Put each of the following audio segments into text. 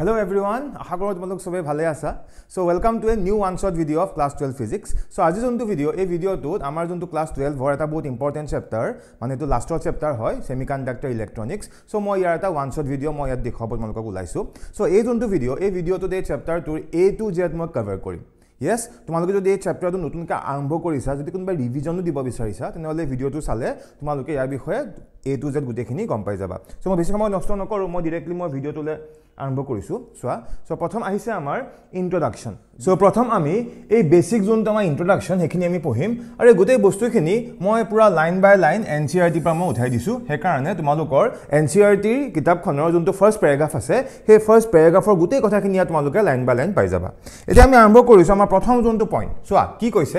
Hello' everyone আশা কৰোঁ তোমালোক চবেই ভালে আছা so' welcome to a new one shot video' of class twelve physics so' আজি যোনটো ভিডিঅ' এই ভিডিঅ'টোত আমাৰ যোনটো ক্লাছ টুৱেলভৰ এটা বহুত ইম্পৰ্টেণ্ট চেপ্টাৰ মানে এইটো লাষ্টৰ চেপ্টাৰ হয় চেমি কণ্ডাক্টৰ ইলেক্ট্ৰনিক্স চ' মই ইয়াৰ এটা ৱানছট ভিডিঅ' মই ইয়াত দেখুৱাব তোমালোকক ওলাইছোঁ চ' এই যোনটো ভিডিঅ' এই ভিডিঅ'টোত এই চেপ্টাৰটোৰ এ টু জেড মই কভাৰ কৰিম য়েছ তোমালোকে যদি এই চেপ্টাৰটো নতুনকৈ আৰম্ভ কৰিছা যদি কোনোবাই ৰিভিজনো দিব বিচাৰিছা তেনেহ'লে ভিডিঅ'টো চালে তোমালোকে ইয়াৰ বিষয়ে এ টু জেড গোটেইখিনি গম পাই যাবা চ' মই বেছি সময় নষ্ট নকৰোঁ মই ডিৰেক্টলি মই ভিডিঅ'টোলৈ আৰম্ভ কৰিছোঁ চোৱা চ' প্ৰথম আহিছে আমাৰ ইণ্ট্ৰডাকশ্যন চ' প্ৰথম আমি এই বেচিক যোনটো আমাৰ ইণ্ট্ৰডাকশ্যন সেইখিনি আমি পঢ়িম আৰু এই গোটেই বস্তুখিনি মই পূৰা line by line N C R টিৰ পৰা মই উঠাই দিছোঁ সেইকাৰণে তোমালোকৰ এন চি আৰ টিৰ কিতাপখনৰ যোনটো ফাৰ্ষ্ট পেৰেগ্ৰাফ আছে সেই ফাৰ্ষ্ট পেৰেগ্ৰাফৰ গোটেই কথাখিনি ইয়াত তোমালোকে লাইন বাই লাইন পাই যাবা এতিয়া আমি আৰম্ভ কৰিছোঁ আমাৰ প্ৰথম যোনটো পইণ্ট চোৱা কি কৈছে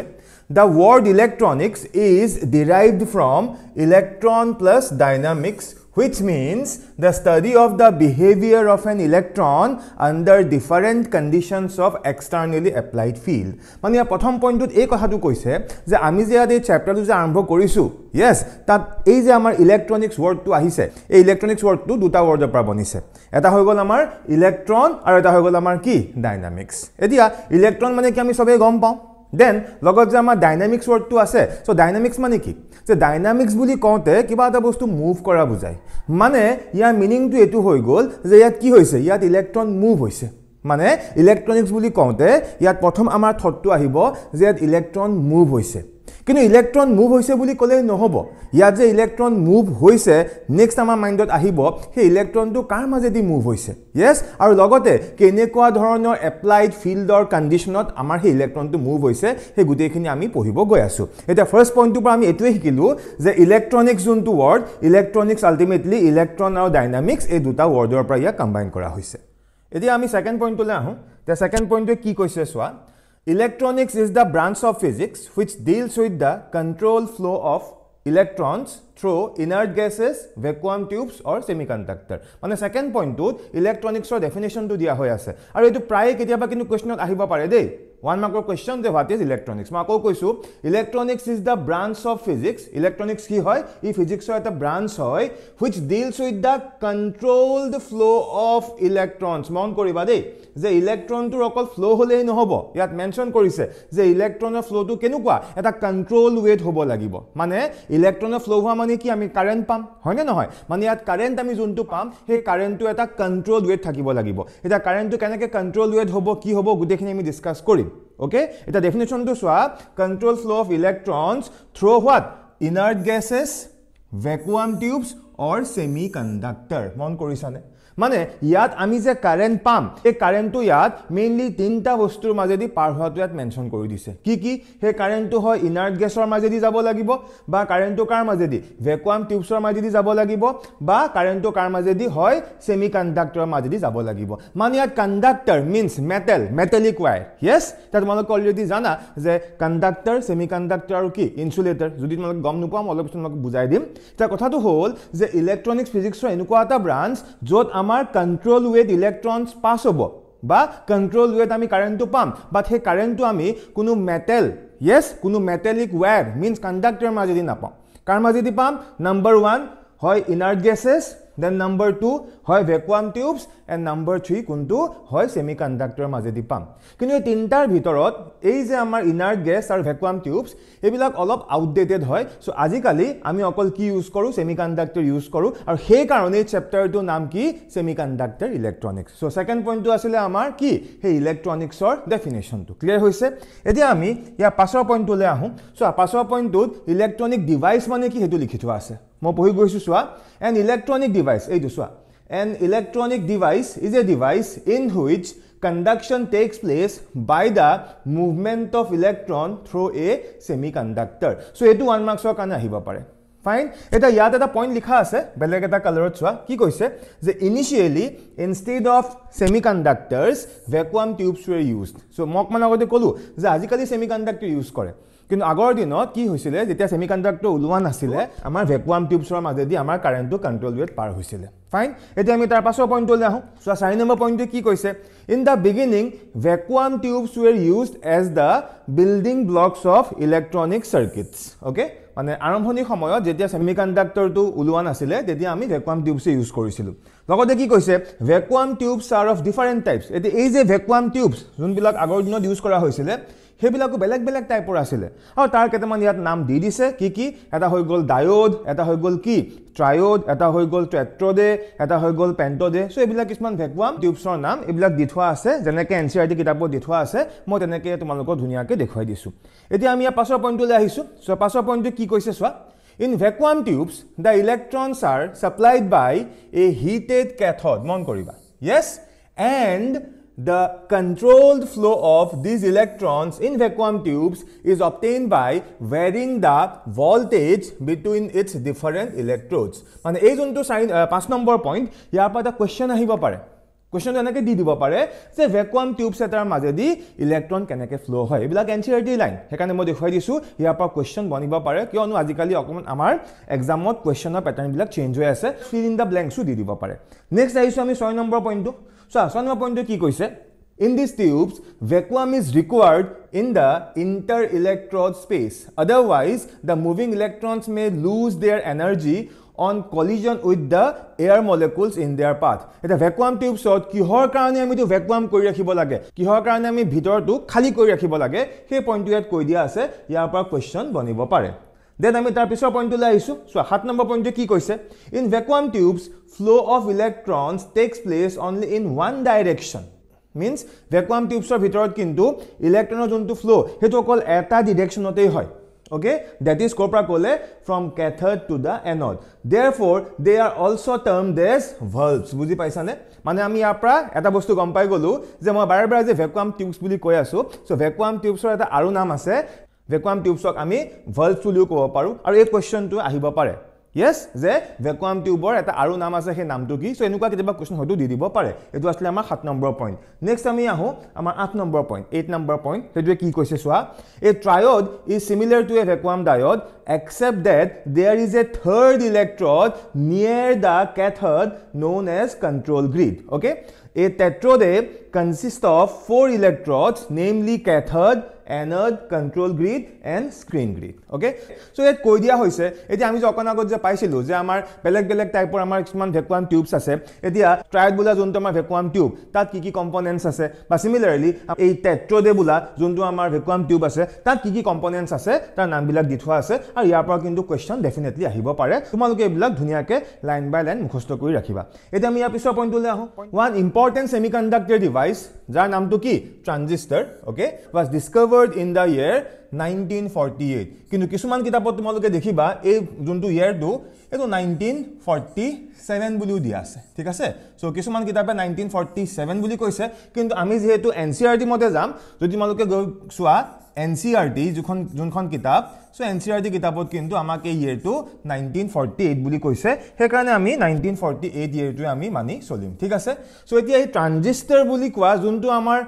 the word electronics is derived from electron plus dynamics which means the study of the behavior of an electron under different conditions of externally applied field mane pratham point tu ei kotha tu koise je ami je ade chapter tu je arambho korisu yes tat ei je amar electronics word tu ahise ei electronics word tu duta word pra banise eta hoy gol amar electron ar eta hoy gol amar ki dynamics edia electron mane ki ami sobe gom pao then লগত যে আমাৰ dynamics ৱৰ্ডটো আছে চ' dynamics মানে কি যে dynamics বুলি কওঁতে কিবা এটা বস্তু মুভ কৰা বুজায় মানে ইয়াৰ মিনিংটো এইটো হৈ গ'ল যে ইয়াত কি হৈছে ইয়াত ইলেক্ট্ৰন মুভ হৈছে মানে ইলেক্ট্ৰনিক্স বুলি কওঁতে ইয়াত প্ৰথম আমাৰ থটটো আহিব যে ইয়াত ইলেক্ট্ৰন মুভ হৈছে কিন্তু ইলেক্ট্ৰন মুভ হৈছে বুলি ক'লেই নহ'ব ইয়াত যে ইলেক্ট্ৰন মুভ হৈছে নেক্সট আমাৰ মাইণ্ডত আহিব সেই ইলেক্ট্ৰনটো কাৰ মাজেদি মুভ হৈছে য়েছ আৰু লগতে কেনেকুৱা ধৰণৰ এপ্লাইড ফিল্ডৰ কণ্ডিশ্যনত আমাৰ সেই ইলেক্ট্ৰনটো মুভ হৈছে সেই গোটেইখিনি আমি পঢ়িব গৈ আছোঁ এতিয়া ফাৰ্ষ্ট পইণ্টটোৰ পৰা আমি এইটোৱে শিকিলোঁ যে ইলেক্ট্ৰনিক্স যোনটো ৱৰ্ড ইলেক্ট্ৰনিক্স আল্টিমেটলি ইলেক্ট্ৰন আৰু ডাইনামিক্স এই দুটা ৱৰ্ডৰ পৰা ইয়াক কম্বাইন কৰা হৈছে এতিয়া আমি ছেকেণ্ড পইণ্টটোলৈ আহোঁ এতিয়া ছেকেণ্ড পইণ্টটোৱে কি কৈছে চোৱা Electronics is the branch of physics which deals with the control flow of electrons through inert gases, vacuum tubes or semiconductor. On the second point, electronics is definition to the Ahoyasa. Are you to pray? Kitiabakin question of Ahiba Paradei? One মাৰ্কৰ question যে what is electronics মই আকৌ কৈছোঁ electronics is the branch of physics electronics কি হয় ই ফিজিক্সৰ এটা ব্ৰাঞ্চ হয় which deals with the controlled flow' of electrons মন কৰিবা দেই যে ইলেক্ট্ৰনটোৰ অকল ফ্ল' হ'লেই নহ'ব ইয়াত মেনশ্যন কৰিছে যে ইলেক্ট্ৰনৰ ফ্ল'টো কেনেকুৱা এটা কণ্ট্ৰ'ল ৱেট হ'ব লাগিব মানে ইলেক্ট্ৰনৰ ফ্ল' হোৱা মানে কি আমি কাৰেণ্ট পাম হয়নে নহয় মানে ইয়াত কাৰেণ্ট আমি যোনটো পাম সেই কাৰেণ্টটো এটা কণ্ট্ৰ'ল ৱেট থাকিব লাগিব এতিয়া কাৰেণ্টটো কেনেকৈ কণ্ট্ৰ'ল ৱেট হ'ব কি হ'ব গোটেইখিনি আমি ডিছকাছ কৰিম Okay, it's a definition to swap control flow of electrons through what inert gases, vacuum tubes, or semiconductor. One correction. মানে ইয়াত আমি যে কাৰেণ্ট পাম সেই কাৰেণ্টটো ইয়াত মেইনলি তিনিটা বস্তুৰ মাজেদি পাৰ হোৱাটো ইয়াত মেনশ্যন কৰি দিছে কি কি সেই কাৰেণ্টটো হয় ইনাৰ্ট গেছৰ মাজেদি যাব লাগিব বা কাৰেণ্টটো কাৰ মাজেদি ভেকুৱাম টিউবছৰ মাজেদি যাব লাগিব বা কাৰেণ্টটো কাৰ মাজেদি হয় ছেমি কণ্ডাক্টৰৰ মাজেদি যাব লাগিব মানে ইয়াত conductor means metal metallic wire yes তাত তোমালোকে অলৰেডি জানা যে কণ্ডাক্টৰ ছেমি কণ্ডাক্টৰ আৰু কি ইনচুলেটৰ যদি তোমালোকে গম নোপোৱা মই অলপ পিছত তোমালোকে বুজাই দিম এতিয়া কথাটো হ'ল যে ইলেক্ট্ৰনিক্স ফিজিক্সৰ এনেকুৱা এটা ব্ৰাঞ্চ য'ত আমাৰ আমাৰ কণ্ট্ৰল ৱেত ইলেক্ট্ৰনছ পাছ হ'ব বা কণ্ট্ৰল ৱেত আমি কাৰেণ্টটো পাম বাট সেই কাৰেণ্টটো আমি কোনো মেটেল য়েছ কোনো মেটেলিক ৱেৰ মিনছ কণ্ডাক্টৰ মাজেদি নাপাওঁ কাৰ মাজেদি পাম নাম্বাৰ ওৱান হয় inert gases then number two হয় vacuum tubes and number three কোনটো হয় চেমি কণ্ডাক্টৰৰ মাজেদি পাম কিন্তু এই তিনিটাৰ ভিতৰত এই যে আমাৰ ইনাৰ গেছ আৰু ভেকুৱাম টিউবছ এইবিলাক অলপ আউটডেটেড হয় চ' আজিকালি আমি অকল কি ইউজ কৰোঁ চেমি কণ্ডাক্টৰ ইউজ কৰোঁ আৰু সেইকাৰণে এই চেপ্টাৰটোৰ নাম কি semiconductor electronics so' second পইণ্টটো আছিলে আমাৰ কি সেই ইলেক্ট্ৰনিক্সৰ ডেফিনেশ্যনটো ক্লিয়াৰ হৈছে এতিয়া আমি ইয়াৰ পাছৰ পইণ্টটোলৈ আহোঁ চ' পাছৰ পইণ্টটোত ইলেক্ট্ৰনিক ডিভাইচ মানে কি সেইটো লিখি থোৱা আছে মই পঢ়ি গৈছোঁ চোৱা এণ্ড ইলেক্ট্ৰনিক ডিভাইচ এইটো চোৱা An electronic device is a device in which conduction takes place by the movement of electron through a semiconductor. So, this one marks are going to happen. Fine. This is the point that color is Initially, instead of semiconductors, vacuum tubes were used. So, mock man agar kolu. Zazikali semiconductor use kore. কিন্তু আগৰ দিনত কি হৈছিলে যেতিয়া semiconductor ওলোৱা নাছিলে আমাৰ vacuum টিউবছৰ মাজেদি আমাৰ কাৰেণ্টটো কণ্ট্ৰল ৱেট পাৰ হৈছিলে ফাইন এতিয়া আমি তাৰ পাছৰ পইণ্টলৈ আহোঁ চোৱা চাৰি নম্বৰ পইণ্টটো কি কৈছে in the beginning vacuum tubes were used as the building blocks of electronic circuits okay মানে আৰম্ভণিৰ সময়ত যেতিয়া ছেমি কণ্ডাক্টৰটো ওলোৱা নাছিলে তেতিয়া আমি ভেকুৱাম টিউবছে ইউজ কৰিছিলোঁ লগতে কি কৈছে vacuum tubes are of different types এতিয়া এই যে ভেকুৱাম টিউবছ যোনবিলাক আগৰ দিনত ইউজ কৰা হৈছিলে সেইবিলাকো বেলেগ বেলেগ টাইপৰ আছিলে আৰু তাৰ কেইটামান ইয়াত নাম দি দিছে কি কি এটা হৈ গ'ল ডায়'ড এটা হৈ গ'ল কি ট্ৰায়'ড এটা হৈ গ'ল ট্ৰেট্ৰডে এটা হৈ গ'ল পেণ্টডে চ' এইবিলাক কিছুমান ভেকুৱাম টিউবছৰ নাম এইবিলাক দি থোৱা আছে যেনেকৈ এন চি আৰ টি কিতাপত দি থোৱা আছে মই তেনেকৈ তোমালোকক ধুনীয়াকৈ দেখুৱাই দিছোঁ এতিয়া আমি ইয়াৰ পাছৰ পইণ্টটোলৈ আহিছোঁ চ' পাছৰ পইণ্টটো কি কৈছে চোৱা in vacuum tubes the electrons are supplied by a heated cathode মন কৰিবা yes and the controlled flow of these electrons in vacuum tubes is obtained by varying the voltage between its different electrodes mane ei juntu five number point yar pa question ahibo pare question jane ke di dibo pare je vacuum tubes etar majhe di electron kene ke flow hoy ebla anxiety line hekane mo dekhai disu yar pa question banibo pare ki onu ajikali okoman amar exam mot question pattern bilak change hoy ase fill in the blanks u di dibo pare next aisu ami 6 number point tu চোৱা ছয় number পইণ্টটো কি কৈছে in this tubes vacuum is required in the inter electrode space otherwise the moving electrons may lose their energy on collision with the air molecules in their path এতিয়া vacuum টিউবছত কিহৰ কাৰণে আমিতো ভেকুৱাম কৰি ৰাখিব লাগে কিহৰ কাৰণে আমি ভিতৰটো খালী কৰি ৰাখিব লাগে সেই পইণ্টটো ইয়াত কৈ দিয়া আছে ইয়াৰ পৰা কুৱেশ্যন বনিব পাৰে দেন আমি তাৰ পিছৰ পইণ্টটো পইণ্টটোলৈ আহিছোঁ চোৱা সাত নম্বৰ পইণ্টটো কি কৈছে in vacuum tubes flow' of electrons takes place only in one direction means vacuum টিউবছৰ ভিতৰত কিন্তু ইলেক্ট্ৰনৰ যোনটো ফ্ল' সেইটো অকল এটা ডিৰেকশ্যনতেই হয় অ'কে ডেট ইজ ক'ৰ পৰা ক'লে from cathode to the anode therefore they are also' termed as valves বুজি পাইছানে মানে আমি ইয়াৰ পৰা এটা বস্তু গম পাই গ'লোঁ যে মই বাৰে বাৰে যে ভেকুৱাম টিউবছ বুলি কৈ আছোঁ চ' ভেকুৱাম টিউবছৰ এটা আৰু নাম আছে ভেকুৱাম টিউবছক আমি ভল্ভছ বুলিও ক'ব পাৰোঁ আৰু এই কুৱেশ্যনটো আহিব পাৰে য়েছ যে ভেকুৱাম টিউবৰ এটা আৰু নাম আছে সেই নামটো কি চ' এনেকুৱা কেতিয়াবা কুৱেশ্যন হয়তো দি দিব পাৰে এইটো আছিলে আমাৰ সাত নম্বৰ পইণ্ট নেক্সট আমি আহোঁ আমাৰ আঠ number point eight number point সেইটোৱে কি কৈছে চোৱা এই triode is similar to a vacuum diode except that there is a third electrode near the cathode known as control grid okay এই tetrode consist of four electrodes namely cathode anode, control grid and screen grid. Okay so' ইয়াত কৈ দিয়া হৈছে এতিয়া আমি যে অকণ আগত যে পাইছিলোঁ যে আমাৰ বেলেগ বেলেগ টাইপৰ আমাৰ কিছুমান ভেকুৱাম টিউবছ আছে এতিয়া ট্ৰায়ড বোলা যোনটো আমাৰ ভেকুৱাম টিউব তাত কি কি কম্পনেণ্টছ আছে বা চিমিলাৰলি এই টেট্ৰ'ডে বোলা যোনটো আমাৰ ভেকুৱাম টিউব আছে তাত কি কি কম্পনেণ্টছ আছে তাৰ নামবিলাক দি থোৱা আছে আৰু ইয়াৰ পৰা কিন্তু কুৱেশ্যন ডেফিনেটলি আহিব পাৰে তোমালোকে এইবিলাক ধুনীয়াকৈ লাইন বাই লাইন মুখস্থ কৰি ৰাখিবা এতিয়া আমি ইয়াৰ পিছৰ পইণ্টটোলৈ আহোঁ one important semiconductor device যাৰ নামটো কি transistor okay was discovered in the year nineteen forty eight কিন্তু কিছুমান কিতাপত তোমালোকে দেখিবা এই যোনটো ইয়েৰটো এইটো নাইনটিন ফৰ্টি ছেভেন বুলিও দিয়া আছে ঠিক আছে চ' কিছুমান কিতাপে নাইনটিন ফৰ্টি ছেভেন বুলি কৈছে কিন্তু আমি যিহেতু এন চি আৰ টি মতে যাম যদি তোমালোকে গৈ চোৱা এন চি আৰ টি যোনখন যোনখন কিতাপ so' N C R T কিতাপত কিন্তু আমাক এই ইয়েৰটো নাইনটিন ফৰ্টি এইট বুলি কৈছে সেইকাৰণে আমি নাইনটিন ফৰ্টি এইট ইয়েৰটোৱে আমি মানি চলিম ঠিক আছে চ' এতিয়া এই ট্ৰানজিষ্টাৰ বুলি কোৱা যোনটো আমাৰ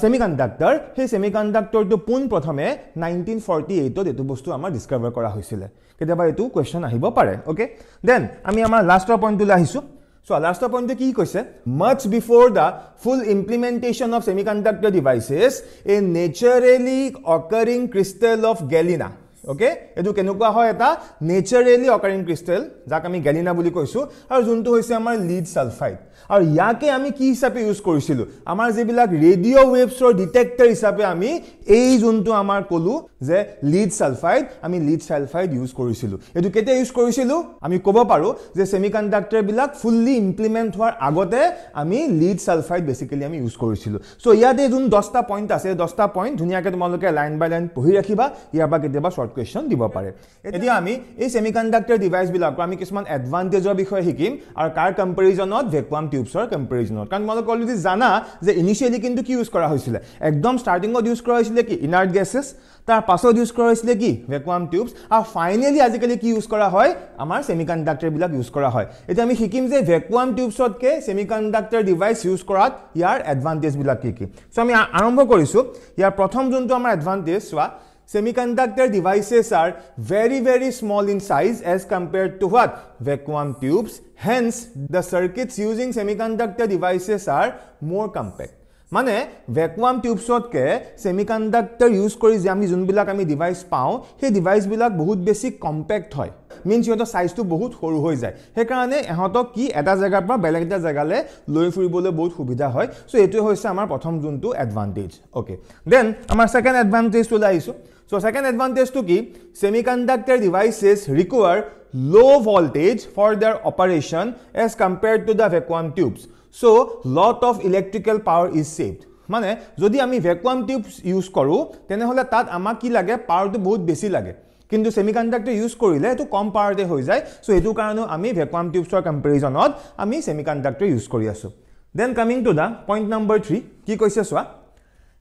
ছেমি কণ্ডাক্টৰ সেই ছেমি কণ্ডাক্টৰটো পোন প্ৰথমে নাইনটিন ফৰ্টি এইটত এইটো বস্তু আমাৰ ডিছকভাৰ কৰা হৈছিলে কেতিয়াবা এইটো কুৱেশ্যন আহিব পাৰে অ'কে দেন আমি আমাৰ লাষ্টৰ পইণ্টটোলৈ আহিছোঁ চোৱা লাষ্টৰ পইণ্টটো কি কৈছে much before the full implementation of semiconductor devices a naturally occurring crystal of galena okay এইটো কেনেকুৱা হয় এটা নেচাৰেলি অকাৰিং ক্ৰিষ্টেল যাক আমি গেলিনা বুলি কৈছোঁ আৰু যোনটো হৈছে আমাৰ লিড ছালফাইড আৰু ইয়াকে আমি কি হিচাপে ইউজ কৰিছিলোঁ আমাৰ যিবিলাক ৰেডিঅ' ৱেভছৰ ডিটেক্টৰ হিচাপে আমি এই যোনটো আমাৰ ক'লোঁ যে লিড ছালফাইড আমি লিড ছালফাইড ইউজ কৰিছিলোঁ এইটো কেতিয়া ইউজ কৰিছিলোঁ আমি ক'ব পাৰোঁ যে ছেমিকণ্ডাক্টৰবিলাক ফুল্লি ইমপ্লিমেণ্ট হোৱাৰ আগতে আমি লিড ছালফাইড বেচিকেলি আমি ইউজ কৰিছিলোঁ চ' ইয়াতে যোন দহটা পইণ্ট আছে এই দহটা পইণ্ট ধুনীয়াকৈ তোমালোকে লাইন বাই লাইন পঢ়ি ৰাখিবা ইয়াৰ পৰা কেতিয়াবা শ্বৰ্ট কুৱেশ্যন দিব পাৰে এতিয়া আমি এই ছেমিকাণ্ডাক্টৰ ডিভাইচবিলাকৰ আমি কিছুমান এডভান্টেজৰ বিষয়ে শিকিম আৰু তাৰ কম্পেৰিজনত ভেকুৱাম টিউবছৰ কম্পেৰিজনত কাৰণ তোমালোকে অলৰেডি জানা যে ইনিচিয়েলি কিন্তু কি ইউজ কৰা হৈছিলে একদম ষ্টাৰ্টিঙত ইউজ কৰা হৈছিলে কি ইনাৰ্ট গেছেছ তাৰ পাছত ইউজ কৰা হৈছিলে কি ভেকুৱাম টিউবছ আৰু ফাইনেলি আজিকালি কি ইউজ কৰা হয় আমাৰ ছেমিকণ্ডাক্টাৰবিলাক ইউজ কৰা হয় এতিয়া আমি শিকিম যে ভেকুৱাম টিউবছতকৈ ছেমিকণ্ডাক্টাৰ ডিভাইচ ইউজ কৰাত ইয়াৰ এডভান্টেজবিলাক কি কি চ' আমি আৰম্ভ কৰিছোঁ ইয়াৰ প্ৰথম যোনটো আমাৰ এডভান্টেজ চোৱা semiconductor devices are very very small in size as compared to what vacuum tubes hence the circuits using semiconductor devices are more compact মানে ভেকুৱাম টিউবছতকৈ ছেমিকাণ্ডাক্টাৰ ইউজ কৰি যে আমি যোনবিলাক আমি ডিভাইচ পাওঁ সেই ডিভাইচবিলাক বহুত বেছি কম্পেক্ট হয় মিনছ সিহঁতৰ চাইজটো বহুত সৰু হৈ যায় সেইকাৰণে ইহঁতক কি এটা জেগাৰ পৰা বেলেগ এটা জেগালৈ লৈ ফুৰিবলৈ বহুত সুবিধা হয় চ' এইটোৱে হৈছে আমাৰ প্ৰথম যোনটো এডভান্টেজ অ'কে দেন আমাৰ ছেকেণ্ড এডভান্টেজটো ওলাই আহিছোঁ So second advantage to ki semiconductor devices require low voltage for their operation as compared to the vacuum tubes. So lot of electrical power is saved. মানে যদি আমি ভেকুৱাম টিউবছ ইউজ কৰোঁ তেনেহ'লে তাত আমাক কি লাগে পাৱাৰটো বহুত বেছি লাগে কিন্তু ছেমিকাণ্ডাক্টাৰ ইউজ কৰিলে সেইটো কম পাৱাৰতে হৈ যায় চ' সেইটো কাৰণেও আমি ভেকুৱাম টিউবছৰ কম্পেৰিজনত আমি ছেমিকাণ্ডাক্টাৰ ইউজ কৰি আছোঁ then coming to the point number three কি কৈছে চোৱা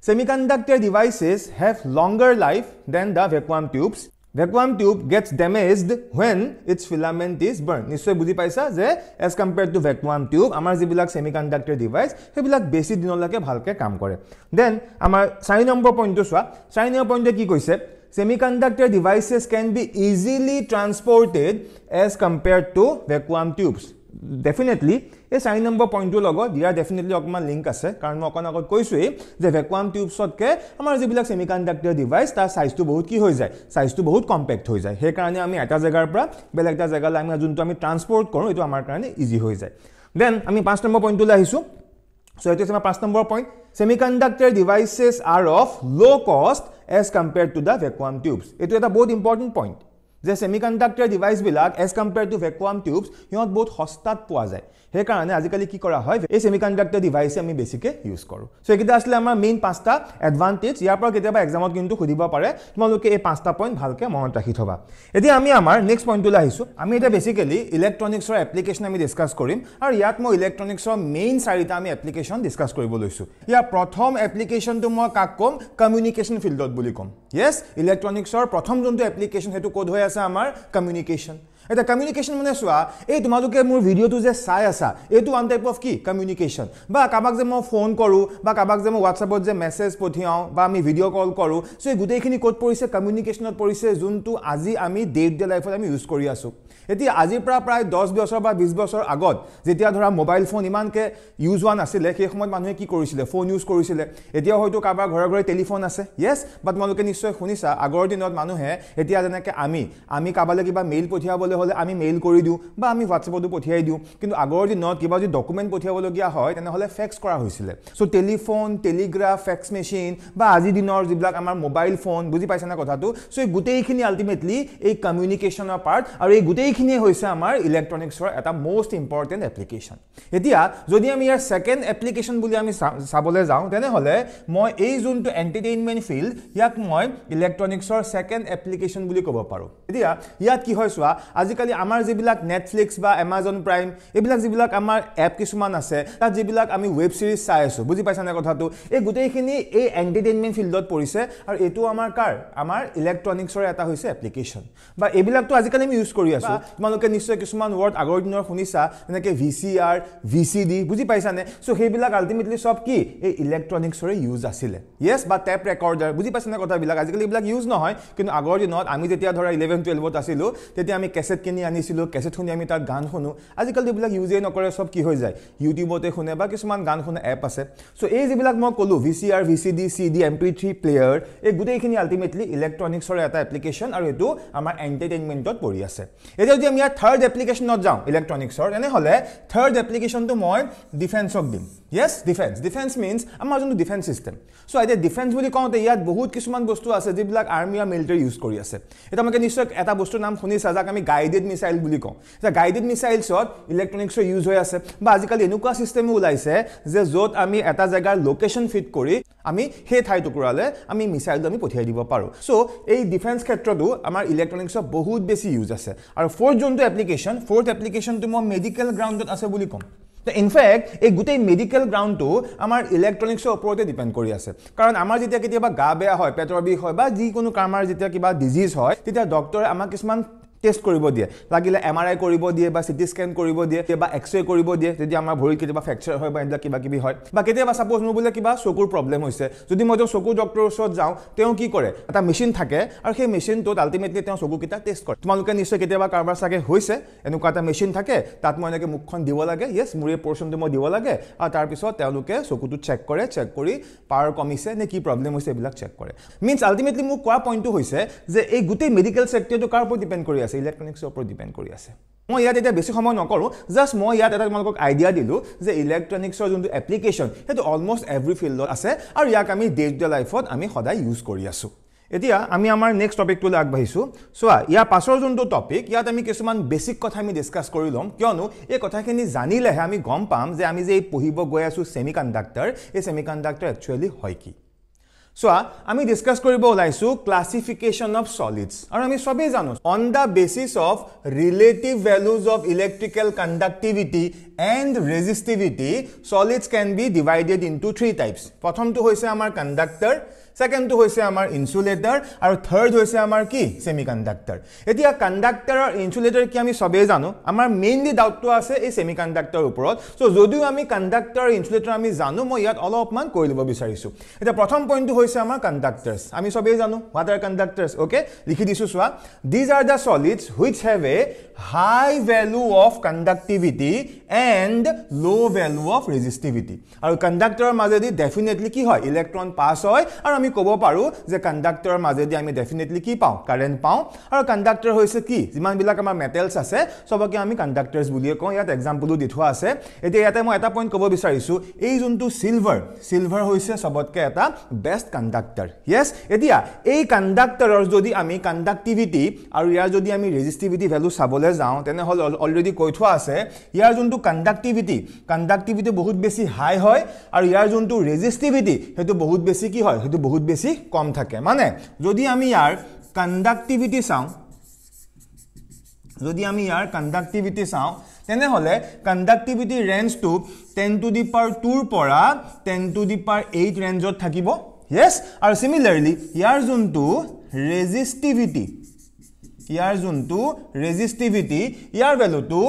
Semiconductor devices have longer life than the vacuum tubes. Vacuum tube gets damaged when its filament is burned. নিশ্চয় বুজি পাইছা যে as compared to vacuum tube আমাৰ যিবিলাক semiconductor device সেইবিলাক বেছি দিনলৈকে ভালকৈ কাম কৰে দেন আমাৰ চাৰি নম্বৰ পইণ্টটো চোৱা চাৰি নম্বৰ পইণ্টটোৱে কি কৈছে semiconductor devices can be easily transported as compared to vacuum tubes definitely এই চাৰি নম্বৰ পইণ্টটোৰ লগত ইয়াৰ ডেফিনেটলি অকণমান লিংক আছে কাৰণ মই অকণ আগত কৈছোঁৱেই যে ভেকুৱাম টিউবছতকৈ আমাৰ যিবিলাক চেমি কণ্ডাক্টৰ ডিভাইচ তাৰ চাইজটো বহুত কি হৈ যায় চাইজটো বহুত কম্পেক্ট হৈ যায় সেইকাৰণে আমি এটা জেগাৰ পৰা বেলেগ এটা জেগালৈ আমি যোনটো আমি ট্ৰান্সপৰ্ট কৰোঁ এইটো আমাৰ কাৰণে ইজি হৈ যায় দেন আমি পাঁচ নম্বৰ পইণ্টটোলৈ আহিছোঁ চ' এইটো হৈছে আমাৰ পাঁচ number point semiconductor devices are of low' cost as compare to the vacuum tubes এইটো এটা বহুত ইম্পৰ্টেণ্ট পইণ্ট যে ছেমিকণ্ডাক্টাৰ ডিভাইচবিলাক as compare to vacuum tubes সিহঁত বহুত সস্তাত পোৱা যায় সেইকাৰণে আজিকালি কি কৰা হয় এই ছেমিকণ্ডাক্টাৰ ডিভাইচে আমি বেছিকৈ ইউজ কৰোঁ চ' এইকেইটা আছিলে আমাৰ মেইন পাঁচটা এডভান্টেজ ইয়াৰ পৰা কেতিয়াবা এক্সামত কিন্তু সুধিব পাৰে তোমালোকে এই পাঁচটা পইণ্ট ভালকৈ মনত ৰাখি থবা এতিয়া আমি আমাৰ নেক্সট পইণ্টটোলৈ আহিছোঁ আমি এতিয়া বেছিকেলি ইলেক্ট্ৰনিক্সৰ এপ্লিকেশ্যন আমি ডিছকাছ কৰিম আৰু ইয়াত মই ইলেক্ট্ৰনিক্সৰ মেইন চাৰিটা আমি এপ্লিকেশ্যন ডিছকাছ কৰিব লৈছোঁ ইয়াৰ প্ৰথম এপ্লিকেশ্যনটো মই কাক ক'ম কমিউনিকেশ্যন ফিল্ডত বুলি ক'ম য়েছ ইলেক্ট্ৰনিক্সৰ প্ৰথম যোনটো এপ্লিকেশ্যন সেইটো ক'ত হৈ আছে আমাৰ কমিউনিকেশ্যন এটা কমিউনিকেশ্যন মানে চোৱা এই তোমালোকে মোৰ ভিডিঅ'টো যে চাই আছা এইটো ওৱান টাইপ অফ কি কমিউনিকেশ্যন বা কাৰোবাক যে মই ফোন কৰোঁ বা কাৰোবাক যে মই হোৱাটছআপত যে মেছেজ পঠিয়াওঁ বা আমি ভিডিঅ' কল কৰোঁ চ' এই গোটেইখিনি ক'ত পৰিছে কমিউনিকেশ্যনত পৰিছে যোনটো আজি আমি ডে টু ডে লাইফত আমি ইউজ কৰি আছোঁ এতিয়া আজিৰ পৰা প্ৰায় দহ বছৰ বা বিছ বছৰ আগত যেতিয়া ধৰা মোবাইল ফোন ইমানকৈ ইউজ হোৱা নাছিলে সেই সময়ত মানুহে কি কৰিছিলে ফোন ইউজ কৰিছিলে এতিয়াও হয়তো কাৰোবাৰ ঘৰে ঘৰে টেলিফোন আছে য়েছ বা তোমালোকে নিশ্চয় শুনিছা আগৰ দিনত মানুহে এতিয়া যেনেকৈ আমি আমি কাৰোবালৈ কিবা মেইল পঠিয়াবলৈ হ'লে আমি মেইল কৰি দিওঁ বা আমি হোৱাটছএপতো পঠিয়াই দিওঁ কিন্তু আগৰ দিনত কিবা যদি ডকুমেণ্ট পঠিয়াবলগীয়া হয় তেনেহ'লে ফেক্স কৰা হৈছিলে so' telephone telegraph fax machine বা আজিৰ দিনৰ যিবিলাক আমাৰ মোবাইল ফোন বুজি পাইছানে কথাটো চ' এই গোটেইখিনি আল্টিমেটলি এই কমিউনিকেশ্যনৰ পাৰ্ট আৰু এই গোটেই এইখিনিয়ে হৈছে আমাৰ ইলেক্ট্ৰনিক্সৰ এটা মষ্ট ইম্পৰ্টেণ্ট এপ্লিকেশ্যন এতিয়া যদি আমি ইয়াৰ ছেকেণ্ড এপ্লিকেশ্যন বুলি আমি চাবলৈ যাওঁ তেনেহ'লে মই এই যোনটো এণ্টাৰটেইনমেণ্ট ফিল্ড ইয়াক মই ইলেক্ট্ৰনিক্সৰ ছেকেণ্ড এপ্লিকেশ্যন বুলি ক'ব পাৰোঁ এতিয়া ইয়াত কি হয় চোৱা আজিকালি আমাৰ যিবিলাক নেটফ্লিক্স বা এমাজন প্ৰাইম এইবিলাক যিবিলাক আমাৰ এপ কিছুমান আছে তাত যিবিলাক আমি ৱেব ছিৰিজ চাই আছোঁ বুজি পাইছানে কথাটো এই গোটেইখিনি এই এণ্টাৰটেইনমেণ্ট ফিল্ডত পৰিছে আৰু এইটো আমাৰ কাৰ আমাৰ ইলেক্ট্ৰনিক্সৰ এটা হৈছে এপ্লিকেশ্যন বা এইবিলাকতো আজিকালি আমি ইউজ কৰি আছোঁ তোমালোকে নিশ্চয় কিছুমান ৱৰ্ড আগৰ দিনৰ শুনিছা যেনেকৈ V C R V C D বুজি পাইছানে চ' সেইবিলাক আল্টিমেটলি চব কি এই ইলেক্ট্ৰনিকছৰে ইউজ আছিলে য়েছ বা টেপ ৰেকৰ্ডাৰ বুজি পাইছানে কথাবিলাক আজিকালি এইবিলাক ইউজ নহয় কিন্তু আগৰ দিনত আমি যেতিয়া ধৰা ইলেভেন টুৱেলভত আছিলোঁ তেতিয়া আমি কেছেট কিনি আনিছিলোঁ কেছেট শুনি আমি তাত গান শুনো আজিকালি এইবিলাক ইউজেই নকৰে চব কি হৈ যায় ইউটিউবতে শুনে বা কিছুমান গান শুনে এপ আছে চ' এই যিবিলাক মই ক'লোঁ V C R V C D C D M P three player এই গোটেইখিনি আল্টিমেটলি ইলেক্ট্ৰনিক্সৰ এটা এপ্লিকেশ্যন আৰু এইটো আমাৰ এণ্টাৰটেইনমেণ্টত পৰি আছে এতিয়া যদি আমি ইয়াৰ থাৰ্ড এপ্লিকেশ্যনত যাওঁ ইলেক্ট্ৰনিক্সৰ তেনেহ'লে থাৰ্ড এপ্লিকেশ্যনটো মই ডিফেন্সক দিম য়েছ ডিফেন্স ডিফেন্স মিনছ আমাৰ যোনটো ডিফেন্স ছিষ্টেম চ' এতিয়া ডিফেন্স বুলি কওঁতে ইয়াত বহুত কিছুমান বস্তু আছে যিবিলাক আৰ্মি আৰু মিলিটেৰী ইউজ কৰি আছে এতিয়া তোমালোকে নিশ্চয় এটা বস্তুৰ নাম শুনিছা যাক আমি গাইডেড মিছাইল বুলি কওঁ এতিয়া গাইডেড মিছাইলছত ইলেকট্ৰনিক্সৰ ইউজ হৈ আছে বা আজিকালি এনেকুৱা ছিষ্টেমো ওলাইছে যে য'ত আমি এটা জেগাৰ লোকেশ্যন ফিট কৰি আমি সেই ঠাইটুকুৰালে আমি মিছাইলটো আমি পঠিয়াই দিব পাৰোঁ চ' এই ডিফেন্স ক্ষেত্ৰতো আমাৰ ইলেক্ট্ৰনিক্সৰ বহুত বেছি ইউজ আছে আৰু ফ'ৰ্থ যোনটো এপ্লিকেশ্যন ফ'ৰ্থ এপ্লিকেশ্যনটো মই মেডিকেল গ্ৰাউণ্ডত আছে বুলি ক'ম তো ইনফেক্ট এই গোটেই মেডিকেল গ্ৰাউণ্ডটো আমাৰ ইলেক্ট্ৰনিক্সৰ ওপৰতে ডিপেণ্ড কৰি আছে কাৰণ আমাৰ যেতিয়া কেতিয়াবা গা বেয়া হয় পেটৰ বিষ হয় বা যিকোনো কাৰণ যেতিয়া কিবা ডিজিজ হয় তেতিয়া ডক্টৰে আমাক কিছুমান টেষ্ট কৰিব দিয়ে লাগিলে এম আৰ আই কৰিব দিয়ে বা চি টি স্কেন কৰিব দিয়ে বা এক্সৰে কৰিব দিয়ে যেতিয়া আমাৰ ভৰিত কেতিয়াবা ফ্ৰেকচাৰ হয় বা এইবিলাক কিবা কিবি হয় বা কেতিয়াবা ছাপ'জ মোৰ বোলে কিবা চকুৰ প্ৰব্লেম হৈছে যদি মই তেওঁ চকু ডক্টৰৰ ওচৰত যাওঁ তেওঁ কি কৰে এটা মেচিন থাকে আৰু সেই মেচিনটোত আল্টিমেটলি তেওঁ চকুকেইটা টেষ্ট কৰে তোমালোকে নিশ্চয় কেতিয়াবা কাৰোবাৰ চাগে হৈছে এনেকুৱা এটা মেচিন থাকে তাত মই এনেকৈ মুখখন দিব লাগে য়েছ মোৰ এই পৰ্চনটো মই দিব লাগে আৰু তাৰপিছত তেওঁলোকে চকুটো চেক কৰে চেক কৰি পাৱাৰ কমিছে নে কি প্ৰব্লেম হৈছে এইবিলাক চেক কৰে মিনছ আল্টিমেটলি মোক কোৱা পইণ্টটো হৈছে যে এই গোটেই মেডিকেল চেক্টৰটো কাৰ ওপৰত ডিপেণ্ড কৰি আছে আছে ইলেক্ট্ৰনিক্সৰ ওপৰত ডিপেণ্ড কৰি আছে মই ইয়াত এতিয়া বেছি সময় নকৰোঁ জাষ্ট মই ইয়াত এটা তোমালোকক আইডিয়া দিলোঁ যে ইলেক্ট্ৰনিক্সৰ যোনটো এপ্লিকেশ্যন সেইটো অলমষ্ট এভৰি ফিল্ডত আছে আৰু ইয়াক আমি ডে টু ডে লাইফত আমি সদায় ইউজ কৰি আছোঁ এতিয়া আমি আমাৰ নেক্সট টপিকটোলৈ আগবাঢ়িছোঁ চোৱা ইয়াৰ পাছৰ যোনটো টপিক ইয়াত আমি কিছুমান বেছিক কথা আমি ডিছকাছ কৰি ল'ম কিয়নো এই কথাখিনি জানিলেহে আমি গম পাম যে আমি যে এই পঢ়িব গৈ আছোঁ ছেমি কণ্ডাক্টাৰ এই ছেমি কণ্ডাক্টাৰ একচুৱেলি হয় কি চোৱা আমি ডিছকাছ কৰিব ওলাইছোঁ ক্লাছিফিকেশ্যন অফ চলিডছ আৰু আমি চবেই জানো on the basis of relative values of electrical conductivity and resistivity solids can be divided into three types প্ৰথমটো হৈছে আমাৰ কণ্ডাক্টৰ ছেকেণ্ডটো হৈছে আমাৰ ইনচুলেটাৰ আৰু থাৰ্ড হৈছে আমাৰ কি চেমি কণ্ডাক্টাৰ এতিয়া কণ্ডাক্টাৰ আৰু ইনচুলেটাৰ কি আমি চবেই জানো আমাৰ মেইনলি ডাউটটো আছে এই চেমি কণ্ডাক্টাৰৰ ওপৰত চ' যদিও আমি কণ্ডাক্টাৰ আৰু ইনচুলেটাৰ আমি জানো মই ইয়াত অলপমান কৈ ল'ব বিচাৰিছোঁ এতিয়া প্ৰথম পইণ্টটো হৈছে হৈছে আমাৰ কণ্ডাক্টাৰ্ছ আমি চবেই জানো হোৱাট আৰ কণ্ডাক্টাৰ্ছ অ'কে লিখি দিছোঁ চোৱা these are the solids which have a high value of conductivity and low' value of resistivity আৰু কণ্ডাক্টৰৰ মাজেদি ডেফিনেটলি কি হয় ইলেক্ট্ৰন পাছ হয় আৰু আমি ক'ব পাৰোঁ যে কণ্ডাক্টৰৰ মাজেদি আমি ডেফিনেটলি কি পাওঁ কাৰেণ্ট পাওঁ আৰু কণ্ডাক্টৰ হৈছে কি যিমানবিলাক আমাৰ মেটেলছ আছে সবকে আমি কণ্ডাক্টাৰ্ছ বুলিয়ে কওঁ ইয়াত এক্সাম্পলো দি থোৱা আছে এতিয়া ইয়াতে মই এটা পইণ্ট ক'ব বিচাৰিছোঁ এই যোনটো ছিলভাৰ ছিলভাৰ হৈছে চবতকৈ এটা বেষ্ট কণ্ডাক্টৰ য়েছ এতিয়া এই কণ্ডাক্টৰৰ যদি আমি কণ্ডাক্টিভিটি আৰু ইয়াৰ যদি আমি ৰেজিষ্টিভিটি ভেলু চাবলৈ যাওঁ তেনেহ'লে অলৰেডি কৈ থোৱা আছে ইয়াৰ যোনটো কণ্ডাক্টিভিটি কণ্ডাক্টিভিটি বহুত বেছি হাই হয় আৰু ইয়াৰ যোনটো ৰেজিষ্টিভিটি সেইটো বহুত বেছি কি হয় সেইটো বহুত বেছি কম থাকে মানে যদি আমি ইয়াৰ কণ্ডাক্টিভিটি চাওঁ যদি আমি ইয়াৰ কণ্ডাক্টিভিটি চাওঁ তেনেহ'লে কণ্ডাক্টিভিটি ৰেঞ্জটো টেন টু দি পাৰ টুৰ পৰা ten to the power eight ৰেঞ্জত থাকিব yes aru similarly iar juntu resistivity iar juntu resistivity iar value tu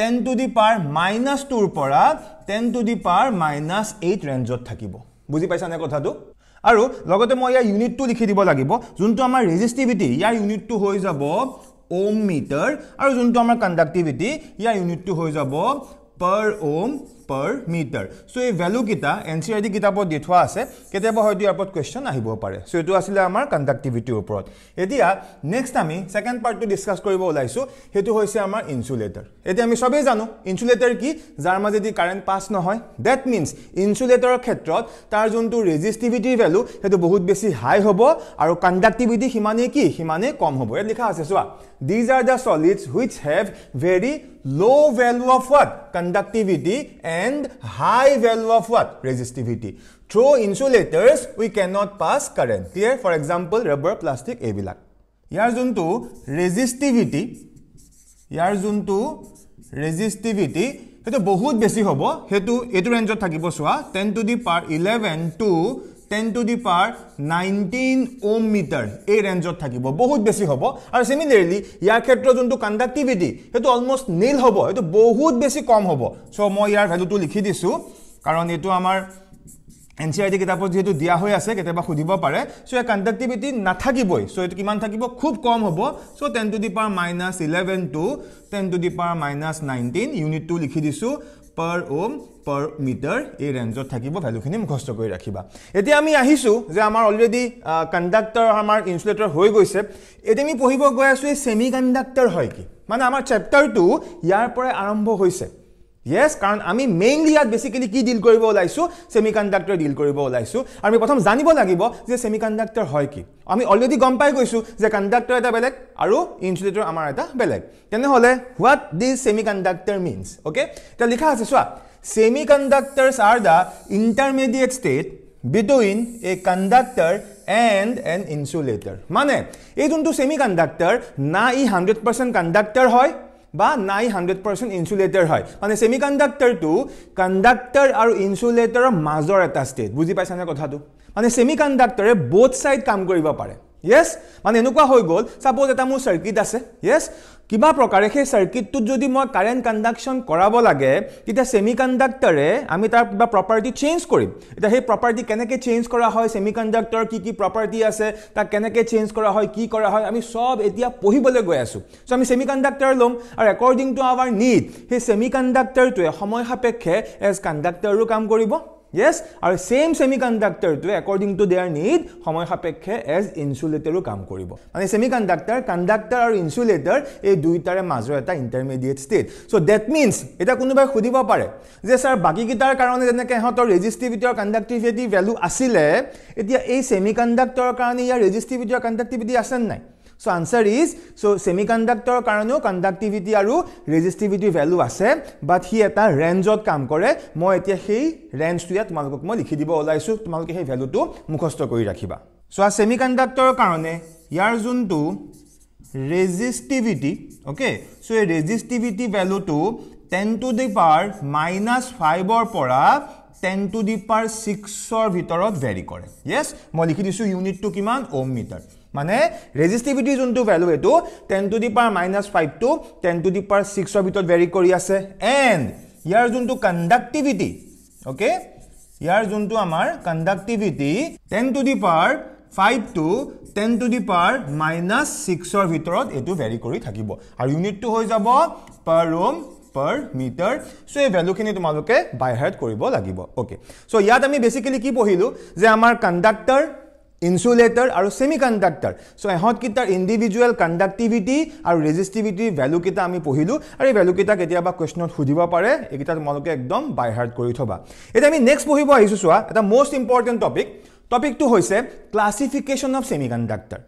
10 to the power minus 2 pora 10 to the power minus 8 range ot thakibo buji paisa ne kotha tu aru logote moi ia unit tu likhi dibo lagibo juntu amar resistivity iar unit tu hoi jabo ohm meter aru juntu amar conductivity iar unit tu hoi jabo per ohm per metre so' এই ভেলুকেইটা N C R T কিতাপত দি থোৱা আছে কেতিয়াবা হয়তো ইয়াৰ ওপৰত question আহিব পাৰে চ' এইটো আছিলে আমাৰ কণ্ডাক্টিভিটিৰ ওপৰত এতিয়া নেক্সট আমি ছেকেণ্ড পাৰ্টটো ডিছকাছ কৰিব ওলাইছোঁ সেইটো হৈছে আমাৰ ইনচুলেটাৰ এতিয়া আমি চবেই জানো ইনচুলেটাৰ কি যাৰ মাজেদি কাৰেণ্ট পাছ নহয় ডেট মিনছ ইনচুলেটাৰৰ ক্ষেত্ৰত তাৰ যোনটো ৰেজিষ্টিভিটিৰ ভেলু সেইটো বহুত বেছি হাই হ'ব আৰু কণ্ডাক্টিভিটি সিমানেই কি সিমানেই কম হ'ব ইয়াত লিখা আছে চোৱা these are the solids which have very low value of what? Conductivity and high value of what? Resistivity. Through insulators, we cannot pass current. Clear? For example, rubber, plastic, abilac. Here's unto resistivity. Here's unto resistivity. It's a very basic hobo. It's a range of 10 to the power 11 to ten to the power nineteen ohm metre এই ৰেঞ্জত থাকিব বহুত বেছি হ'ব আৰু similarly ইয়াৰ ক্ষেত্ৰত যোনটো conductivity সেইটো অলমষ্ট নীল হ'ব সেইটো বহুত বেছি কম হ'ব চ' মই ইয়াৰ ভেলুটো লিখি দিছোঁ কাৰণ এইটো আমাৰ এন চি আই টি কিতাপত যিহেতু দিয়া হৈ আছে কেতিয়াবা সুধিব পাৰে চ' ইয়াৰ কণ্ডাক্টিভিটি নাথাকিবই চ' এইটো কিমান থাকিব খুব কম হ'ব so' ten to the power minus eleven to ten to the power minus nineteen ইউনিটটো লিখি দিছোঁ পাৰ অ'ম পাৰ মিটাৰ এই ৰেঞ্জত থাকিব ভেলুখিনি মুখস্থ কৰি ৰাখিবা এতিয়া আমি আহিছোঁ যে আমাৰ অলৰেডি কণ্ডাক্টৰ আমাৰ ইনচুলেটৰ হৈ গৈছে এতিয়া আমি পঢ়িব গৈ আছোঁ এই ছেমি কণ্ডাক্টৰ হয় কি মানে আমাৰ চেপ্টাৰটো ইয়াৰ পৰাই আৰম্ভ হৈছে য়েছ কাৰণ আমি মেইনলি ইয়াত বেচিকেলি কি ডিল কৰিব ওলাইছোঁ ছেমিকণ্ডাক্টৰ ডিল কৰিব ওলাইছোঁ আমি প্ৰথম জানিব লাগিব যে ছেমিকণ্ডাক্টৰ হয় কি আমি অলৰেডি গম পাই গৈছোঁ যে কণ্ডাক্টৰ এটা বেলেগ আৰু ইনচুলেটৰ আমাৰ এটা বেলেগ তেনেহ'লে what these semiconductor means okay এতিয়া লিখা আছে চোৱা semiconductors are the intermediate state between a conductor and an insulator মানে এই যোনটো ছেমিকণ্ডাক্টৰ না ই হাণ্ড্ৰেড পাৰ্চেণ্ট কণ্ডাক্টৰ হয় বা নাই হাণ্ড্ৰেড পাৰ্চেণ্ট ইনচুলেটেড হয় মানে ছেমি কণ্ডাক্টাৰটো কণ্ডাক্টাৰ আৰু ইনচুলেটৰৰ মাজৰ এটা ষ্টেট বুজি পাইছা নে কথাটো মানে ছেমি কণ্ডাক্টৰে বোথ ছাইড কাম কৰিব পাৰে য়েছ মানে এনেকুৱা হৈ গ'ল চাপ'জ এটা মোৰ চাৰ্কিট আছে য়েছ কিবা প্ৰকাৰে সেই চাৰ্কিটটোত যদি মই কাৰেণ্ট কণ্ডাকশ্যন কৰাব লাগে তেতিয়া চেমি কণ্ডাক্টাৰে আমি তাৰ কিবা প্ৰপাৰ্টি চেঞ্জ কৰিম এতিয়া সেই প্ৰপাৰ্টি কেনেকৈ চেঞ্জ কৰা হয় চেমি কণ্ডাক্টৰ কি কি প্ৰপাৰ্টি আছে তাক কেনেকৈ চেঞ্জ কৰা হয় কি কৰা হয় আমি চব এতিয়া পঢ়িবলৈ গৈ আছোঁ চ' আমি চেমি কণ্ডাক্টাৰ ল'ম আৰু একৰ্ডিং টু আৱাৰ নীড সেই চেমি কণ্ডাক্টাৰটোৱে সময় সাপেক্ষে এজ কণ্ডাক্টাৰো কাম কৰিব য়েছ আৰু ছেইম চেমি কণ্ডাক্টাৰটোৱে একৰ্ডিং টু দেয়াৰ নিড সময় সাপেক্ষে এজ ইনচুলেটাৰো কাম কৰিব মানে চেমি কণ্ডাক্টাৰ কণ্ডাক্টাৰ আৰু ইনচুলেটাৰ এই দুয়োটাৰে মাজৰ এটা intermediate state so' that means এতিয়া কোনোবাই সুধিব পাৰে যে ছাৰ বাকীকেইটাৰ কাৰণে যেনেকৈ সিহঁতৰ ৰেজিষ্টিভিটি আৰু কণ্ডাক্টিভিটি ভেলু আছিলে এতিয়া এই চেমি কণ্ডাক্টৰৰ কাৰণে ইয়াৰ ৰেজিষ্টিভিটি আৰু কণ্ডাক্টিভিটি আছেনে নাই so answer is so semiconductor কারণেও কন্ডাক্টিভিটি আর রেজিস্টিভিটি ভ্যালু আছে বাট হি একটা রেঞ্জত কাম করে মই এতিয়া সেই রেঞ্জটা তোমালোকক মই লিখি দিব ওলাইছো তোমালোকে সেই ভ্যালুটো মুখস্থ করে রাখিবা সো আর সেমি কন্ডাক্টর কারণে ইয়ার যোনটো রেজিস্টিভিটি ওকে সো এই রেজিস্টিভিটি ভ্যালুটো ten to the power minus ফাইভৰ পৰা টেন টু দি পাৰ সিক্সৰ ভিতৰত ভেৰি কৰে ইয়েছ মই লিখি দিছোঁ ইউনিটটো কিমান ওম মিটাৰ মানে ৰেজিষ্টিভিটি যোনটো ভেলু এইটো ten to the power minus five to ten to the power ছিক্সৰ ভিতৰত ভেৰি কৰি আছে এণ্ড ইয়াৰ যোনটো কণ্ডাক্টিভিটি অ'কে ইয়াৰ যোনটো আমাৰ conductivity ten to the power five to ten to the power minus ছিক্সৰ ভিতৰত এইটো ভেৰি কৰি থাকিব আৰু ইউনিটটো হৈ যাব পাৰ ৰুম পাৰ মিটাৰ চ' এই ভেলুখিনি তোমালোকে বাই হাৰ্ট কৰিব লাগিব অ'কে চ' ইয়াত আমি বেচিকেলি কি পঢ়িলোঁ যে আমাৰ কণ্ডাক্টাৰ ইনচুলেটাৰ আৰু ছেমি কণ্ডাক্টাৰ চ' এহঁতকেইটাৰ ইণ্ডিভিজুৱেল কণ্ডাক্টিভিটি আৰু ৰেজিষ্টিভিটিৰ ভেলুকেইটা আমি পঢ়িলোঁ আৰু এই ভেলুকেইটা কেতিয়াবা কুৱেশ্যনত সুধিব পাৰে এইকেইটা তোমালোকে একদম বাই হাৰ্ট কৰি থবা এতিয়া আমি নেক্সট পঢ়িব আহিছোঁ চোৱা এটা মষ্ট ইম্পৰ্টেণ্ট টপিক টপিকটো হৈছে ক্লাছিফিকেশ্যন অফ ছেমি কণ্ডাক্টাৰ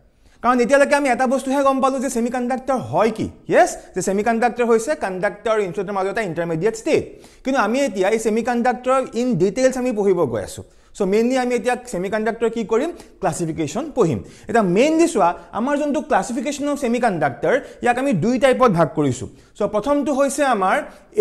কাৰণ এতিয়ালৈকে আমি এটা বস্তুহে গম পালোঁ যে ছেমি কণ্ডাক্টাৰ হয় কি য়েছ যে ছেমি কণ্ডাক্টাৰ হৈছে কণ্ডাক্টাৰ আৰু ইনচুলেটাৰ মাজত এটা ইণ্টাৰমিডিয়েট ষ্টেট কিন্তু আমি এতিয়া এই ছেমি কণ্ডাক্টাৰ ইন ডিটেইলছ আমি পঢ়িব গৈ আছোঁ চ' মেইনলি আমি এতিয়া চেমি কণ্ডাক্টৰ কি কৰিম ক্লাছিফিকেশ্যন পঢ়িম এতিয়া মেইনলি চোৱা আমাৰ যোনটো ক্লাছিফিকেশ্যন অফ চেমি কণ্ডাক্টৰ ইয়াক আমি দুই টাইপত ভাগ কৰিছোঁ চ' প্ৰথমটো হৈছে আমাৰ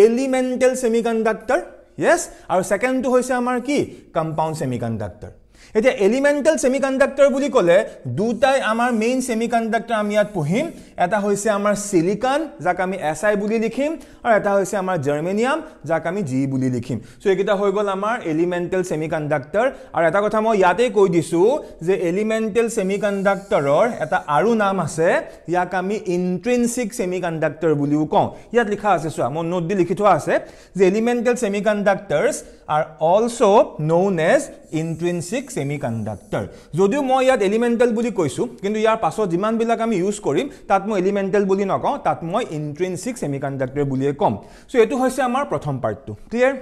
এলিমেণ্টেল চেমি কণ্ডাক্টৰ য়েছ আৰু ছেকেণ্ডটো হৈছে আমাৰ কি কম্পাউণ্ড চেমি কণ্ডাক্টৰ এতিয়া এলিমেণ্টেল ছেমিকণ্ডাক্টৰ বুলি ক'লে দুটাই আমাৰ মেইন ছেমিকণ্ডাক্টৰ আমি ইয়াত পঢ়িম এটা হৈছে আমাৰ চিলিকান যাক আমি এছ আই বুলি লিখিম আৰু এটা হৈছে আমাৰ জাৰ্মেনিয়াম যাক আমি জি বুলি লিখিম চ' এইকেইটা হৈ গ'ল আমাৰ এলিমেণ্টেল ছেমিকণ্ডাক্টৰ আৰু এটা কথা মই ইয়াতেই কৈ দিছোঁ যে এলিমেণ্টেল ছেমিকণ্ডাক্টৰৰ এটা আৰু নাম আছে ইয়াক আমি ইণ্ট্ৰেন্সিক ছেমিকণ্ডাক্টৰ বুলিও কওঁ ইয়াত লিখা আছে চোৱা মই নোট দি লিখি থোৱা আছে যে elemental semiconductors are also' known as intrinsic semiconductor যদিও মই ইয়াত এলিমেণ্টেল বুলি কৈছোঁ কিন্তু ইয়াৰ পাছত যিমানবিলাক আমি ইউজ কৰিম তাত মই এলিমেণ্টেল বুলি নকওঁ তাত মই ইনট্ৰেনচিক ছেমিকণ্ডাক্টৰ বুলিয়ে ক'ম চ' এইটো হৈছে আমাৰ প্ৰথম পাৰ্টটো ক্লিয়াৰ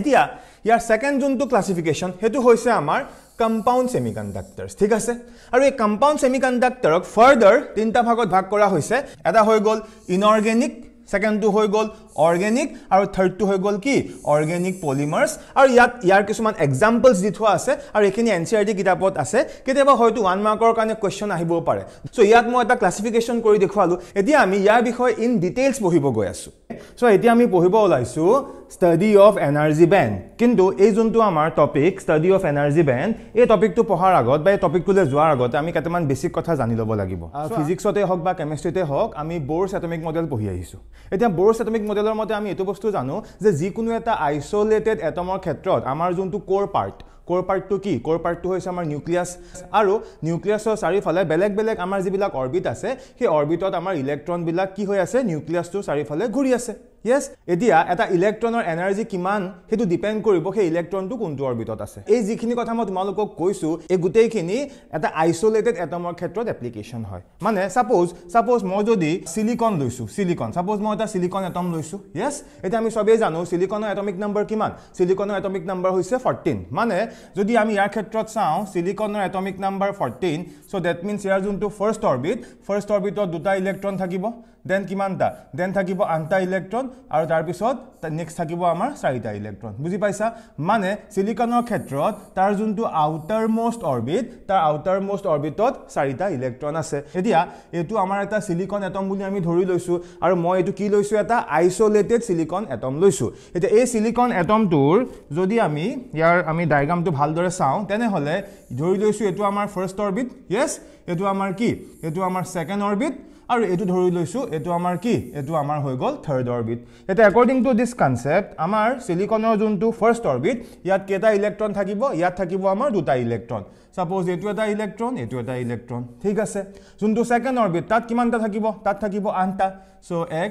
এতিয়া ইয়াৰ ছেকেণ্ড যোনটো ক্লাছিফিকেশ্যন সেইটো হৈছে আমাৰ কম্পাউণ্ড ছেমিকণ্ডাক্টৰ ঠিক আছে আৰু এই কম্পাউণ্ড ছেমিকণ্ডাক্টৰক ফাৰ্ডাৰ তিনিটা ভাগত ভাগ কৰা হৈছে এটা হৈ গ'ল ইনঅৰ্গেনিক ছেকেণ্ডটো হৈ গ'ল অৰ্গেনিক আৰু থাৰ্ডটো হৈ গ'ল কি অৰ্গেনিক পলিমাৰ্ছ আৰু ইয়াত ইয়াৰ কিছুমান এক্সাম্পলছ দি থোৱা আছে আৰু এইখিনি এন চি আৰ টি কিতাপত আছে কেতিয়াবা হয়তো ওৱান মাৰ্কৰ কাৰণে কুৱেশ্যন আহিব পাৰে চ' ইয়াত মই এটা ক্লাছিফিকেশ্যন কৰি দেখুৱালোঁ এতিয়া আমি ইয়াৰ বিষয়ে ইন ডিটেইলছ পঢ়িব গৈ আছোঁ চ' এতিয়া আমি পঢ়িব ওলাইছোঁ ষ্টাডি অফ এনাৰ্জি বেণ্ড কিন্তু এই যোনটো আমাৰ topic study of energy band এই টপিকটো পঢ়াৰ আগত বা এই টপিকটোলৈ যোৱাৰ আগতে আমি কেইটামান বেছিক কথা জানি ল'ব লাগিব ফিজিক্সতে হওক বা কেমেষ্ট্ৰিতে হওক আমি বৰ্ছ এটমিক মডেল পঢ়ি আহিছোঁ এতিয়া বৰ্ছ এটমিক মডেলৰ মতে আমি এইটো বস্তু জানো যে যিকোনো এটা আইচলেটেড এটমৰ ক্ষেত্ৰত আমাৰ যোনটো ক'ৰ পাৰ্ট ক'ৰ পাৰ্টটো কি ক'ৰ পাৰ্টটো হৈছে আমাৰ নিউক্লিয়াছ আৰু নিউক্লিয়াছৰ চাৰিওফালে বেলেগ বেলেগ আমাৰ যিবিলাক অৰ্বিট আছে সেই অৰ্বিটত আমাৰ ইলেক্ট্ৰনবিলাক কি হৈ আছে নিউক্লিয়াছটোৰ চাৰিওফালে ঘূৰি আছে য়েছ এতিয়া এটা ইলেক্ট্ৰনৰ এনাৰ্জি কিমান সেইটো ডিপেণ্ড কৰিব সেই ইলেক্ট্ৰনটো কোনটো অৰ্বিটত আছে এই যিখিনি কথা মই তোমালোকক কৈছোঁ এই গোটেইখিনি এটা আইচলেটেড এটমৰ ক্ষেত্ৰত এপ্লিকেশ্যন হয় মানে ছাপ'জ ছাপ'জ মই যদি চিলিকন লৈছোঁ চিলিকন ছাপ'জ মই এটা চিলিকন এটম লৈছোঁ য়েছ এতিয়া আমি চবেই জানো চিলিকনৰ এটমিক নাম্বাৰ কিমান চিলিকনৰ এটমিক নাম্বাৰ হৈছে ফৰ্টিন মানে যদি আমি ইয়াৰ ক্ষেত্ৰত চাওঁ চিলিকনৰ atomic number fourteen so' that means ইয়াৰ যোনটো ফাৰ্ষ্ট অৰ্বিট ফাৰ্ষ্ট অৰ্বিটত দুটা ইলেক্ট্ৰন থাকিব দেন কিমানটা দেন থাকিব আঠটা ইলেক্ট্ৰন আৰু তাৰপিছত নেক্সট থাকিব আমাৰ চাৰিটা ইলেক্ট্ৰন বুজি পাইছা মানে চিলিকনৰ ক্ষেত্ৰত তাৰ যোনটো আউটাৰ মষ্ট অৰ্বিট তাৰ আউটাৰ মষ্ট অৰ্বিটত চাৰিটা ইলেক্ট্ৰন আছে এতিয়া এইটো আমাৰ এটা চিলিকন এটম বুলি আমি ধৰি লৈছোঁ আৰু মই এইটো কি লৈছোঁ এটা আইচলেটেড চিলিকন এটম লৈছোঁ এতিয়া এই চিলিকন এটমটোৰ যদি আমি ইয়াৰ আমি ডায়েগ্ৰামটো ভালদৰে চাওঁ তেনেহ'লে ধৰি লৈছোঁ এইটো আমাৰ ফাৰ্ষ্ট অৰ্বিট য়েছ এইটো আমাৰ কি এইটো আমাৰ ছেকেণ্ড অৰ্বিট আৰু এইটো ধৰি লৈছোঁ এইটো আমাৰ কি এইটো আমাৰ হৈ গ'ল থাৰ্ড অৰ্বিট এতিয়া একৰ্ডিং টু দিছ কনচেপ্ট আমাৰ চিলিকনৰ যোনটো ফাৰ্ষ্ট অৰ্বিট ইয়াত কেইটা ইলেক্ট্ৰন থাকিব ইয়াত থাকিব আমাৰ দুটা ইলেক্ট্ৰন ছাপ'জ এইটো এটা ইলেক্ট্ৰন এইটো এটা ইলেক্ট্ৰন ঠিক আছে যোনটো ছেকেণ্ড অৰ্বিট তাত কিমানটা থাকিব তাত থাকিব আঠটা ছ' এক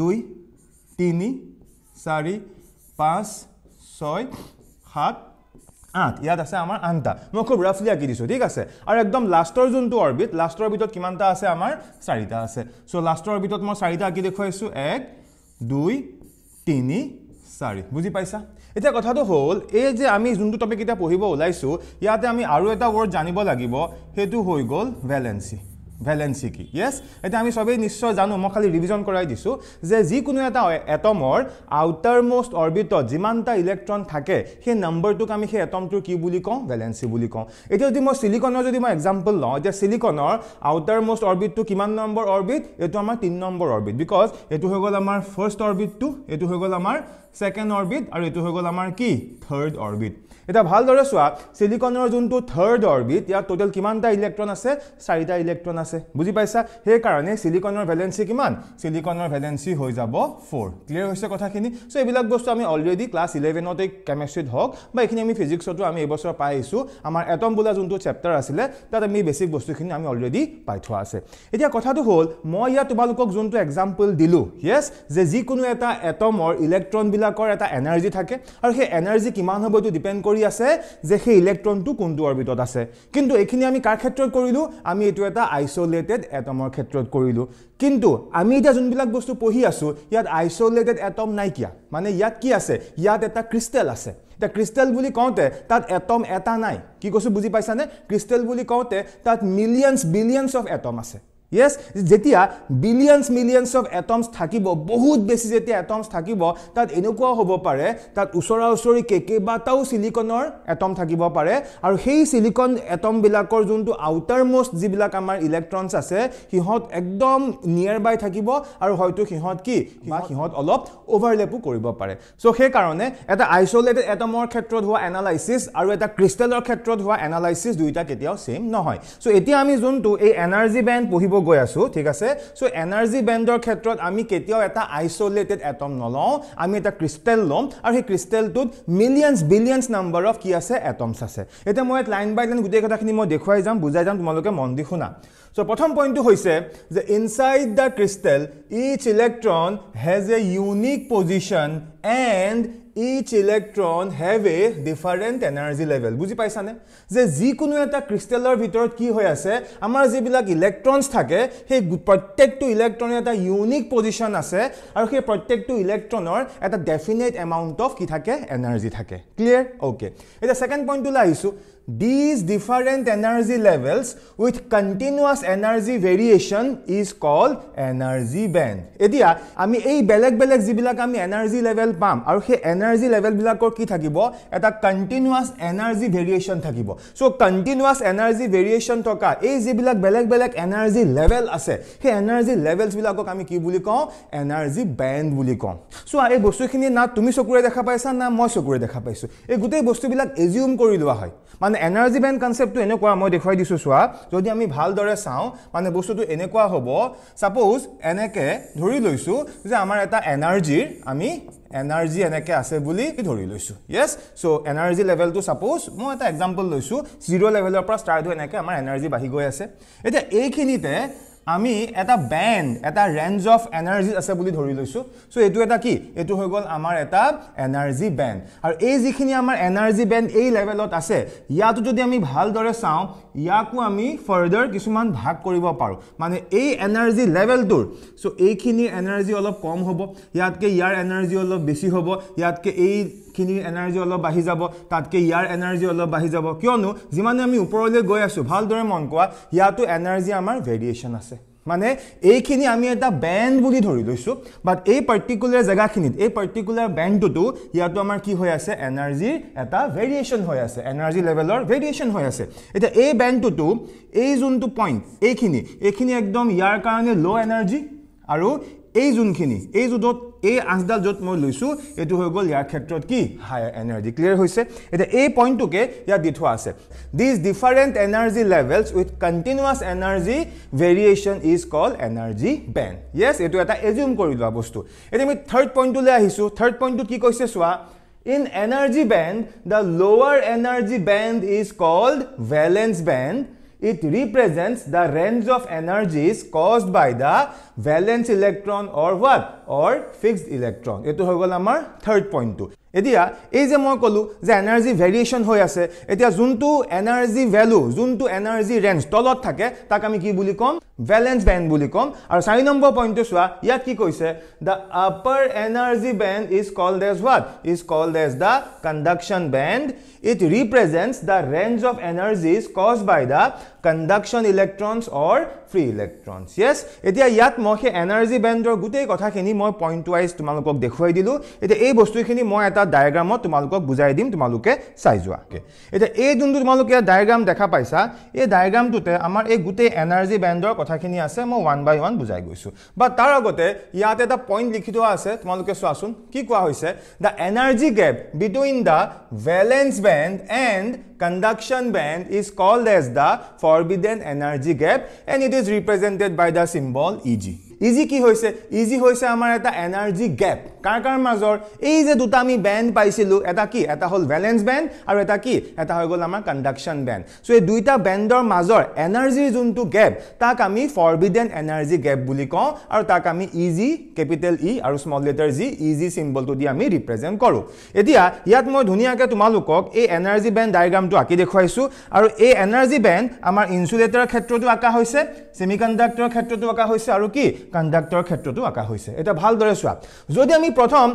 দুই তিনি চাৰি পাঁচ ছয় সাত আঠ ইয়াত আছে আমাৰ আঠটা মই খুব ৰাফলি আঁকি দিছোঁ ঠিক আছে আৰু একদম লাষ্টৰ যোনটো অৰ্বিট লাষ্টৰ অৰ্বিটত কিমানটা আছে আমাৰ চাৰিটা আছে চ' লাষ্টৰ অৰ্বিটত মই চাৰিটা আঁকি দেখুৱাইছোঁ এক দুই তিনি চাৰি বুজি পাইছা এতিয়া কথাটো হ'ল এই যে আমি যোনটো টপিক এতিয়া পঢ়িব ওলাইছোঁ ইয়াতে আমি আৰু এটা ৱৰ্ড জানিব লাগিব সেইটো হৈ গ'ল ভেলেঞ্চি ভেলেঞ্চি কি য়েছ এতিয়া আমি চবেই নিশ্চয় জানো মই খালি ৰিভিজন কৰাই দিছোঁ যে যিকোনো এটা এটমৰ আউটাৰ মষ্ট অৰ্বিটত যিমানটা ইলেক্ট্ৰন থাকে সেই নম্বৰটোক আমি সেই এটমটোৰ কি বুলি কওঁ ভেলেঞ্চি বুলি কওঁ এতিয়া যদি মই চিলিকনৰ যদি মই এক্সাম্পল লওঁ এতিয়া চিলিকনৰ আউটাৰ মষ্ট অৰ্বিটটো কিমান নম্বৰ অৰ্বিট এইটো আমাৰ তিনি নম্বৰ অৰ্বিট বিকজ এইটো হৈ গ'ল আমাৰ ফাৰ্ষ্ট অৰ্বিটটো এইটো হৈ গ'ল আমাৰ ছেকেণ্ড অৰ্বিট আৰু এইটো হৈ গ'ল আমাৰ কি থাৰ্ড অৰ্বিট এটা ভালদৰে চোৱা চিলিকনৰ যোনটো থাৰ্ড অৰবিট ইয়াত টোটেল কিমানটা ইলেক্ট্ৰন আছে চাৰিটা ইলেক্ট্ৰন আছে বুজি পাইছা সেইকাৰণে চিলিকনৰ ভেলেঞ্চি কিমান চিলিকনৰ ভেলেঞ্চি হৈ যাব ফ'ৰ ক্লিয়াৰ হৈছে কথাখিনি চ' এইবিলাক বস্তু আমি অলৰেডি ক্লাছ ইলেভেনতে কেমেষ্ট্ৰিত হওক বা এইখিনি আমি ফিজিক্সতো আমি এইবছৰ পাই আহিছোঁ আমাৰ এটম বোলা যোনটো চেপ্টাৰ আছিলে তাত আমি বেছিক বস্তুখিনি আমি অলৰেডি পাই থোৱা আছে এতিয়া কথাটো হ'ল মই ইয়াত তোমালোকক যোনটো এক্সাম্পল দিলোঁ য়েছ যে যিকোনো এটা এটমৰ ইলেক্ট্ৰনবিলাকৰ এটা এনাৰ্জি থাকে আৰু সেই এনাৰ্জি কিমান হ'ব এইটো ডিপেণ্ড কৰি কৰি আছে যে সেই ইলেক্ট্ৰনটো কোনটো অৰ্বিটত আছে কিন্তু এইখিনি আমি কাৰ ক্ষেত্ৰত কৰিলোঁ আমি এইটো এটা আইচলেটেড এটমৰ ক্ষেত্ৰত কৰিলোঁ কিন্তু আমি এতিয়া যোনবিলাক বস্তু পঢ়ি আছোঁ ইয়াত আইচলেটেড এটম নাইকিয়া মানে ইয়াত কি আছে ইয়াত এটা ক্ৰিষ্টেল আছে এতিয়া ক্ৰিষ্টেল বুলি কওঁতে তাত এটম এটা নাই কি কৈছোঁ বুজি পাইছানে ক্ৰিষ্টেল বুলি কওঁতে তাত মিলিয়নছ বিলিয়নছ অফ এটম আছে য়েছ যেতিয়া বিলিয়নছ মিলিয়নছ অফ এটমছ থাকিব বহুত বেছি যেতিয়া এটমছ থাকিব তাত এনেকুৱাও হ'ব পাৰে তাত ওচৰা ওচৰি কেইবাটাও চিলিকনৰ এটম থাকিব পাৰে আৰু সেই চিলিকন এটমবিলাকৰ যোনটো আউটাৰ মষ্ট যিবিলাক আমাৰ ইলেক্ট্ৰনছ আছে সিহঁত একদম নিয়াৰ বাই থাকিব আৰু হয়তো সিহঁত কি বা সিহঁত অলপ অভাৰলেপো কৰিব পাৰে চ' সেইকাৰণে এটা আইচলেটেড এটমৰ ক্ষেত্ৰত হোৱা এনালাইচিছ আৰু এটা ক্ৰিষ্টেলৰ ক্ষেত্ৰত হোৱা এনালাইচিছ দুয়োটা কেতিয়াও ছেইম নহয় চ' এতিয়া আমি যোনটো এই এনাৰ্জি বেণ্ড পঢ়িব গৈ আছোঁ ঠিক আছে চ' এনাৰ্জি বেণ্ডৰ ক্ষেত্ৰত আমি কেতিয়াও এটা আইচলেটেড এটম নলওঁ আমি এটা ক্ৰিষ্টেল ল'ম আৰু সেই ক্ৰিষ্টেলটোত মিলিয়নছ বিলিয়নছ নাম্বাৰ অফ কি আছে এটমছ আছে এতিয়া মই লাইন বাই লাইন গোটেই কথাখিনি মই দেখুৱাই যাম বুজাই যাম তোমালোকে মন দি শুনা চ' প্ৰথম পইণ্টটো হৈছে যে inside the crystal each electron has a unique position and each electron have a different energy level বুজি পাইছানে যে যিকোনো এটা ক্ৰিষ্টেলৰ ভিতৰত কি হৈ আছে আমাৰ যিবিলাক ইলেক্ট্ৰনছ থাকে সেই প্ৰত্যেকটো ইলেক্ট্ৰনৰ এটা ইউনিক পজিশ্যন আছে আৰু সেই প্ৰত্যেকটো ইলেক্ট্ৰনৰ এটা ডেফিনেট এমাউণ্ট অফ কি থাকে এনাৰ্জি থাকে ক্লিয়াৰ অ'কে এতিয়া ছেকেণ্ড পইণ্টটোলৈ আহিছোঁ these different energy levels with continuous energy variation is called energy band edia ami ei belak belak jibilak ami energy level pam aru he energy level bilakor ki thakibo eta continuous energy variation thakibo so continuous energy variation toka ei jibilak belak belak energy level ase he energy levels bilakok ami ki buli kaw energy band buli kaw so ei bostu khini na tumi sokure dekha paisa na moi sokure dekha paisu ei gutei bostu bilak assume kori lwa hoy mane মানে energy band কনচেপ্টটো এনেকুৱা মই দেখুৱাই দিছোঁ চোৱা যদি আমি ভালদৰে চাওঁ মানে বস্তুটো এনেকুৱা হ'ব চাপ'জ এনেকৈ ধৰি লৈছোঁ যে আমাৰ এটা এনাৰ্জিৰ আমি এনাৰ্জি এনেকৈ আছে বুলি ধৰি লৈছোঁ য়েছ চ' এনাৰ্জি লেভেলটো চাপ'জ মই এটা এক্সাম্পল লৈছোঁ জিৰ' লেভেলৰ পৰা ষ্টাৰ্ট হৈ এনেকৈ আমাৰ এনাৰ্জি বাঢ়ি গৈ আছে এতিয়া এইখিনিতে আমি এটা বেণ্ড এটা ৰেঞ্জ অফ এনাৰ্জি আছে বুলি ধৰি লৈছোঁ চ' এইটো এটা কি এইটো হৈ গ'ল আমাৰ এটা এনাৰ্জি বেণ্ড আৰু এই যিখিনি আমাৰ এনাৰ্জি বেণ্ড এই লেভেলত আছে ইয়াতো যদি আমি ভালদৰে চাওঁ ইয়াকো আমি ফাৰ্ডাৰ কিছুমান ভাগ কৰিব পাৰোঁ মানে এই এনাৰ্জি লেভেলটোৰ চ' এইখিনিৰ এনাৰ্জি অলপ কম হ'ব ইয়াতকৈ ইয়াৰ এনাৰ্জি অলপ বেছি হ'ব ইয়াতকৈ এইখিনিৰ এনাৰ্জি অলপ বাঢ়ি যাব তাতকৈ ইয়াৰ এনাৰ্জি অলপ বাঢ়ি যাব কিয়নো যিমানে আমি ওপৰলৈ গৈ আছোঁ ভালদৰে মন কোৱা ইয়াতো এনাৰ্জি আমাৰ ভেৰিয়েশ্যন আছে মানে এইখিনি আমি এটা বেণ্ড বুলি ধৰি লৈছোঁ বাট এই পাৰ্টিকুলাৰ জেগাখিনিত এই পাৰ্টিকুলাৰ বেণ্ডটোতো ইয়াতো আমাৰ কি হৈ আছে এনাৰ্জিৰ এটা ভেৰিয়েশ্যন হৈ আছে এনাৰ্জি লেভেলৰ ভেৰিয়েশ্যন হৈ আছে এতিয়া এই বেণ্ডটোতো এই যোনটো পইণ্ট এইখিনি এইখিনি একদম ইয়াৰ কাৰণে ল' এনাৰ্জি আৰু এই যোনখিনি এই যুদ্ধত এই আঁচডাল য'ত মই লৈছোঁ এইটো হৈ গ'ল ইয়াৰ ক্ষেত্ৰত কি হায়াৰ এনাৰ্জি ক্লিয়াৰ হৈছে এতিয়া এই পইণ্টটোকে ইয়াত দি থোৱা আছে these different energy levels with continuous energy variation is call energy band yes এইটো এটা এজিউম কৰি লোৱা বস্তু এতিয়া আমি থাৰ্ড পইণ্টটোলৈ আহিছোঁ থাৰ্ড পইণ্টটো কি কৈছে চোৱা in energy band the lower energy band is called valence band it represents the range of energies caused by the valence electron or what or fixed electron etu hogol amar third point tu edia ei je moi kolu je energy variation hoy ase etia juntu energy value juntu energy range tolot thake tak ami ki buli kom valence band buli kom ar sai number point swa ya ki koise the upper energy band is called as what is called as the conduction band it represents the range of energies caused by the conduction electrons or free electrons yes এতিয়া ইয়াত মই সেই energy বেণ্ডৰ গোটেই কথাখিনি মই point wise তোমালোকক দেখুৱাই দিলোঁ এতিয়া এই বস্তুখিনি মই এটা ডায়েগ্ৰামত তোমালোকক বুজাই দিম তোমালোকে চাই যোৱাকৈ এতিয়া এই যোনটো তোমালোকে ইয়াত ডায়েগ্ৰাম দেখা পাইছা এই ডায়েগ্ৰামটোতে আমাৰ এই গোটেই এনাৰ্জি বেণ্ডৰ কথাখিনি আছে মই ওৱান বাই ওৱান বুজাই গৈছোঁ বা তাৰ আগতে ইয়াত এটা পইণ্ট লিখি থোৱা আছে তোমালোকে চোৱাচোন কি কোৱা হৈছে the energy gap between the valence band and conduction band is called as the forbidden energy gap and it is represented by the symbol eg easy কি হৈছে easy হৈছে আমাৰ এটা energy gap কাৰ কাৰ মাজৰ এই যে দুটা আমি বেণ্ড পাইছিলোঁ এটা কি এটা হ'ল বেলেঞ্চ বেণ্ড আৰু এটা কি এটা হৈ গ'ল আমাৰ কণ্ডাকশ্যন বেণ্ড চ' এই দুইটা বেণ্ডৰ মাজৰ এনাৰ্জিৰ যোনটো গেপ তাক আমি ফৰবিডেন এনাৰ্জি গেপ বুলি কওঁ আৰু তাক আমি ই জি কেপিটেল ই আৰু small letter G E G চিম্বলটো দি আমি ৰিপ্ৰেজেণ্ট কৰোঁ এতিয়া ইয়াত মই ধুনীয়াকৈ তোমালোকক এই এনাৰ্জি বেণ্ড ডায়েগ্ৰামটো আঁকি দেখুৱাইছোঁ আৰু এই এনাৰ্জি বেণ্ড আমাৰ ইনচুলেটাৰৰ ক্ষেত্ৰতো আঁকা হৈছে ছেমি কণ্ডাক্টৰৰ ক্ষেত্ৰতো আঁকা হৈছে আৰু কি কণ্ডাক্টৰৰ ক্ষেত্ৰতো আঁকা হৈছে এতিয়া ভালদৰে চোৱা যদি আমি প্ৰথম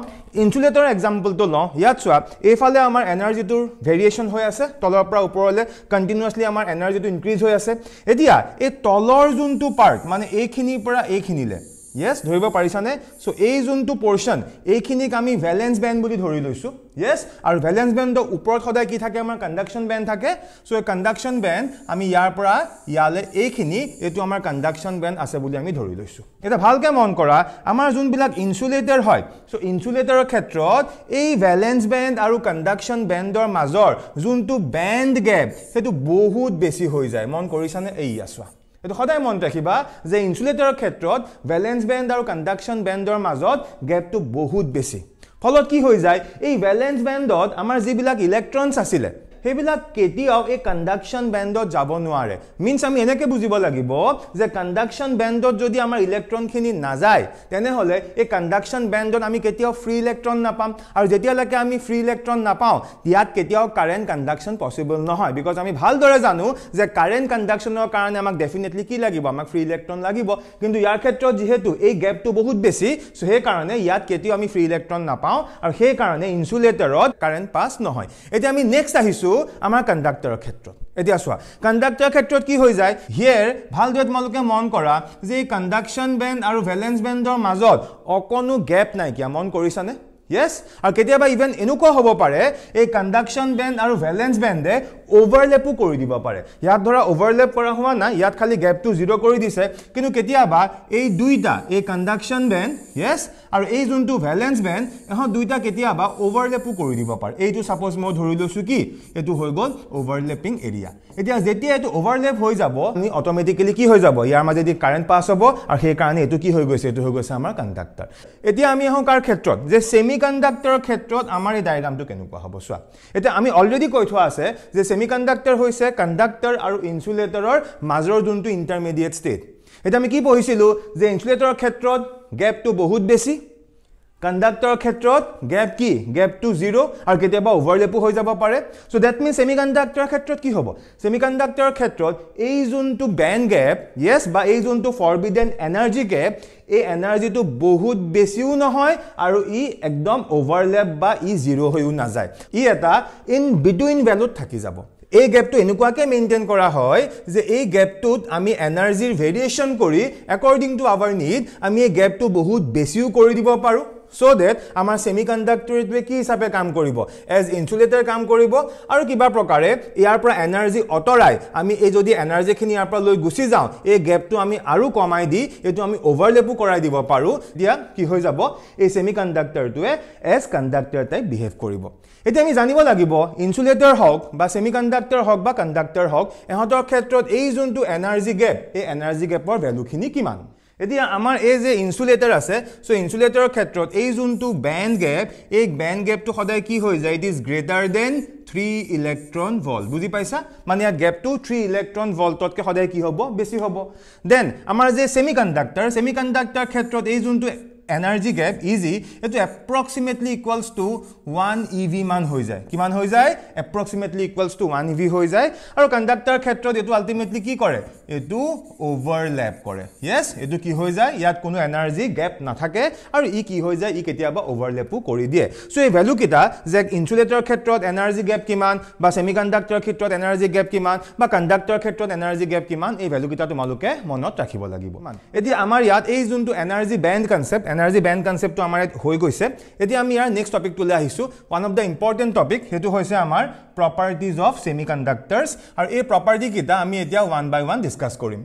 ইনচুলেটৰ এক্সাম্পলটো লওঁ ইয়াত চোৱা এইফালে আমাৰ এনাৰ্জিটোৰ ভেৰিয়েশ্যন হৈ আছে তলৰ পৰা ওপৰলৈ কণ্টিনিউৱাছলি আমাৰ এনাৰ্জিটো ইনক্ৰিজ হৈ আছে এতিয়া এই তলৰ যোনটো পাৰ্ট মানে এইখিনিৰ পৰা এইখিনিলৈ য়েছ ধৰিব পাৰিছানে চ' এই যোনটো পৰ্চন এইখিনিক আমি ভেলেঞ্চ বেণ্ড বুলি ধৰি লৈছোঁ য়েছ আৰু ভেলেঞ্চ বেণ্ডৰ ওপৰত সদায় কি থাকে আমাৰ কণ্ডাকশ্যন বেণ্ড থাকে চ' এই কণ্ডাকশ্যন বেণ্ড আমি ইয়াৰ পৰা ইয়ালৈ এইখিনি এইটো আমাৰ কণ্ডাকশ্যন বেণ্ড আছে বুলি আমি ধৰি লৈছোঁ এতিয়া ভালকৈ মন কৰা আমাৰ যোনবিলাক ইনচুলেটাৰ হয় চ' ইনচুলেটাৰৰ ক্ষেত্ৰত এই ভেলেঞ্চ বেণ্ড আৰু কণ্ডাকশ্যন বেণ্ডৰ মাজৰ যোনটো বেণ্ড গেপ সেইটো বহুত বেছি হৈ যায় মন কৰিছানে এই আছোঁ এইটো সদায় মনত ৰাখিবা যে ইনচুলেটৰৰ ক্ষেত্ৰত ভেলেঞ্চ বেণ্ড আৰু কণ্ডাকশ্যন বেণ্ডৰ মাজত গেপটো বহুত বেছি ফলত কি হৈ যায় এই ভেলেঞ্চ বেণ্ডত আমাৰ যিবিলাক ইলেক্ট্ৰনছ আছিলে সেইবিলাক কেতিয়াও এই কণ্ডাকশ্যন বেণ্ডত যাব নোৱাৰে মিনছ আমি এনেকৈ বুজিব লাগিব যে কণ্ডাকশ্যন বেণ্ডত যদি আমাৰ ইলেক্ট্ৰনখিনি নাযায় তেনেহ'লে এই কণ্ডাকশ্যন বেণ্ডত আমি কেতিয়াও ফ্ৰী ইলেক্ট্ৰন নাপাম আৰু যেতিয়ালৈকে আমি ফ্ৰী ইলেক্ট্ৰন নাপাওঁ ইয়াত কেতিয়াও কাৰেণ্ট কণ্ডাকশ্যন পচিবল নহয় বিকজ আমি ভালদৰে জানো যে কাৰেণ্ট কণ্ডাকশ্যনৰ কাৰণে আমাক ডেফিনেটলি কি লাগিব আমাক ফ্ৰী ইলেক্ট্ৰন লাগিব কিন্তু ইয়াৰ ক্ষেত্ৰত যিহেতু এই গেপটো বহুত বেছি চ' সেইকাৰণে ইয়াত কেতিয়াও আমি ফ্ৰী ইলেক্ট্ৰন নাপাওঁ আৰু সেইকাৰণে ইনচুলেটৰত কাৰেণ্ট পাছ নহয় এতিয়া আমি নেক্সট আহিছোঁ দেখিছোঁ আমাৰ কণ্ডাক্টৰৰ ক্ষেত্ৰত এতিয়া চোৱা কণ্ডাক্টৰৰ ক্ষেত্ৰত কি হৈ যায় হিয়েৰ ভালদৰে তোমালোকে মন কৰা যে এই কণ্ডাকশ্যন বেণ্ড আৰু ভেলেন্স বেণ্ডৰ মাজত অকণো গেপ নাইকিয়া মন কৰিছানে য়েছ আৰু কেতিয়াবা ইভেন এনেকুৱা হ'ব পাৰে এই কণ্ডাকশ্যন বেণ্ড আৰু ভেলেন্স বেণ্ডে অভাৰলেপো কৰি দিব পাৰে ইয়াত ধৰা অভাৰলেপ কৰা হোৱা নাই ইয়াত খালি গেপটো জিৰ' কৰি দিছে কিন্তু কেতিয়াবা এই দুইটা এই কণ্ডাকশ্যন বেন য়েছ আৰু এই যোনটো ভেলেঞ্চ বেন ইহঁত দুইটা কেতিয়াবা অভাৰলেপো কৰি দিব পাৰে এইটো ছাপ'জ মই ধৰি লৈছোঁ কি এইটো হৈ গ'ল অভাৰলেপিং এৰিয়া এতিয়া যেতিয়া এইটো অভাৰলেপ হৈ যাব আমি অট'মেটিকেলি কি হৈ যাব ইয়াৰ মাজেদি কাৰেণ্ট পাছ হ'ব আৰু সেইকাৰণে এইটো কি হৈ গৈছে এইটো হৈ গৈছে আমাৰ কণ্ডাক্টাৰ এতিয়া আমি আহোঁ কাৰ ক্ষেত্ৰত যে ছেমি কণ্ডাক্টৰৰ ক্ষেত্ৰত আমাৰ এই ডায়েগ্ৰামটো কেনেকুৱা হ'ব চোৱা এতিয়া আমি অলৰেডি কৈ থোৱা আছে যে ছেমিকণ্ডাক্টৰ হৈছে কণ্ডাক্টৰ আৰু ইনচুলেটৰৰ মাজৰ যোনটো ইণ্টাৰমিডিয়েট ষ্টেট এতিয়া আমি কি পঢ়িছিলোঁ যে ইনচুলেটৰৰ ক্ষেত্ৰত গেপটো বহুত বেছি কণ্ডাক্টৰ ক্ষেত্ৰত গেপ কি গেপটো জিৰ' আৰু কেতিয়াবা অভাৰলেপো হৈ যাব পাৰে so' that mean semi conductor ক্ষেত্ৰত কি হ'ব চেমি কণ্ডাক্টৰ ক্ষেত্ৰত এই যোনটো বেণ্ড গেপ য়েছ বা এই যোনটো ফৰবিডেণ্ট এনাৰ্জি গেপ এই এনাৰ্জিটো বহুত বেছিও নহয় আৰু ই একদম অভাৰলেপ বা ই জিৰ' হৈও নাযায় ই এটা ইন বিটুইন ভেলুত থাকি যাব এই গেপটো এনেকুৱাকৈ মেইনটেইন কৰা হয় যে এই গেপটোত আমি এনাৰ্জিৰ ভেৰিয়েশ্যন কৰি একৰ্ডিং টু আৱাৰ নিড আমি এই গেপটো বহুত বেছিও কৰি দিব পাৰোঁ চ' ডেট আমাৰ চেমি কণ্ডাক্টৰটোৱে কি হিচাপে কাম কৰিব এজ ইনচুলেটাৰ কাম কৰিব আৰু কিবা প্ৰকাৰে ইয়াৰ পৰা এনাৰ্জি আঁতৰাই আমি এই যদি এনাৰ্জিখিনি ইয়াৰ পৰা লৈ গুচি যাওঁ এই গেপটো আমি আৰু কমাই দি এইটো আমি অভাৰলেপো কৰাই দিব পাৰোঁ দিয়া কি হৈ যাব এই চেমি কণ্ডাক্টৰটোৱে এজ কণ্ডাক্টৰ টাইপ বিহেভ কৰিব এতিয়া আমি জানিব লাগিব ইনচুলেটাৰ হওক বা চেমি কণ্ডাক্টৰ হওক বা কণ্ডাক্টৰ হওক ইহঁতৰ ক্ষেত্ৰত এই যোনটো এনাৰ্জি গেপ এই এনাৰ্জি গেপৰ ভেলুখিনি কিমান এতিয়া আমাৰ এই যে ইনচুলেটাৰ আছে চ' ইনচুলেটাৰৰ ক্ষেত্ৰত এই যোনটো বেণ্ড গেপ এই বেণ্ড গেপটো সদায় কি হৈ যায় it is greater than three electron volt বুজি পাইছা মানে ইয়াত গেপটো থ্ৰী ইলেক্ট্ৰন ভল্টতকৈ সদায় কি হ'ব বেছি হ'ব দেন আমাৰ যে ছেমি কণ্ডাক্টাৰ ছেমি কণ্ডাক্টাৰ ক্ষেত্ৰত এই যোনটো এনাৰ্জি গেপ ইজি এইটো approximately equals to one E V মান হৈ যায় কিমান হৈ যায় approximately equals to one E V হৈ যায় আৰু কণ্ডাক্টাৰ ক্ষেত্ৰত এইটো আল্টিমেটলি কি কৰে এইটো অ'ভাৰলেপ কৰে য়েছ এইটো কি হৈ যায় ইয়াত কোনো এনাৰ্জি গেপ নাথাকে আৰু ই কি হৈ যায় ই কেতিয়াবা অ'ভাৰলেপো কৰি দিয়ে চ' এই ভেলুকেইটা যে ইনচুলেটৰ ক্ষেত্ৰত এনাৰ্জি গেপ কিমান বা ছেমি কণ্ডাক্টৰ ক্ষেত্ৰত এনাৰ্জি গেপ কিমান বা কণ্ডাক্টৰ ক্ষেত্ৰত এনাৰ্জি গেপ কিমান এই ভেলুকেইটা তোমালোকে মনত ৰাখিব লাগিব এতিয়া আমাৰ ইয়াত এই যোনটো energy band concept energy band কনচেপ্টটো আমাৰ ইয়াত হৈ গৈছে এতিয়া আমি ইয়াৰ নেক্সট টপিকটোলৈ আহিছোঁ one of the important topic সেইটো হৈছে আমাৰ প্ৰপাৰ্টিজ অফ ছেমি কণ্ডাক্টাৰ্ছ আৰু এই প্ৰপাৰ্টিকেইটা আমি এতিয়া ওৱান বাই ওৱান ডিছকাছ কৰিম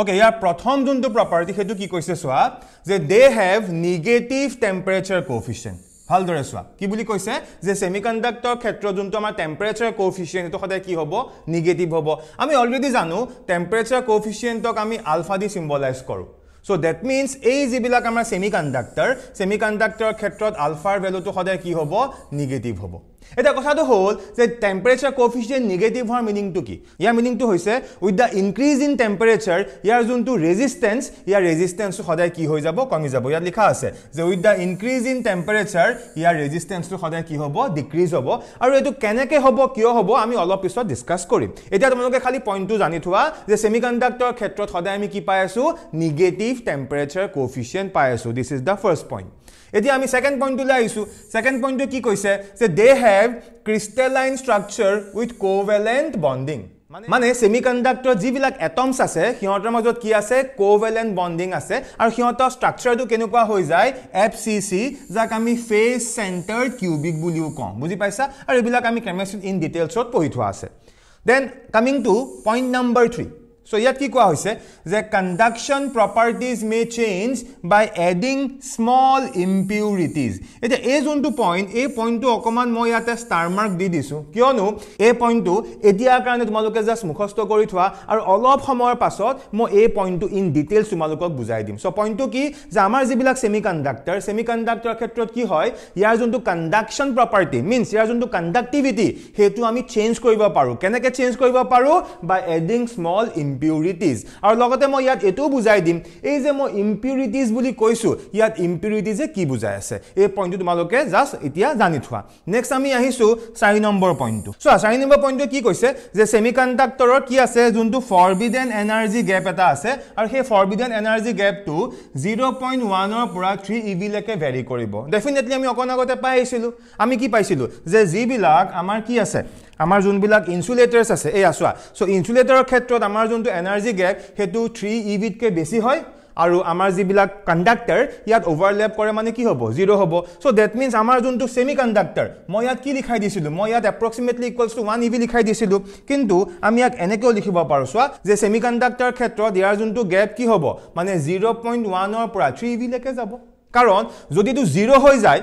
অ'কে ইয়াৰ প্ৰথম যোনটো প্ৰপাৰ্টি সেইটো কি কৈছে চোৱা যে they have negative temperature coefficient ভালদৰে চোৱা কি বুলি কৈছে যে ছেমি কণ্ডাক্টৰ ক্ষেত্ৰত যোনটো আমাৰ টেম্পাৰেচাৰ কফিচিয়েণ্ট সেইটো সদায় কি হ'ব নিগেটিভ হ'ব আমি অলৰেডি জানো টেম্পাৰেচাৰ কফিচিয়েণ্টক আমি আলফা দি চিম্বলাইজ কৰোঁ সো দেট মিনছ এই যিবিলাক আমাৰ ছেমি কণ্ডাক্টৰ ছেমি কণ্ডাক্টৰ ক্ষেত্ৰত আলফাৰ ভেলুটো সদায় কি হ'ব নিগেটিভ হ'ব এটা কথাটো হ'ল যে টেম্পাৰেচাৰ কফিচিয়েণ্ট নিগেটিভ হোৱাৰ মিনিংটো কি ইয়াৰ মিনিংটো হৈছে with the increase in temperature ইয়াৰ যোনটো ৰেজিষ্টেঞ্চ ইয়াৰ ৰেজিষ্টেঞ্চটো সদায় কি হৈ যাব কমি যাব ইয়াত লিখা আছে যে with the increase in temperature ইয়াৰ ৰেজিষ্টেঞ্চটো সদায় কি হ'ব ডিক্ৰিজ হ'ব আৰু এইটো কেনেকৈ হ'ব কিয় হ'ব আমি অলপ পিছত ডিছকাছ কৰিম এতিয়া তোমালোকে খালি পইণ্টটো জানি থোৱা যে চেমি কণ্ডাক্টৰ ক্ষেত্ৰত সদায় আমি কি পাই আছোঁ নিগেটিভ টেম্পাৰেচাৰ কোফিচিয়েণ্ট পাই আছোঁ this is the first point এতিয়া আমি ছেকেণ্ড পইণ্টটোলৈ আহিছোঁ ছেকেণ্ড পইণ্টটো কি কৈছে যে they have crystalline structure with covalent bonding মানে ছেমি কণ্ডাক্টৰ যিবিলাক এটমছ আছে সিহঁতৰ মাজত কি আছে কোভেলেণ্ট বণ্ডিং আছে আৰু সিহঁতৰ ষ্ট্ৰাকচাৰটো কেনেকুৱা হৈ যায় এফ চি চি যাক আমি ফেচ চেণ্টাৰ কিউবিক বুলিও কওঁ বুজি পাইছা আৰু এইবিলাক আমি কেমেষ্ট্ৰিত ইন ডিটেইলছত পঢ়ি থোৱা আছে then coming to point number three So, yet ki kwa hoise? The conduction properties may change by adding small impurities. Ete a zone to point, a point to okoman mo yate star mark di disu. Kyo nu? A point to, eti akarne tu maluke zas mukhasto kori thua, ar olop homoar pasot, mo a point to in details tu maluke buzai dim. So, point to ki, zamar zi bilak semiconductor, semiconductor akhetrot ki hoi, yara zone to conduction property, means yara zone to conductivity, hetu ami change kori va paru. Kena ke change kori va paru? By adding small impurities. Impurities আৰু লগতে মই ইয়াত এইটোও বুজাই দিম এই যে মই ইম্পিউৰিটিজ বুলি কৈছোঁ ইয়াত ইম্পিউৰিটিজে কি বুজাই আছে এই পইণ্টটো তোমালোকে জাষ্ট এতিয়া জানি থোৱা নেক্সট আমি আহিছোঁ চাৰি নম্বৰ পইণ্টটো চোৱা চাৰি নম্বৰ পইণ্টটোৱে কি কৈছে যে চেমি কণ্ডাক্টৰৰ কি আছে যোনটো ফৰবিডেন এনাৰ্জি গেপ এটা আছে আৰু সেই ফৰবিডেন এনাৰ্জি গেপটো জিৰ' পইণ্ট ওৱানৰ পৰা থ্ৰী ই ভিলৈকে ভেৰি কৰিব ডেফিনেটলি আমি অকণ আগতে পাই আহিছিলোঁ আমি কি পাইছিলোঁ যে যিবিলাক আমাৰ কি আছে আমাৰ যোনবিলাক ইনচুলেটাৰ্ছ আছে এয়া চোৱা চ' ইনচুলেটাৰৰ ক্ষেত্ৰত আমাৰ যোনটো এনাৰ্জি গেপ সেইটো থ্ৰী ই বিতকৈ বেছি হয় আৰু আমাৰ যিবিলাক কণ্ডাক্টাৰ ইয়াত অভাৰলেপ কৰে মানে কি হ'ব জিৰ' হ'ব চ' ডেট মিনছ আমাৰ যোনটো চেমি কণ্ডাক্টাৰ মই ইয়াত কি লিখাই দিছিলোঁ মই ইয়াত approximately equals to one E B লিখাই দিছিলোঁ কিন্তু আমি ইয়াক এনেকৈও লিখিব পাৰোঁ চোৱা যে চেমি কণ্ডাক্টাৰ ক্ষেত্ৰত ইয়াৰ যোনটো গেপ কি হ'ব মানে জিৰ' পইণ্ট ওৱানৰ পৰা থ্ৰী ই বিলৈকে যাব কাৰণ যদিটো জিৰ' হৈ যায়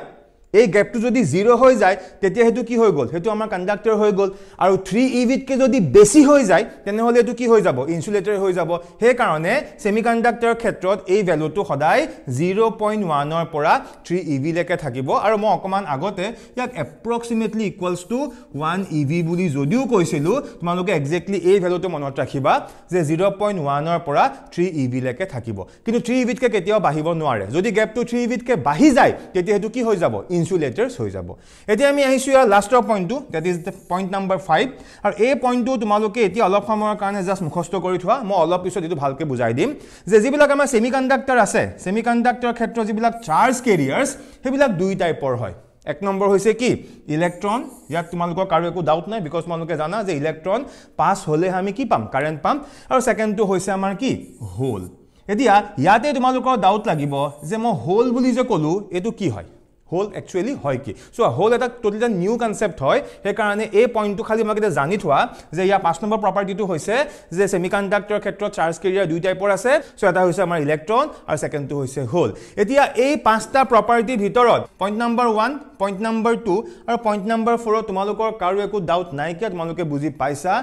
এই গেপটো যদি জিৰ' হৈ যায় তেতিয়া সেইটো কি হৈ গ'ল সেইটো আমাৰ কণ্ডাক্টৰ হৈ গ'ল আৰু থ্ৰী ই ভিতকৈ যদি বেছি হৈ যায় তেনেহ'লে এইটো কি হৈ যাব ইনচুলেটৰ হৈ যাব সেইকাৰণে চেমি কণ্ডাক্টৰৰ ক্ষেত্ৰত এই ভেলুটো সদায় জিৰ' পইণ্ট ওৱানৰ পৰা থ্ৰী ই ভিলৈকে থাকিব আৰু মই অকণমান আগতে ইয়াক approximately equals to one E V বুলি যদিও কৈছিলোঁ তোমালোকে একজেক্টলি এই ভেলুটো মনত ৰাখিবা যে জিৰ' পইণ্ট ওৱানৰ পৰা থ্ৰী ই ভিলৈকে থাকিব কিন্তু থ্ৰী ই ভিতকৈ কেতিয়াও বাঢ়িব নোৱাৰে যদি গেপটো থ্ৰী ই ভিতকৈ বাঢ়ি যায় তেতিয়া সেইটো কি হৈ যাব ইনচুলেটাৰ্ছ হৈ যাব এতিয়া আমি আহিছোঁ ইয়াৰ লাষ্টৰ পইণ্টটো that is the point number five আৰু এই পইণ্টটো তোমালোকে এতিয়া অলপ সময়ৰ কাৰণে জাষ্ট মুখস্থ কৰি থোৱা মই অলপ পিছত এইটো ভালকৈ বুজাই দিম যে যিবিলাক আমাৰ ছেমি কণ্ডাক্টাৰ আছে ছেমি কণ্ডাক্টাৰৰ ক্ষেত্ৰত যিবিলাক চাৰ্জ কেৰিয়াৰ্ছ সেইবিলাক দুই টাইপৰ হয় এক নম্বৰ হৈছে কি ইলেক্ট্ৰন ইয়াত তোমালোকৰ কাৰো একো ডাউট নাই বিকজ তোমালোকে জানা যে ইলেক্ট্ৰন পাছ হ'লেহে আমি কি পাম কাৰেণ্ট পাম আৰু ছেকেণ্ডটো হৈছে আমাৰ কি হ'ল এতিয়া ইয়াতে তোমালোকৰ ডাউট লাগিব যে মই হ'ল বুলি যে ক'লোঁ এইটো কি হয় হ'ল একচুৱেলি হয় কি চ' হ'ল এটা টোটেলি নিউ কনচেপ্ট হয় সেইকাৰণে এই পইণ্টটো খালি আমাক এতিয়া জানি থোৱা যে ইয়াৰ পাঁচ নম্বৰ প্ৰপাৰ্টিটো হৈছে যে ছেমিকণ্ডাক্টৰ ক্ষেত্ৰত চাৰ্জ কেৰিয়াৰ দুই টাইপৰ আছে চ' এটা হৈছে আমাৰ ইলেক্ট্ৰন আৰু ছেকেণ্ডটো হৈছে হোল এতিয়া এই পাঁচটা প্ৰপাৰ্টিৰ ভিতৰত point number one point number two আৰু পইণ্ট নম্বৰ ফ'ৰত তোমালোকৰ কাৰো একো ডাউট নাইকিয়া তোমালোকে বুজি পাইছা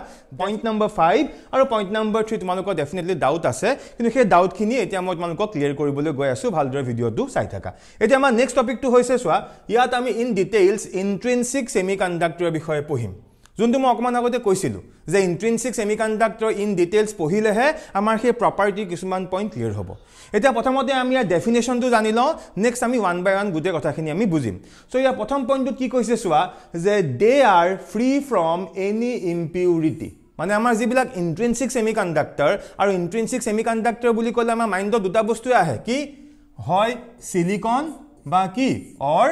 পইণ্ট নম্বৰ ফাইভ আৰু পইণ্ট নম্বৰ থ্ৰী তোমালোকৰ ডেফিনেটলি ডাউট আছে কিন্তু সেই ডাউটখিনি এতিয়া মই তোমালোকক ক্লিয়াৰ কৰিবলৈ গৈ আছোঁ ভালদৰে ভিডিঅ'টো চাই থাকা এতিয়া আমাৰ নেক্সট টপিকটো হৈছে হৈছে চোৱা ইয়াত আমি ইন ডিটেইলছ ইনট্ৰেনচিক চেমি কণ্ডাক্টৰৰ বিষয়ে পঢ়িম যোনটো মই অকণমান আগতে কৈছিলোঁ যে intrinsic semi conductor in details পঢ়িলেহে আমাৰ সেই প্ৰপাৰ্টিৰ কিছুমান পইণ্ট ক্লিয়াৰ হ'ব এতিয়া প্ৰথমতে আমি ইয়াৰ ডেফিনেশ্যনটো জানি লওঁ নেক্সট আমি ওৱান বাই ওৱান গোটেই কথাখিনি আমি বুজিম চ' ইয়াৰ প্ৰথম পইণ্টটো কি কৈছে চোৱা যে they are free from any impurity মানে আমাৰ যিবিলাক ইনট্ৰেনচিক চেমি কণ্ডাক্টৰ আৰু ইনট্ৰেনচিক চেমি কণ্ডাক্টৰ বুলি ক'লে আমাৰ মাইণ্ডত দুটা বস্তুৱে আহে কি হয় চিলিকন বা কি অৰ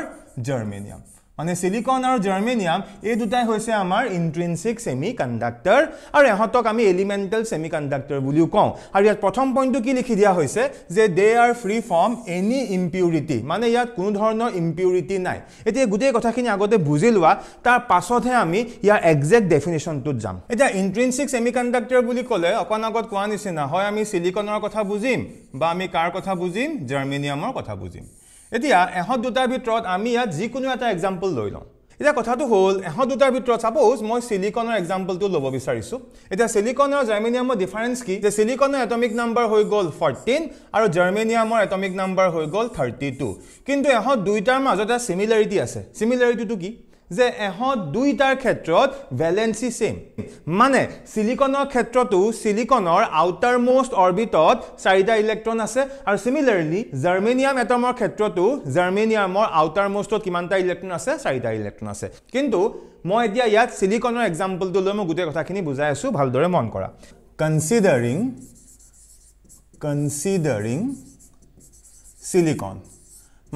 জাৰ্মেনিয়াম মানে চিলিকন আৰু জাৰ্মেনিয়াম এই দুটাই হৈছে আমাৰ ইনট্ৰেনচিক চেমি কণ্ডাক্টৰ আৰু ইহঁতক আমি এলিমেণ্টেল চেমি কণ্ডাক্টৰ বুলিও কওঁ আৰু ইয়াত প্ৰথম পইণ্টটো কি লিখি দিয়া হৈছে যে they are free from any impurity মানে ইয়াত কোনো ধৰণৰ ইম্পিউৰিটি নাই এতিয়া গোটেই কথাখিনি আগতে বুজি লোৱা তাৰ পাছতহে আমি ইয়াৰ একজেক্ট ডেফিনেশ্যনটোত যাম এতিয়া ইনট্ৰেনচিক চেমি কণ্ডাক্টৰ বুলি ক'লে অকণ আগত কোৱাৰ নিচিনা হয় আমি চিলিকনৰ কথা বুজিম বা আমি কাৰ কথা বুজিম জাৰ্মেনিয়ামৰ কথা বুজিম এতিয়া এহঁত দুটাৰ ভিতৰত আমি ইয়াত যিকোনো এটা এক্সাম্পল লৈ লওঁ এতিয়া কথাটো হ'ল এহঁত দুটাৰ ভিতৰত ছাপ'জ মই চিলিকনৰ এক্সাম্পলটো ল'ব বিচাৰিছোঁ এতিয়া চিলিকন আৰু জাৰ্মেনিয়ামৰ ডিফাৰেঞ্চ কি যে চিলিকনৰ এটমিক নাম্বাৰ হৈ গ'ল ফৰ্টিন আৰু জাৰ্মেনিয়ামৰ এটমিক নাম্বাৰ হৈ গ'ল থাৰ্টি টু কিন্তু এহঁত দুইটাৰ মাজত এটা চিমিলাৰিটি আছে চিমিলাৰিটিটো কি যে এহঁত দুইটাৰ ক্ষেত্ৰত ভেলেঞ্চি ছেইম মানে চিলিকনৰ ক্ষেত্ৰতো চিলিকনৰ আউটাৰ মষ্ট অৰ্বিটত চাৰিটা ইলেক্ট্ৰন আছে আৰু চিমিলাৰলি জাৰ্মেনিয়াম এটমৰ ক্ষেত্ৰতো জাৰ্মেনিয়ামৰ আউটাৰ মষ্টত কিমানটা ইলেক্ট্ৰন আছে চাৰিটা ইলেক্ট্ৰন আছে কিন্তু মই এতিয়া ইয়াত চিলিকনৰ এক্সাম্পলটো লৈ মই গোটেই কথাখিনি বুজাই আছোঁ ভালদৰে মন কৰা কনচিডাৰিং কনচিডাৰিং চিলিকন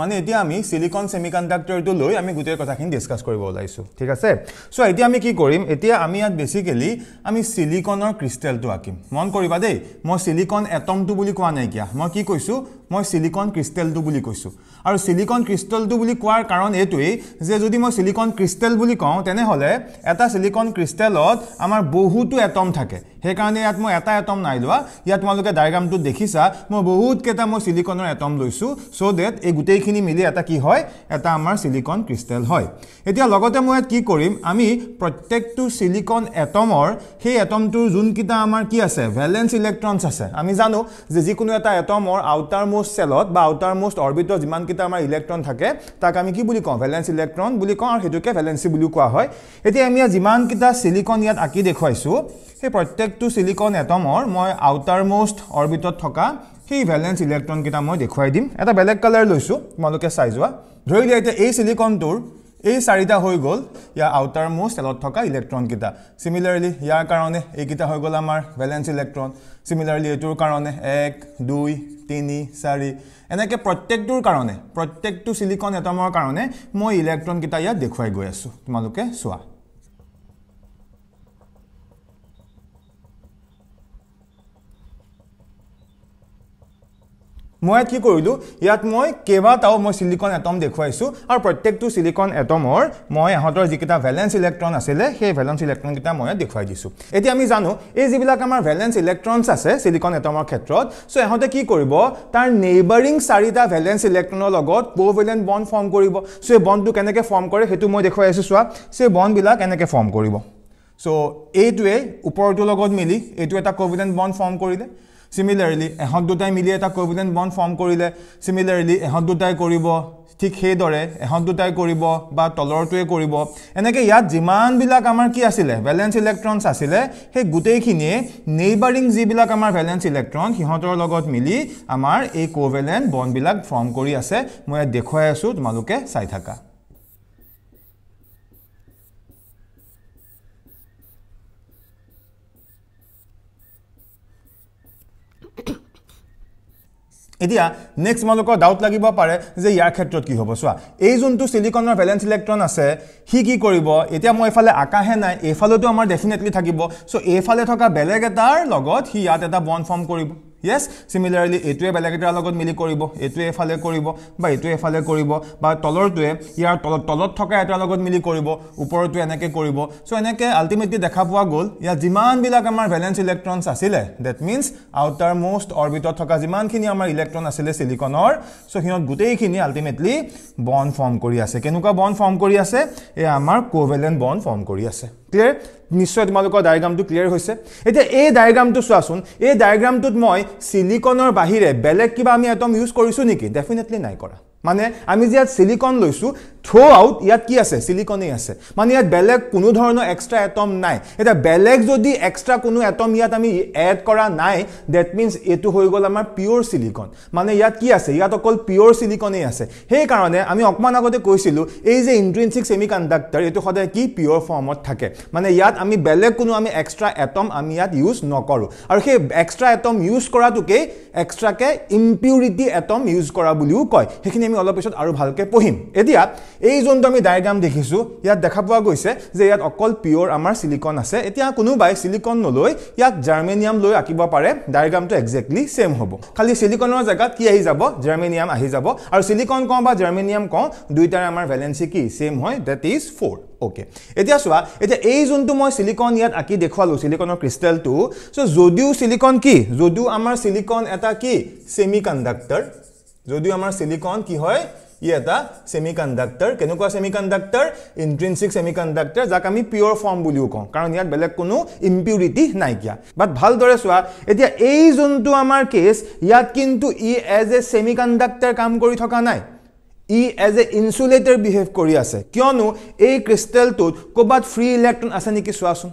মানে এতিয়া আমি চিলিকন ছেমিকণ্ডাক্টৰটো লৈ আমি গোটেই কথাখিনি ডিছকাছ কৰিব ওলাইছোঁ ঠিক আছে চ' এতিয়া আমি কি কৰিম এতিয়া আমি ইয়াত বেছিকেলি আমি চিলিকনৰ ক্ৰিষ্টেলটো আঁকিম মন কৰিবা দেই মই চিলিকন এটমটো বুলি কোৱা নাইকিয়া মই কি কৈছোঁ মই চিলিকন ক্ৰিষ্টেলটো বুলি কৈছোঁ আৰু চিলিকন ক্ৰিষ্টেলটো বুলি কোৱাৰ কাৰণ এইটোৱেই যে যদি মই চিলিকন ক্ৰিষ্টেল বুলি কওঁ তেনেহ'লে এটা চিলিকন ক্ৰিষ্টেলত আমাৰ বহুতো এটম থাকে সেইকাৰণে ইয়াত মই এটা এটম নাই লোৱা ইয়াত তোমালোকে ডায়েগ্ৰামটোত দেখিছা মই বহুতকেইটা মই চিলিকনৰ এটম লৈছোঁ ছ' দেট এই গোটেইখিনি মিলি এটা কি হয় এটা আমাৰ চিলিকন ক্ৰিষ্টেল হয় এতিয়া লগতে মই ইয়াত কি কৰিম আমি প্ৰত্যেকটো চিলিকন এটমৰ সেই এটমটোৰ যোনকেইটা আমাৰ কি আছে ভেলেন্স ইলেক্ট্ৰনছ আছে আমি জানো যে যিকোনো এটা এটমৰ আউটাৰ মোৰ মোষ্ট চেলত বা আউটাৰ মোষ্ট অৰ্বিটত যিমানকেইটা আমাৰ ইলেক্ট্ৰন থাকে তাক আমি কি বুলি কওঁ ভেলেন্স ইলেক্ট্ৰন বুলি কওঁ আৰু সেইটোকে ভেলেঞ্চি বুলিও কোৱা হয় এতিয়া আমি ইয়াত যিমানকেইটা চিলিকন ইয়াত আঁকি দেখুৱাইছোঁ সেই প্ৰত্যেকটো চিলিকন এটমৰ মই আউটাৰ মোষ্ট অৰ্বিটত থকা সেই ভেলেঞ্চ ইলেক্ট্ৰনকেইটা মই দেখুৱাই দিম এটা বেলেগ কালাৰ লৈছোঁ তোমালোকে চাই যোৱা ধৰি লোৱা এতিয়া এই চিলিকনটোৰ এই চাৰিটা হৈ গ'ল ইয়াৰ আউটাৰ মোষ্ট চেলত থকা ইলেক্ট্ৰনকেইটা চিমিলাৰলি ইয়াৰ কাৰণে এইকেইটা হৈ গ'ল আমাৰ ভেলেঞ্চ ইলেক্ট্ৰন চিমিলাৰলি এইটোৰ কাৰণে এক দুই তিনি চাৰি এনেকৈ প্ৰত্যেকটোৰ কাৰণে প্ৰত্যেকটো চিলিকন এটমৰ কাৰণে মই ইলেক্ট্ৰনকেইটা ইয়াত দেখুৱাই গৈ আছোঁ তোমালোকে চোৱা মই কি কৰিলোঁ ইয়াত মই কেইবাটাও মই চিলিকন এটম দেখুৱাইছোঁ আৰু প্ৰত্যেকটো চিলিকন এটমৰ মই ইহঁতৰ যিকেইটা ভেলেঞ্চ ইলেক্ট্ৰন আছিলে সেই ভেলেঞ্চ ইলেক্ট্ৰনকেইটা মই ইয়াত দেখুৱাই দিছোঁ এতিয়া আমি জানো এই যিবিলাক আমাৰ ভেলেঞ্চ ইলেক্ট্ৰনছ আছে চিলিকন এটমৰ ক্ষেত্ৰত চ' ইহঁতে কি কৰিব তাৰ নেইবাৰিং চাৰিটা ভেলেঞ্চ ইলেক্ট্ৰনৰ লগত প' ভেলেণ্ট বন ফৰ্ম কৰিব চ' এই বনটো কেনেকৈ ফৰ্ম কৰে সেইটো মই দেখুৱাই আছোঁ চোৱা চ' বনবিলাক এনেকৈ ফৰ্ম কৰিব চ' এইটোৱে ওপৰটোৰ লগত মিলি এইটো এটা ক'ভিলেণ্ট বন ফৰ্ম কৰিলে চিমিলাৰলি এহত দুটাই মিলি এটা কভিডেণ্ট বন্ড ফৰ্ম কৰিলে চিমিলাৰলি এহত দুটাই কৰিব ঠিক সেইদৰে এহত দুটাই কৰিব বা তলৰটোৱে কৰিব এনেকৈ ইয়াত যিমানবিলাক আমাৰ কি আছিলে ভেলেঞ্চ ইলেক্ট্ৰনছ আছিলে সেই গোটেইখিনিয়ে নেইবাৰিং যিবিলাক আমাৰ ভেলেঞ্চ ইলেক্ট্ৰন সিহঁতৰ লগত মিলি আমাৰ এই কোভেলেণ্ট বনবিলাক ফৰ্ম কৰি আছে মই ইয়াত দেখুৱাই আছোঁ তোমালোকে চাই থাকা এতিয়া নেক্সট তোমালোকৰ ডাউট লাগিব পাৰে যে ইয়াৰ ক্ষেত্ৰত কি হ'ব চোৱা এই যোনটো চিলিকনৰ বেলেঞ্চ ইলেক্ট্ৰন আছে সি কি কৰিব এতিয়া মই এইফালে আকাহে নাই এইফালেতো আমাৰ ডেফিনেটলি থাকিব চ' এইফালে থকা বেলেগ এটাৰ লগত সি ইয়াত এটা বন ফৰ্ম কৰিব yes similarly a to a balagita logot mili koribo a to a phale koribo ba a to a phale koribo ba tolor to a yar tolor tolor thoka a to a logot mili koribo upor to anake koribo so anake ultimately dekha pua goal ya jiman bilak amar valence electrons asile that means outermost orbit of thoka jiman khini amar electron asile silicon or so hinot gutei khini ultimately bond form kori ase kenuka bond form kori ase e amar covalent bond form kori ase clear নিশ্চয় তোমালোকৰ ডায়েগ্ৰামটো clear হৈছে এতিয়া এই ডায়েগ্ৰামটো চোৱাচোন এই ডায়েগ্ৰামটোত মই চিলিকনৰ বাহিৰে বেলেগ কিবা আমি এটম ইউজ কৰিছোঁ নেকি ডেফিনেটলি নাই কৰা মানে আমি যে ইয়াত চিলিকন লৈছোঁ থ্ৰ' আউট ইয়াত কি আছে চিলিকনেই আছে মানে ইয়াত বেলেগ কোনো ধৰণৰ এক্সট্ৰা এটম নাই এতিয়া বেলেগ যদি এক্সট্ৰা কোনো এটম ইয়াত আমি এড কৰা নাই ডেট মিনছ এইটো হৈ গ'ল আমাৰ পিয়'ৰ চিলিকন মানে ইয়াত কি আছে ইয়াত অকল পিয়'ৰ চিলিকনেই আছে সেইকাৰণে আমি অকণমান আগতে কৈছিলোঁ এই যে ইণ্ট্ৰিনচিক ছেমি কণ্ডাক্টাৰ এইটো সদায় কি পিয়'ৰ ফৰ্মত থাকে মানে ইয়াত আমি বেলেগ কোনো আমি এক্সট্ৰা এটম আমি ইয়াত ইউজ নকৰোঁ আৰু সেই এক্সট্ৰা এটম ইউজ কৰাটোকেই এক্সট্ৰাকৈ ইম্পিউৰিটি এটম ইউজ কৰা বুলিও কয় সেইখিনি আমি অলপ পিছত আৰু ভালকৈ পঢ়িম এতিয়া এই যোনটো আমি ডায়েগ্ৰাম দেখিছোঁ ইয়াত দেখা পোৱা গৈছে যে ইয়াত অকল পিয়ৰ আমাৰ চিলিকন আছে এতিয়া কোনোবাই চিলিকন নলৈ ইয়াক জাৰ্মেনিয়াম লৈ আঁকিব পাৰে ডায়েগ্ৰামটো একজেক্টলি ছেম হ'ব খালি চিলিকনৰ জেগাত কি আহি যাব জাৰ্মেনিয়াম আহি যাব আৰু চিলিকন কওঁ বা জাৰ্মেনিয়াম কওঁ দুইটাৰে আমাৰ ভেলেঞ্চি কি ছেম হয় ডেট ইজ ফ'ৰ অ'কে এতিয়া চোৱা এতিয়া এই যোনটো মই চিলিকন ইয়াত আঁকি দেখুৱালোঁ চিলিকনৰ ক্ৰিষ্টেলটো চ' যদিও চিলিকন কি যদিও আমাৰ চিলিকন এটা কি ছেমি কণ্ডাক্টৰ যদিও আমাৰ চিলিকন কি হয় ই এটা ছেমিকণ্ডাক্টৰ কেনেকুৱা ছেমিকণ্ডাক্টৰ ইনট্ৰিনচিক ছেমিকণ্ডাক্টৰ যাক আমি পিয়'ৰ ফৰ্ম বুলিও কওঁ কাৰণ ইয়াত বেলেগ কোনো ইম্পিউৰিটি নাইকিয়া বাট ভালদৰে চোৱা এতিয়া এই যোনটো আমাৰ কেচ ইয়াত কিন্তু ই এজ এ ছেমিকণ্ডাক্টৰ কাম কৰি থকা নাই ই এজ এ ইনচুলেটৰ বিহেভ কৰি আছে কিয়নো এই ক্ৰিষ্টেলটোত ক'ৰবাত ফ্ৰী ইলেক্ট্ৰন আছে নেকি চোৱাচোন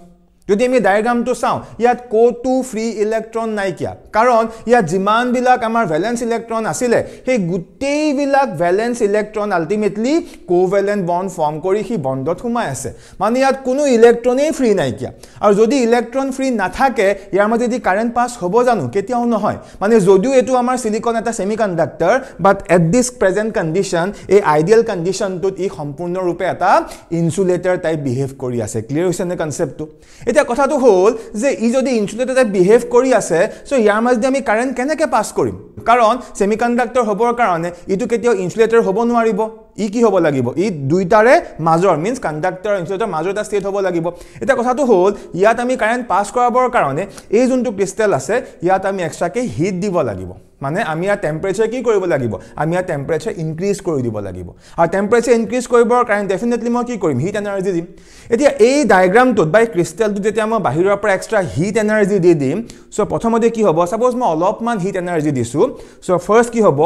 যদি আমি ডায়েগ্ৰামটো চাওঁ ইয়াত কো টু ফ্ৰী ইলেক্ট্ৰন নাইকিয়া কাৰণ ইয়াত যিমানবিলাক আমাৰ ভেলেঞ্চ ইলেক্ট্ৰন আছিলে সেই গোটেইবিলাক valence electron ultimately covalent bond form কৰি সি বন্ধত সোমাই আছে মানে ইয়াত কোনো ইলেক্ট্ৰনেই ফ্ৰী নাইকিয়া আৰু যদি ইলেক্ট্ৰন ফ্ৰী নাথাকে ইয়াৰ মাজত যদি কাৰেণ্ট পাছ হ'ব জানো কেতিয়াও নহয় মানে যদিও এইটো আমাৰ চিলিকন এটা semi conductor but at this present condition এই আইডিয়েল কণ্ডিশ্যনটোত ই সম্পূৰ্ণৰূপে এটা ইনচুলেটাৰ টাইপ বিহেভ কৰি আছে ক্লিয়াৰ হৈছে নে কনচেপ্টটো এতিয়া কথাটো হ'ল যে ই যদি ইনষ্টিটিউট এটা বিহেভ কৰি আছে চ' ইয়াৰ মাজেদি আমি কাৰেণ্ট কেনেকৈ পাছ কৰিম কাৰণ ছেমিকণ্ডাক্টৰ হ'বৰ কাৰণে ইটো কেতিয়াও ইনচুলেটৰ হ'ব নোৱাৰিব ই কি হ'ব লাগিব ই দুইটাৰে মাজৰ মিনছ কণ্ডাক্টৰ আৰু ইনচুলেটৰ মাজৰ এটা ষ্টেট হ'ব লাগিব এতিয়া কথাটো হ'ল ইয়াত আমি কাৰেণ্ট পাছ কৰাবৰ কাৰণে এই যোনটো ক্ৰিষ্টেল আছে ইয়াত আমি এক্সট্ৰাকৈ হিট দিব লাগিব মানে আমি ইয়াৰ টেম্পাৰেচাৰ কি কৰিব লাগিব আমি ইয়াৰ টেম্পাৰেচাৰ ইনক্ৰিজ কৰি দিব লাগিব আৰু টেম্পাৰেচাৰ ইনক্ৰিজ কৰিবৰ কাৰণে ডেফিনেটলি মই কি কৰিম হিট এনাৰ্জি দিম এতিয়া এই ডায়েগ্ৰামটোত বা এই ক্ৰিষ্টেলটোত যেতিয়া মই বাহিৰৰ পৰা এক্সট্ৰা হিট এনাৰ্জি দি দিম চ' প্ৰথমতে কি হ'ব ছাপ'জ মই অলপমান হিট এনাৰ্জি দিছোঁ সো ফাৰ্ষ্ট কি হ'ব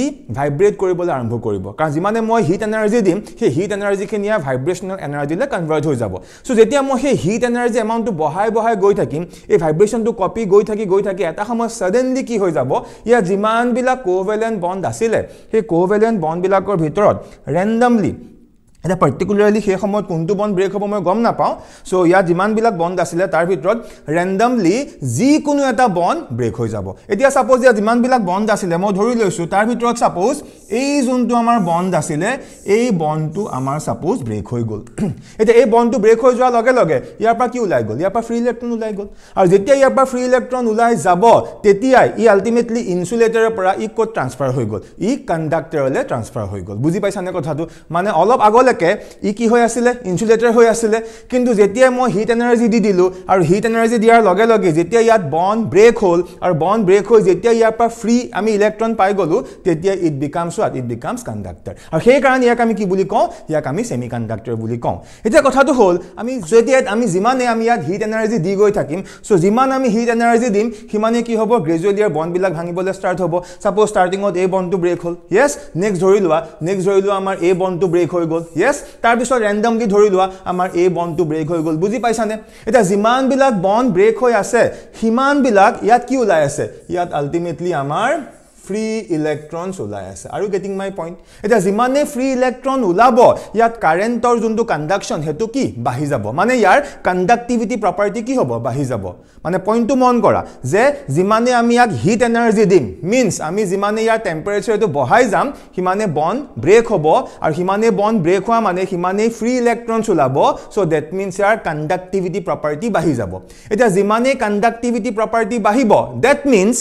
ই e ভাইব্ৰেট কৰিবলৈ আৰম্ভ কৰিব কাৰণ যিমানে মই হিট এনাৰ্জি দিম সেই হিট এনাৰ্জিখিনি ভাইব্ৰেশ্যনেল এনাৰ্জিলৈ কনভাৰ্ট হৈ যাব চ' যেতিয়া মই সেই হিট এনাৰ্জি এমাউণ্টটো বঢ়াই বঢ়াই গৈ থাকিম এই ভাইব্ৰেশ্যনটো কপি গৈ থাকি গৈ থাকি এটা সময়ত ছাডেনলি কি হৈ যাব ইয়াত যিমানবিলাক কোভেলেণ্ট বণ্ড আছিলে সেই কোভেলেণ্ট বণ্ডবিলাকৰ ভিতৰত ৰেণ্ডামলি এটা পাৰ্টিকুলাৰলি সেই সময়ত কোনটো বণ্ড ব্ৰেক হ'ব মই গম নাপাওঁ চ' ইয়াত যিমানবিলাক বন্ধ আছিলে তাৰ ভিতৰত ৰেণ্ডামলি যিকোনো এটা বণ্ড ব্ৰেক হৈ যাব এতিয়া চাপ'জ ইয়াত যিমানবিলাক বন্ধ আছিলে মই ধৰি লৈছোঁ তাৰ ভিতৰত চাপ'জ এই যোনটো আমাৰ বন্ধ আছিলে এই বণ্ডটো আমাৰ চাপ'জ ব্ৰেক হৈ গ'ল এতিয়া এই বন্ধটো ব্ৰেক হৈ যোৱাৰ লগে লগে ইয়াৰ পৰা কি ওলাই গ'ল ইয়াৰ পৰা ফ্ৰী ইলেক্ট্ৰন ওলাই গ'ল আৰু যেতিয়া ইয়াৰ পৰা ফ্ৰী ইলেক্ট্ৰন ওলাই যাব তেতিয়াই ই আল্টিমেটলি ইনচুলেটৰৰ পৰা ই ক'ত ট্ৰান্সফাৰ হৈ গ'ল ই কণ্ডাক্টৰলৈ ট্ৰান্সফাৰ হৈ গ'ল বুজি পাইছানে কথাটো মানে অলপ আগলৈ এতিয়ালৈকে ই কি হৈ আছিলে ইনচুলেটৰ হৈ আছিলে কিন্তু যেতিয়া মই হিট এনাৰ্জি দি দিলোঁ আৰু হিট এনাৰ্জি দিয়াৰ লগে লগে যেতিয়া ইয়াত বন ব্ৰেক হ'ল আৰু বন ব্ৰেক হৈ যেতিয়া ইয়াৰ পৰা ফ্ৰী আমি ইলেক্ট্ৰন পাই গ'লোঁ তেতিয়া it becomes what it becomes conductor আৰু সেইকাৰণে ইয়াক আমি কি বুলি কওঁ ইয়াক আমি চেমি কণ্ডাক্টৰ বুলি কওঁ এতিয়া কথাটো হ'ল আমি যেতিয়া আমি যিমানে আমি ইয়াত হিট এনাৰ্জি দি গৈ থাকিম চ' যিমান আমি হিট এনাৰ্জি দিম সিমানেই কি হ'ব গ্ৰেজুৱেলি ইয়াৰ বনবিলাক ভাঙিবলৈ ষ্টাৰ্ট হ'ব ছাপ'জ ষ্টাৰ্টিঙত এই বনটো ব্ৰেক হ'ল য়েছ নেক্সট ধৰি লোৱা নেক্সট ধৰি লোৱা আমাৰ এই বনটো ব্ৰেক হৈ গ'ল য়েছ তাৰপিছত ৰেণ্ডমলি ধৰি লোৱা আমাৰ এই বনটো ব্ৰেক হৈ গ'ল বুজি পাইছানে এতিয়া যিমানবিলাক বন ব্ৰেক হৈ আছে সিমানবিলাক ইয়াত কি ওলাই আছে ইয়াত আল্টিমেটলি আমাৰ ফ্ৰি ইলেক্ট্ৰনছ ওলাই আছে আৰু গেটিং মাই পইণ্ট এতিয়া যিমানে ফ্ৰী ইলেক্ট্ৰন ওলাব ইয়াত কাৰেণ্টৰ যোনটো কাণ্ডাকশ্যন সেইটো কি বাঢ়ি যাব মানে ইয়াৰ কাণ্ডাক্টিভিটি প্ৰপাৰ্টি কি হ'ব বাঢ়ি যাব মানে পইণ্টটো মন কৰা যে যিমানে আমি ইয়াক হিট এনাৰ্জি দিম মিনছ আমি যিমানে ইয়াৰ টেম্পাৰেচাৰটো বঢ়াই যাম সিমানে বন ব্ৰেক হ'ব আৰু সিমানেই বন ব্ৰেক হোৱা মানে সিমানেই ফ্ৰী ইলেক্ট্ৰনছ ওলাব চ' ডেট মিনছ ইয়াৰ কাণ্ডাক্টিভিটি প্ৰপাৰ্টি বাঢ়ি যাব এতিয়া যিমানেই কাণ্ডাক্টিভিটি প্ৰপাৰ্টি বাঢ়িব ডেট মিনছ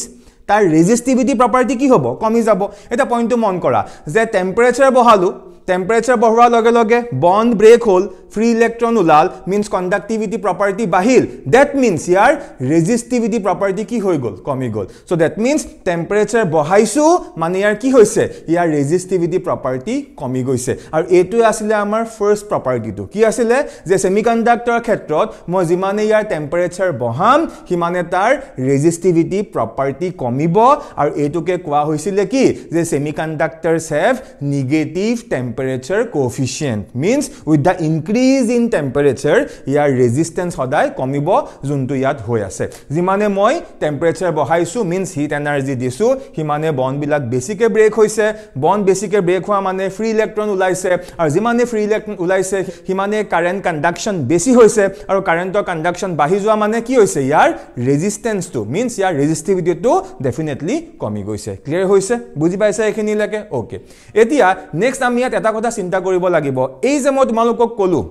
তাৰ ৰেজিষ্টিভিটি প্ৰপাৰ্টি কি হ'ব কমি যাব এটা পইণ্টটো মন কৰা যে টেম্পাৰেচাৰ বহালোঁ টেম্পাৰেচাৰ বঢ়োৱাৰ লগে লগে বণ্ড ব্ৰেক হ'ল ফ্ৰী ইলেক্ট্ৰন ওলাল মিনছ কণ্ডাক্টিভিটি প্ৰপাৰ্টি বাঢ়িল ডেট মিনছ ইয়াৰ ৰেজিষ্টিভিটি প্ৰপাৰ্টি কি হৈ গ'ল কমি গ'ল চ' ডেট মিনছ টেম্পাৰেচাৰ বঢ়াইছোঁ মানে ইয়াৰ কি হৈছে ইয়াৰ ৰেজিষ্টিভিটি প্ৰপাৰ্টি কমি গৈছে আৰু এইটোৱে আছিলে আমাৰ ফাৰ্ষ্ট প্ৰপাৰ্টিটো কি আছিলে যে ছেমিকণ্ডাক্টৰ ক্ষেত্ৰত মই যিমানে ইয়াৰ টেম্পাৰেচাৰ বঢ়াম সিমানে তাৰ ৰেজিষ্টিভিটি প্ৰপাৰ্টি কমিব আৰু এইটোকে কোৱা হৈছিলে কি যে semiconductors have negative temp temperature coefficient means with the increase in temperature your resistance hodai komibo juntu yat hoy ase jimane moi temperature bohaisu means heat energy disu himane bond bilak basic break hoise bond basic break hua mane free electron ulaise ar jimane free electron ulaise himane current conduction besi hoise ar current conduction bahi jua mane ki hoise yar resistance to means yar resistivity to definitely komi goise clear hoise buji paise ekhini lake okay etia next am yat এটা কথা চিন্তা কৰিব লাগিব এই যে মই তোমালোকক ক'লোঁ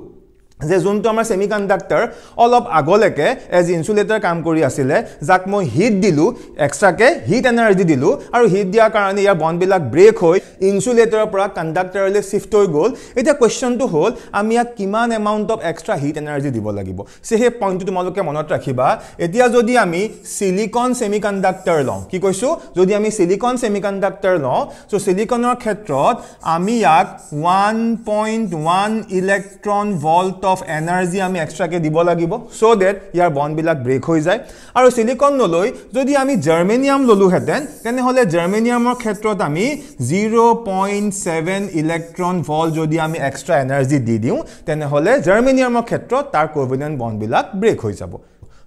যে যোনটো আমাৰ ছেমি কণ্ডাক্টাৰ অলপ আগলৈকে এজ ইনচুলেটাৰ কাম কৰি আছিলে যাক মই হিট দিলোঁ এক্সট্ৰাকৈ হিট এনাৰ্জি দিলোঁ আৰু হিট দিয়াৰ কাৰণে ইয়াৰ বনবিলাক ব্ৰেক হৈ ইনচুলেটাৰৰ পৰা কণ্ডাক্টাৰলৈ শ্বিফ্ট হৈ গ'ল এতিয়া কুৱেশ্যনটো হ'ল আমি ইয়াক কিমান amount of extra heat energy দিব লাগিব চ' সেই পইণ্টটো তোমালোকে মনত ৰাখিবা এতিয়া যদি আমি ছিলিকন ছেমি কণ্ডাক্টাৰ লওঁ কি কৈছোঁ যদি আমি ছিলিকন ছেমি কণ্ডাক্টাৰ লওঁ চ' ছিলিকনৰ ক্ষেত্ৰত আমি ইয়াক one point one electron volt of energy আমি এক্সট্ৰাকৈ দিব লাগিব ছ' ডেট ইয়াৰ বনবিলাক ব্ৰেক হৈ যায় আৰু চিলিকন নলৈ যদি আমি জাৰ্মেনিয়াম ল'লোহেঁতেন তেনেহ'লে জাৰ্মেনিয়ামৰ ক্ষেত্ৰত আমি জিৰ' পইণ্ট ছেভেন ইলেক্ট্ৰন ভল যদি আমি এক্সট্ৰা এনাৰ্জি দি দিওঁ তেনেহ'লে জাৰ্মেনিয়ামৰ ক্ষেত্ৰত তাৰ কভিনেণ্ট বনবিলাক ব্ৰেক হৈ যাব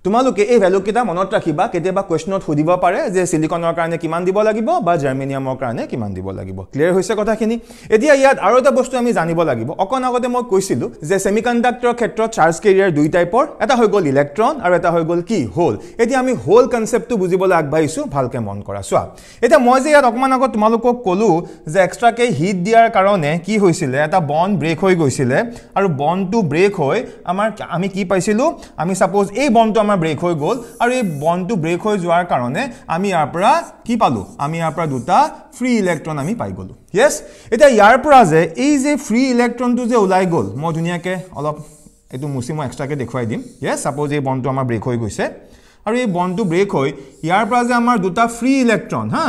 তোমালোকে এই ভেলুকেইটা মনত ৰাখিবা কেতিয়াবা কুৱেশ্যনত সুধিব পাৰে যে চিলিকনৰ কাৰণে কিমান দিব লাগিব বা জাৰ্মেনিয়ামৰ কাৰণে কিমান দিব লাগিব ক্লিয়াৰ হৈছে কথাখিনি এতিয়া ইয়াত আৰু এটা বস্তু আমি জানিব লাগিব অকণ আগতে মই কৈছিলোঁ যে ছেমিকণ্ডাক্টৰৰ ক্ষেত্ৰত চাৰ্জ কেৰিয়াৰ দুই টাইপৰ এটা হৈ গ'ল ইলেক্ট্ৰন আৰু এটা হৈ গ'ল কি হ'ল এতিয়া আমি হ'ল কনচেপ্টটো বুজিবলৈ আগবাঢ়িছোঁ ভালকৈ মন কৰা চোৱা এতিয়া মই যে ইয়াত অকণমান আগত তোমালোকক ক'লোঁ যে এক্সট্ৰাকৈ হিট দিয়াৰ কাৰণে কি হৈছিলে এটা বন ব্ৰেক হৈ গৈছিলে আৰু বনটো ব্ৰেক হৈ আমাৰ আমি কি পাইছিলোঁ আমি চাপ'জ এই বনটো আমাৰ আমাৰ ব্ৰেক হৈ গ'ল আৰু এই বনটো ব্ৰেক হৈ যোৱাৰ কাৰণে আমি ইয়াৰ পৰা কি পালোঁ আমি ইয়াৰ পৰা দুটা ফ্ৰী ইলেক্ট্ৰন আমি পাই গ'লোঁ য়েছ এতিয়া ইয়াৰ পৰা যে এই যে ফ্ৰী ইলেক্ট্ৰনটো যে ওলাই গ'ল মই ধুনীয়াকৈ অলপ এইটো মুচি মই এক্সট্ৰাকৈ দেখুৱাই দিম য়েছ ছাপ'জ এই বনটো আমাৰ ব্ৰেক হৈ গৈছে আৰু এই বনটো ব্ৰেক হৈ ইয়াৰ পৰা যে আমাৰ দুটা ফ্ৰী ইলেক্ট্ৰন হা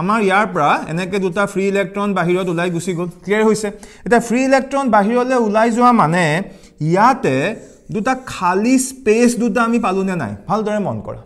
আমাৰ ইয়াৰ পৰা এনেকৈ দুটা ফ্ৰী ইলেক্ট্ৰন বাহিৰত ওলাই গুচি গ'ল ক্লিয়াৰ হৈছে এতিয়া ফ্ৰী ইলেক্ট্ৰন বাহিৰলৈ ওলাই যোৱা মানে ইয়াতে দুটা খালি স্পেচ দুটা আমি পালোঁ নে নাই ভালদৰে মন কৰা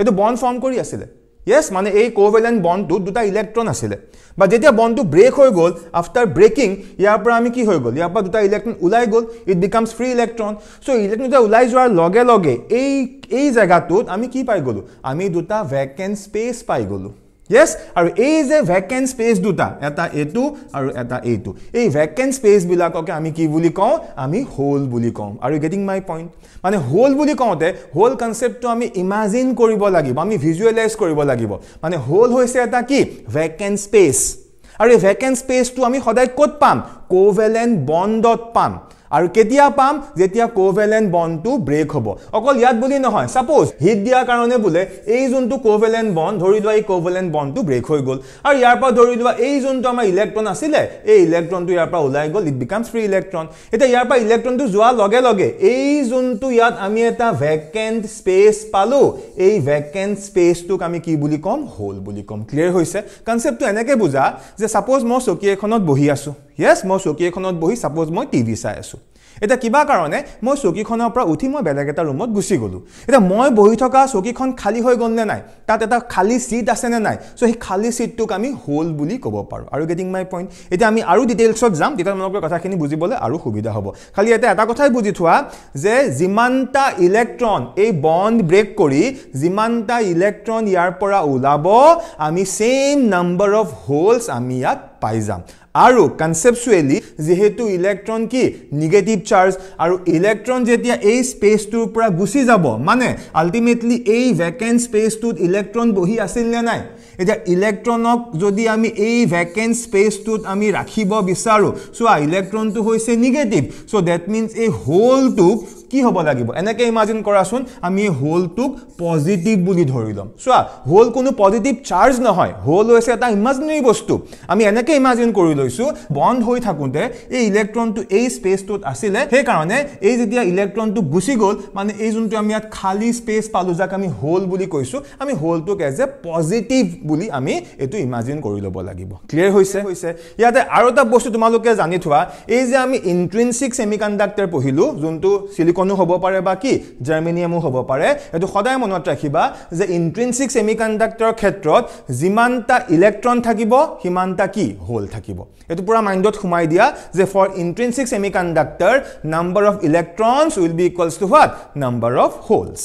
এইটো বন ফৰ্ম কৰি আছিলে য়েছ মানে এই কোভেলেণ্ট বনটোত দুটা ইলেক্ট্ৰন আছিলে বা যেতিয়া বনটো ব্ৰেক হৈ গ'ল আফটাৰ ব্ৰেকিং ইয়াৰ পৰা আমি কি হৈ গ'ল ইয়াৰ পৰা দুটা ইলেক্ট্ৰন ওলাই গ'ল it becomes free electron so' electron দুটা ওলাই যোৱাৰ লগে লগে এই এই জেগাটোত আমি কি পাই গ'লোঁ আমি দুটা ভেকেণ্ট স্পেচ পাই গ'লোঁ য়েছ আৰু এই যে ভেকেণ্ট স্পেচ দুটা এটা এইটো আৰু এটা এইটো এই ভেকেণ্ট স্পেচবিলাককে আমি কি বুলি কওঁ আমি হ'ল বুলি কওঁ আৰু গেটিং মাই পইণ্ট মানে হ'ল বুলি কওঁতে হ'ল কনচেপ্টটো আমি ইমাজিন কৰিব লাগিব আমি ভিজুৱেলাইজ কৰিব লাগিব মানে হ'ল হৈছে এটা কি ভেকেণ্ট স্পেচ আৰু এই ভেকেণ্ট স্পেচটো আমি সদায় ক'ত পাম কোভেলেণ্ট বণ্ডত পাম আৰু কেতিয়া পাম যেতিয়া কোভেলেণ্ট বনটো ব্ৰেক হ'ব অকল ইয়াত বুলি নহয় ছাপ'জ হিট দিয়াৰ কাৰণে বোলে এই যোনটো কোভেলেণ্ট বন ধৰি লোৱা এই কোভেলেণ্ট বনটো ব্ৰেক হৈ গ'ল আৰু ইয়াৰ পৰা ধৰি লোৱা এই যোনটো আমাৰ ইলেক্ট্ৰন আছিলে এই ইলেক্ট্ৰনটো ইয়াৰ পৰা ওলাই গ'ল ইট বিকামছ ফ্ৰী ইলেক্ট্ৰন এতিয়া ইয়াৰ পৰা ইলেক্ট্ৰনটো যোৱাৰ লগে লগে এই যোনটো ইয়াত আমি এটা ভেকেণ্ট স্পেচ পালো এই ভেকেণ্ট স্পেচটোক আমি কি বুলি ক'ম হ'ল বুলি ক'ম ক্লিয়াৰ হৈছে কনচেপ্টটো এনেকৈ বুজা যে ছাপ'জ মই চকী এখনত বহি আছো য়েছ মই চকী এখনত বহি ছাপ'জ মই টিভি চাই আছোঁ এতিয়া কিবা কাৰণে মই চকীখনৰ পৰা উঠি মই বেলেগ এটা ৰুমত গুচি গ'লোঁ এতিয়া মই বহি থকা চকীখন খালী হৈ গ'ল নে নাই তাত এটা খালী চিট আছে নে নাই চ' সেই খালী চিটটোক আমি হ'ল বুলি ক'ব পাৰোঁ আৰু গেটিং মাই পইণ্ট এতিয়া আমি আৰু ডিটেইলছত যাম তেতিয়া তোমালোকৰ কথাখিনি বুজিবলৈ আৰু সুবিধা হ'ব খালী এতিয়া এটা কথাই বুজি থোৱা যে যিমানটা ইলেক্ট্ৰন এই বণ্ড ব্ৰেক কৰি যিমানটা ইলেক্ট্ৰন ইয়াৰ পৰা ওলাব আমি ছেইম নাম্বাৰ অফ হ'লছ আমি ইয়াত পাই যাম আৰু কনচেপচুৱেলি যিহেতু ইলেক্ট্ৰন কি নিগেটিভ চাৰ্জ আৰু ইলেক্ট্ৰন যেতিয়া এই স্পেচটোৰ পৰা গুচি যাব মানে আল্টিমেটলি এই ভেকেণ্ট স্পেচটোত ইলেক্ট্ৰন বহি আছিল নে নাই এতিয়া ইলেক্ট্ৰনক যদি আমি এই ভেকেণ্ট স্পেচটোত আমি ৰাখিব বিচাৰোঁ চ' ইলেক্ট্ৰনটো হৈছে নিগেটিভ চ' ডেট মিনছ এই হোলটোক কি হ'ব লাগিব এনেকৈ ইমাজিন কৰাচোন আমি হোলটোক পজিটিভ বুলি ধৰি ল'ম চোৱা হোল কোনো পজিটিভ চাৰ্জ নহয় হোল হৈছে এটা ইমাজিনেৰী বস্তু আমি এনেকৈ ইমাজিন কৰি লৈছোঁ বন্ধ হৈ থাকোঁতে এই ইলেক্ট্ৰনটো এই স্পেচটোত আছিলে সেইকাৰণে এই যেতিয়া ইলেক্ট্ৰনটো গুচি গ'ল মানে এই যোনটো আমি ইয়াত খালী স্পেচ পালোঁ যাক আমি হোল বুলি কৈছোঁ আমি হোলটোক এজ এ পজিটিভ বুলি আমি এইটো ইমাজিন কৰি ল'ব লাগিব ক্লিয়াৰ হৈছে হৈছে ইয়াতে আৰু এটা বস্তু তোমালোকে জানি থোৱা এই যে আমি ইনট্ৰিনচিক ছেমিকণ্ডাক্টাৰ পঢ়িলোঁ যোনটো চিলি ৰুবিকনো হ'ব পাৰে বা কি জাৰ্মেনিয়ামো হ'ব পাৰে এইটো সদায় মনত ৰাখিবা যে ইনট্ৰিনচিক ছেমি কণ্ডাক্টৰৰ ক্ষেত্ৰত যিমানটা ইলেক্ট্ৰন থাকিব সিমানটা কি হ'ল থাকিব এইটো পূৰা মাইণ্ডত সোমাই দিয়া যে for intrinsic semi conductor number of electrons will be equals to what number of holes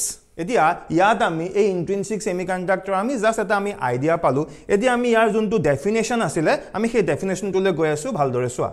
এতিয়া ইয়াত আমি এই ইনট্ৰিনচিক ছেমি কণ্ডাক্টৰ আমি জাষ্ট এটা আমি আইডিয়া পালোঁ এতিয়া আমি ইয়াৰ যোনটো ডেফিনেশ্যন আছিলে আমি সেই ডেফিনেশ্যনটোলৈ গৈ আছোঁ ভালদৰে চোৱা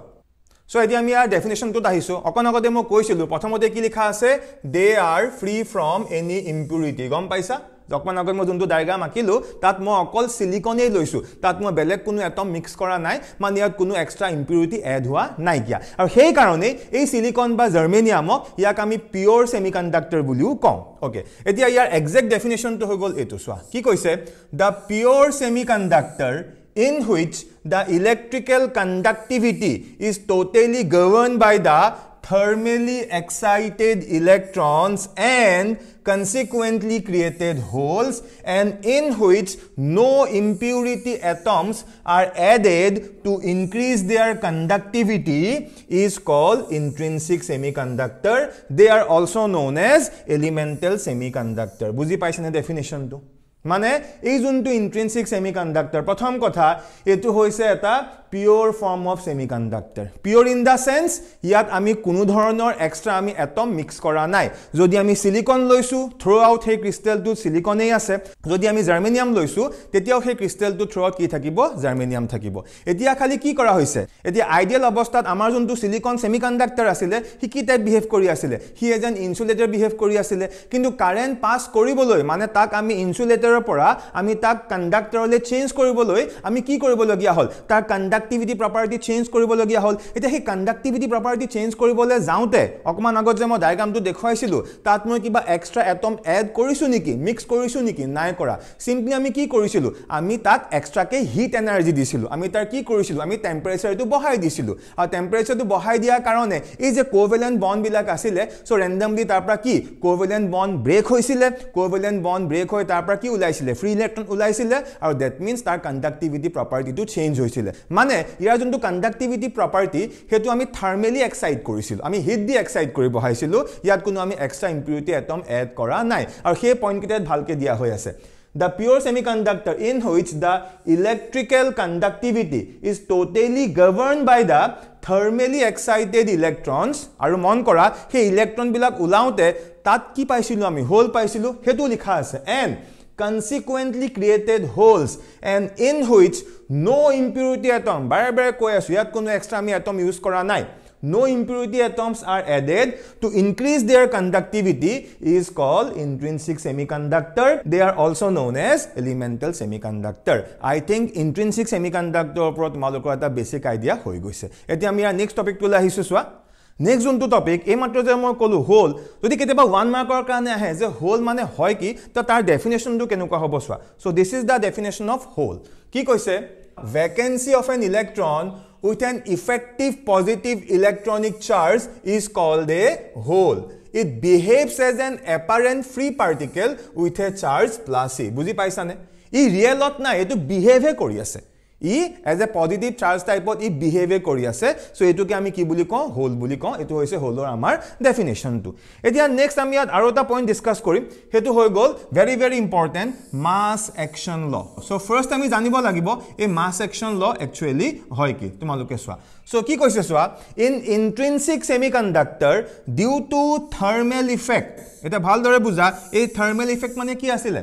চ' এতিয়া আমি ইয়াৰ ডেফিনেশ্যনটোত আহিছোঁ অকণ আগতে মই কৈছিলোঁ প্ৰথমতে কি লিখা আছে they are free from any impurity গম পাইছা অকণমান আগত মই যোনটো ডায়েগ্ৰাম আঁকিলোঁ তাত মই অকল চিলিকনেই লৈছোঁ তাত মই বেলেগ কোনো এটম মিক্স কৰা নাই মানে ইয়াত কোনো এক্সট্ৰা ইম্পিউৰিটি এড হোৱা নাইকিয়া আৰু সেইকাৰণেই এই চিলিকন বা জাৰ্মেনিয়ামক ইয়াক আমি পিয়'ৰ ছেমি কণ্ডাক্টৰ বুলিও কওঁ অ'কে এতিয়া ইয়াৰ একজেক্ট ডেফিনেশ্যনটো হৈ গ'ল এইটো চোৱা কি কৈছে the pure semi conductor in which the electrical conductivity is totally governed by the thermally excited electrons and consequently created holes and in which no impurity atoms are added to increase their conductivity is called intrinsic semiconductor. They are also known as elemental semiconductor. Buzi পাইছেনে definition to? মানে এই যোনটো ইনট্ৰেন্সিক semiconductor প্ৰথম কথা এইটো হৈছে এটা pure form of semiconductor pure in the sense ইয়াত আমি কোনো ধৰণৰ এক্সট্ৰা আমি এটম মিক্স কৰা নাই যদি আমি চিলিকন লৈছোঁ থ্ৰ' আউট সেই ক্ৰিষ্টেলটোত চিলিকনেই আছে যদি আমি জাৰ্মেনিয়াম লৈছোঁ তেতিয়াও সেই ক্ৰিষ্টেলটোত থ্ৰ' আউট কি থাকিব জাৰ্মেনিয়াম থাকিব এতিয়া খালি কি কৰা হৈছে এতিয়া আইডিয়েল অৱস্থাত আমাৰ যোনটো চিলিকন ছেমিকণ্ডাক্টৰ আছিলে সি কি টাইপ বিহেভ কৰি আছিলে সি এজন ইনচুলেটৰ বিহেভ কৰি আছিলে কিন্তু কাৰেণ্ট পাছ কৰিবলৈ মানে তাক আমি ইনচুলেটৰ কন্ডাক্টৰৰ পৰা আমি তাক কন্ডাক্টৰলৈ চেঞ্জ কৰিবলৈ আমি কি কৰিবলগীয়া হ'ল তাৰ কন্ডাক্টিভিটি প্ৰপাৰ্টি চেঞ্জ কৰিবলগীয়া হ'ল এতিয়া সেই কন্ডাক্টিভিটি প্ৰপাৰ্টি চেঞ্জ কৰিবলৈ যাওঁতে অকণমান আগত যে মই ডায়েগ্ৰামটো দেখুৱাইছিলোঁ তাত মই কিবা এক্সট্ৰা এটম এড কৰিছোঁ নেকি মিক্স কৰিছোঁ নেকি নাই কৰা চিম্পলি আমি কি কৰিছিলোঁ আমি তাক এক্সট্ৰাকৈ হিট এনাৰ্জি দিছিলোঁ আমি তাৰ কি কৰিছিলোঁ আমি টেম্পাৰেচাৰটো বঢ়াই দিছিলোঁ আৰু টেম্পাৰেচাৰটো বঢ়াই দিয়াৰ কাৰণে এই যে কোভেলেণ্ট বনবিলাক আছিলে চ' ৰেণ্ডামলি তাৰপৰা কি কোভেলেণ্ট বন ব্ৰেক হৈছিলে কোভেলেণ্ট বন ব্ৰেক হৈ তাৰপৰা কি ওলাইছিলে ফ্ৰী ইলেক্ট্ৰন ওলাইছিলে আৰু ডেট মিনছ তাৰ কণ্ডাক্টিভিটি প্ৰপাৰ্টিটো চেঞ্জ হৈছিলে মানে ইয়াৰ যোনটো কণ্ডাক্টিভিটি প্ৰপাৰ্টি সেইটো আমি থাৰ্মেলি এক্সাইট কৰিছিলোঁ আমি হিট দি এক্সাইট কৰি বহাইছিলোঁ ইয়াত কোনো আমি এক্সট্ৰা ইম্পিউৰিটি এটম এড কৰা নাই আৰু সেই পইণ্টকেইটাত ভালকৈ দিয়া হৈ আছে the pure semi conductor in which the electrical conductivity is totally govern by the thermally excited electrons আৰু মন কৰা সেই ইলেক্ট্ৰনবিলাক ওলাওঁতে তাত কি পাইছিলোঁ আমি হ'ল পাইছিলোঁ সেইটো লিখা আছে and consequently created holes and in which no' impurity atom বাৰে বাৰে কৈ আছোঁ ইয়াত কোনো এক্সট্ৰা আমি এটম ইউজ কৰা নাই no' impurity atoms are added to increase their conductivity is call intrinsic semi conductor they are also' known as elemental semi conductor I think intrinsic semi conductor ওপৰত তোমালোকৰ এটা বেছিক আইডিয়া হৈ গৈছে এতিয়া আমি ইয়াৰ next টপিকটোলৈ আহিছোঁ চোৱা নেক্সট যোনটো টপিক এই মাত্ৰ যে মই ক'লোঁ হ'ল যদি কেতিয়াবা ওৱান মাৰ্কৰ কাৰণে আহে যে হ'ল মানে হয় কি তো তাৰ ডেফিনেশ্যনটো কেনেকুৱা হ'ব চোৱা so' this is the definition of hole কি কৈছে vacancy of an electron with an effective positive electronic charge is called a hole it behaves as an apparent free particle with a charge plus e বুজি পাইছানে ই ৰিয়েলত নাই এইটো বিহেভহে কৰি আছে ই এজ এ পজিটিভ চাৰ্জ টাইপত ই বিহেভিয়াৰ কৰি আছে চ' এইটোকে আমি কি বুলি কওঁ হ'ল বুলি কওঁ এইটো হৈছে হ'লৰ আমাৰ ডেফিনেশ্যনটো এতিয়া নেক্সট আমি ইয়াত আৰু এটা পইণ্ট ডিছকাছ কৰিম সেইটো হৈ গ'ল very very important mass action law' so' first আমি জানিব লাগিব এই মাছ একশ্যন ল' একচুৱেলি হয় কি তোমালোকে চোৱা চ' কি কৈছে চোৱা in intrinsic semi conductor due to thermal effect এতিয়া ভালদৰে বুজা এই থাৰ্মেল ইফেক্ট মানে কি আছিলে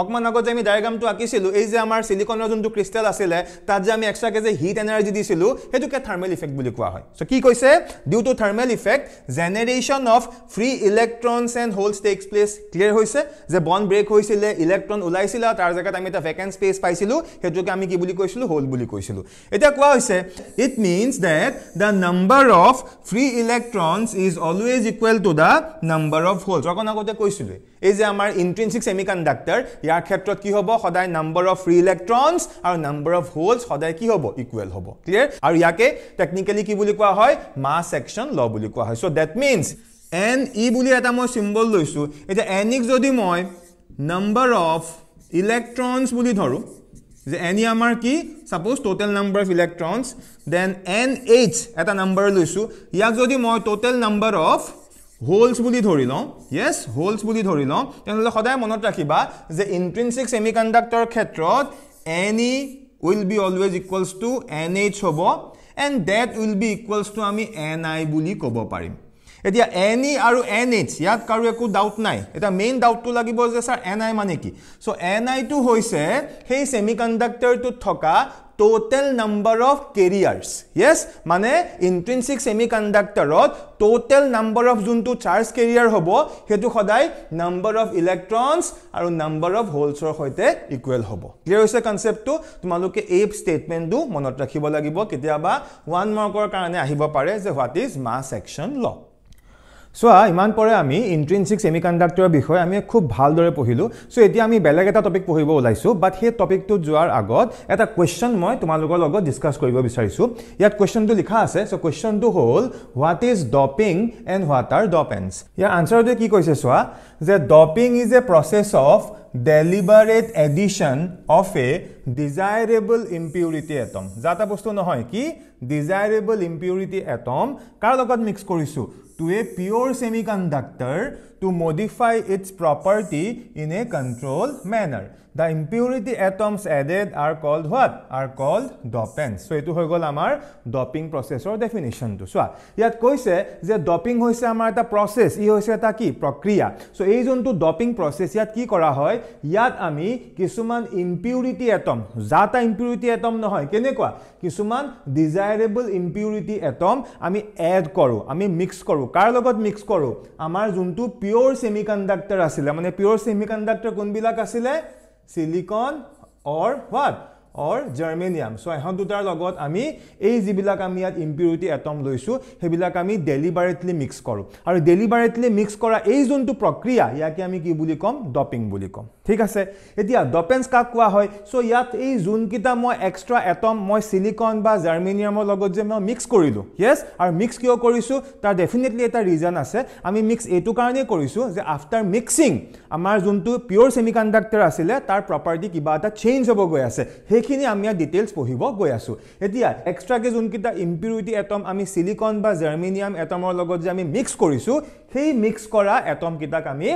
অকণমান আগত যে আমি ডায়েগ্ৰামটো আঁকিছিলোঁ এই যে আমাৰ চিলিকনৰ যোনটো ক্ৰিষ্টেল আছিলে তাত যে আমি এক্সট্ৰাকৈ যে হিট এনাৰ্জি দিছিলোঁ সেইটোকে থাৰ্মেল ইফেক্ট বুলি কোৱা হয় চ' কি কৈছে due to thermal effect generation of free electrons and hole takes place clear হৈছে যে বন ব্ৰেক হৈছিলে ইলেক্ট্ৰন ওলাইছিলে আৰু তাৰ জেগাত আমি এটা ভেকেণ্ট স্পেচ পাইছিলোঁ সেইটোকে আমি কি বুলি কৈছিলোঁ হোল বুলি কৈছিলোঁ এতিয়া কোৱা হৈছে it means that the number of free electrons is always equal to the number of holes অকণ আগতে কৈছিলোঁ এই যে আমাৰ ইনট্ৰিনছিক্স ছেমি কণ্ডাক্টাৰ ইয়াৰ ক্ষেত্ৰত কি হ'ব সদায় নাম্বাৰ অফ ফ্ৰী ইলেক্ট্ৰনছ আৰু নাম্বাৰ অফ হোলছ সদায় কি হ'ব ইকুৱেল হ'ব ক্লিয়াৰ আৰু ইয়াকে টেকনিকেলি কি বুলি কোৱা হয় মাছ একশ্যন ল বুলি কোৱা হয় so' that means n e বুলি এটা মই চিম্বল লৈছোঁ এতিয়া এন ইক যদি মই নাম্বাৰ অফ ইলেক্ট্ৰনছ বুলি ধৰোঁ যে এন ই আমাৰ কি suppose total number of electrons then n h এটা নাম্বাৰ লৈছোঁ ইয়াক যদি মই ট'টেল নাম্বাৰ অফ হোলছ বুলি ধৰি লওঁ য়েছ হোলছ বুলি ধৰি লওঁ তেনেহ'লে সদায় মনত ৰাখিবা যে ইনট্ৰিনচিক ছেমি কণ্ডাক্টৰ ক্ষেত্ৰত n e will be always equals to n h হ'ব and that will be equals to আমি এন আই বুলি ক'ব পাৰিম এতিয়া এন ই e আৰু এন এইচ ইয়াত কাৰো একো ডাউট নাই এতিয়া মেইন ডাউটটো লাগিব যে ছাৰ এন আই মানে কি চ' এন আইটো হৈছে সেই চেমি কণ্ডাক্টৰটোত থকা total number of carriers yes মানে ইনট্ৰিনচিক ছেমি কণ্ডাক্টৰত টোটেল নাম্বাৰ অফ যোনটো চাৰ্জ কেৰিয়াৰ হ'ব সেইটো সদায় নাম্বাৰ অফ ইলেক্ট্ৰনছ আৰু নাম্বাৰ অফ হোলছৰ সৈতে ইকুৱেল হ'ব ক্লিয়াৰ হৈছে কনচেপ্টটো তোমালোকে এই ষ্টেটমেণ্টটো মনত ৰাখিব লাগিব কেতিয়াবা ওৱান মাৰ্কৰ কাৰণে আহিব পাৰে যে হোৱাট ইজ মাছ একশ্যন ল' চোৱা ইমান পৰে আমি ইণ্ট্ৰেনছিক ছেমিকণ্ডাক্টৰৰ বিষয়ে আমি খুব ভালদৰে পঢ়িলোঁ চ' এতিয়া আমি বেলেগ এটা টপিক পঢ়িব ওলাইছোঁ বাট সেই টপিকটোত যোৱাৰ আগত এটা কুৱেশ্যন মই তোমালোকৰ লগত ডিছকাছ কৰিব বিচাৰিছোঁ ইয়াত কুৱেশ্যনটো লিখা আছে চ' কুৱেশ্যনটো হ'ল what is doping and what are dopants ইয়াৰ আনচাৰটোৱে কি কৈছে চোৱা যে doping is a process of deliberate addition of a desirable impurity atom যা এটা বস্তু নহয় কি ডিজাইৰেবল ইম্পিউৰিটি এটম কাৰ লগত মিক্স কৰিছোঁ to a pure semiconductor to modify its property in a controlled manner. The impurity atoms added are called what? Are called dopants. So, ito hoi gol amar doping process or definition to. So, yat koi se, ze doping hoi se amar ta process, i hoi se ta ki? Prokriya. So, ee zon to doping process yat ki kora hoi? Yat ami kisuman impurity atom, zata impurity atom na hoi, kene kwa? Kisuman desirable impurity atom, ami add koru, ami mix koru. Kar logot mix koru? Amar zon to pure pure semiconductor আছিলে মানে pure semiconductor কোনবিলাক আছিলে silicon or what or germanium so' এহ দুটাৰ লগত আমি এই যিবিলাক আমি ইয়াত ইম্পিউৰিটি এটম লৈছোঁ সেইবিলাক আমি ডেলিবাৰেটলি মিক্স কৰোঁ আৰু ডেলিবাৰেটলি মিক্স কৰা এই যোনটো প্ৰক্ৰিয়া ইয়াকে আমি কি বুলি ক'ম ডপিং বুলি ক'ম ঠিক আছে এতিয়া ডপেন্স কাক কোৱা হয় চ' ইয়াত এই যোনকেইটা মই এক্সট্ৰা এটম মই চিলিকন বা জাৰ্মেনিয়ামৰ লগত যে মই মিক্স কৰিলোঁ য়েছ আৰু মিক্স কিয় কৰিছোঁ তাৰ ডেফিনেটলি এটা ৰিজন আছে আমি মিক্স এইটো কাৰণেই কৰিছোঁ যে আফটাৰ মিক্সিং আমাৰ যোনটো পিয়'ৰ ছেমিকণ্ডাক্টাৰ আছিলে তাৰ প্ৰপাৰ্টি কিবা এটা চেঞ্জ হ'ব গৈ আছে সেই এইখিনি আমি ইয়াত ডিটেইলছ পঢ়িব গৈ আছোঁ এতিয়া এক্সট্ৰাকৈ যোনকেইটা ইম্পিউৰিটি এটম আমি চিলিকন বা জাৰ্মিনিয়াম এটমৰ লগত যে আমি মিক্স কৰিছোঁ সেই মিক্স কৰা এটমকেইটাক আমি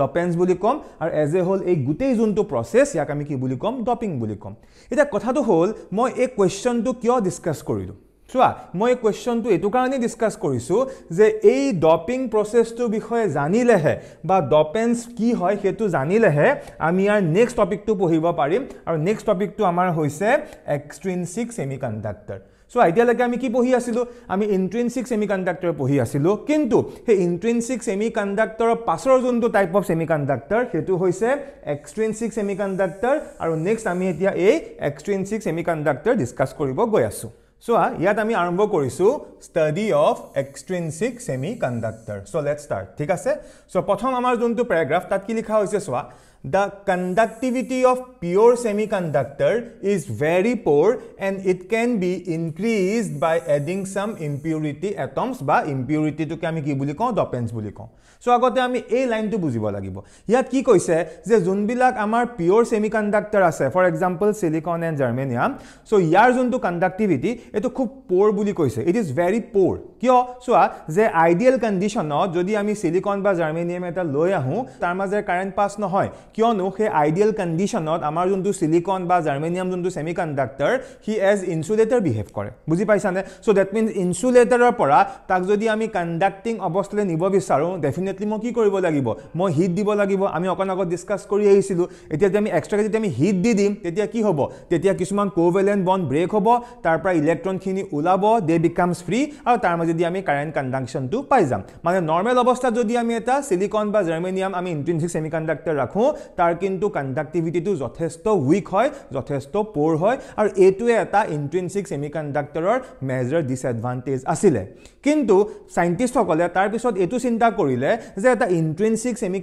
ডপেন্স বুলি ক'ম আৰু এজ এ হ'ল এই গোটেই যোনটো প্ৰচেছ ইয়াক আমি কি বুলি ক'ম ডপিং বুলি ক'ম এতিয়া কথাটো হ'ল মই এই কুৱেশ্যনটো কিয় ডিছকাছ কৰিলোঁ চোৱা মই কুৱেশ্যনটো এইটো কাৰণেই ডিছকাছ কৰিছোঁ যে এই ডপিং প্ৰচেছটোৰ বিষয়ে জানিলেহে বা ডপেঞ্চ কি হয় সেইটো জানিলেহে আমি ইয়াৰ নেক্সট টপিকটো পঢ়িব পাৰিম আৰু নেক্সট টপিকটো আমাৰ হৈছে এক্সট্ৰিনচিক চেমি কণ্ডাক্টৰ চ' এতিয়ালৈকে আমি কি পঢ়ি আছিলোঁ আমি ইনট্ৰেনচিক চেমি কণ্ডাক্টৰ পঢ়ি আছিলোঁ কিন্তু সেই ইনট্ৰেনচিক চেমি কণ্ডাক্টৰৰ পাছৰ যোনটো টাইপ অফ চেমি কণ্ডাক্টৰ সেইটো হৈছে এক্সট্ৰেনচিক চেমি কণ্ডাক্টৰ আৰু নেক্সট আমি এতিয়া এই এক্সট্ৰেনচিক চেমি কণ্ডাক্টৰ ডিছকাছ কৰিব গৈ আছোঁ চোৱা ah, ইয়াত আমি আৰম্ভ কৰিছোঁ study of extrinsic semiconductor so' let start ঠিক আছে চ' প্ৰথম আমাৰ যোনটো পেৰাগ্ৰাফ তাত কি লিখা হৈছে চোৱা the conductivity of pure semiconductor is very poor and it can be increased by adding some impurity atoms ba impurity to ke ami ki buli kon dopants buli kon so agote ami ei line tu bujibo lagibo yat ki koise je jun bilak amar pure semiconductor ase for example silicon and germanium so yar jun tu conductivity etu khub poor buli koise it is very poor kyo so je ideal condition no jodi ami silicon ba germanium eta loi ahu tar majer current pass no hoy কিয়নো সেই ideal কণ্ডিশ্যনত আমাৰ যোনটো silicon বা germanium যোনটো semiconductor সি as insulator behave কৰে বুজি পাইছানে চ' ডেট মিনছ ইনচুলেটাৰৰ পৰা তাক যদি আমি কণ্ডাক্টিং অৱস্থালৈ নিব বিচাৰোঁ ডেফিনেটলি মই কি কৰিব লাগিব মই হিট দিব লাগিব আমি অকণ আগত ডিছকাছ কৰি আহিছিলোঁ এতিয়া যদি আমি এক্সট্ৰাকৈ যদি আমি হিট দি দিম তেতিয়া কি হ'ব তেতিয়া কিছুমান কোভেলেণ্ট বন ব্ৰেক হ'ব তাৰ পৰা ইলেক্ট্ৰনখিনি ওলাব দে বিকামছ ফ্ৰী আৰু তাৰ মাজেদি আমি কাৰেণ্ট কণ্ডাকশ্যনটো পাই যাম মানে নৰ্মেল অৱস্থাত যদি আমি এটা চিলিকন বা জাৰ্মেনিয়াম আমি ইণ্ট্ৰিনচিক চেমি কণ্ডাক্টাৰ ৰাখোঁ তাৰ কিন্তু কণ্ডাক্টিভিটিটো যথেষ্ট উইক হয় যথেষ্ট প'ৰ হয় আৰু এইটোৱে এটা ইণ্ট্ৰেন্সিক চেমি কণ্ডাক্টৰৰ মেজৰ ডিছএডভান্টেজ আছিলে কিন্তু ছাইণ্টিষ্টসকলে তাৰপিছত এইটো চিন্তা কৰিলে যে এটা ইণ্ট্ৰেন্সিক চেমি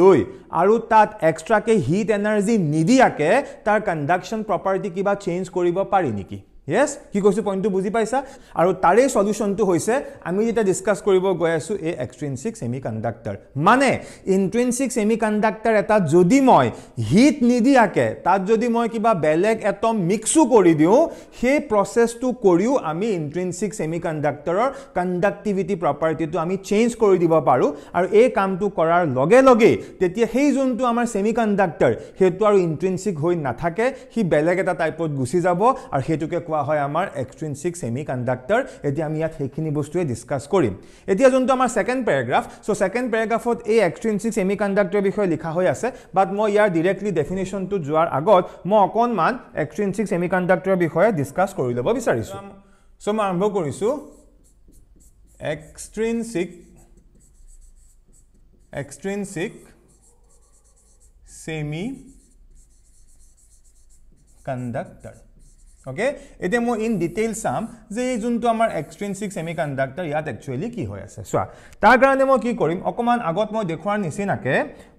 লৈ আৰু তাত এক্সট্ৰাকে হিট এনাৰ্জি নিদিয়াকৈ তাৰ কণ্ডাকশ্যন প্ৰপাৰ্টি কিবা চেঞ্জ কৰিব পাৰি নেকি য়েছ কি কৈছোঁ পইণ্টটো বুজি পাইছা আৰু তাৰে চলিউশ্যনটো হৈছে আমি যেতিয়া ডিছকাছ কৰিব গৈ আছোঁ এই এক্সট্ৰিনচিক ছেমি কণ্ডাক্টাৰ মানে ইনট্ৰিনচিক ছেমি কণ্ডাক্টাৰ এটা যদি মই হিট নিদিয়াকৈ তাত যদি মই কিবা বেলেগ এটম মিক্সো কৰি দিওঁ সেই প্ৰচেছটো কৰিও আমি ইনট্ৰিনচিক ছেমি কণ্ডাক্টাৰৰ কণ্ডাক্টিভিটি প্ৰপাৰ্টিটো আমি চেঞ্জ কৰি দিব পাৰোঁ আৰু এই কামটো কৰাৰ লগে লগেই তেতিয়া সেই যোনটো আমাৰ ছেমি কণ্ডাক্টাৰ সেইটো আৰু ইনট্ৰিনচিক হৈ নাথাকে সি বেলেগ এটা টাইপত গুচি যাব আৰু সেইটোকে কোৱা কোৱা হয় আমাৰ এক্সট্ৰিনচিক চেমি কণ্ডাক্টৰ এতিয়া আমি ইয়াত সেইখিনি বস্তুৱে ডিছকাছ কৰিম এতিয়া যোনটো আমাৰ ছেকেণ্ড পেৰাগ্ৰাফ চ' ছেকেণ্ড পেৰাগ্ৰাফত এই এক্সট্ৰিনচিক চেমি কণ্ডাক্টৰ বিষয়ে লিখা হৈ আছে বাট মই ইয়াৰ ডিৰেক্টলি ডেফিনেশ্যনটো যোৱাৰ আগত মই অকণমান এক্সট্ৰিনচিক চেমি কণ্ডাক্টৰ বিষয়ে ডিছকাছ কৰি ল'ব বিচাৰিছোঁ চ' মই আৰম্ভ কৰিছোঁ extrinsic extrinsic semiconductor okay এতিয়া মই ইন ডিটেইল চাম যে এই যোনটো আমাৰ এক্সট্ৰেনচিক চেমি কণ্ডাক্টাৰ ইয়াত একচুৱেলি কি হৈ আছে চোৱা তাৰ কাৰণে মই কি কৰিম অকণমান আগত মই দেখুৱাৰ নিচিনাকৈ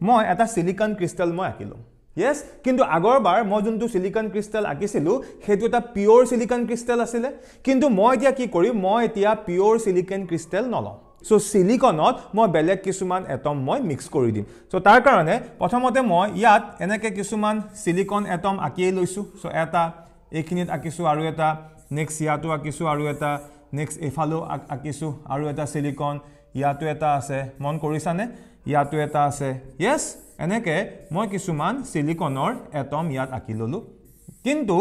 মই এটা চিলিকন ক্ৰিষ্টেল মই আঁকিলোঁ য়েছ কিন্তু আগৰবাৰ মই যোনটো চিলিকন ক্ৰিষ্টেল আঁকিছিলোঁ সেইটো এটা পিয়'ৰ চিলিকন ক্ৰিষ্টেল আছিলে কিন্তু মই এতিয়া কি কৰিম মই এতিয়া পিয়'ৰ চিলিকন ক্ৰিষ্টেল নলওঁ চ' চিলিকনত মই বেলেগ কিছুমান এটম মই মিক্স কৰি দিম চ' তাৰ কাৰণে প্ৰথমতে মই ইয়াত এনেকৈ কিছুমান চিলিকন এটম আঁকিয়েই লৈছোঁ চ' এটা এইখিনিত আঁকিছোঁ আৰু এটা নেক্সট ইয়াতো আঁকিছোঁ আৰু এটা নেক্সট এইফালেও আঁকিছোঁ আৰু এটা চিলিকন ইয়াতো এটা আছে মন কৰিছানে ইয়াতো এটা আছে য়েছ এনেকৈ মই কিছুমান চিলিকনৰ এটম ইয়াত আঁকি ল'লোঁ কিন্তু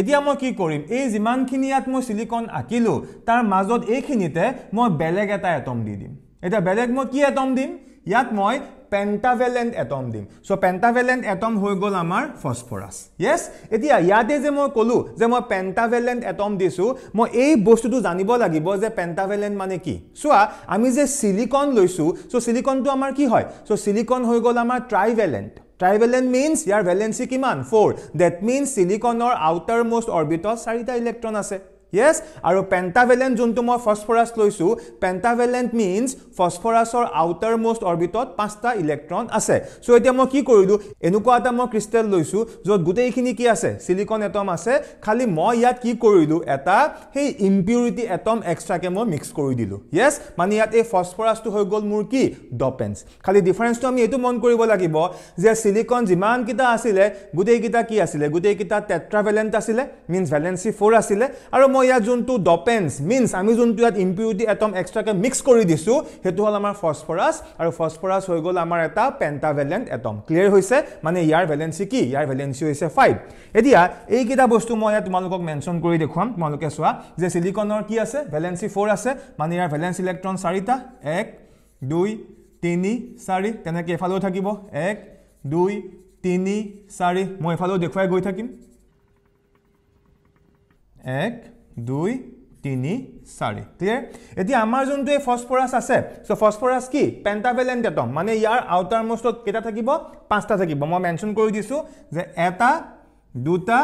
এতিয়া মই কি কৰিম এই যিমানখিনি ইয়াত মই চিলিকন আঁকিলোঁ তাৰ মাজত এইখিনিতে মই বেলেগ এটা এটম দি দিম এতিয়া বেলেগ মই কি এটম দিম ইয়াত মই পেণ্টাভেলেণ্ট এটম দিম চ' পেণ্টাভেলেণ্ট এটম হৈ গ'ল আমাৰ ফচফৰাছ য়েছ এতিয়া ইয়াতে যে মই ক'লোঁ যে মই পেণ্টাভেলেণ্ট এটম দিছোঁ মই এই বস্তুটো জানিব লাগিব যে পেণ্টাভেলেণ্ট মানে কি চোৱা আমি যে চিলিকন লৈছোঁ চ' চিলিকনটো আমাৰ কি হয় চ' চিলিকন হৈ গ'ল আমাৰ ট্ৰাইভেলেণ্ট ট্ৰাইভেলেণ্ট মিনছ ইয়াৰ ভেলেঞ্চি কিমান ফ'ৰ ডেট মিনছ চিলিকনৰ আউটাৰ মষ্ট অৰ্বিটত চাৰিটা ইলেক্ট্ৰন আছে য়েছ আৰু পেণ্টাভেলেণ্ট যোনটো মই ফছফৰাছ লৈছোঁ পেণ্টাভেলেণ্ট মিনছ ফছফৰাছৰ আউটাৰ মষ্ট অৰ্বিটত পাঁচটা ইলেক্ট্ৰন আছে চ' এতিয়া মই কি কৰিলোঁ এনেকুৱা এটা মই ক্ৰিষ্টেল লৈছোঁ য'ত গোটেইখিনি কি আছে চিলিকন এটম আছে খালি মই ইয়াত কি কৰিলোঁ এটা সেই ইম্পিউৰিটি এটম এক্সট্ৰাকৈ মই মিক্স কৰি দিলোঁ য়েছ মানে ইয়াত এই ফছফৰাছটো হৈ গ'ল মোৰ কি ডপেন্স খালি ডিফাৰেঞ্চটো আমি এইটো মন কৰিব লাগিব যে চিলিকন যিমানকেইটা আছিলে গোটেইকেইটা কি আছিলে গোটেইকেইটা টেট্ৰাভেলেণ্ট আছিলে মিনছ ভেলেঞ্চি ফ'ৰ আছিলে আৰু মই মই ইয়াত যোনটো ডপেন্স মিনছ আমি যোনটো ইয়াত ইম্পিউৰিটি এটম এক্সট্ৰাকে মিক্স কৰি দিছোঁ সেইটো হ'ল আমাৰ ফচফৰাছ আৰু ফচফৰাছ হৈ গ'ল আমাৰ এটা পেণ্টা ভেলেণ্ট এটম ক্লিয়াৰ হৈছে মানে ইয়াৰ ভেলেঞ্চি কি ইয়াৰ ভেলেঞ্চি হৈছে ফাইভ এতিয়া এইকেইটা বস্তু মই ইয়াত তোমালোকক মেনশ্যন কৰি দেখুৱাম তোমালোকে চোৱা যে চিলিকনৰ কি আছে ভেলেঞ্চি ফ'ৰ আছে মানে ইয়াৰ ভেলেঞ্চ ইলেক্ট্ৰন চাৰিটা এক দুই তিনি চাৰি তেনেকৈ এফালেও থাকিব এক দুই তিনি চাৰি মই এফালেও দেখুৱাই গৈ থাকিম এক দুই তিনি চাৰি ক্লিয়াৰ এতিয়া আমাৰ যোনটো এই ফচফৰাছ আছে চ' ফচফৰাছ কি পেণ্টাভেলেণ্ট এটম মানে ইয়াৰ আউটাৰ মষ্টত কেইটা থাকিব পাঁচটা থাকিব মই মেনশ্যন কৰি দিছোঁ যে এটা দুটা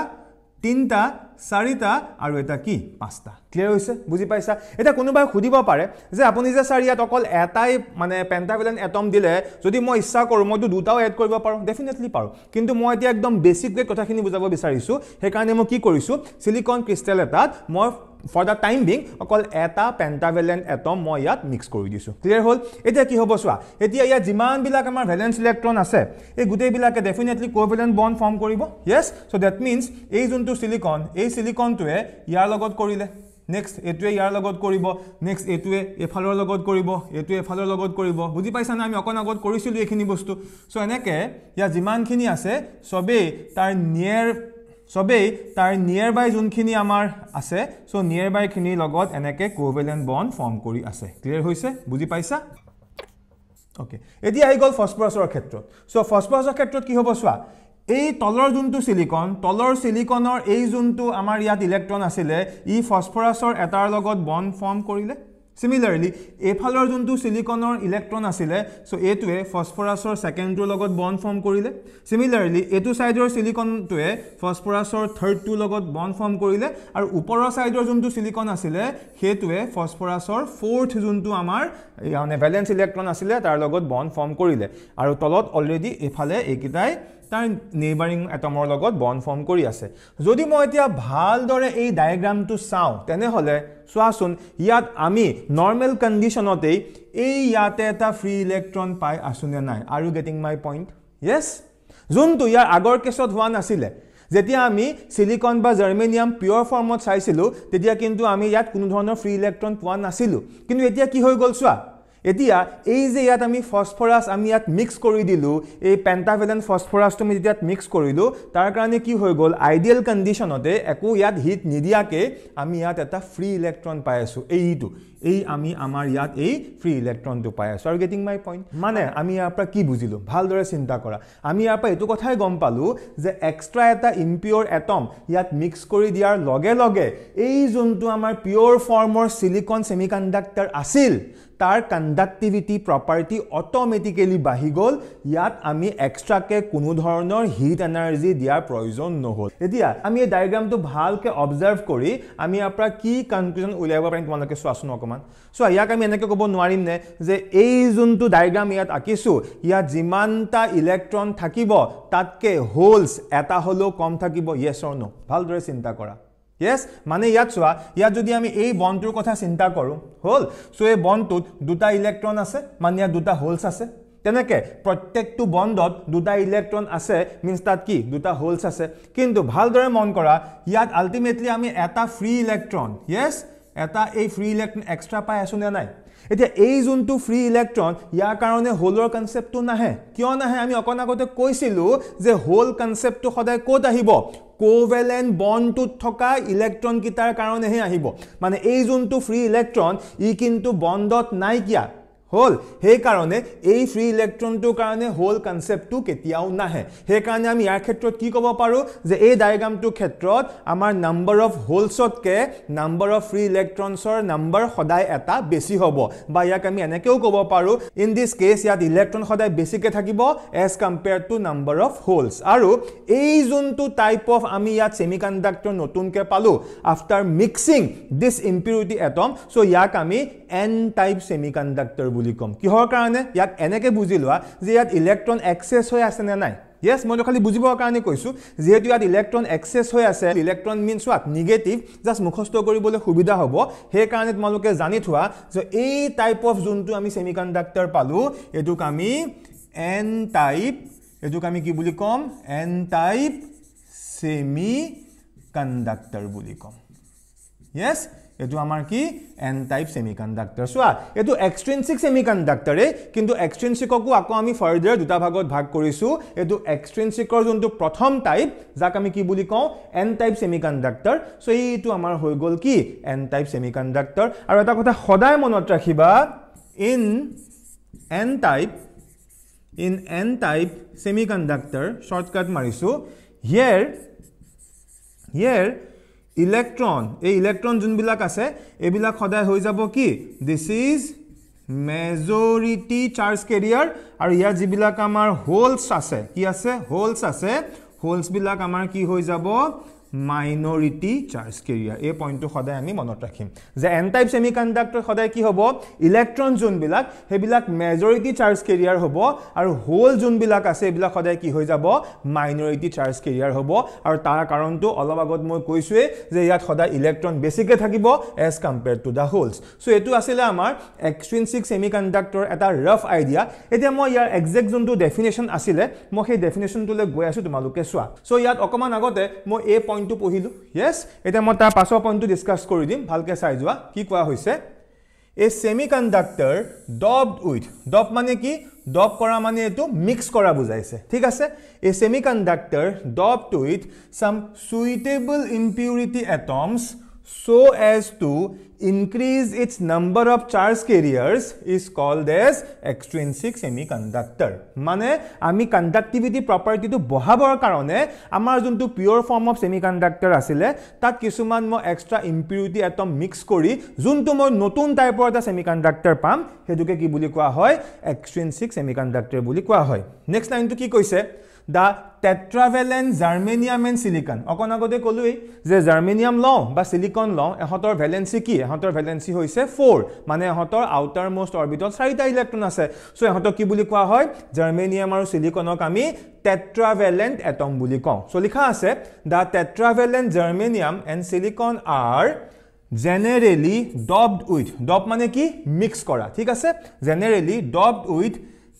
তিনিটা চাৰিটা আৰু এটা কি পাঁচটা ক্লিয়াৰ হৈছে বুজি পাইছা এতিয়া কোনোবাই সুধিব পাৰে যে আপুনি যে চাৰি ইয়াত অকল এটাই মানে পেণ্টাভিলেন এটম দিলে যদি মই ইচ্ছা কৰোঁ মইতো দুটাও এড কৰিব পাৰোঁ ডেফিনেটলি পাৰোঁ কিন্তু মই এতিয়া একদম বেছিকৈ কথাখিনি বুজাব বিচাৰিছোঁ সেইকাৰণে মই কি কৰিছোঁ চিলিকন ক্ৰিষ্টেল এটাত মই ফৰ দ্য টাইম বিং অকল এটা পেণ্টাভেলেণ্ট এটম মই ইয়াত মিক্স কৰি দিছোঁ ক্লিয়াৰ হ'ল এতিয়া কি হ'ব চোৱা এতিয়া ইয়াত যিমানবিলাক আমাৰ ভেলেঞ্চ ইলেক্ট্ৰন আছে এই গোটেইবিলাকে ডেফিনেটলি ক'ভেলেণ্ট বন ফৰ্ম কৰিব য়েছ চ' ডেট মিনছ এই যোনটো চিলিকন এই চিলিকনটোৱে ইয়াৰ লগত কৰিলে নেক্সট এইটোৱে ইয়াৰ লগত কৰিব নেক্সট এইটোৱে এফালৰ লগত কৰিব এইটোৱে এফালৰ লগত কৰিব বুজি পাইছানে আমি অকণ আগত কৰিছিলোঁ এইখিনি বস্তু চ' এনেকৈ ইয়াত যিমানখিনি আছে চবেই তাৰ নিয়েৰ সবেই তার নিয়ারবাই যখন আমার আছে সো লগত এনেকে কোভেলেন্ট বন ফর্ম করে আছে ক্লিয়ার হয়েছে বুঝি পাইছা ওকে এটা আই গেল ফসফরাসর ক্ষেত্র সো ফসফরাসর ক্ষেত্র কি হব চা এই তলর যুক্ত সিলিকন তলর সিলিকনের এই যুক্ত আমার ইয়াত ইলেকট্রন আসে ই ফসফরাসর এটার বন ফর্ম করলে Similarly, a phalor juntu silicon or electron asile, so a to a phosphorus or second two logot bond form corile. Similarly, a two side or silicon to a phosphorus or third two logot bond form corile, or upora side or juntu silicon asile, he to a phosphorus or fourth juntu amar, on a valence electron asile, tar logot bond form corile. Arutolot already a phale ekitai, tar neighboring atom or logot bond form corriase. Zodimoetia, bhaldore a diagram to sound, tenehole. চোৱাচোন ইয়াত আমি normal কণ্ডিশ্যনতেই এই ইয়াতে এটা free electron পাই আছো নে নাই আৰু গেটিং মাই পইণ্ট য়েছ যোনটো ইয়াৰ আগৰ কেছত হোৱা নাছিলে যেতিয়া আমি চিলিকন বা জাৰ্মেনিয়াম পিয়ৰ ফৰ্মত চাইছিলোঁ তেতিয়া কিন্তু আমি ইয়াত কোনো ধৰণৰ ফ্ৰী ইলেক্ট্ৰন পোৱা নাছিলোঁ কিন্তু এতিয়া কি হৈ গ'ল চোৱা এতিয়া এই যে ইয়াত আমি ফসফৰাস আমি ইয়াত মিক্স কৰি দিলো এই পেন্টাভেলেন ফসফৰাস তুমি যেতিয়া মিক্স কৰিলো তাৰ কাৰণে কি হৈ গল আইডিয়াল কন্ডিশনতে একো ইয়াত হিট নিদিয়াকে আমি ইয়াত এটা ফ্রি ইলেকট্রন পাই আছো এইটো এই আমি আমাৰ ইয়াত এই ফ্ৰি ইলেকট্ৰনটো পাই আছো আৰু গেটিং মাই পইণ্ট মানে আমি ইয়াৰ পৰা কি বুজিলো ভালদৰে চিন্তা কৰা আমি ইয়াৰ পৰা এইটো কথাই গম পালো যে এক্সট্ৰা এটা ইম্পিয়'ৰ এটম ইয়াত মিক্স কৰি দিয়াৰ লগে লগে এই যোনটো আমাৰ পিয়'ৰ ফৰ্মৰ চিলিকন ছেমিকণ্ডাক্টাৰ আছিল তাৰ কণ্ডাক্টিভিটি প্ৰপাৰ্টি অট'মেটিকেলি বাঢ়ি গ'ল ইয়াত আমি এক্সট্ৰাকৈ কোনো ধৰণৰ হিট এনাৰ্জি দিয়াৰ প্ৰয়োজন নহ'ল এতিয়া আমি এই ডায়েগ্ৰামটো ভালকৈ অবজাৰ্ভ কৰি আমি ইয়াৰ পৰা কি কনক্লুজন উলিয়াব পাৰিম তোমালোকে চোৱাচোন অকণমান চোৱা ইয়াক আমি এনেকৈ ক'ব নোৱাৰিম নে যে এই যোনটো ডায়েগ্ৰাম ইয়াত আঁকিছোঁ ইয়াত যিমানটা ইলেক্ট্ৰন থাকিব তাতকৈ হোলছ এটা হ'লেও কম থাকিব য়েছ অৰ ন ভালদৰে চিন্তা কৰা য়েছ মানে ইয়াত চোৱা ইয়াত যদি আমি এই বনটোৰ কথা চিন্তা কৰোঁ হ'ল চ' এই বনটোত দুটা ইলেক্ট্ৰন আছে মানে ইয়াত দুটা হোলছ আছে তেনেকৈ প্ৰত্যেকটো বন্ধত দুটা ইলেক্ট্ৰন আছে মিনছ তাত কি দুটা হোলছ আছে কিন্তু ভালদৰে মন কৰা ইয়াত আল্টিমেটলি আমি এটা ফ্ৰী ইলেক্ট্ৰন য়েছ এটা এই ফ্ৰী ইলেক্ট্ৰন এক্সট্ৰা পাই আছোঁ নে নাই এতিয়া এই যোনটো ফ্ৰী ইলেক্ট্ৰন ইয়াৰ কাৰণে হোলৰ কনচেপ্টটো নাহে কিয় নাহে আমি অকণ আগতে কৈছিলোঁ যে হোল কনচেপ্টটো সদায় ক'ত আহিব কোভেলেণ্ট বনটোত থকা ইলেক্ট্ৰনকেইটাৰ কাৰণেহে আহিব মানে এই যোনটো ফ্ৰী ইলেক্ট্ৰন ই কিন্তু বন্দত নাইকিয়া হ'ল সেইকাৰণে এই ফ্ৰী ইলেক্ট্ৰনটোৰ কাৰণে হ'ল কনচেপ্টটো কেতিয়াও নাহে সেইকাৰণে আমি ইয়াৰ ক্ষেত্ৰত কি ক'ব পাৰোঁ যে এই ডায়েগ্ৰামটোৰ ক্ষেত্ৰত আমাৰ নাম্বাৰ অফ হ'লছতকৈ নাম্বাৰ অফ ফ্ৰী ইলেক্ট্ৰনছৰ নাম্বাৰ সদায় এটা বেছি হ'ব বা ইয়াক আমি এনেকৈও ক'ব পাৰোঁ ইন দিছ কেছ ইয়াত ইলেক্ট্ৰন সদায় বেছিকৈ থাকিব as compare to number of holes আৰু এই যোনটো টাইপ অফ আমি ইয়াত চেমি কণ্ডাক্টৰ নতুনকৈ পালোঁ after mixing this impurity atom so' ইয়াক আমি এন টাইপ চেমি কণ্ডাক্টৰ বুলি বুলি ক'ম কিহৰ কাৰণে ইয়াক এনেকে বুজি লোৱা যে ইয়াত ইলেক্ট্ৰন এক্সেছ হৈ আছে নে নাই য়েছ মই খালী বুজিবৰ কাৰণে কৈছোঁ যিহেতু ইয়াত ইলেক্ট্ৰন এক্সেছ হৈ আছে electron means what negative just মুখস্থ কৰিবলৈ সুবিধা হ'ব সেইকাৰণে তোমালোকে জানি থোৱা যে এই টাইপ অফ যোনটো আমি ছেমি কণ্ডাক্টৰ পালোঁ এইটোক আমি এন টাইপ এইটোক আমি কি বুলি ক'ম এন টাইপ ছেমি কণ্ডাক্টৰ বুলি ক'ম য়েছ এইটো আমাৰ কি এন টাইপ ছেমিকণ্ডাক্টৰ চোৱা এইটো এক্সট্ৰেনচিক ছেমিকণ্ডাক্টৰেই কিন্তু এক্সট্ৰেনচিককো আকৌ আমি ফাৰ্ডাৰ দুটা ভাগত ভাগ কৰিছোঁ এইটো এক্সট্ৰেনচিকৰ যোনটো প্ৰথম টাইপ যাক আমি কি বুলি কওঁ এন টাইপ ছেমিকণ্ডাক্টৰ চ' এইটো আমাৰ হৈ গ'ল কি এন টাইপ ছেমিকণ্ডাক্টৰ আৰু এটা কথা সদায় মনত ৰাখিবা in n type in n type semiconductor shortcut মাৰিছোঁ হিয়েৰ হিয়েৰ ইলেক্ট্ৰন এই ইলেক্ট্ৰন যোনবিলাক আছে এইবিলাক সদায় হৈ যাব কি this is majority charge carrier আৰু ইয়াত যিবিলাক আমাৰ হোলছ আছে কি আছে হোলছ আছে হোলছবিলাক আমাৰ কি হৈ যাব মাইনৰিটি চাৰ্জ কেৰিয়াৰ এই পইণ্টটো সদায় আমি মনত ৰাখিম যে এন টাইপ চেমি কণ্ডাক্টৰ সদায় কি হ'ব ইলেক্ট্ৰন যোনবিলাক সেইবিলাক মেজৰিটি চাৰ্জ কেৰিয়াৰ হ'ব আৰু হ'ল যোনবিলাক আছে এইবিলাক সদায় কি হৈ যাব মাইনৰিটি চাৰ্জ কেৰিয়াৰ হ'ব আৰু তাৰ কাৰণটো অলপ আগত মই কৈছোৱেই যে ইয়াত সদায় ইলেক্ট্ৰন বেছিকৈ থাকিব as compare to the holes so' এইটো আছিলে আমাৰ এক্সট্ৰিনছিক চেমি কণ্ডাক্টৰ এটা ৰাফ আইডিয়া এতিয়া মই ইয়াৰ একজেক্ট যোনটো ডেফিনেশ্যন আছিলে মই সেই ডেফিনেশ্যনটোলৈ গৈ আছোঁ তোমালোকে চোৱা চ' ইয়াত অকণমান আগতে মই এই পইণ্ট পইণ্টটো পঢ়িলোঁ য়েছ এতিয়া মই তাৰ পাছৰ পইণ্টটো ডিছকাছ কৰি দিম ভালকৈ চাই যোৱা কি কোৱা হৈছে এই semiconductor doped with doped মানে কি ডব কৰা মানে এইটো মিক্স কৰা বুজাইছে ঠিক আছে এই semiconductor doped to with some suitable impurity atoms so' increase its number of charge carriers is called as extrinsic semiconductor mane ami conductivity property tu bohabor karone amar juntu pure form of semiconductor asile tat kisuman mo extra impurity atom mix kori juntu mo notun type of semiconductor pam heduke ki buli kwa hoy extrinsic semiconductor buli kwa hoy next line tu ki koise the tetravalent germanium and silicon অকণ আগতে ক'লোৱেই যে germanium লওঁ বা silicon লওঁ ইহঁতৰ ভেলেঞ্চি কি ইহঁতৰ ভেলেঞ্চি হৈছে ফ'ৰ মানে ইহঁতৰ আউটাৰ মষ্ট অৰ্বিটত চাৰিটা ইলেক্ট্ৰন আছে চ' ইহঁতক কি বুলি কোৱা হয় জাৰ্মেনিয়াম আৰু চিলিকনক আমি টেট্ৰাভেলেণ্ট এটম বুলি কওঁ চ' লিখা আছে the tetravalent germanium and silicon are generally doped with dope মানে কি মিক্স কৰা ঠিক আছে generally doped with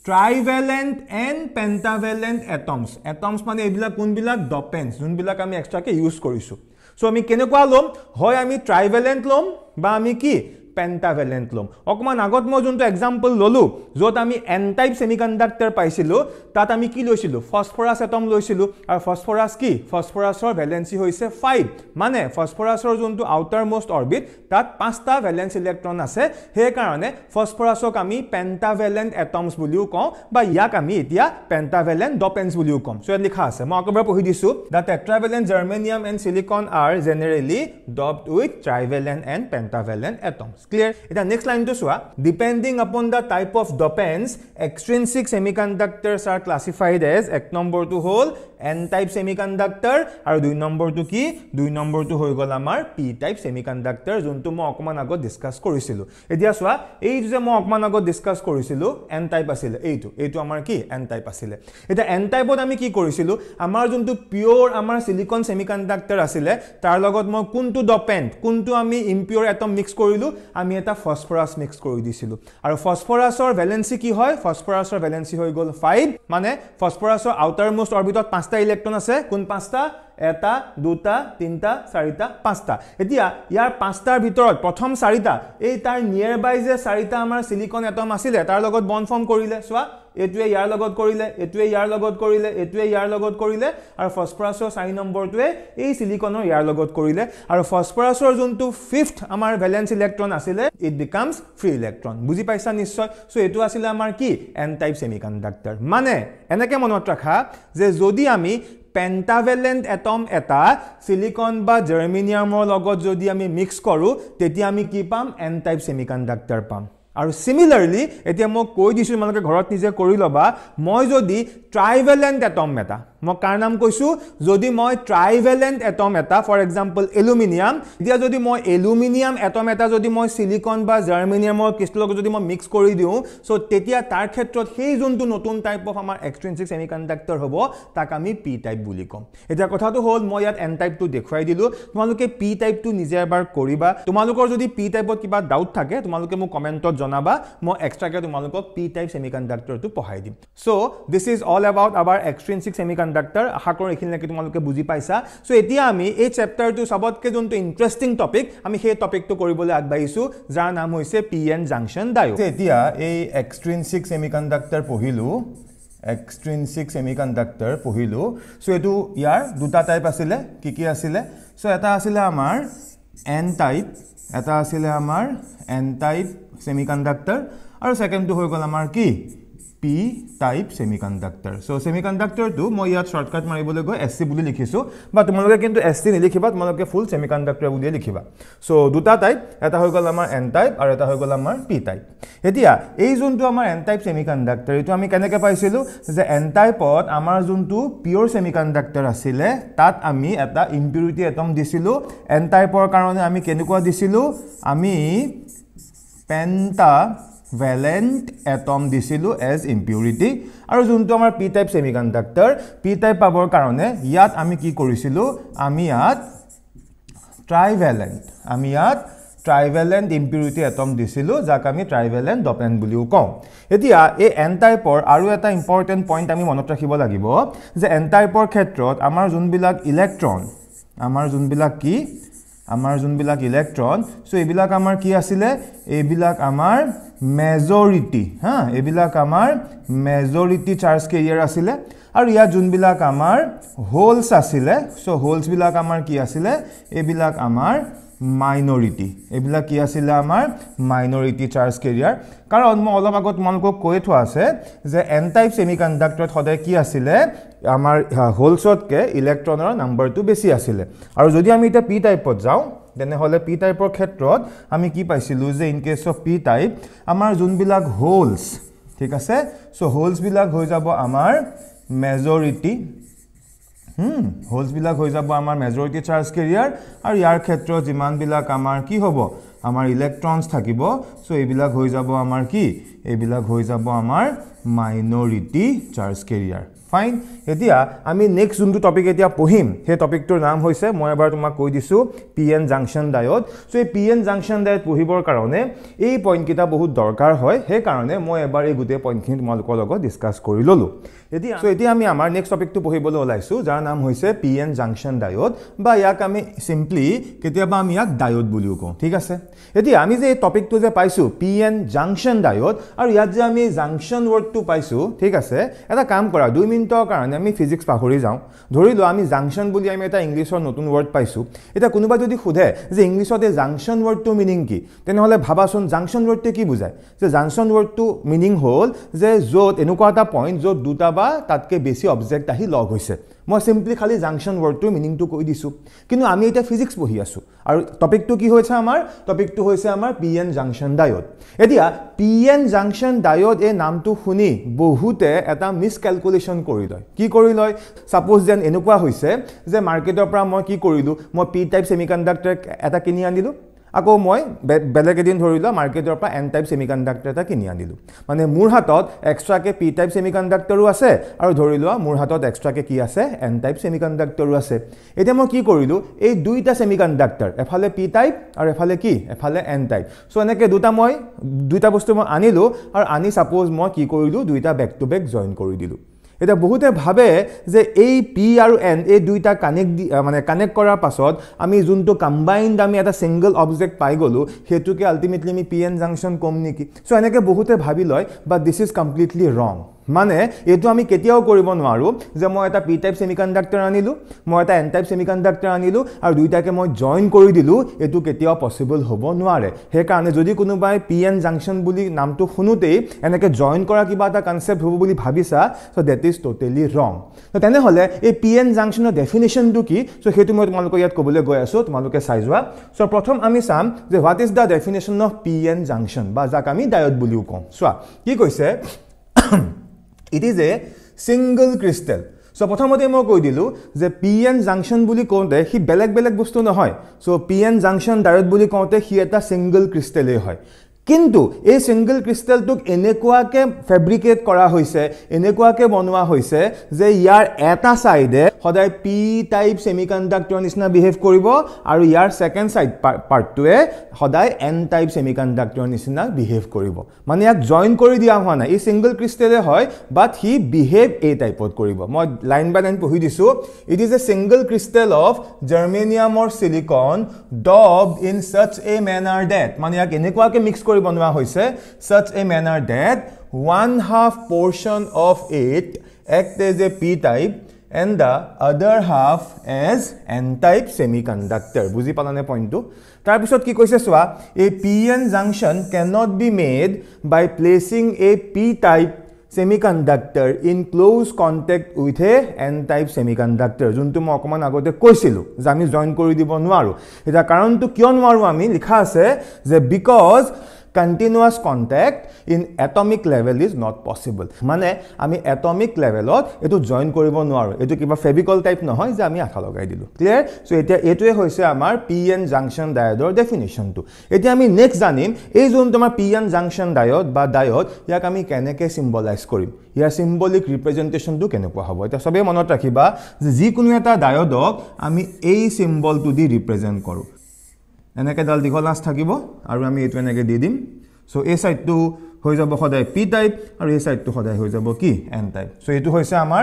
trivalent and pentavalent atoms atoms মানে এইবিলাক কোনবিলাক ডপেণ্টছ যোনবিলাক আমি এক্সট্ৰাকৈ ইউজ কৰিছোঁ চ' আমি কেনেকুৱা ল'ম হয় আমি ট্ৰাইভেলেণ্ট ল'ম বা আমি কি পেণ্টাভেলেণ্ট ল'ম অকণমান আগত মই যোনটো এক্সাম্পল ল'লোঁ য'ত আমি এন টাইপ ছেমিকণ্ডাক্টাৰ পাইছিলোঁ তাত আমি কি লৈছিলোঁ ফছফৰাছ এটম লৈছিলোঁ আৰু ফছফৰাছ কি ফছফৰাছৰ ভেলেঞ্চি হৈছে ফাইভ মানে ফছফৰাছৰ যোনটো আউটাৰ মষ্ট অৰ্বিট তাত পাঁচটা ভেলেঞ্চ ইলেক্ট্ৰন আছে সেইকাৰণে ফছফৰাছক আমি পেণ্টাভেলেণ্ট এটমছ বুলিও কওঁ বা ইয়াক আমি এতিয়া পেণ্টাভেলেণ্ট ডপেন্স বুলিও কওঁ চ' ইয়াত লিখা আছে মই আগৰ পৰা পঢ়ি দিছোঁ the tetravalent germanium and silicon are generally dope with trivalent and pentavalent atoms clear next লাইনটো চোৱা depending upon the type of dopants extrinsic semiconductors are classified as এক নম্বৰটো হ'ল এন টাইপ চেমি কণ্ডাক্টাৰ আৰু দুই নম্বৰটো কি দুই নম্বৰটো হৈ গ'ল আমাৰ পি টাইপ চেমি কণ্ডাক্টাৰ যোনটো মই অকণমান আগত ডিছকাছ কৰিছিলোঁ এতিয়া চোৱা এইটো যে মই অকণমান আগত ডিছকাছ কৰিছিলোঁ এন টাইপ আছিলে এইটো এইটো আমাৰ কি এন টাইপ আছিলে এতিয়া এন টাইপত আমি কি কৰিছিলোঁ আমাৰ যোনটো পিয়'ৰ আমাৰ চিলিকন চেমি কণ্ডাক্টাৰ আছিলে তাৰ লগত মই কোনটো ডপেণ্ড কোনটো আমি ইম্পিয়'ৰ এটম মিক্স কৰিলোঁ আমি এটা ফসফৰাছ মিক্স কৰি দিছিলোঁ আৰু ফসফৰাছৰ ভেলেন্সি কি হয় ফসফৰাছৰ ভেলেন্সি হৈ গ'ল ফাইভ মানে ফসফৰাছৰ আউটাৰ মোষ্ট অৰবিটত পাঁচটা ইলেক্ট্ৰন আছে কোন পাঁচটা এটা দুটা তিনিটা চাৰিটা পাঁচটা এতিয়া ইয়াৰ পাঁচটাৰ ভিতৰত প্ৰথম চাৰিটা এই তাৰ নিয়েৰ বাই যে চাৰিটা আমাৰ চিলিকন এটম আছিলে তাৰ লগত বন ফৰ্ম কৰিলে চোৱা এইটোৱে ইয়াৰ লগত কৰিলে এইটোৱে ইয়াৰ লগত কৰিলে এইটোৱে ইয়াৰ লগত কৰিলে আৰু ফচফৰাছৰ চাৰি নম্বৰটোৱে এই চিলিকনৰ ইয়াৰ লগত কৰিলে আৰু ফচফৰাছৰ যোনটো ফিফ্থ আমাৰ ভেলেঞ্চ ইলেক্ট্ৰন আছিলে ইট বিকামছ ফ্ৰী ইলেক্ট্ৰন বুজি পাইছা নিশ্চয় চ' এইটো আছিলে আমাৰ কি এন টাইপ ছেমি কণ্ডাক্টাৰ মানে এনেকৈ মনত ৰাখা যে যদি আমি পেণ্টাভেলেণ্ট এটম এটা চিলিকন বা জাৰ্মিনিয়ামৰ লগত যদি আমি মিক্স কৰোঁ তেতিয়া আমি কি পাম এন টাইপ ছেমিকণ্ডাক্টাৰ পাম আৰু ছিমিলাৰলি এতিয়া মই কৈ দিছোঁ তোমালোকে ঘৰত নিজে কৰি ল'বা মই যদি ট্ৰাইভেলেণ্ট এটম এটা মই কাৰ নাম কৈছোঁ যদি মই ট্ৰাইভেলেণ্ট এটম এটা ফৰ এক্সাম্পল এলুমিনিয়াম এতিয়া যদি মই এলুমিনিয়াম এটম এটা যদি মই চিলিকন বা জাৰ্মিনিয়ামৰ কৃষ্টিৰ লগত যদি মই মিক্স কৰি দিওঁ চ' তেতিয়া তাৰ ক্ষেত্ৰত সেই যোনটো নতুন টাইপ অফ আমাৰ এক্সট্ৰেনচিক চেমি কণ্ডাক্টৰ হ'ব তাক আমি পি টাইপ বুলি ক'ম এতিয়া কথাটো হ'ল মই ইয়াত এন টাইপটো দেখুৱাই দিলোঁ তোমালোকে পি টাইপটো নিজে এবাৰ কৰিবা তোমালোকৰ যদি পি টাইপত কিবা ডাউট থাকে তোমালোকে মোক কমেণ্টত জনাবা মই এক্সট্ৰাকৈ তোমালোকক পি টাইপ চেমি কণ্ডাক্টৰটো পঢ়াই দিম so' this is all about our extrinsic semiconductor আশা কৰোঁ এইখিনি নেকি তোমালোকে বুজি পাইছা চ' এতিয়া আমি এই চেপ্টাৰটো চবতকৈ যোনটো ইণ্টাৰেষ্টিং টপিক আমি সেই টপিকটো কৰিবলৈ আগবাঢ়িছোঁ যাৰ নাম হৈছে পি এন জাংচন ডায়ো এতিয়া এই এক্সট্ৰিনচিক চেমি কণ্ডাক্টৰ পঢ়িলোঁ এক্সট্ৰিনচিক চেমি কণ্ডাক্টৰ পঢ়িলোঁ চ' এইটো ইয়াৰ দুটা টাইপ আছিলে কি কি আছিলে চ' এটা আছিলে আমাৰ এন টাইপ এটা আছিলে আমাৰ এন টাইপ চেমি কণ্ডাক্টৰ আৰু ছেকেণ্ডটো হৈ গ'ল আমাৰ কি পি টাইপ ছেমিকণ্ডাক্টাৰ চ' ছেমিকণ্ডাক্টাৰটো মই ইয়াত শ্বৰ্টকাট মাৰিবলৈ গৈ এছ চি বুলি লিখিছোঁ বা তোমালোকে কিন্তু এছ চি নিলিখিবা তোমালোকে ফুল ছেমিকণ্ডাক্টাৰ বুলিয়ে লিখিবা চ' দুটা টাইপ এটা হৈ গ'ল আমাৰ এন টাইপ আৰু এটা হৈ গ'ল আমাৰ পি টাইপ এতিয়া এই যোনটো আমাৰ এন টাইপ ছেমিকণ্ডাক্টাৰ এইটো আমি কেনেকৈ পাইছিলোঁ যে এন টাইপত আমাৰ যোনটো পিয়'ৰ ছেমিকণ্ডাক্টাৰ আছিলে তাত আমি এটা ইম্পিউৰিটি এটম দিছিলোঁ এন টাইপৰ কাৰণে আমি কেনেকুৱা দিছিলোঁ আমি পেণ্টা ভেলেণ্ট এটম দিছিলোঁ এজ ইম্পিউৰিটি আৰু যোনটো আমাৰ p type semiconductor p type পাবৰ কাৰণে ইয়াত আমি কি কৰিছিলোঁ আমি ইয়াত ট্ৰাইভেলেণ্ট আমি ইয়াত ট্ৰাইভেলেণ্ট ইম্পিউৰিটি এটম দিছিলোঁ যাক আমি ট্ৰাইভেলেণ্ট ডপেণ্ট বুলিও কওঁ এতিয়া এই এন টাইপৰ আৰু এটা ইম্পৰ্টেণ্ট পইণ্ট আমি মনত ৰাখিব লাগিব যে এন টাইপৰ ক্ষেত্ৰত আমাৰ যোনবিলাক ইলেক্ট্ৰন আমাৰ যোনবিলাক কি আমাৰ যোনবিলাক ইলেক্ট্ৰন চ' এইবিলাক আমাৰ কি আছিলে এইবিলাক আমাৰ মেজৰিটি হা এইবিলাক আমাৰ মেজৰিটি চাৰ্জ কেৰিয়াৰ আছিলে আৰু ইয়াত যোনবিলাক আমাৰ হোলছ আছিলে চ' হোলছবিলাক আমাৰ কি আছিলে এইবিলাক আমাৰ মাইনৰিটি এইবিলাক কি আছিলে আমাৰ মাইনৰিটি চাৰ্জ কেৰিয়াৰ কাৰণ মই অলপ আগত তোমালোকক কৈ থোৱা আছে যে এন টাইপ চেমি কণ্ডাক্টৰত সদায় কি আছিলে আমাৰ হোলছতকৈ ইলেক্ট্ৰনৰ নাম্বাৰটো বেছি আছিলে আৰু যদি আমি এতিয়া পি টাইপত যাওঁ তেনেহ'লে পি টাইপৰ ক্ষেত্ৰত আমি কি পাইছিলোঁ যে in case of p type আমাৰ যোনবিলাক হ'লছ ঠিক আছে চ' হ'লছবিলাক হৈ যাব আমাৰ মেজৰিটি হ'লছবিলাক হৈ যাব আমাৰ মেজৰিটি চাৰ্জ কেৰিয়াৰ আৰু ইয়াৰ ক্ষেত্ৰত যিমানবিলাক আমাৰ কি হ'ব আমাৰ ইলেক্ট্ৰনছ থাকিব চ' এইবিলাক হৈ যাব আমাৰ কি এইবিলাক হৈ যাব আমাৰ মাইনৰিটি চাৰ্জ কেৰিয়াৰ ফাইন এতিয়া আমি নেক্সট যোনটো টপিক এতিয়া পঢ়িম সেই টপিকটোৰ নাম হৈছে মই এবাৰ তোমাক কৈ দিছোঁ p N junction diode so' এই পি এন জাংচন ডায়ত পঢ়িবৰ কাৰণে এই পইণ্টকেইটা বহুত দৰকাৰ হয় সেইকাৰণে মই এবাৰ এই গোটেই পইণ্টখিনি তোমালোকৰ লগত ডিছকাছ কৰি ল'লোঁ এতিয়া চ' এতিয়া আমি আমাৰ নেক্সট টপিকটো পঢ়িবলৈ ওলাইছোঁ যাৰ নাম হৈছে পি এন জাংচন ডায়ড বা ইয়াক আমি চিম্পলি কেতিয়াবা আমি ইয়াক ডায়ড বুলিও কওঁ ঠিক আছে এতিয়া আমি যে এই টপিকটো যে পাইছোঁ পি এন জাংচন ডায়ড আৰু ইয়াত যে আমি জাংচন ৱৰ্ডটো পাইছোঁ ঠিক আছে এটা কাম কৰা দুই মিনিটৰ কাৰণে আমি ফিজিক্স পাহৰি যাওঁ ধৰি লওঁ আমি জাংচন বুলি আমি এটা ইংলিছৰ নতুন ৱৰ্ড পাইছোঁ এতিয়া কোনোবাই যদি সোধে যে ইংলিছত এই জাংচন ৱৰ্ডটো মিনিং কি তেনেহ'লে ভাবাচোন জাংচন ৱৰ্ডটোৱে কি বুজায় যে জাংচন ৱৰ্ডটো মিনিং হ'ল যে য'ত এনেকুৱা এটা পইণ্ট য'ত দুটা বা পৰা তাতকৈ বেছি অবজেক্ট আহি লগ হৈছে মই চিম্পলি খালী জাংচন ৱৰ্ডটোৰ মিনিংটো কৈ দিছোঁ কিন্তু আমি এতিয়া ফিজিক্স পঢ়ি আছোঁ আৰু টপিকটো কি হৈছে আমাৰ টপিকটো হৈছে আমাৰ পি এন জাংচন ডায়ড এতিয়া পি এন জাংচন ডায়ড এই নামটো শুনি বহুতে এটা মিছকেলকুলেশ্যন কৰি লয় কি কৰি লয় ছাপ'জ যেন এনেকুৱা হৈছে যে মাৰ্কেটৰ পৰা মই কি কৰিলোঁ মই পি টাইপ ছেমিকণ্ডাক্টাৰ এটা কিনি আনিলোঁ আকৌ মই বেলেগ এদিন ধৰি লোৱা মাৰ্কেটৰ পৰা এন টাইপ ছেমিকণ্ডাক্টৰ এটা কিনি আনিলোঁ মানে মোৰ হাতত এক্সট্ৰাকৈ পি টাইপ ছেমিকণ্ডাক্টৰো আছে আৰু ধৰি লোৱা মোৰ হাতত এক্সট্ৰাকৈ কি আছে এন টাইপ ছেমিকণ্ডাক্টৰো আছে এতিয়া মই কি কৰিলোঁ এই দুইটা ছেমিকণ্ডাক্টৰ এফালে পি টাইপ আৰু এফালে কি এফালে এন টাইপ চ' এনেকৈ দুটা মই দুইটা বস্তু মই আনিলোঁ আৰু আনি চাপ'জ মই কি কৰিলোঁ দুইটা বেক টু বেক জইন কৰি দিলোঁ এতিয়া বহুতে ভাবে যে এই পি আৰু এন এই দুইটা কানেক্ট দি মানে কানেক্ট কৰাৰ পাছত আমি যোনটো কম্বাইণ্ড আমি এটা ছিংগল অবজেক্ট পাই গ'লোঁ সেইটোকে আল্টিমেটলি আমি পি এন জাংশ্যন ক'ম নেকি চ' এনেকৈ বহুতে ভাবি লয় বাট দিছ ইজ কমপ্লিটলি ৰং মানে এইটো আমি কেতিয়াও কৰিব নোৱাৰোঁ যে মই এটা পি টাইপ ছেমিকণ্ডাক্টৰ আনিলোঁ মই এটা এন টাইপ ছেমিকণ্ডাক্টৰ আনিলোঁ আৰু দুয়োটাকে মই জইন কৰি দিলোঁ এইটো কেতিয়াও পচিবল হ'ব নোৱাৰে সেইকাৰণে যদি কোনোবাই পি এন জাংচন বুলি নামটো শুনোতেই এনেকৈ জইন কৰা কিবা এটা কনচেপ্ট হ'ব বুলি ভাবিছা চ' ডেট ইজ ট'টেলি ৰং ত' তেনেহ'লে এই পি এন জাংচনৰ ডেফিনেশ্যনটো কি চ' সেইটো মই তোমালোকৰ ইয়াত ক'বলৈ গৈ আছোঁ তোমালোকে চাই যোৱা চ' প্ৰথম আমি চাম যে what is the definition of P N junction বা যাক আমি ডায়ত বুলিও কওঁ চোৱা কি কৈছে it is a single crystal so' প্ৰথমতে মই কৈ দিলোঁ যে পি এন জাংচন বুলি কওঁতে সি বেলেগ বেলেগ বস্তু নহয় so' p N junction direct বুলি কওঁতে সি এটা ছিংগল ক্ৰিষ্টেলেই হয় কিন্তু এই ছিংগল ক্ৰিষ্টেলটোক এনেকুৱাকৈ ফেব্ৰিকেট কৰা হৈছে এনেকুৱাকৈ বনোৱা হৈছে যে ইয়াৰ এটা ছাইডে সদায় পি টাইপ ছেমিকণ্ডাক্টৰ নিচিনা বিহেভ কৰিব আৰু ইয়াৰ ছেকেণ্ড ছাইড পাৰ্টটোৱে সদায় এন টাইপ ছেমিকণ্ডাক্টৰ নিচিনা বিহেভ কৰিব মানে ইয়াক জইন কৰি দিয়া হোৱা নাই ই ছিংগল ক্ৰিষ্টেলে হয় বাট সি বিহেভ এই টাইপত কৰিব মই লাইন বাই লাইন পঢ়ি দিছোঁ it is a single crystal of জাৰ্মেনিয়ামৰ silicon doped in such a manner that মানে ইয়াক এনেকুৱাকৈ মিক্স কৰি কৰি বনোৱা হৈছে such a manner that one half portion of it act as a p type and the other half as n type semiconductor বুজি পালানে পইণ্টটো তাৰপিছত কি কৈছে চোৱা এই p N junction cannot be made by placing a p type semi conductor in close contact with a n type semiconductor যোনটো মই অকণমান আগতে কৈছিলোঁ যে আমি জইন কৰি দিব নোৱাৰোঁ এতিয়া কাৰণটো কিয় নোৱাৰোঁ আমি লিখা আছে যে because continuous contact in atomic level is not possible মানে আমি এটমিক লেভেলত এইটো জইন কৰিব নোৱাৰোঁ এইটো কিবা ফেভিকল টাইপ নহয় যে আমি আঠা লগাই দিলোঁ ক্লিয়াৰ চ' এতিয়া এইটোৱে হৈছে আমাৰ পি এন জাংচন ডায়ডৰ ডেফিনেশ্যনটো এতিয়া আমি নেক্সট জানিম এই যোনটো আমাৰ পি এন জাংচন ডায়ড বা ডায়ড ইয়াক আমি কেনেকৈ চিম্বলাইজ কৰিম ইয়াৰ চিম্বলিক ৰিপ্ৰেজেণ্টেশ্যনটো কেনেকুৱা হ'ব এতিয়া চবেই মনত ৰাখিবা যে যিকোনো এটা ডায়ডক আমি এই চিম্বলটো দি ৰিপ্ৰেজেণ্ট কৰোঁ এনেকৈডাল দীঘল লাঞ্চ থাকিব আৰু আমি এইটো এনেকৈ দি দিম চ' এই চাইডটো হৈ যাব সদায় পি টাইপ আৰু এই চাইডটো সদায় হৈ যাব কি এন টাইপ চ' এইটো হৈছে আমাৰ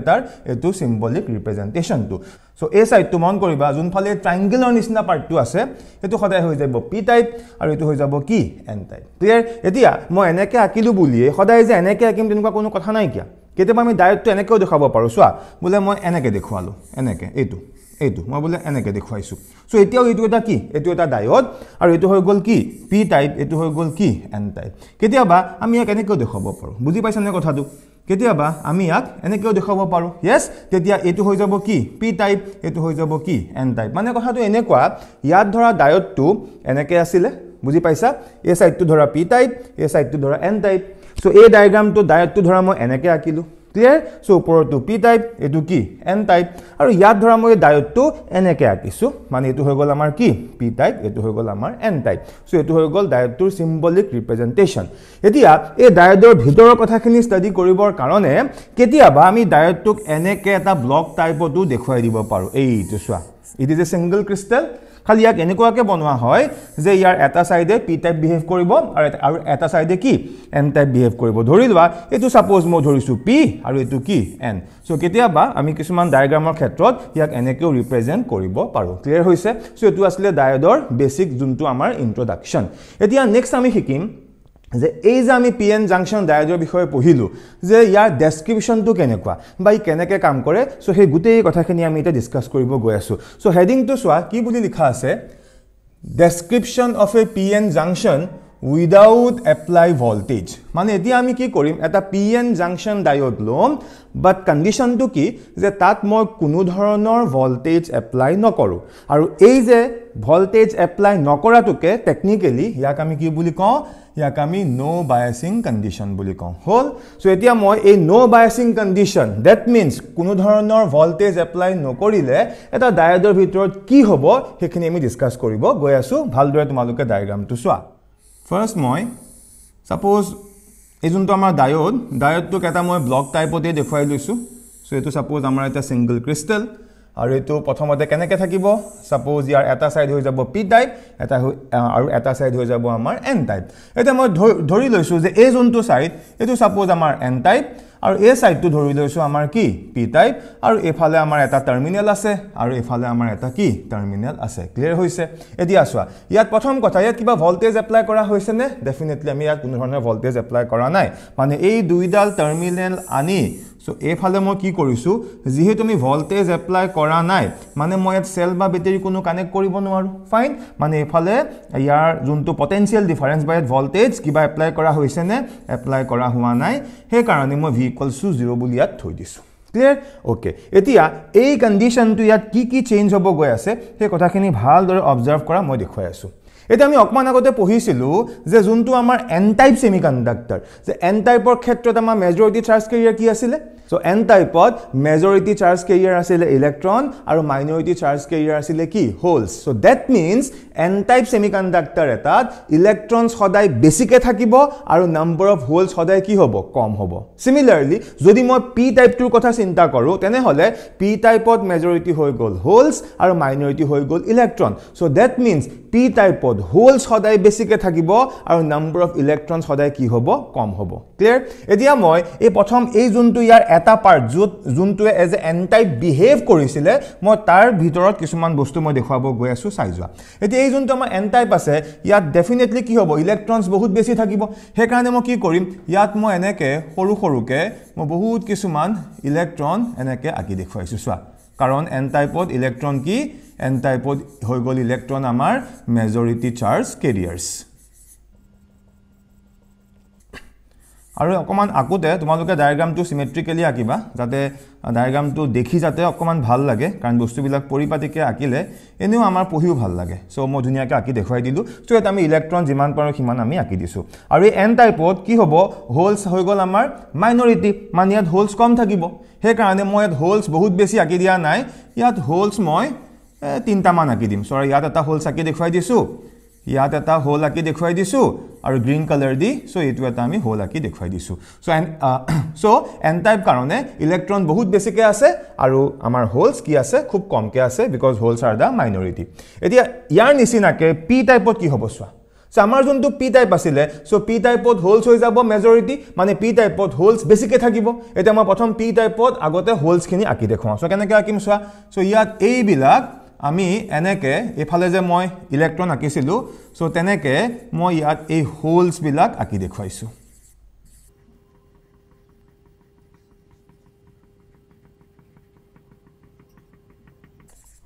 এটাৰ এইটো চিম্বলিক ৰিপ্ৰেজেণ্টেশ্যনটো চ' এই চাইডটো মন কৰিবা যোনফালে ট্ৰাইংগেলৰ নিচিনা পাৰ্টটো আছে সেইটো সদায় হৈ যাব পি টাইপ আৰু এইটো হৈ যাব কি এন টাইপ ক্লিয়াৰ এতিয়া মই এনেকৈ আঁকিলোঁ বুলিয়েই সদায় যে এনেকৈ আঁকিম তেনেকুৱা কোনো কথা নাইকিয়া কেতিয়াবা আমি ডায়েটটো এনেকৈও দেখুৱাব পাৰোঁ চোৱা বোলে মই এনেকৈ দেখুৱালোঁ এনেকৈ এইটো এইটো মই বোলে এনেকৈ দেখুৱাইছোঁ চ' এতিয়াও এইটো এটা কি এইটো এটা ডায়ড আৰু এইটো হৈ গ'ল কি পি টাইপ এইটো হৈ গ'ল কি এন টাইপ কেতিয়াবা আমি ইয়াক এনেকৈও দেখুৱাব পাৰোঁ বুজি পাইছেনে কথাটো কেতিয়াবা আমি ইয়াক এনেকৈও দেখুৱাব পাৰোঁ য়েছ তেতিয়া এইটো হৈ যাব কি পি টাইপ এইটো হৈ যাব কি এন টাইপ মানে কথাটো এনেকুৱা ইয়াত ধৰা ডায়ডটো এনেকৈ আছিলে বুজি পাইছা এই ছাইডটো ধৰা পি টাইপ এই ছাইডটো ধৰা এন টাইপ চ' এই ডায়েগ্ৰামটো ডায়ডটো ধৰা মই এনেকৈ আঁকিলোঁ ক্লিয়াৰ চ' ওপৰতো পি টাইপ এইটো কি এন টাইপ আৰু ইয়াত ধৰা মই ডায়টটো এনেকৈ আঁকিছোঁ মানে এইটো হৈ গ'ল আমাৰ কি পি টাইপ এইটো হৈ গ'ল আমাৰ এন টাইপ চ' এইটো হৈ গ'ল ডায়টটোৰ চিম্বলিক ৰিপ্ৰেজেণ্টেশ্যন এতিয়া এই ডায়টৰ ভিতৰৰ কথাখিনি ষ্টাডি কৰিবৰ কাৰণে কেতিয়াবা আমি ডায়টটোক এনেকৈ এটা ব্লক টাইপতো দেখুৱাই দিব পাৰোঁ এইটো চোৱা it is a single crystal খালি ইয়াক এনেকুৱাকৈ বনোৱা হয় যে ইয়াৰ এটা চাইডে পি টাইপ বিহেভ কৰিব আৰু আৰু এটা চাইডে কি এন টাইপ বিহেভ কৰিব ধৰি লোৱা এইটো ছাপ'জ মই ধৰিছোঁ পি আৰু এইটো কি এন চ' কেতিয়াবা আমি কিছুমান ডায়েগ্ৰামৰ ক্ষেত্ৰত ইয়াক এনেকৈও ৰিপ্ৰেজেণ্ট কৰিব পাৰোঁ ক্লিয়াৰ হৈছে চ' এইটো আছিলে ডায়েডৰ বেছিক যোনটো আমাৰ ইন্ট্ৰডাকচন এতিয়া নেক্সট আমি শিকিম যে এই যে আমি পি এন জাংচন ডায়েডৰ বিষয়ে পঢ়িলোঁ যে ইয়াৰ ডেছক্ৰিপশ্যনটো কেনেকুৱা বা ই কেনেকৈ কাম কৰে চ' সেই গোটেই কথাখিনি আমি এতিয়া ডিছকাছ কৰিব গৈ আছোঁ চ' হেডিংটো চোৱা কি বুলি লিখা আছে description of a p N junction without apply voltage মানে এতিয়া আমি কি কৰিম এটা পি এন জাংচন ডায়ড ল'ম বাট কণ্ডিশ্যনটো কি যে তাত মই কোনো ধৰণৰ ভল্টেজ এপ্লাই নকৰোঁ আৰু এই যে ভল্টেজ এপ্লাই নকৰাটোকে টেকনিকেলি ইয়াক আমি কি বুলি কওঁ ইয়াক আমি ন' বায়াচিং কণ্ডিশ্যন বুলি কওঁ হ'ল চ' এতিয়া মই এই no' biasing condition that means কোনো ধৰণৰ ভল্টেজ এপ্লাই নকৰিলে এটা ডায়েডৰ ভিতৰত কি হ'ব সেইখিনি আমি ডিছকাছ কৰিব গৈ আছোঁ ভালদৰে তোমালোকে ডায়েগ্ৰামটো চোৱা ফাৰ্ষ্ট মই ছাপ'জ এই যোনটো আমাৰ ডায়ড ডায়ডটোক এটা মই ব্লক টাইপতেই দেখুৱাই লৈছোঁ চ' এইটো ছাপ'জ আমাৰ এটা ছিংগল ক্ৰিষ্টেল আৰু এইটো প্ৰথমতে কেনেকৈ থাকিব ছাপ'জ ইয়াৰ এটা ছাইড হৈ যাব পি টাইপ এটা হৈ আৰু এটা ছাইড হৈ যাব আমাৰ এন টাইপ এতিয়া মই ধৰি লৈছোঁ যে এই যোনটো ছাইড এইটো ছাপ'জ আমাৰ এন টাইপ আৰু এই ছাইডটো ধৰি লৈছোঁ আমাৰ কি পি টাইপ আৰু এইফালে আমাৰ এটা টাৰ্মিনেল আছে আৰু এইফালে আমাৰ এটা কি টাৰ্মিনেল আছে ক্লিয়াৰ হৈছে এতিয়া চোৱা ইয়াত প্ৰথম কথা ইয়াত কিবা ভল্টেজ এপ্লাই কৰা হৈছেনে ডেফিনেটলি আমি ইয়াত কোনো ধৰণৰ ভল্টেজ এপ্লাই কৰা নাই মানে এই দুইডাল টাৰ্মিনেল আনি চ' এইফালে মই কি কৰিছোঁ যিহেতু আমি ভল্টেজ এপ্লাই কৰা নাই মানে মই ইয়াত চেল বা বেটেৰী কোনো কানেক্ট কৰিব নোৱাৰোঁ ফাইন মানে এইফালে ইয়াৰ যোনটো পটেঞ্চিয়েল ডিফাৰেঞ্চ বা ইয়াত ভল্টেজ কিবা এপ্লাই কৰা হৈছেনে এপ্লাই কৰা হোৱা নাই সেইকাৰণে মই ভি ভিকলছ চু জিৰ' বুলি ইয়াত থৈ দিছোঁ ক্লিয়াৰ অ'কে এতিয়া এই কণ্ডিশ্যনটো ইয়াত কি কি চেঞ্জ হ'ব গৈ আছে সেই কথাখিনি ভালদৰে অবজাৰ্ভ কৰা মই দেখুৱাই আছোঁ এতিয়া আমি অকণমান আগতে পঢ়িছিলোঁ যে যোনটো আমাৰ এন টাইপ ছেমি কণ্ডাক্টাৰ যে এন টাইপৰ ক্ষেত্ৰত আমাৰ মেজৰিটি চাৰ্জ কেৰিয়াৰ কি আছিলে চ' এন টাইপত মেজৰিটি চাৰ্জ কেৰিয়াৰ আছিলে ইলেক্ট্ৰন আৰু মাইনৰিটি চাৰ্জ কেৰিয়াৰ আছিলে কি holes so' that means n type semiconductor এটাত ইলেক্ট্ৰনছ সদায় বেছিকৈ থাকিব আৰু নাম্বাৰ অফ হ'লছ সদায় কি হ'ব কম হ'ব ছিমিলাৰলি যদি মই পি টাইপটোৰ কথা চিন্তা কৰোঁ তেনেহ'লে পি টাইপত মেজৰিটি হৈ গ'ল হ'লছ আৰু মাইনৰিটি হৈ গ'ল electron so' that means p টাইপত হ'লছ সদায় বেছিকৈ থাকিব আৰু নাম্বাৰ অফ ইলেক্ট্ৰনছ সদায় কি হ'ব কম হ'ব ক্লিয়াৰ এতিয়া মই এই প্ৰথম এই যোনটো ইয়াৰ এটা পাৰ্ট য'ত যোনটোৱে as a n type behave কৰিছিলে মই তাৰ ভিতৰত কিছুমান বস্তু মই দেখুৱাব গৈ আছোঁ চাই যোৱা এতিয়া এই যোনটো আমাৰ এন টাইপ আছে ইয়াত ডেফিনেটলি কি হ'ব ইলেক্ট্ৰনছ বহুত বেছি থাকিব সেইকাৰণে মই কি কৰিম ইয়াত মই এনেকৈ সৰু সৰুকৈ মই বহুত কিছুমান ইলেক্ট্ৰন এনেকৈ আঁকি দেখুৱাইছোঁ চোৱা কাৰণ এন টাইপত ইলেক্ট্ৰন কি এন টাইপত হৈ গ'ল ইলেক্ট্ৰন আমাৰ মেজৰিটি চাৰ্জ কেৰিয়াৰ্ছ আৰু অকণমান আঁকোতে তোমালোকে ডায়েগ্ৰামটো চিমেট্ৰিকেলি আঁকিবা যাতে ডায়েগ্ৰামটো দেখি যাতে অকণমান ভাল লাগে কাৰণ বস্তুবিলাক পৰিপাটিকৈ আঁকিলে এনেও আমাৰ পঢ়িও ভাল লাগে চ' মই ধুনীয়াকৈ আঁকি দেখুৱাই দিলোঁ চ' ইয়াত আমি ইলেক্ট্ৰন যিমান পাৰোঁ সিমান আমি আঁকি দিছোঁ আৰু এই এন টাইপত কি হ'ব হোলছ হৈ গ'ল আমাৰ মাইনৰিটি মানে ইয়াত হোলছ কম থাকিব সেইকাৰণে মই ইয়াত হোলছ বহুত বেছি আঁকি দিয়া নাই ইয়াত হোলছ মই তিনিটামান আঁকি দিম চ' ইয়াত এটা হ'লছ আঁকি দেখুৱাই দিছোঁ ইয়াত এটা হোল আঁকি দেখুৱাই দিছোঁ আৰু গ্ৰীণ কালাৰ দি চ' এইটো এটা আমি হোল আঁকি দেখুৱাই দিছোঁ so' n so' n type কাৰণে ইলেক্ট্ৰন বহুত বেছিকৈ আছে আৰু আমাৰ হোলছ কি আছে খুব কমকৈ আছে because holes are the minority এতিয়া ইয়াৰ নিচিনাকৈ পি টাইপত কি হ'ব চোৱা চ' আমাৰ যোনটো পি টাইপ আছিলে চ' পি টাইপত হোলছ হৈ যাব মেজৰিটি মানে পি টাইপত হোলছ বেছিকৈ থাকিব এতিয়া মই প্ৰথম পি টাইপত আগতে হোলছখিনি আঁকি দেখুৱাওঁ চ' কেনেকৈ আঁকিম চোৱা চ' ইয়াত এইবিলাক আমি এনেকৈ এইফালে যে মই ইলেক্ট্ৰন আঁকিছিলোঁ চ' তেনেকৈ মই ইয়াত এই হোলছবিলাক আঁকি দেখুৱাইছোঁ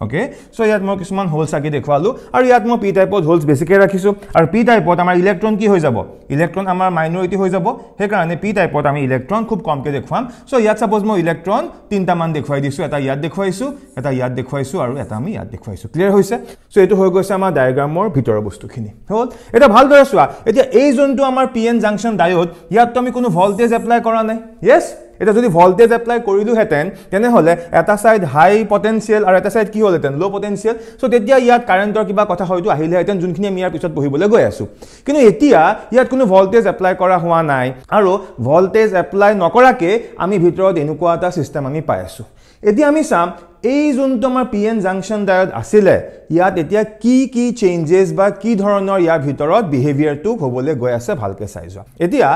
অ'কে চ' ইয়াত মই কিছুমান হোলছ আঁকি দেখুৱালোঁ আৰু ইয়াত মই পি টাইপত হোলছ বেছিকৈ ৰাখিছোঁ আৰু পি টাইপত আমাৰ ইলেক্ট্ৰন কি হৈ যাব ইলেক্ট্ৰন আমাৰ মাইনৰিটি হৈ যাব সেইকাৰণে পি টাইপত আমি ইলেক্ট্ৰন খুব কমকৈ দেখুৱাম চ' ইয়াত ছাপ'জ মই ইলেক্ট্ৰন তিনিটামান দেখুৱাই দিছোঁ এটা ইয়াত দেখুৱাইছোঁ এটা ইয়াত দেখুৱাইছোঁ আৰু এটা আমি ইয়াত দেখুৱাইছোঁ ক্লিয়াৰ হৈছে চ' এইটো হৈ গৈছে আমাৰ ডায়েগ্ৰামৰ ভিতৰৰ বস্তুখিনি হ'ল এতিয়া ভালদৰে চোৱা এতিয়া এই যোনটো আমাৰ পি এন জাংশ্যন ডায়ত ইয়াততো আমি কোনো ভল্টেজ এপ্লাই কৰা নাই য়েছ এটা যদি ভল্টেজ এপ্লাই কৰিলোহেঁতেন তেনেহ'লে এটা চাইড হাই পটেঞ্চিয়েল আৰু এটা চাইড কি হ'লহেঁতেন ল' পটেঞ্চিয়েল চ' তেতিয়া ইয়াত কাৰেণ্টৰ কিবা কথা হয়তো আহিলেহেঁতেন যোনখিনি আমি ইয়াৰ পিছত পঢ়িবলৈ গৈ আছোঁ কিন্তু এতিয়া ইয়াত কোনো ভল্টেজ এপ্লাই কৰা হোৱা নাই আৰু ভল্টেজ এপ্লাই নকৰাকৈ আমি ভিতৰত এনেকুৱা এটা ছিষ্টেম আমি পাই আছোঁ এতিয়া আমি চাম এই যোনটো আমাৰ পি এন জাংচন ডায়ত আছিলে ইয়াত এতিয়া কি কি চেঞ্জেছ বা কি ধৰণৰ ইয়াৰ ভিতৰত বিহেভিয়াৰটো হ'বলৈ গৈ আছে ভালকৈ চাই যোৱা এতিয়া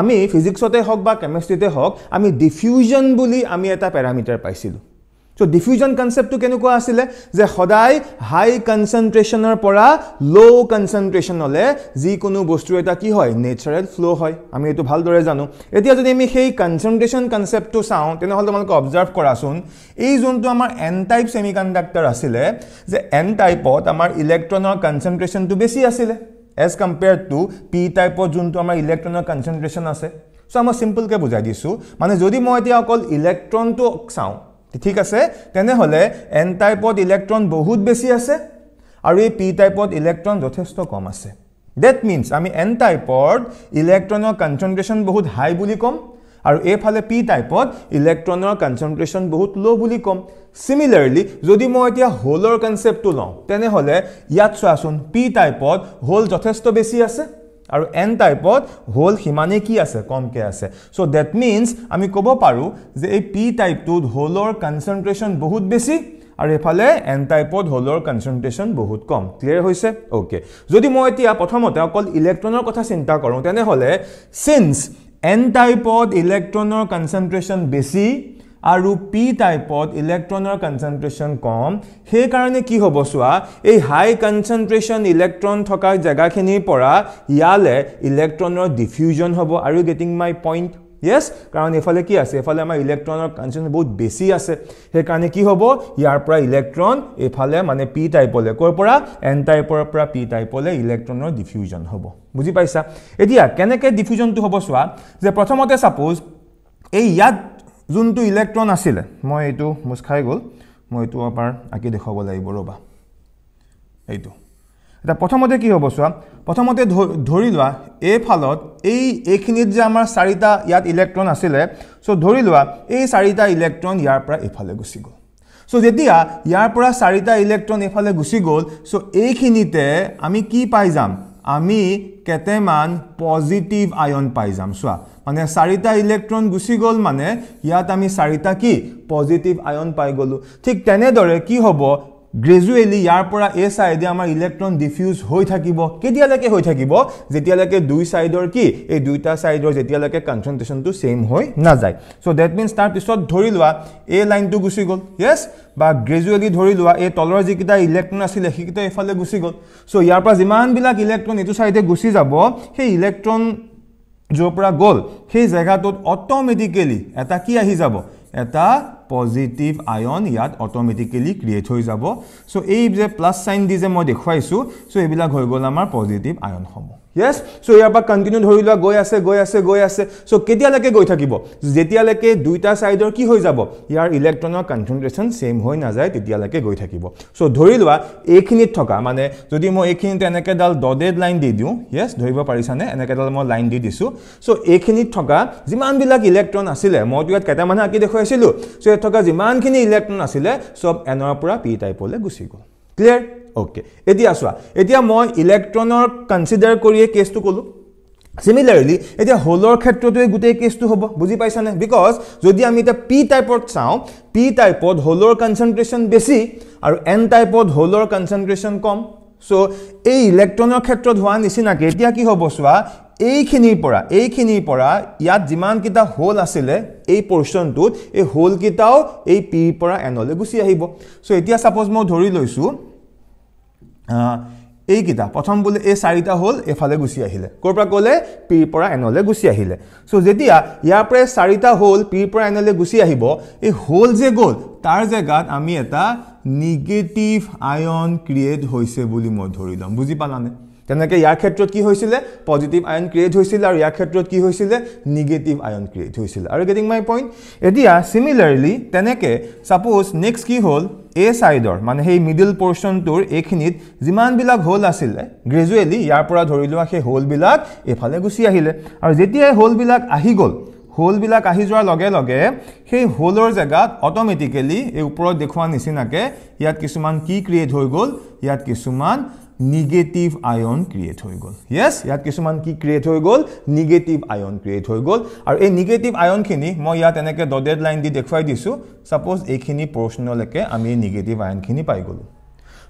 আমি ফিজিক্সতে হওক বা কেমেষ্ট্ৰিতে হওক আমি ডিফিউজন বুলি আমি এটা পেৰামিটাৰ পাইছিলোঁ চ' ডিফিউজন কনচেপ্টটো কেনেকুৱা আছিলে যে সদায় হাই কনচেনট্ৰেশ্যনৰ পৰা ল' কনচেনট্ৰেশ্যনলৈ যিকোনো বস্তু এটা কি হয় নেচাৰেল ফ্ল' হয় আমি এইটো ভালদৰে জানো এতিয়া যদি আমি সেই কনচেনট্ৰেশ্যন কনচেপ্টটো চাওঁ তেনেহ'লে তোমালোকে অবজাৰ্ভ কৰাচোন এই যোনটো আমাৰ এন টাইপ ছেমি কণ্ডাক্টাৰ আছিলে যে এন টাইপত আমাৰ ইলেক্ট্ৰনৰ কনচেনট্ৰেশ্যনটো বেছি আছিলে এজ কম্পেয়াৰ টু পি টাইপৰ যোনটো আমাৰ ইলেক্ট্ৰনৰ কনচেনট্ৰেশ্যন আছে চ' আমাৰ চিম্পলকৈ বুজাই দিছোঁ মানে যদি মই এতিয়া অকল ইলেক্ট্ৰনটো চাওঁ ঠিক আছে তেনেহ'লে এন টাইপত ইলেক্ট্ৰন বহুত বেছি আছে আৰু এই পি টাইপত ইলেক্ট্ৰন যথেষ্ট কম আছে ডেট মিনছ আমি এন টাইপত ইলেক্ট্ৰনৰ কনচেনট্ৰেশ্যন বহুত হাই বুলি ক'ম আৰু এইফালে পি টাইপত ইলেক্ট্ৰনৰ কনচেনট্ৰেশ্যন বহুত ল' বুলি ক'ম ছিমিলাৰলি যদি মই এতিয়া হ'লৰ কনচেপ্টটো লওঁ তেনেহ'লে ইয়াত চোৱাচোন পি টাইপত হ'ল যথেষ্ট বেছি আছে আৰু এন টাইপত হোল সিমানেই কি আছে কমকৈ আছে চ' ডেট মিনছ আমি ক'ব পাৰোঁ যে এই পি টাইপটোত হোলৰ কনচেনট্ৰেশ্যন বহুত বেছি আৰু এইফালে এন টাইপত হ'লৰ কনচেনট্ৰেশ্যন বহুত কম ক্লিয়াৰ হৈছে অ'কে যদি মই এতিয়া প্ৰথমতে অকল ইলেক্ট্ৰনৰ কথা চিন্তা কৰোঁ তেনেহ'লে চিন্স এন টাইপত ইলেক্ট্ৰনৰ কনচেনট্ৰেশ্যন বেছি আৰু পি টাইপত ইলেক্ট্ৰনৰ কনচেনট্ৰেশ্যন কম সেইকাৰণে কি হ'ব চোৱা এই হাই কনচেনট্ৰেশ্যন ইলেক্ট্ৰন থকা জেগাখিনিৰ পৰা ইয়ালৈ ইলেক্ট্ৰনৰ ডিফিউজন হ'ব আৰু গেটিং মাই পইণ্ট য়েছ কাৰণ এইফালে কি আছে এইফালে আমাৰ ইলেক্ট্ৰনৰ কনচেণ্ট বহুত বেছি আছে সেইকাৰণে কি হ'ব ইয়াৰ পৰা ইলেক্ট্ৰন এইফালে মানে পি টাইপলৈ ক'ৰ পৰা এন টাইপৰ পৰা পি টাইপলৈ ইলেক্ট্ৰনৰ ডিফিউজন হ'ব বুজি পাইছা এতিয়া কেনেকৈ ডিফিউজনটো হ'ব চোৱা যে প্ৰথমতে ছাপ'জ এই ইয়াত যোনটো ইলেক্ট্ৰন আছিলে মই এইটো মোচ খাই গ'ল মই এইটো এবাৰ আঁকি দেখুৱাব লাগিব ৰ'বা এইটো এটা প্ৰথমতে কি হ'ব চোৱা প্ৰথমতে ধৰি লোৱা এইফালত এই এইখিনিত যে আমাৰ চাৰিটা ইয়াত ইলেক্ট্ৰন আছিলে চ' ধৰি লোৱা এই চাৰিটা ইলেক্ট্ৰন ইয়াৰ পৰা এইফালে গুচি গ'ল চ' যেতিয়া ইয়াৰ পৰা চাৰিটা ইলেক্ট্ৰন এইফালে গুচি গ'ল চ' এইখিনিতে আমি কি পাই যাম আমি কেইটামান পজিটিভ আয়ন পাই যাম চোৱা মানে চাৰিটা ইলেক্ট্ৰন গুচি গ'ল মানে ইয়াত আমি চাৰিটা কি পজিটিভ আয়ন পাই গ'লোঁ ঠিক তেনেদৰে কি হ'ব গ্ৰেজুৱেলি ইয়াৰ পৰা এই ছাইডে আমাৰ ইলেক্ট্ৰন ডিফিউজ হৈ থাকিব কেতিয়ালৈকে হৈ থাকিব যেতিয়ালৈকে দুই ছাইডৰ কি এই দুইটা ছাইডৰ যেতিয়ালৈকে কনচেনট্ৰেশ্যনটো ছেইম হৈ নাযায় চ' ডেট মিনছ তাৰ পিছত ধৰি লোৱা এই লাইনটো গুচি গ'ল য়েছ বা গ্ৰেজুৱেলি ধৰি লোৱা এই তলৰ যিকেইটা ইলেক্ট্ৰন আছিলে সেইকেইটা এইফালে গুচি গ'ল চ' ইয়াৰ পৰা যিমানবিলাক ইলেক্ট্ৰন এইটো ছাইডে গুচি যাব সেই ইলেক্ট্ৰন য'ৰ পৰা গ'ল সেই জেগাটোত অট'মেটিকেলি এটা কি আহি যাব এটা পজিটিভ আয়ন ইয়াত অট'মেটিকেলি ক্ৰিয়েট হৈ যাব চ' এই যে প্লাছ চাইন দি যে মই দেখুৱাইছোঁ চ' এইবিলাক হৈ গ'ল আমাৰ পজিটিভ আয়নসমূহ য়েছ চ' ইয়াৰ পৰা কণ্টিনিউ ধৰি লোৱা গৈ আছে গৈ আছে গৈ আছে চ' কেতিয়ালৈকে গৈ থাকিব যেতিয়ালৈকে দুইটা ছাইডৰ কি হৈ যাব ইয়াৰ ইলেক্ট্ৰনৰ কনচেনট্ৰেশ্যন ছেইম হৈ নাযায় তেতিয়ালৈকে গৈ থাকিব চ' ধৰি লোৱা এইখিনিত থকা মানে যদি মই এইখিনিত এনেকৈডাল দ ডেড লাইন দি দিওঁ য়েছ ধৰিব পাৰিছানে এনেকৈডাল মই লাইন দি দিছোঁ চ' এইখিনিত থকা যিমানবিলাক ইলেক্ট্ৰন আছিলে মইতো ইয়াত কেইটামানহে আঁকি দেখুৱাইছিলোঁ চ' ইয়াত থকা যিমানখিনি ইলেক্ট্ৰন আছিলে চব এনৰ পৰা পি টাইপলৈ গুচি গ'ল ক্লিয়াৰ ওকে এতিয়া চোৱা এতিয়া মই ইলেক্ট্ৰনৰ কনচিডাৰ কৰিয়ে কেছটো ক'লোঁ চিমিলাৰলি এতিয়া হ'লৰ ক্ষেত্ৰতো এই গোটেই কেছটো হ'ব বুজি পাইছানে বিকজ যদি আমি এতিয়া পি টাইপত চাওঁ পি টাইপত হ'লৰ কনচেনট্ৰেশ্যন বেছি আৰু এন টাইপত হ'লৰ কনচেনট্ৰেশ্যন কম চ' এই ইলেক্ট্ৰনৰ ক্ষেত্ৰত হোৱা নিচিনাকৈ এতিয়া কি হ'ব চোৱা এইখিনিৰ পৰা এইখিনিৰ পৰা ইয়াত যিমানকেইটা হ'ল আছিলে এই পৰ্চনটোত এই হ'লকেইটাও এই পিৰ পৰা এনলৈ গুচি আহিব চ' এতিয়া ছাপ'জ মই ধৰি লৈছোঁ এইকেইটা প্ৰথম বোলে এই চাৰিটা হ'ল এফালে গুচি আহিলে ক'ৰ পৰা ক'লে পিৰ পৰা এনলৈ গুচি আহিলে চ' যেতিয়া ইয়াৰ পৰা চাৰিটা হ'ল পিৰ পৰা এনলৈ গুচি আহিব এই হ'ল যে গ'ল তাৰ জেগাত আমি এটা নিগেটিভ আয়ন ক্ৰিয়েট হৈছে বুলি মই ধৰি ল'ম বুজি পালানে তেনেকে ইয়াৰ ক্ষেত্ৰত কি হৈছিলে পজিটিভ আয়ন ক্ৰিয়েট হৈছিলে আৰু ইয়াৰ ক্ষেত্ৰত কি হৈছিলে নিগেটিভ আয়ন ক্ৰিয়েট হৈছিল আৰু গেটিং মাই পইণ্ট এতিয়া চিমিলাৰলি তেনেকে ছাপ'জ নেক্সট কি হ'ল এ ছাইডৰ মানে সেই মিডিল পৰ্চনটোৰ এইখিনিত যিমানবিলাক হ'ল আছিলে গ্ৰেজুৱেলি ইয়াৰ পৰা ধৰি লোৱা সেই হ'লবিলাক এইফালে গুচি আহিলে আৰু যেতিয়া যেতিয়াই হ'লবিলাক আহি গ'ল হ'লবিলাক আহি যোৱাৰ লগে লগে সেই হ'লৰ জেগাত অট'মেটিকেলি এই ওপৰত দেখুওৱা নিচিনাকৈ ইয়াত কিছুমান কি ক্ৰিয়েট হৈ গ'ল ইয়াত কিছুমান নিগেটিভ আয়ন ক্ৰিয়েট হৈ গ'ল য়েছ ইয়াত কিছুমান কি ক্ৰিয়েট হৈ গ'ল নিগেটিভ আয়ন ক্ৰিয়েট হৈ গ'ল আৰু এই নিগেটিভ আয়নখিনি মই ইয়াত এনেকৈ ডডেড লাইন দি দেখুৱাই দিছোঁ ছাপ'জ এইখিনি প্ৰশ্নলৈকে আমি নিগেটিভ আয়নখিনি পাই গ'লোঁ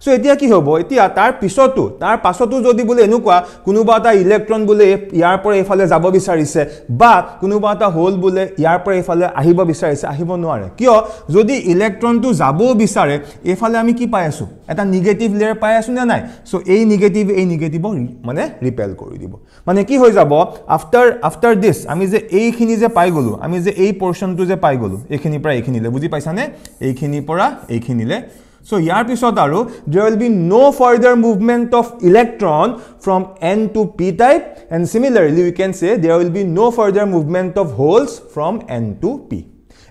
চ' এতিয়া কি হ'ব এতিয়া তাৰ পিছতো তাৰ পাছতো যদি বোলে এনেকুৱা কোনোবা এটা ইলেক্ট্ৰন বোলে ইয়াৰ পৰা এইফালে যাব বিচাৰিছে বা কোনোবা এটা হ'ল বোলে ইয়াৰ পৰা এইফালে আহিব বিচাৰিছে আহিব নোৱাৰে কিয় যদি ইলেক্ট্ৰনটো যাবও বিচাৰে এইফালে আমি কি পাই আছোঁ এটা নিগেটিভ লেয়াৰ পাই আছোঁ নে নাই চ' এই নিগেটিভ এই নিগেটিভক মানে ৰিপেল কৰি দিব মানে কি হৈ যাব আফটাৰ আফটাৰ দিছ আমি যে এইখিনি যে পাই গ'লোঁ আমি যে এই পৰ্চনটো যে পাই গ'লোঁ এইখিনিৰ পৰা এইখিনিলৈ বুজি পাইছানে এইখিনিৰ পৰা এইখিনিলৈ সো ইয়াৰ পিছত আৰু there will be no' further movement of electron from n to p type and similarly you can say there will be no' further movement of holes from n to p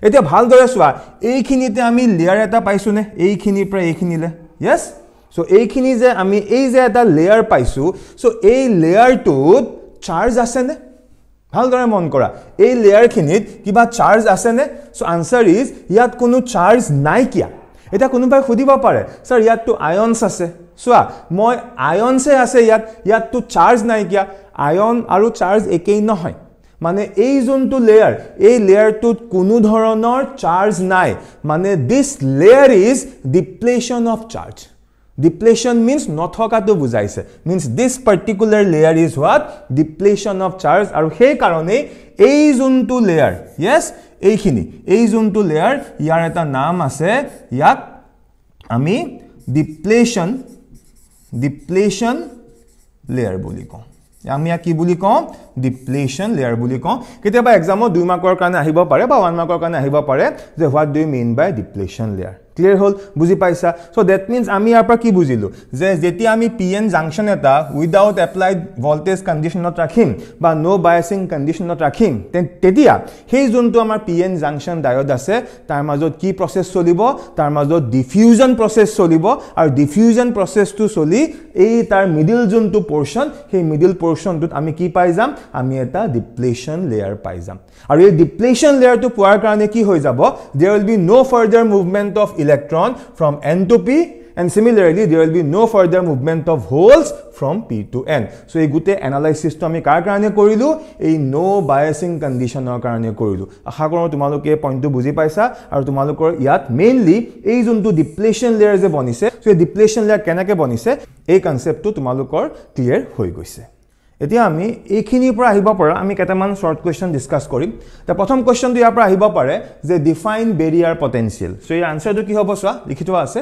এতিয়া ভালদৰে চোৱা এইখিনিতে আমি layer এটা পাইছোঁনে এইখিনিৰ পৰা এইখিনিলৈ য়েছ চ' এইখিনি যে আমি এই যে এটা লেয়াৰ পাইছোঁ চ' এই লেয়াৰটোত চাৰ্জ আছেনে ভালদৰে মন কৰা এই লেয়াৰখিনিত কিবা চাৰ্জ আছেনে চ' আনচাৰ ইজ ইয়াত কোনো চাৰ্জ নাইকিয়া এতিয়া কোনোবাই সুধিব পাৰে ছাৰ ইয়াততো আয়নছ আছে চোৱা মই আয়নছে আছে ইয়াত ইয়াততো চাৰ্জ নাইকিয়া আয়ন আৰু চাৰ্জ একেই নহয় মানে এই যোনটো লেয়াৰ এই লেয়াৰটোত কোনো ধৰণৰ চাৰ্জ নাই মানে this layer is depletion of charge depletion means নথকাটো বুজাইছে means this particular layer is what depletion of charge আৰু সেইকাৰণেই এই যোনটো লেয়াৰ য়েছ এইখিনি এই যোনটো লেয়াৰ ইয়াৰ এটা নাম আছে ইয়াক আমি ডিপ্লেশ্যন ডিপ্লেশ্যন লেয়াৰ বুলি কওঁ আমি ইয়াক কি বুলি কওঁ ডিপ্লেশ্যন লেয়াৰ বুলি কওঁ কেতিয়াবা এক্সামত দুই মাৰ্কৰ কাৰণে আহিব পাৰে বা ওৱান মাৰ্কৰ কাৰণে আহিব পাৰে যে what do mean by depletion layer clear হ'ল বুজি পাইছা চ' ডেট মিনছ আমি ইয়াৰ পৰা কি বুজিলোঁ যে যেতিয়া আমি পি এন জাংচন এটা উইডাউট এপ্লাইড ভল্টেজ কণ্ডিশ্যনত ৰাখিম বা ন' বায়াচিং কণ্ডিশ্যনত ৰাখিম তে তেতিয়া সেই যোনটো আমাৰ পি এন জাংচন ডায়ত আছে তাৰ মাজত কি প্ৰচেছ চলিব তাৰ মাজত ডিফিউজন প্ৰচেছ চলিব আৰু ডিফিউজন প্ৰচেছটো চলি এই তাৰ মিডিল যোনটো পৰ্চন সেই মিডিল পৰ্চনটোত আমি কি পাই যাম আমি এটা ডিপ্লেশ্যন লেয়াৰ পাই যাম আৰু এই ডিপ্লেশ্যন লেয়াৰটো পোৱাৰ কাৰণে কি হৈ যাব there will be no' further movement of electron from n to p and similarly there will be no' further movement of holes from p to n so' এই গোটেই এনালাইচিছটো আমি কাৰ কাৰণে কৰিলোঁ এই ন' বায়াচিং কণ্ডিশ্যনৰ কাৰণে কৰিলোঁ আশা কৰোঁ তোমালোকে এই পইণ্টটো বুজি পাইছা আৰু তোমালোকৰ ইয়াত মেইনলি এই যোনটো ডিপ্লেশ্যন লেয়াৰ যে বনিছে চ' এই ডিপ্লেশ্যন লেয়াৰ কেনেকৈ বনিছে এই কনচেপ্টটো তোমালোকৰ ক্লিয়াৰ হৈ গৈছে এতিয়া আমি এইখিনিৰ পৰা আহিব পৰা আমি কেইটামান শ্বৰ্ট কুৱেশ্যন ডিছকাছ কৰিম এতিয়া প্ৰথম কুৱেশ্যনটো ইয়াৰ পৰা আহিব পাৰে যে ডিফাইন বেৰিয়াৰ পটেঞ্চিয়েল চ' এই আনচাৰটো কি হ'ব চোৱা লিখি থোৱা আছে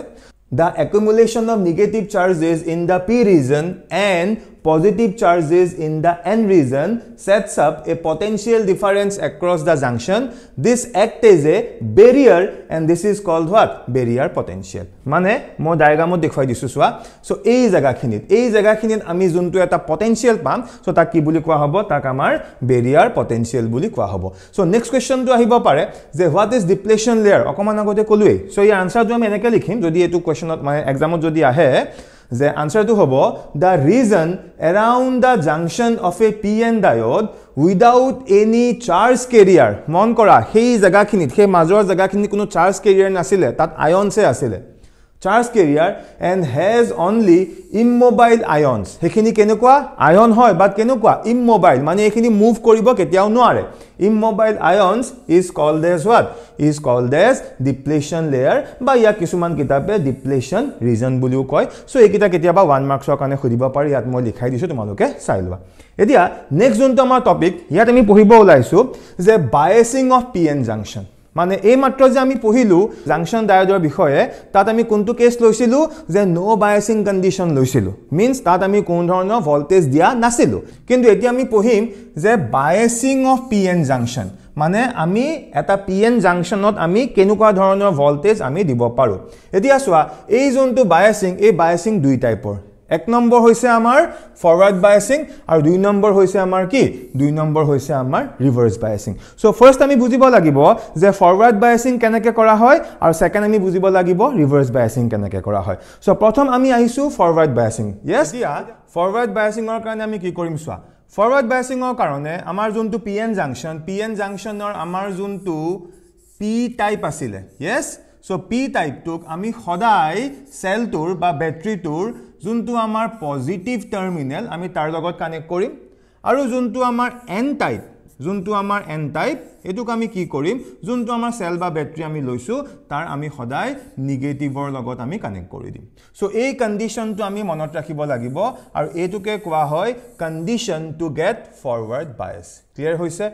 the accumulation of negative charges in the p region and positive charges in the N region sets up a potential difference across the junction. This act as a barrier and this is called what? Barrier potential. Mane, mo diagram mo dekhoi disu swa. So, A is aga khinit. A is aga khinit ami zuntu yata potential paam. So, ta ki buli kwa hobo? Ta kamar barrier potential buli kwa hobo. So, next question to ahi pare. Ze, what is depletion layer? Okamana gote kolue. So, ya answer to ame enake likhim. Jodi yetu question at my exam jodi ahe. যে আনচাৰটো হ'ব the region around the junction of a p n diode without any charge carrier মন কৰা সেই জেগাখিনিত সেই মাজৰ জেগাখিনিত কোনো চাৰ্জ কেৰিয়াৰ নাছিলে তাত আয়নছে আছিলে charge carrier and has only immobile ions সেইখিনি কেনেকুৱা আয়ন হয় বাট কেনেকুৱা ইমম'বাইল মানে এইখিনি মুভ কৰিব কেতিয়াও নোৱাৰে immobile ions is called as what is called as depletion layer বা ইয়াক কিছুমান কিতাপে ডিপ্লেশ্যন ৰিজন বুলিও কয় চ' এইকেইটা কেতিয়াবা ওৱান মাৰ্কছৰ কাৰণে সুধিব পাৰি ইয়াত মই লিখাই দিছোঁ তোমালোকে চাই লোৱা এতিয়া নেক্সট যোনটো আমাৰ টপিক ইয়াত আমি পঢ়িব ওলাইছোঁ যে biasing of P N junction মানে এইমাত্ৰ যে আমি পঢ়িলোঁ জাংচন ডায়ডৰ বিষয়ে তাত আমি কোনটো কেচ লৈছিলোঁ যে ন' বায়াচিং কণ্ডিশ্যন লৈছিলোঁ মিনছ তাত আমি কোনো ধৰণৰ ভল্টেজ দিয়া নাছিলোঁ কিন্তু এতিয়া আমি পঢ়িম যে biasing of P N junction মানে আমি এটা পি এন জাংচনত আমি কেনেকুৱা ধৰণৰ ভল্টেজ আমি দিব পাৰোঁ এতিয়া চোৱা এই যোনটো বায়াচিং এই বায়াচিং দুই টাইপৰ এক নম্বৰ হৈছে আমাৰ ফৰৱাৰ্ড বায়াচিং আৰু দুই নম্বৰ হৈছে আমাৰ কি দুই নম্বৰ হৈছে আমাৰ ৰিভাৰ্চ বায়াচিং চ' ফাৰ্ষ্ট আমি বুজিব লাগিব যে ফৰৱাৰ্ড বায়াচিং কেনেকৈ কৰা হয় আৰু ছেকেণ্ড আমি বুজিব লাগিব ৰিভাৰ্চ বায়াচিং কেনেকৈ কৰা হয় চ' প্ৰথম আমি আহিছোঁ ফৰৱাৰ্ড বায়াচিং য়েছ ইয়াত ফৰৱাৰ্ড বায়াচিঙৰ কাৰণে আমি কি কৰিম চোৱা ফৰৱাৰ্ড বায়াচিঙৰ কাৰণে আমাৰ যোনটো p N junction p n জাংচনৰ আমাৰ যোনটো পি টাইপ আছিলে য়েছ চ' পি টাইপটোক আমি সদায় চেলটোৰ বা বেটেৰীটোৰ যোনটো আমাৰ পজিটিভ টাৰ্মিনেল আমি তাৰ লগত কানেক্ট কৰিম আৰু যোনটো আমাৰ এন টাইপ যোনটো আমাৰ এন টাইপ এইটোক আমি কি কৰিম যোনটো আমাৰ চেল বা বেটাৰী আমি লৈছোঁ তাৰ আমি সদায় নিগেটিভৰ লগত আমি কানেক্ট কৰি দিম চ' এই কণ্ডিশ্যনটো আমি মনত ৰাখিব লাগিব আৰু এইটোকে কোৱা হয় condition to get forward bias clear হৈছে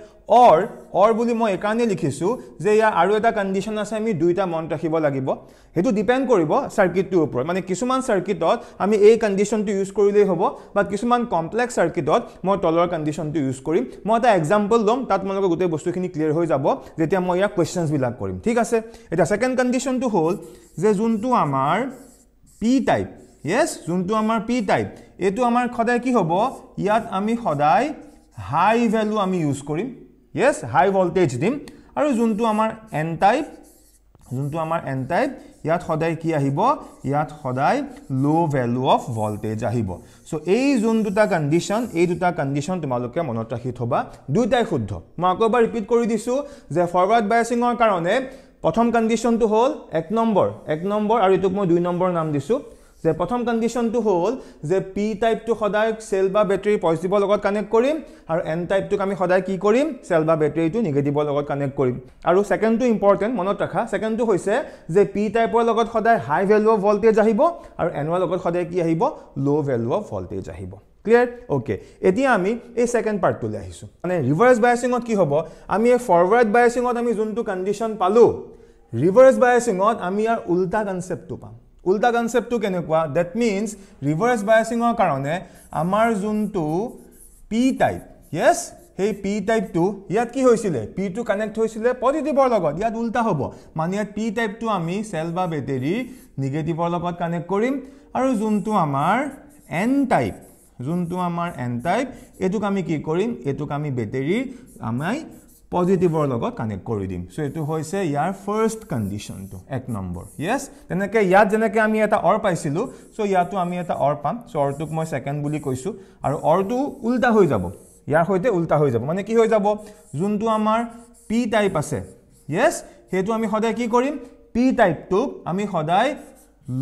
অৰ অৰ বুলি মই এইকাৰণেই লিখিছোঁ যে ইয়াৰ আৰু এটা কণ্ডিশ্যন আছে আমি দুয়োটা মনত ৰাখিব লাগিব সেইটো ডিপেণ্ড কৰিব চাৰ্কিটটোৰ ওপৰত মানে কিছুমান চাৰ্কিটত আমি এই কণ্ডিশ্যনটো ইউজ কৰিলেই হ'ব বা কিছুমান কমপ্লেক্স চাৰ্কিটত মই তলৰ কণ্ডিশ্যনটো ইউজ কৰিম মই এটা এক্সাম্পল ল'ম তাত তোমালোকৰ গোটেই বস্তুখিনি ক্লিয়াৰ হৈ যাব যেতিয়া মই ইয়াৰ কুৱেশ্যনছবিলাক কৰিম ঠিক আছে এতিয়া ছেকেণ্ড কণ্ডিশ্যনটো হ'ল যে যোনটো আমাৰ পি টাইপ য়েছ যোনটো আমাৰ পি টাইপ এইটো আমাৰ সদায় কি হ'ব ইয়াত আমি সদায় হাই ভেলু আমি ইউজ কৰিম য়েছ হাই ভল্টেজ দিম আৰু যোনটো আমাৰ এন টাইপ যোনটো আমাৰ এন টাইপ ইয়াত সদায় কি আহিব ইয়াত সদায় ল' ভেলু অফ ভল্টেজ আহিব চ' এই যোন দুটা কণ্ডিশ্যন এই দুটা কণ্ডিশ্যন তোমালোকে মনত ৰাখি থ'বা দুয়োটাই শুদ্ধ মই আকৌ এবাৰ ৰিপিট কৰি দিছোঁ যে ফৰৱাৰ্ড বায়াচিঙৰ কাৰণে প্ৰথম কণ্ডিশ্যনটো হ'ল এক নম্বৰ এক নম্বৰ আৰু এইটোক মই দুই নম্বৰ নাম দিছোঁ যে প্ৰথম কণ্ডিশ্যনটো হ'ল যে পি টাইপটো সদায় চেল বা বেটেৰী পজিটিভৰ লগত কানেক্ট কৰিম আৰু এন টাইপটোক আমি সদায় কি কৰিম চেল বা বেটেৰীটো নিগেটিভৰ লগত কানেক্ট কৰিম আৰু ছেকেণ্ডটো ইম্পৰ্টেণ্ট মনত ৰাখা ছেকেণ্ডটো হৈছে যে পি টাইপৰ লগত সদায় হাই ভেলু অফ ভল্টেজ আহিব আৰু এনৰ লগত সদায় কি আহিব ল' ভেলু অফ ভল্টেজ আহিব ক্লিয়াৰ অ'কে এতিয়া আমি এই ছেকেণ্ড পাৰ্টটোলৈ আহিছোঁ মানে ৰিভাৰ্চ বায়াচিঙত কি হ'ব আমি এই ফৰৱাৰ্ড বায়াচিঙত আমি যোনটো কণ্ডিশ্যন পালোঁ ৰিভাৰ্চ বায়াচিঙত আমি ইয়াৰ উল্টা কনচেপ্টটো পাম উল্টা কনচেপ্টটো কেনেকুৱা ডেট মিনছ ৰিভাৰ্ছ বায়াচিঙৰ কাৰণে আমাৰ যোনটো পি টাইপ য়েছ সেই পি টাইপটো ইয়াত কি হৈছিলে পিটো কানেক্ট হৈছিলে পজিটিভৰ লগত ইয়াত উল্টা হ'ব মানে ইয়াত পি টাইপটো আমি চেল বা বেটেৰীৰ নিগেটিভৰ লগত কানেক্ট কৰিম আৰু যোনটো আমাৰ এন টাইপ যোনটো আমাৰ এন টাইপ এইটোক আমি কি কৰিম এইটোক আমি বেটেৰীৰ আমি পজিটিভৰ লগত কানেক্ট কৰি দিম চ' এইটো হৈছে ইয়াৰ ফাৰ্ষ্ট কণ্ডিশ্যনটো এক নম্বৰ য়েছ তেনেকৈ ইয়াত যেনেকৈ আমি এটা অৰ পাইছিলোঁ চ' ইয়াতো আমি এটা অৰ পাম চ' অৰটোক মই ছেকেণ্ড বুলি কৈছোঁ আৰু অৰটো ওল্টা হৈ যাব ইয়াৰ সৈতে ওল্টা হৈ যাব মানে কি হৈ যাব যোনটো আমাৰ পি টাইপ আছে য়েছ সেইটো আমি সদায় কি কৰিম পি টাইপটোক আমি সদায়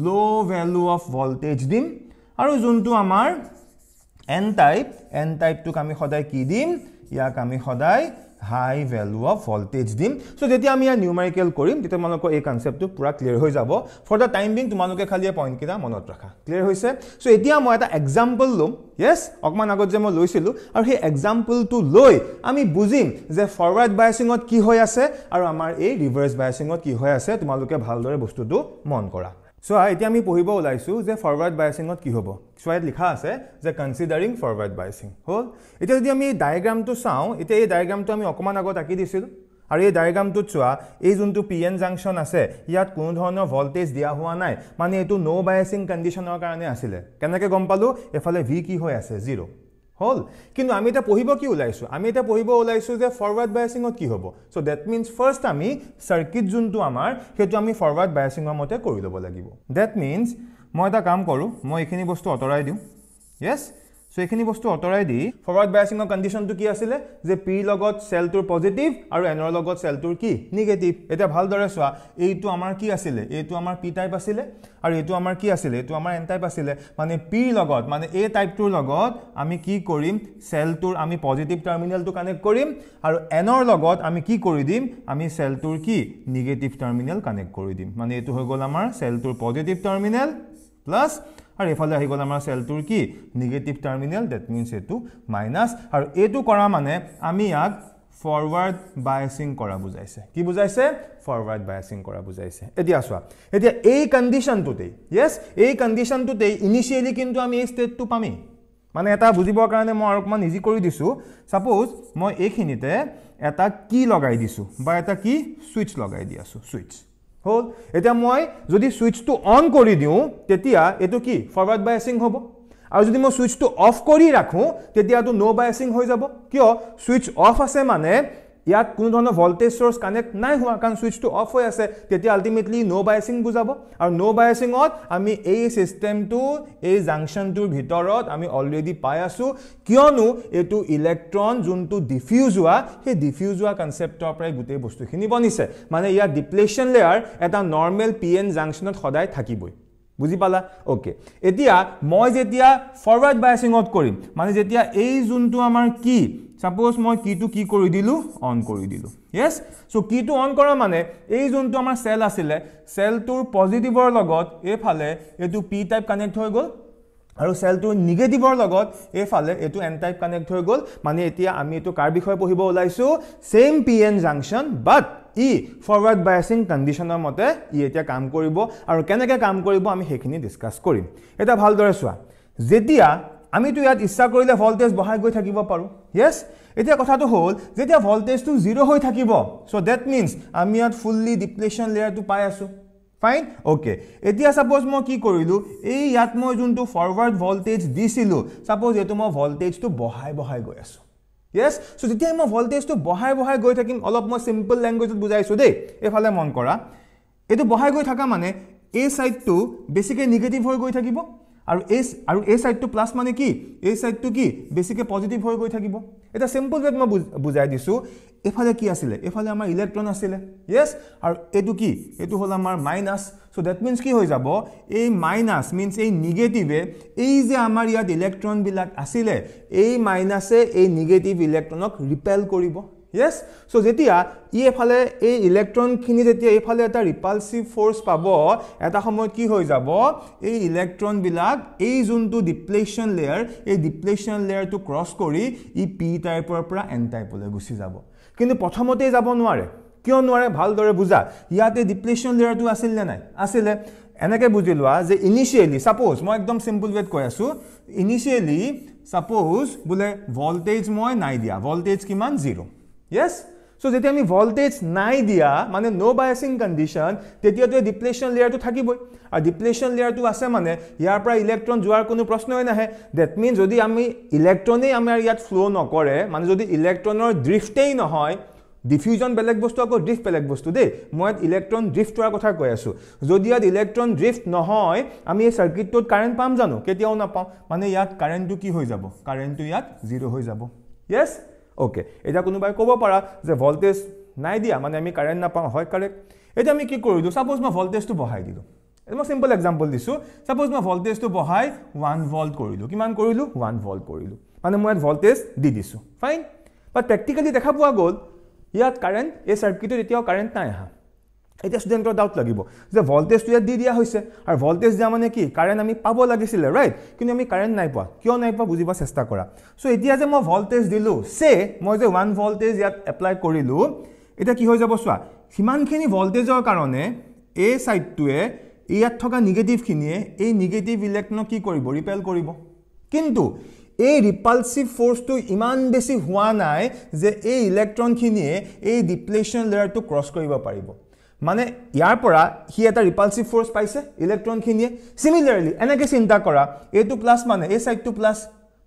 ল' ভেলু অফ ভল্টেজ দিম আৰু যোনটো আমাৰ এন টাইপ এন টাইপটোক আমি সদায় কি দিম ইয়াক আমি সদায় হাই ভেলু অফ ভল্টেজ দিম চ' যেতিয়া আমি ইয়াৰ নিউমাৰিকেল কৰিম তেতিয়া তোমালোকৰ এই কনচেপ্টটো পূৰা ক্লিয়াৰ হৈ যাব ফৰ দ্য টাইম বিং তোমালোকে খালী পইণ্টকেইটা মনত ৰাখা ক্লিয়াৰ হৈছে চ' এতিয়া মই এটা এক্সাম্পল ল'ম য়েছ অকণমান আগত যে মই লৈছিলোঁ আৰু সেই এক্সাম্পলটো লৈ আমি বুজিম যে ফৰৱাৰ্ড বায়াচিঙত কি হৈ আছে আৰু আমাৰ এই ৰিভাৰ্ছ বায়াচিঙত কি হৈ আছে তোমালোকে ভালদৰে বস্তুটো মন কৰা চোৱা এতিয়া আমি পঢ়িব ওলাইছোঁ যে ফৰৱাৰ্ড বায়াচিঙত কি হ'ব চোৱা ইয়াত লিখা আছে যে কনচিডাৰিং ফৰৱাৰ্ড বায়াচিং হ'ল এতিয়া যদি আমি এই ডায়েগ্ৰামটো চাওঁ এতিয়া এই ডায়েগ্ৰামটো আমি অকণমান আগত আঁকি দিছিলোঁ আৰু এই ডায়েগ্ৰামটোত চোৱা এই যোনটো পি এন জাংচন আছে ইয়াত কোনো ধৰণৰ ভল্টেজ দিয়া হোৱা নাই মানে এইটো ন' বায়াচিং কণ্ডিশ্যনৰ কাৰণে আছিলে কেনেকৈ গম পালোঁ এফালে ভি কি হৈ আছে জিৰ' হ'ল কিন্তু আমি এতিয়া পঢ়িব কি ওলাইছোঁ আমি এতিয়া পঢ়িব ওলাইছোঁ যে ফৰৱাৰ্ড বায়াচিঙত কি হ'ব চ' ডেট মিনছ ফাৰ্ষ্ট আমি চাৰ্কিট যোনটো আমাৰ সেইটো আমি ফৰৱাৰ্ড বায়াচিঙৰ মতে কৰি ল'ব লাগিব ডেট মিনছ মই এটা কাম কৰোঁ মই এইখিনি বস্তু আঁতৰাই দিওঁ য়েছ সো এইখিনি বস্তু আঁতৰাই দি ফৰৱাৰ্ড বায়াচিঙৰ কণ্ডিশ্যনটো কি আছিলে যে পিৰ লগত চেলটোৰ পজিটিভ আৰু এনৰ লগত চেলটোৰ কি নিগেটিভ এতিয়া ভালদৰে চোৱা এইটো আমাৰ কি আছিলে এইটো আমাৰ পি টাইপ আছিলে আৰু এইটো আমাৰ কি আছিলে এইটো আমাৰ এন টাইপ আছিলে মানে পিৰ লগত মানে এই টাইপটোৰ লগত আমি কি কৰিম চেলটোৰ আমি পজিটিভ টাৰ্মিনেলটো কানেক্ট কৰিম আৰু এনৰ লগত আমি কি কৰি দিম আমি চেলটোৰ কি নিগেটিভ টাৰ্মিনেল কানেক্ট কৰি দিম মানে এইটো হৈ গ'ল আমাৰ চেলটোৰ পজিটিভ টাৰ্মিনেল প্লাছ আৰু এইফালে আহি গ'ল আমাৰ চেলটোৰ কি নিগেটিভ টাৰ্মিনেল ডেট মিনছ এইটো মাইনাছ আৰু এইটো কৰা মানে আমি ইয়াক ফৰৱাৰ্ড বায়াচিং কৰা বুজাইছে কি বুজাইছে ফৰৱাৰ্ড বায়াচিং কৰা বুজাইছে এতিয়া চোৱা এতিয়া এই কণ্ডিশ্যনটোতেই য়েছ এই কণ্ডিশ্যনটোতেই ইনিচিয়েলি কিন্তু আমি এই ষ্টেটটো পামেই মানে এটা বুজিবৰ কাৰণে মই আৰু অকণমান ইজি কৰি দিছোঁ ছাপ'জ মই এইখিনিতে এটা কি লগাই দিছোঁ বা এটা কি ছুইচ লগাই দি আছোঁ ছুইচ হ'ল এতিয়া মই যদি ছুইচটো অন কৰি দিওঁ তেতিয়া এইটো কি ফৰৱাৰ্ড বায়াচিং হ'ব আৰু যদি মই ছুইচটো অফ কৰি ৰাখোঁ তেতিয়া এইটো ন' বায়াচিং হৈ যাব কিয় ছুইচ অফ আছে মানে ইয়াত কোনো ধৰণৰ ভল্টেজ চ'ৰ্চ কানেক্ট নাই হোৱা কাৰণ ছুইচটো অফ হৈ আছে তেতিয়া আল্টিমেটলি ন' বায়াচিং বুজাব আৰু ন' বায়াচিঙত আমি এই ছিষ্টেমটো এই জাংচনটোৰ ভিতৰত আমি অলৰেডি পাই আছোঁ কিয়নো এইটো ইলেক্ট্ৰন যোনটো ডিফিউজ হোৱা সেই ডিফিউজ হোৱা কনচেপ্টৰ পৰাই গোটেই বস্তুখিনি বনিছে মানে ইয়াৰ ডিপ্লেশ্যন লেয়াৰ এটা নৰ্মেল পি এন জাংচনত সদায় থাকিবই বুজি পালা অ'কে এতিয়া মই যেতিয়া ফৰৱাৰ্ড বায়াচিঙত কৰিম মানে যেতিয়া এই যোনটো আমাৰ কি ছাপ'জ মই কিটো কি কৰি দিলোঁ অন কৰি দিলোঁ য়েছ চ' কিটো অন কৰা মানে এই যোনটো আমাৰ চেল আছিলে চেলটোৰ পজিটিভৰ লগত এইফালে এইটো পি টাইপ কানেক্ট হৈ গ'ল আৰু চেলটোৰ নিগেটিভৰ লগত এইফালে এইটো এন টাইপ কানেক্ট হৈ গ'ল মানে এতিয়া আমি এইটো কাৰ বিষয়ে পঢ়িব ওলাইছোঁ same P N junction but ই ফৰৱাৰ্ড বায়াচিং কণ্ডিশ্যনৰ মতে ই এতিয়া কাম কৰিব আৰু কেনেকৈ কাম কৰিব আমি সেইখিনি ডিছকাছ কৰিম এতিয়া ভালদৰে চোৱা যেতিয়া আমিতো ইয়াত ইচ্ছা কৰিলে ভল্টেজ বঢ়াই গৈ থাকিব পাৰোঁ য়েছ এতিয়া কথাটো হ'ল যেতিয়া ভল্টেজটো জিৰ' হৈ থাকিব চ' ডেট মিনছ আমি ইয়াত ফুল্লি ডিপ্লেশ্যন লেয়াৰটো পাই আছোঁ ফাইন অ'কে এতিয়া ছাপ'জ মই কি কৰিলোঁ এই ইয়াত মই যোনটো ফৰৱাৰ্ড ভল্টেজ দিছিলোঁ ছাপ'জ এইটো মই ভল্টেজটো বঢ়াই বঢ়াই গৈ আছোঁ য়েছ চ' যেতিয়া মই ভল্টেজটো বঢ়াই বঢ়াই গৈ থাকিম অলপ মই চিম্পল লেংগুৱেজত বুজাইছোঁ দেই এইফালে মন কৰা এইটো বঢ়াই গৈ থকা মানে এই ছাইডটো বেছিকৈ নিগেটিভ হৈ গৈ থাকিব আৰু এই আৰু এই ছাইডটো প্লাছ মানে কি এই ছাইডটো কি বেছিকৈ পজিটিভ হৈ গৈ থাকিব এটা চিম্পল ৱেত মই বুজাই দিছোঁ এফালে কি আছিলে এফালে আমাৰ ইলেক্ট্ৰন আছিলে য়েছ আৰু এইটো কি এইটো হ'ল আমাৰ মাইনাছ চ' ডেট মিনছ কি হৈ যাব এই মাইনাছ মিনছ এই নিগেটিভে এই যে আমাৰ ইয়াত ইলেক্ট্ৰনবিলাক আছিলে এই মাইনাছে এই নিগেটিভ ইলেক্ট্ৰনক ৰিপেল কৰিব য়েছ চ' যেতিয়া ই এফালে এই ইলেক্ট্ৰনখিনি যেতিয়া এইফালে এটা ৰিপালচিভ ফ'ৰ্চ পাব এটা সময়ত কি হৈ যাব এই ইলেক্ট্ৰনবিলাক এই যোনটো ডিপ্লেশ্যন লেয়াৰ এই ডিপ্লেশ্যন লেয়াৰটো ক্ৰছ কৰি ই পি টাইপৰ পৰা এন টাইপলৈ গুচি যাব কিন্তু প্ৰথমতে যাব নোৱাৰে কিয় নোৱাৰে ভালদৰে বুজা ইয়াতে ডিপ্ৰেশ্যন লেয়াৰটো আছিল নে নাই আছিলে এনেকৈ বুজি লোৱা যে ইনিচিয়েলি চাপ'জ মই একদম চিম্পল ৱেত কৈ আছোঁ ইনিচিয়েলি চাপ'জ বোলে ভল্টেজ মই নাই দিয়া ভল্টেজ কিমান জিৰ' য়েছ সো যেতিয়া আমি ভল্টেজ নাই দিয়া মানে ন' বায়াচিং কণ্ডিশ্যন তেতিয়াতো এই ডিপ্লেশ্যন লেয়াৰটো থাকিবই আৰু ডিপ্লেশ্যন লেয়াৰটো আছে মানে ইয়াৰ পৰা ইলেক্ট্ৰন যোৱাৰ কোনো প্ৰশ্নই নাহে ডেট মিন যদি আমি ইলেক্ট্ৰনেই আমাৰ ইয়াত ফ্ল' নকৰে মানে যদি ইলেক্ট্ৰনৰ ড্ৰিফ্টেই নহয় ডিফিউজন বেলেগ বস্তু আকৌ ড্ৰিফ্ট বেলেগ বস্তু দেই মই ইয়াত ইলেক্ট্ৰন ড্ৰিফ্ট কৰাৰ কথা কৈ আছোঁ যদি ইয়াত ইলেক্ট্ৰন ড্ৰিফ্ট নহয় আমি এই চাৰ্কিটটোত কাৰেণ্ট পাম জানো কেতিয়াও নাপাওঁ মানে ইয়াত কাৰেণ্টটো কি হৈ যাব কাৰেণ্টটো ইয়াত জিৰ' হৈ যাব য়েছ অ'কে এতিয়া কোনোবাই ক'ব পাৰা যে ভল্টেজ নাই দিয়া মানে আমি কাৰেণ্ট নাপাওঁ হয় কাৰেক্ট এতিয়া আমি কি কৰিলোঁ ছাপ'জ মই ভল্টেজটো বঢ়াই দিলোঁ মই চিম্পল এক্সাম্পল দিছোঁ ছাপ'জ মই ভল্টেজটো বঢ়াই ওৱান ভল্ট কৰিলোঁ কিমান কৰিলোঁ ওৱান ভল্ট কৰিলোঁ মানে মই ইয়াত ভল্টেজ দি দিছোঁ ফাইন বাট প্ৰেক্টিকেলি দেখা পোৱা গ'ল ইয়াত কাৰেণ্ট এই চাৰ্কিটত এতিয়াও কাৰেণ্ট নাই অহা এতিয়া ষ্টুডেণ্টৰ ডাউট লাগিব যে ভল্টেজটো ইয়াত দি দিয়া হৈছে আৰু ভল্টেজ দিয়া মানে কি কাৰেণ্ট আমি পাব লাগিছিলে ৰাইট কিন্তু আমি কাৰেণ্ট নাই পোৱা কিয় নাই পোৱা বুজিব চেষ্টা কৰা চ' এতিয়া যে মই ভল্টেজ দিলোঁ চে মই যে ওৱান ভল্টেজ ইয়াত এপ্লাই কৰিলোঁ এতিয়া কি হৈ যাব চোৱা সিমানখিনি ভল্টেজৰ কাৰণে এই ছাইডটোৱে ইয়াত থকা নিগেটিভখিনিয়ে এই নিগেটিভ ইলেক্ট্ৰনক কি কৰিব ৰিপেল কৰিব কিন্তু এই ৰিপালচিভ ফ'ৰ্চটো ইমান বেছি হোৱা নাই যে এই ইলেক্ট্ৰনখিনিয়ে এই ডিপ্লেশ্যন লেয়াৰটো ক্ৰছ কৰিব পাৰিব মানে ইয়াৰ পৰা সি এটা ৰিপালচিভ ফ'ৰ্চ পাইছে ইলেক্ট্ৰনখিনিয়ে চিমিলাৰলি এনেকৈ চিন্তা কৰা এইটো প্লাছ মানে এই ছাইডটো প্লাছ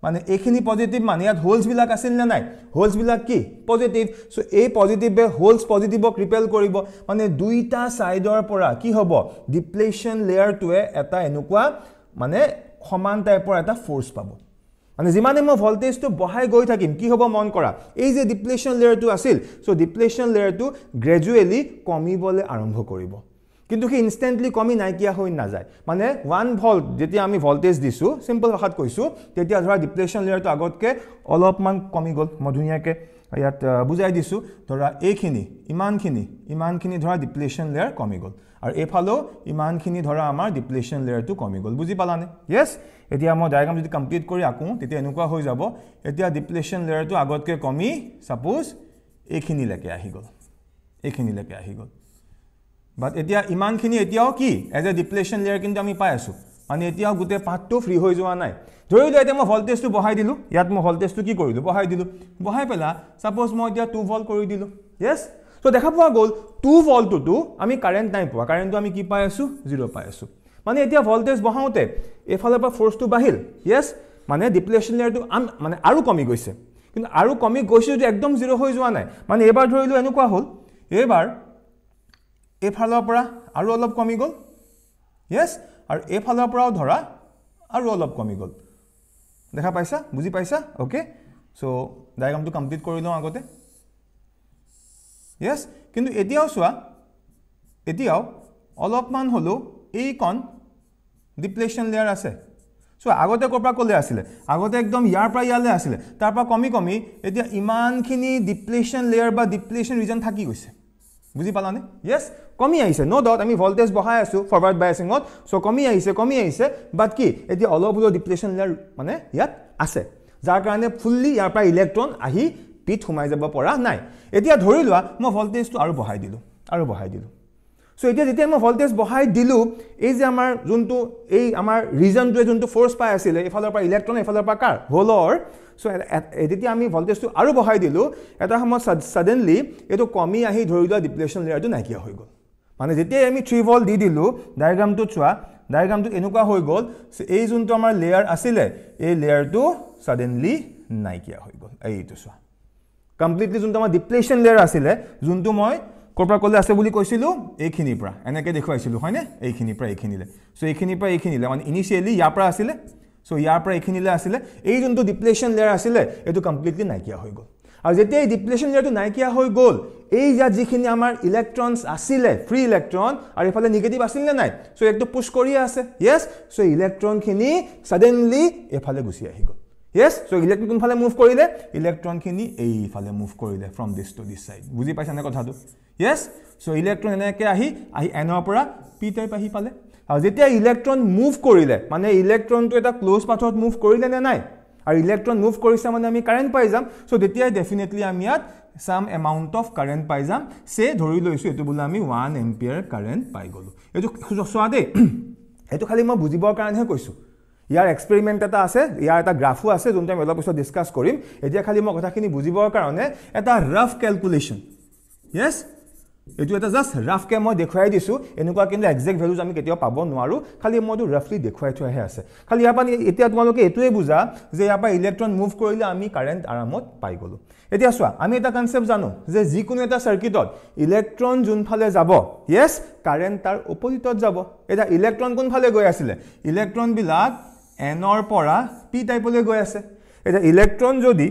মানে এইখিনি পজিটিভ মানে ইয়াত হোলছবিলাক আছিল নে নাই হোলছবিলাক কি পজিটিভ চ' এই পজিটিভে হোলছ পজিটিভক ৰিপেল কৰিব মানে দুইটা ছাইডৰ পৰা কি হ'ব ডিপ্লেশ্যন লেয়াৰটোৱে এটা এনেকুৱা মানে সমান টাইপৰ এটা ফ'ৰ্চ পাব মানে যিমানে মই ভল্টেজটো বঢ়াই গৈ থাকিম কি হ'ব মন কৰা এই যে ডিপ্লেশ্যন লেয়াৰটো আছিল চ' ডিপ্লেশ্যন লেয়াৰটো গ্ৰেজুৱেলি কমিবলৈ আৰম্ভ কৰিব কিন্তু সি ইনষ্টেণ্টলি কমি নাইকিয়া হৈ নাযায় মানে ওৱান ভল্ট যেতিয়া আমি ভল্টেজ দিছোঁ চিম্পল ভাষাত কৈছোঁ তেতিয়া ধৰা ডিপ্লেশ্যন লেয়াৰটো আগতকৈ অলপমান কমি গ'ল মই ধুনীয়াকৈ ইয়াত বুজাই দিছোঁ ধৰা এইখিনি ইমানখিনি ইমানখিনি ধৰা ডিপ্লেশ্যন লেয়াৰ কমি গ'ল আৰু এইফালেও ইমানখিনি ধৰা আমাৰ ডিপ্লেশ্যন লেয়াৰটো কমি গ'ল বুজি পালানে য়েছ এতিয়া মই ডায়েগ্ৰাম যদি কমপ্লিট কৰি আঁকো তেতিয়া এনেকুৱা হৈ যাব এতিয়া ডিপ্লেশ্যন লেয়াৰটো আগতকৈ কমি ছাপোজ এইখিনিলৈকে আহি গ'ল এইখিনিলৈকে আহি গ'ল বাট এতিয়া ইমানখিনি এতিয়াও কি এজ এ ডিপ্লেশ্যন লেয়াৰ কিন্তু আমি পাই আছোঁ মানে এতিয়াও গোটেই পাঠটো ফ্ৰী হৈ যোৱা নাই ধৰি লওক এতিয়া মই ভল্টেজটো বঢ়াই দিলোঁ ইয়াত মই ভল্টেজটো কি কৰিলোঁ বঢ়াই দিলোঁ বহাই পেলাই চাপ'জ মই এতিয়া টু ভল্ট কৰি দিলোঁ য়েছ চ' দেখা পোৱা গ'ল টু ভল্টটোতো আমি কাৰেণ্ট নাই পোৱা কাৰেণ্টটো আমি কি পাই আছোঁ জিৰ' পাই আছোঁ মানে এতিয়া ভল্টেজ বঢ়াওঁতে এইফালৰ পৰা ফ'ৰ্চটো বাঢ়িল য়েছ মানে ডিপ্লেশ্যন লেয়াৰটো আন মানে আৰু কমি গৈছে কিন্তু আৰু কমি গৈছে যদি একদম জিৰ' হৈ যোৱা নাই মানে এইবাৰ ধৰি লওঁ এনেকুৱা হ'ল এইবাৰ এইফালৰ পৰা আৰু অলপ কমি গ'ল য়েছ আৰু এইফালৰ পৰাও ধৰা আৰু অলপ কমি গ'ল দেখা পাইছা বুজি পাইছা অ'কে চ' ডায়েগ্ৰামটো কমপ্লিট কৰি লওঁ আগতে য়েছ কিন্তু এতিয়াও চোৱা এতিয়াও অলপমান হ'লেও এইকণ ডিপ্লেশ্যন লেয়াৰ আছে চ' আগতে ক'ৰ পৰা ক'লে আছিলে আগতে একদম ইয়াৰ পৰা ইয়ালৈ আছিলে তাৰ পৰা কমি কমি এতিয়া ইমানখিনি ডিপ্লেশ্যন লেয়াৰ বা ডিপ্লেশ্যন ৰিজন থাকি গৈছে বুজি পালানে য়েছ কমি আহিছে ন' ডাউট আমি ভল্টেজ বঢ়াই আছোঁ ফৰৱাৰ্ড বাইচিঙত চ' কমি আহিছে কমি আহিছে বাট কি এতিয়া অলপ হ'লেও ডিপ্লেশ্যন লেয়াৰ মানে ইয়াত আছে যাৰ কাৰণে ফুল্লি ইয়াৰ পৰা ইলেক্ট্ৰন আহি পিঠ সোমাই যাব পৰা নাই এতিয়া ধৰি লোৱা মই ভল্টেজটো আৰু বঢ়াই দিলোঁ আৰু বঢ়াই দিলোঁ চ' এতিয়া যেতিয়া মই ভল্টেজ বঢ়াই দিলোঁ এই যে আমাৰ যোনটো এই আমাৰ ৰিজনটোৱে যোনটো ফ'ৰ্চ পাই আছিলে এইফালৰ পৰা ইলেক্ট্ৰন এইফালৰ পৰা কাৰ হ'লৰ চ' যেতিয়া আমি ভল্টেজটো আৰু বঢ়াই দিলোঁ এটা সময়ত ছাডেনলি এইটো কমি আহি ধৰি লোৱা ডিপ্লেশ্যন লেয়াৰটো নাইকিয়া হৈ গ'ল মানে যেতিয়াই আমি থ্ৰী ভল্ট দি দিলোঁ ডায়েগ্ৰামটোত চোৱা ডায়েগ্ৰামটো এনেকুৱা হৈ গ'ল এই যোনটো আমাৰ লেয়াৰ আছিলে এই লেয়াৰটো ছাডেনলি নাইকিয়া হৈ গ'ল এইটো চোৱা কমপ্লিটলি যোনটো আমাৰ ডিপ্লেশ্যন লেয়াৰ আছিলে যোনটো মই ক'ৰ পৰা ক'লৈ আছে বুলি কৈছিলোঁ এইখিনিৰ পৰা এনেকৈ দেখুৱাইছিলোঁ হয়নে এইখিনিৰ পৰা এইখিনিলৈ চ' এইখিনিৰ পৰা এইখিনিলৈ মানে ইনিচিয়েলি ইয়াৰ পৰা আছিলে চ' ইয়াৰ পৰা এইখিনিলৈ আছিলে এই যোনটো ডিপ্লেশ্যন লেয়াৰ আছিলে এইটো কমপ্লিটলি নাইকিয়া হৈ গ'ল আৰু যেতিয়া এই ডিপ্লেশ্যন লেয়াৰটো নাইকিয়া হৈ গ'ল এই ইয়াত যিখিনি আমাৰ ইলেক্ট্ৰনছ আছিলে ফ্ৰী ইলেক্ট্ৰন আৰু এইফালে নিগেটিভ আছিল নে নাই চ' এইটো পুষ্ট কৰিয়ে আছে য়েছ চ' ইলেক্ট্ৰনখিনি ছাডেনলি এইফালে গুচি আহি গ'ল য়েছ চ' ইলেক্ট্ৰন কোনফালে মুভ কৰিলে ইলেক্ট্ৰনখিনি এইফালে মুভ কৰিলে from this to this side বুজি পাইছেনে কথাটো য়েছ চ' ইলেক্ট্ৰন এনেকৈ আহি আহি এনৰ পৰা পি টাইপ আহি পালে আৰু যেতিয়া ইলেক্ট্ৰন মুভ কৰিলে মানে ইলেক্ট্ৰনটো এটা ক্ল'জ পাথত মুভ কৰিলে নে নাই আৰু ইলেক্ট্ৰন মুভ কৰিছে মানে আমি কাৰেণ্ট পাই যাম চ' তেতিয়াই ডেফিনেটলি আমি ইয়াত চাম এমাউণ্ট অফ কাৰেণ্ট পাই যাম চে ধৰি লৈছোঁ এইটো বোলে আমি ওৱান এম্পিয়াৰ কাৰেণ্ট পাই গ'লোঁ এইটো চোৱা দেই এইটো খালি মই বুজিবৰ কাৰণেহে কৈছোঁ ইয়াৰ এক্সপেৰিমেণ্ট এটা আছে ইয়াৰ এটা গ্ৰাফো আছে যোনটো আমি অলপ পিছত ডিছকাছ কৰিম এতিয়া খালি মই কথাখিনি বুজিবৰ কাৰণে এটা ৰাফ কেলকুলেশ্যন য়েছ এইটো এটা জাষ্ট ৰাফকে মই দেখুৱাই দিছোঁ এনেকুৱা কিন্তু একজেক্ট ভেলুজ আমি কেতিয়াও পাব নোৱাৰোঁ খালি মইতো ৰাফলি দেখুৱাই থোৱাহে আছে খালি ইয়াৰ পৰা এতিয়া তোমালোকে এইটোৱে বুজা যে ইয়াৰ পৰা ইলেক্ট্ৰন মুভ কৰিলে আমি কাৰেণ্ট আৰামত পাই গ'লোঁ এতিয়া চোৱা আমি এটা কনচেপ্ট জানো যে যিকোনো এটা চাৰ্কিটত ইলেক্ট্ৰন যোনফালে যাব য়েছ কাৰেণ্ট তাৰ অপজিটত যাব এতিয়া ইলেক্ট্ৰন কোনফালে গৈ আছিলে ইলেক্ট্ৰনবিলাক এনৰ পৰা পি টাইপলৈ গৈ আছে এতিয়া ইলেক্ট্ৰন যদি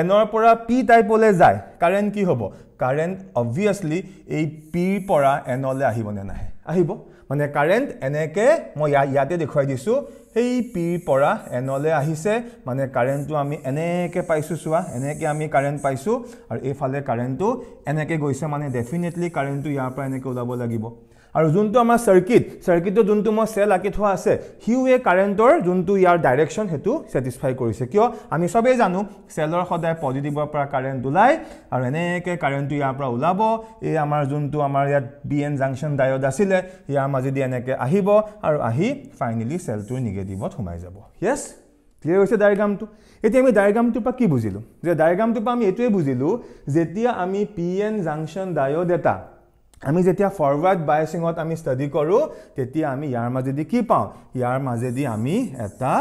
এনৰ পৰা পি টাইপলৈ যায় কাৰেণ্ট কি হ'ব কাৰেণ্ট অবভিয়াছলি এই পিৰ পৰা এনলৈ আহিবনে নাহে আহিব মানে কাৰেণ্ট এনেকৈ মই ইয়াতে দেখুৱাই দিছোঁ সেই পিৰ পৰা এনলৈ আহিছে মানে কাৰেণ্টটো আমি এনেকৈ পাইছোঁ চোৱা এনেকৈ আমি কাৰেণ্ট পাইছোঁ আৰু এইফালে কাৰেণ্টটো এনেকৈ গৈছে মানে ডেফিনেটলি কাৰেণ্টটো ইয়াৰ পৰা এনেকৈ ওলাব লাগিব আৰু যোনটো আমাৰ চাৰ্কিট চাৰ্কিটত যোনটো মই চেল আঁকি থোৱা আছে সিও এই কাৰেণ্টৰ যোনটো ইয়াৰ ডাইৰেকশ্যন সেইটো ছেটিছফাই কৰিছে কিয় আমি চবেই জানো চেলৰ সদায় পজিটিভৰ পৰা কাৰেণ্ট ওলায় আৰু এনেকৈ কাৰেণ্টটো ইয়াৰ পৰা ওলাব এই আমাৰ যোনটো আমাৰ ইয়াত বি এন জাংচন ডায়ড আছিলে ইয়াৰ মাজেদি এনেকৈ আহিব আৰু আহি ফাইনেলি চেলটোৰ নিগেটিভত সোমাই যাব য়েছ ক্লিয়াৰ হৈছে ডায়েগ্ৰামটো এতিয়া আমি ডায়েগ্ৰামটোৰ পৰা কি বুজিলোঁ যে ডায়েগ্ৰামটোৰ পৰা আমি এইটোৱেই বুজিলোঁ যেতিয়া আমি পি এন জাংচন ডায়ড এটা আমি যেতিয়া ফৰৱাৰ্ড বায়াচিঙত আমি ষ্টাডি কৰোঁ তেতিয়া আমি ইয়াৰ মাজেদি কি পাওঁ ইয়াৰ মাজেদি আমি এটা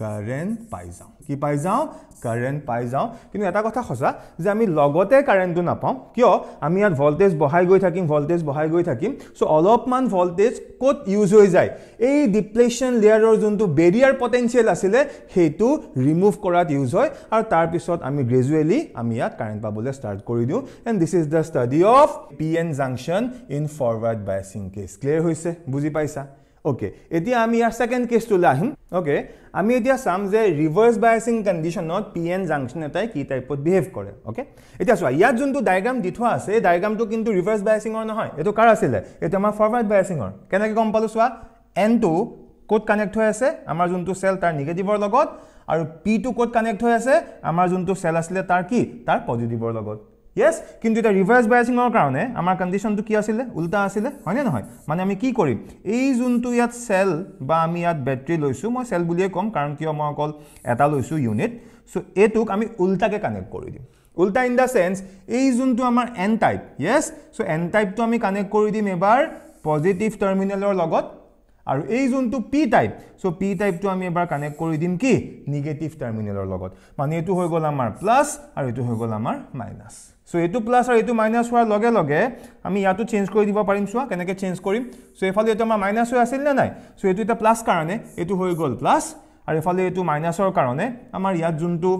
কাৰেণ্ট পাই যাওঁ কি পাই যাওঁ কাৰেণ্ট পাই যাওঁ কিন্তু এটা কথা সঁচা যে আমি লগতে কাৰেণ্টটো নাপাওঁ কিয় আমি ইয়াত ভল্টেজ বঢ়াই গৈ থাকিম ভল্টেজ বঢ়াই গৈ থাকিম চ' অলপমান ভল্টেজ ক'ত ইউজ হৈ যায় এই ডিপ্লেশ্যন লেয়াৰৰ যোনটো বেৰিয়াৰ পটেঞ্চিয়েল আছিলে সেইটো ৰিমুভ কৰাত ইউজ হয় আৰু তাৰপিছত আমি গ্ৰেজুৱেলি আমি ইয়াত কাৰেণ্ট পাবলৈ ষ্টাৰ্ট কৰি দিওঁ and this is the study of P N junction in forward biasing clear হৈছে বুজি পাইছা ওকে এতিয়া আমি ইয়াৰ ছেকেণ্ড কেছটোলৈ আহিম অ'কে আমি এতিয়া চাম যে ৰিভাৰ্ছ বায়াচিং কণ্ডিশ্যনত পি এন জাংচন এটাই কি টাইপত বিহেভ কৰে অ'কে এতিয়া চোৱা ইয়াত যোনটো ডায়েগ্ৰাম দি থোৱা আছে এই ডায়েগ্ৰামটো কিন্তু ৰিভাৰ্ছ বায়াচিঙৰ নহয় এইটো কাৰ আছিলে এইটো আমাৰ ফৰৱাৰ্ড বায়াচিঙৰ কেনেকৈ গম পালোঁ চোৱা এনটো ক'ত কানেক্ট হৈ আছে আমাৰ যোনটো চেল তাৰ নিগেটিভৰ লগত আৰু পিটো ক'ত কানেক্ট হৈ আছে আমাৰ যোনটো চেল আছিলে তাৰ কি তাৰ পজিটিভৰ লগত Yes, কিন্তু এটা reverse biasing ৰ কাৰণে আমাৰ কণ্ডিশ্যনটো কি আছিলে উল্টা আছিলে হয়নে নহয় মানে আমি কি কৰিম এই যোনটো ইয়াত চেল বা আমি ইয়াত বেটাৰী লৈছোঁ মই চেল বুলিয়েই ক'ম কাৰণ কিয় মই অকল এটা লৈছোঁ ইউনিট চ' এইটোক আমি উল্টাকৈ কানেক্ট কৰি দিম উল্টা ইন দ্য চেন্স এই যোনটো আমাৰ N type yes so' N টাইপটো আমি কানেক্ট কৰি দিম এবাৰ পজিটিভ টাৰ্মিনেলৰ লগত আৰু এই যোনটো পি টাইপ চ' পি টাইপটো আমি এবাৰ কানেক্ট কৰি দিম কি নিগেটিভ টাৰ্মিনেলৰ লগত মানে এইটো হৈ গ'ল আমাৰ প্লাছ আৰু এইটো হৈ গ'ল আমাৰ মাইনাছ সো এইটো প্লাস আৰ এইটো মাইনাস হওয়াৰ লগে লগে আমি ইয়াটো চেঞ্জ কৰি দিব পাৰিম সোয়া কেনেকে চেঞ্জ কৰিম সো এফালে এটা আমাৰ মাইনাস হৈ আছিল না নাই সো এইটো এটা প্লাস কাৰণে এইটো হৈ গল প্লাস আৰ এফালে এইটো মাইনাসৰ কাৰণে আমাৰ ইয়াত যোনটো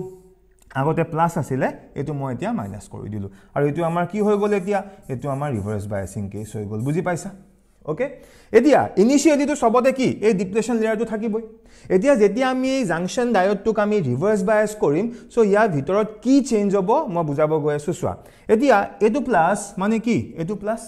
আগতে প্লাস আছিলে এইটো মই এতিয়া মাইনাস কৰি দিলোঁ আৰু এইটো আমাৰ কি হৈ গ'ল এতিয়া এইটো আমাৰ ৰিভাৰ্স বাইসিং কেস হৈ গল বুজি পাইছা অ'কে এতিয়া ইনিচিয়েটিভটো চবতে কি এই ডিপ্ৰেশ্যন লেয়াৰটো থাকিবই এতিয়া যেতিয়া আমি এই জাংচন ডায়টটোক আমি ৰিভাৰ্ছ বায়াছ কৰিম চ' ইয়াৰ ভিতৰত কি চেঞ্জ হ'ব মই বুজাব গৈ আছোঁ চোৱা এতিয়া এইটো প্লাছ মানে কি এইটো প্লাছ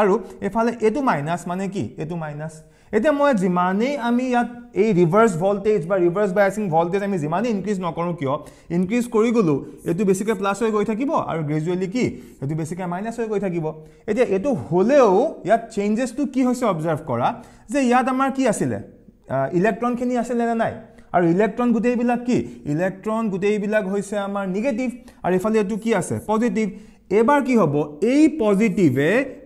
আৰু এফালে এইটো মাইনাছ মানে কি এইটো মাইনাছ এতিয়া মই যিমানেই আমি ইয়াত এই ৰিভাৰ্ছ ভল্টেজ বা ৰিভাৰ্ছ বায়াচিং ভল্টেজ আমি যিমানেই ইনক্ৰিজ নকৰোঁ কিয় ইনক্ৰিজ কৰি গ'লোঁ এইটো বেছিকৈ প্লাছ হৈ গৈ থাকিব আৰু গ্ৰেজুৱেলি কি সেইটো বেছিকৈ মাইনাছ হৈ গৈ থাকিব এতিয়া এইটো হ'লেও ইয়াত চেঞ্জেছটো কি হৈছে অবজাৰ্ভ কৰা যে ইয়াত আমাৰ কি আছিলে ইলেক্ট্ৰনখিনি আছিলে নে নাই আৰু ইলেক্ট্ৰন গোটেইবিলাক কি ইলেক্ট্ৰন গোটেইবিলাক হৈছে আমাৰ নিগেটিভ আৰু এইফালে এইটো কি আছে পজিটিভ এইবাৰ কি হ'ব এই পজিটিভে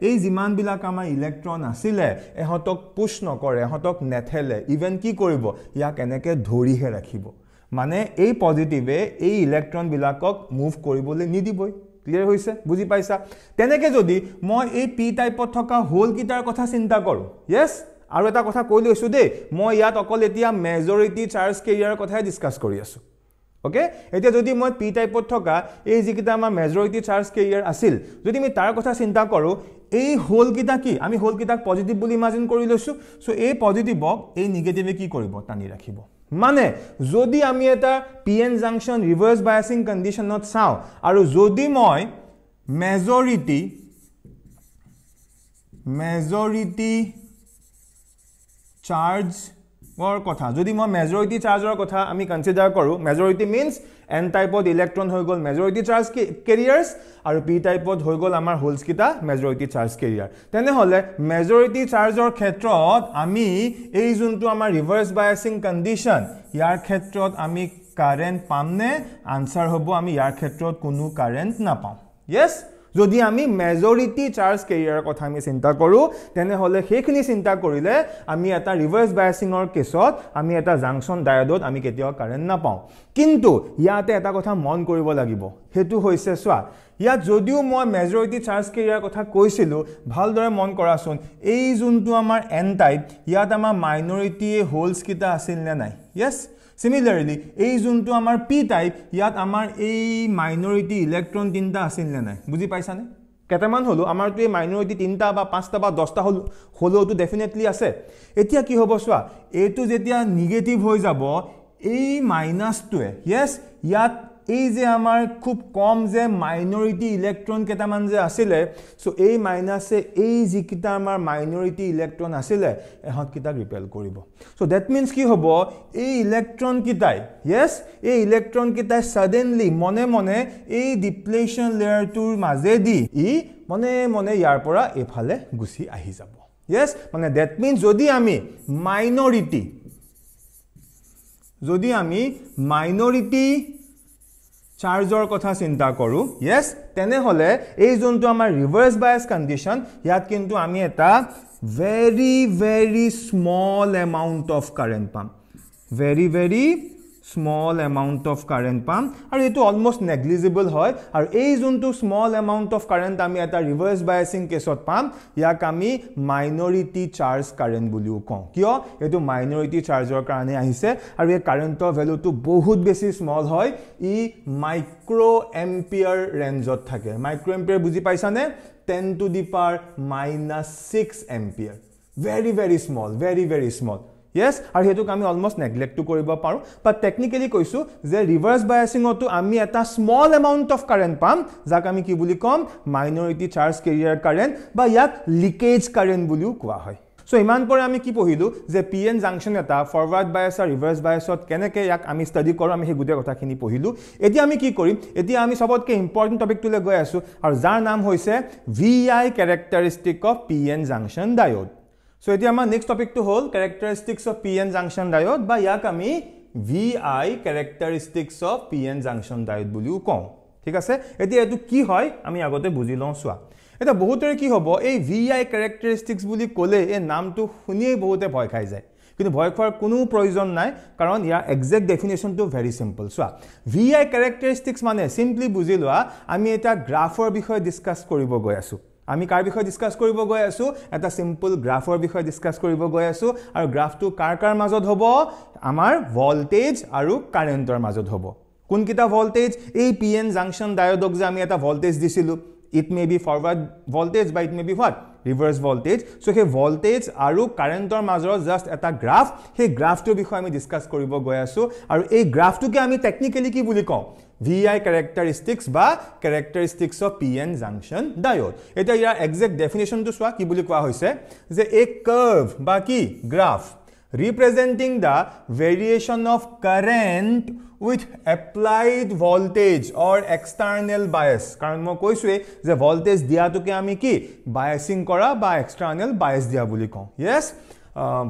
এই যিমানবিলাক আমাৰ ইলেক্ট্ৰন আছিলে এহঁতক পুষ্ট নকৰে এহঁতক নেঠেলে ইভেন কি কৰিব ইয়াক এনেকৈ ধৰিহে ৰাখিব মানে এই পজিটিভে এই ইলেক্ট্ৰনবিলাকক মুভ কৰিবলৈ নিদিবই ক্লিয়াৰ হৈছে বুজি পাইছা তেনেকৈ যদি মই এই পি টাইপত থকা হোলকেইটাৰ কথা চিন্তা কৰোঁ য়েছ আৰু এটা কথা কৈ লৈছোঁ দেই মই ইয়াত অকল এতিয়া মেজৰিটি চাৰ্জ কেৰিয়াৰৰ কথাহে ডিছকাছ কৰি আছোঁ ওকে এতিয়া যদি মই পি টাইপত থকা এই যিকেইটা আমাৰ মেজৰিটি চাৰ্জ কেৰিয়াৰ আছিল যদি আমি তাৰ কথা চিন্তা কৰোঁ এই হোলকেইটা কি আমি হোলকেইটাক পজিটিভ বুলি ইমাজিন কৰি লৈছোঁ চ' এই পজিটিভক এই নিগেটিভে কি কৰিব টানি ৰাখিব মানে যদি আমি এটা P N junction reverse biasing কণ্ডিশ্যনত চাওঁ আৰু যদি মই মেজৰিটি মেজৰিটি চাৰ্জ ৰ কথা যদি মই মেজৰিটি চাৰ্জৰ কথা আমি কনচিডাৰ কৰোঁ মেজৰিটি মিনছ এন টাইপত ইলেক্ট্ৰন হৈ গ'ল মেজৰিটি চাৰ্জ কেৰিয়াৰ্ছ আৰু পি টাইপত হৈ গ'ল আমাৰ হোলছকেইটা মেজৰিটি চাৰ্জ কেৰিয়াৰ তেনেহ'লে মেজৰিটি চাৰ্জৰ ক্ষেত্ৰত আমি এই যোনটো আমাৰ ৰিভাৰ্ছ বায়াচিং কণ্ডিশ্যন ইয়াৰ ক্ষেত্ৰত আমি কাৰেণ্ট পামনে আনচাৰ হ'ব আমি ইয়াৰ ক্ষেত্ৰত কোনো কাৰেণ্ট নাপাম য়েছ যদি আমি মেজৰিটি চাৰ্জ কেৰিয়াৰৰ কথা আমি চিন্তা কৰোঁ তেনেহ'লে সেইখিনি চিন্তা কৰিলে আমি এটা ৰিভাৰ্ছ বায়াচিঙৰ কেছত আমি এটা জাংচন ডায়ডত আমি কেতিয়াও কাৰেণ্ট নাপাওঁ কিন্তু ইয়াতে এটা কথা মন কৰিব লাগিব সেইটো হৈছে চোৱা ইয়াত যদিও মই মেজৰিটি চাৰ্জ কেৰিয়াৰৰ কথা কৈছিলোঁ ভালদৰে মন কৰাচোন এই যোনটো আমাৰ এন টাইপ ইয়াত আমাৰ মাইনৰিটি হ'লছকেইটা আছিল নে নাই য়েছ চিমিলাৰলি এই যোনটো আমাৰ পি টাইপ ইয়াত আমাৰ এই মাইনৰিটি ইলেক্ট্ৰন তিনিটা আছিল নে নাই বুজি পাইছানে কেইটামান হ'লোঁ আমাৰতো এই মাইনৰিটি তিনিটা বা পাঁচটা বা দহটা হ'ল হ'লেওতো ডেফিনেটলি আছে এতিয়া কি হ'ব চোৱা এইটো যেতিয়া নিগেটিভ হৈ যাব এই মাইনাছটোৱে য়েছ ইয়াত এই যে আমাৰ খুব কম যে মাইনৰিটি ইলেক্ট্ৰন কেইটামান যে আছিলে চ' এই মাইনাছে এই যিকেইটা আমাৰ মাইনৰিটি ইলেক্ট্ৰন আছিলে এহঁতকেইটাক ৰিপেল কৰিব চ' ডেট মিনছ কি হ'ব এই ইলেক্ট্ৰনকেইটাই য়েছ এই ইলেক্ট্ৰনকেইটাই ছাডেনলি মনে মনে এই ডিপ্লেশ্যন লেয়াৰটোৰ মাজেদি ই মনে মনে ইয়াৰ পৰা এইফালে গুচি আহি যাব য়েছ মানে ডেট মিনছ যদি আমি মাইনৰিটি যদি আমি মাইনৰিটি চাৰ্জৰ কথা চিন্তা কৰোঁ য়েছ তেনেহ'লে এই যোনটো আমাৰ ৰিভাৰ্ছ বায়াছ কণ্ডিশ্যন ইয়াত কিন্তু আমি এটা very very small amount of current পাম very very small amount of current পাম আৰু এইটো অলমষ্ট নেগলিজিবল হয় আৰু এই যোনটো স্মল এমাউণ্ট অফ কাৰেণ্ট আমি এটা ৰিভাৰ্চ বায়াচিং কেছত পাম ইয়াক আমি মাইনৰিটি চাৰ্জ কাৰেণ্ট বুলিও কওঁ কিয় এইটো মাইনৰিটি চাৰ্জৰ কাৰণে আহিছে আৰু এই কাৰেণ্টৰ ভেলুটো বহুত বেছি স্মল হয় ই মাইক্ৰ' এম্পিয়াৰ ৰেঞ্জত থাকে মাইক্ৰ' এম্পিয়াৰ বুজি পাইছানে ten to the power minus six ampere very very small very very small yes আৰু সেইটোক আমি অলমষ্ট নেগলেক্টো কৰিব পাৰোঁ বা টেকনিকেলি কৈছোঁ যে ৰিভাৰ্ছ বায়াচিঙতো আমি এটা স্মল এমাউণ্ট অফ কাৰেণ্ট পাম যাক আমি কি বুলি ক'ম মাইনৰিটি চাৰ্জ কেৰিয়াৰ কাৰেণ্ট বা ইয়াক লিকেজ কাৰেণ্ট বুলিও কোৱা হয় চ' ইমান পৰে আমি কি পঢ়িলোঁ যে পি এন জাংশ্যন এটা ফৰৱাৰ্ড বায়াছ আৰু ৰিভাৰ্ছ বায়াছত কেনেকৈ ইয়াক আমি ষ্টাডি কৰোঁ আমি সেই গোটেই কথাখিনি পঢ়িলোঁ এতিয়া আমি কি কৰিম এতিয়া আমি চবতকৈ ইম্পৰ্টেণ্ট টপিকটোলৈ গৈ আছোঁ আৰু যাৰ নাম হৈছে V I characteristic of P N junction diode so এতিয়া আমাৰ নেক্সট টপিকটো হ'ল characteristics of P N junction diode বা ইয়াক আমি V I characteristics of P N junction diode বুলিও কওঁ ঠিক আছে এতিয়া এইটো কি হয় আমি আগতে বুজি লওঁ চোৱা এতিয়া বহুতৰে কি হ'ব এই ভি আই কেৰেক্টাৰিষ্টিক্স বুলি ক'লে এই নামটো শুনিয়েই বহুতে ভয় খাই যায় কিন্তু ভয় খোৱাৰ কোনো প্ৰয়োজন নাই কাৰণ ইয়াৰ একজেক্ট ডেফিনেশ্যনটো ভেৰি চিম্পল চোৱা ভি আই কেৰেক্টাৰিষ্টিক্স মানে চিম্পলি বুজি লোৱা আমি এটা গ্ৰাফৰ বিষয়ে ডিছকাছ কৰিব গৈ আছোঁ আমি কাৰ বিষয়ে ডিছকাছ কৰিব গৈ আছোঁ এটা চিম্পল গ্ৰাফৰ বিষয়ে ডিছকাছ কৰিব গৈ আছোঁ আৰু গ্ৰাফটো কাৰ কাৰ মাজত হ'ব আমাৰ ভল্টেজ আৰু কাৰেণ্টৰ মাজত হ'ব কোনকেইটা ভল্টেজ এই পি এন জাংচন ডায়ডক যে আমি এটা ভল্টেজ দিছিলোঁ it may be forward voltage বা it may be what reverse voltage so' সেই ভল্টেজ আৰু কাৰেণ্টৰ মাজৰ জাষ্ট এটা গ্ৰাফ সেই গ্ৰাফটোৰ বিষয়ে আমি ডিছকাছ কৰিব গৈ আছোঁ আৰু এই গ্ৰাফটোকে আমি টেকনিকেলি কি বুলি কওঁ ভি আই কেৰেক্টাৰিষ্টিক্স বা characteristics of P N junction diode এতিয়া ইয়াৰ একজেক্ট ডেফিনেশ্যনটো চোৱা কি বুলি কোৱা হৈছে যে এই কাৰ্ভ বা কি graph representing the variation of current with applied voltage or external bias কাৰণ মই কৈছোৱেই যে ভল্টেজ দিয়াটোকে আমি কি বায়েচিং কৰা বা এক্সটাৰ্নেল বায়েছ দিয়া বুলি কওঁ yes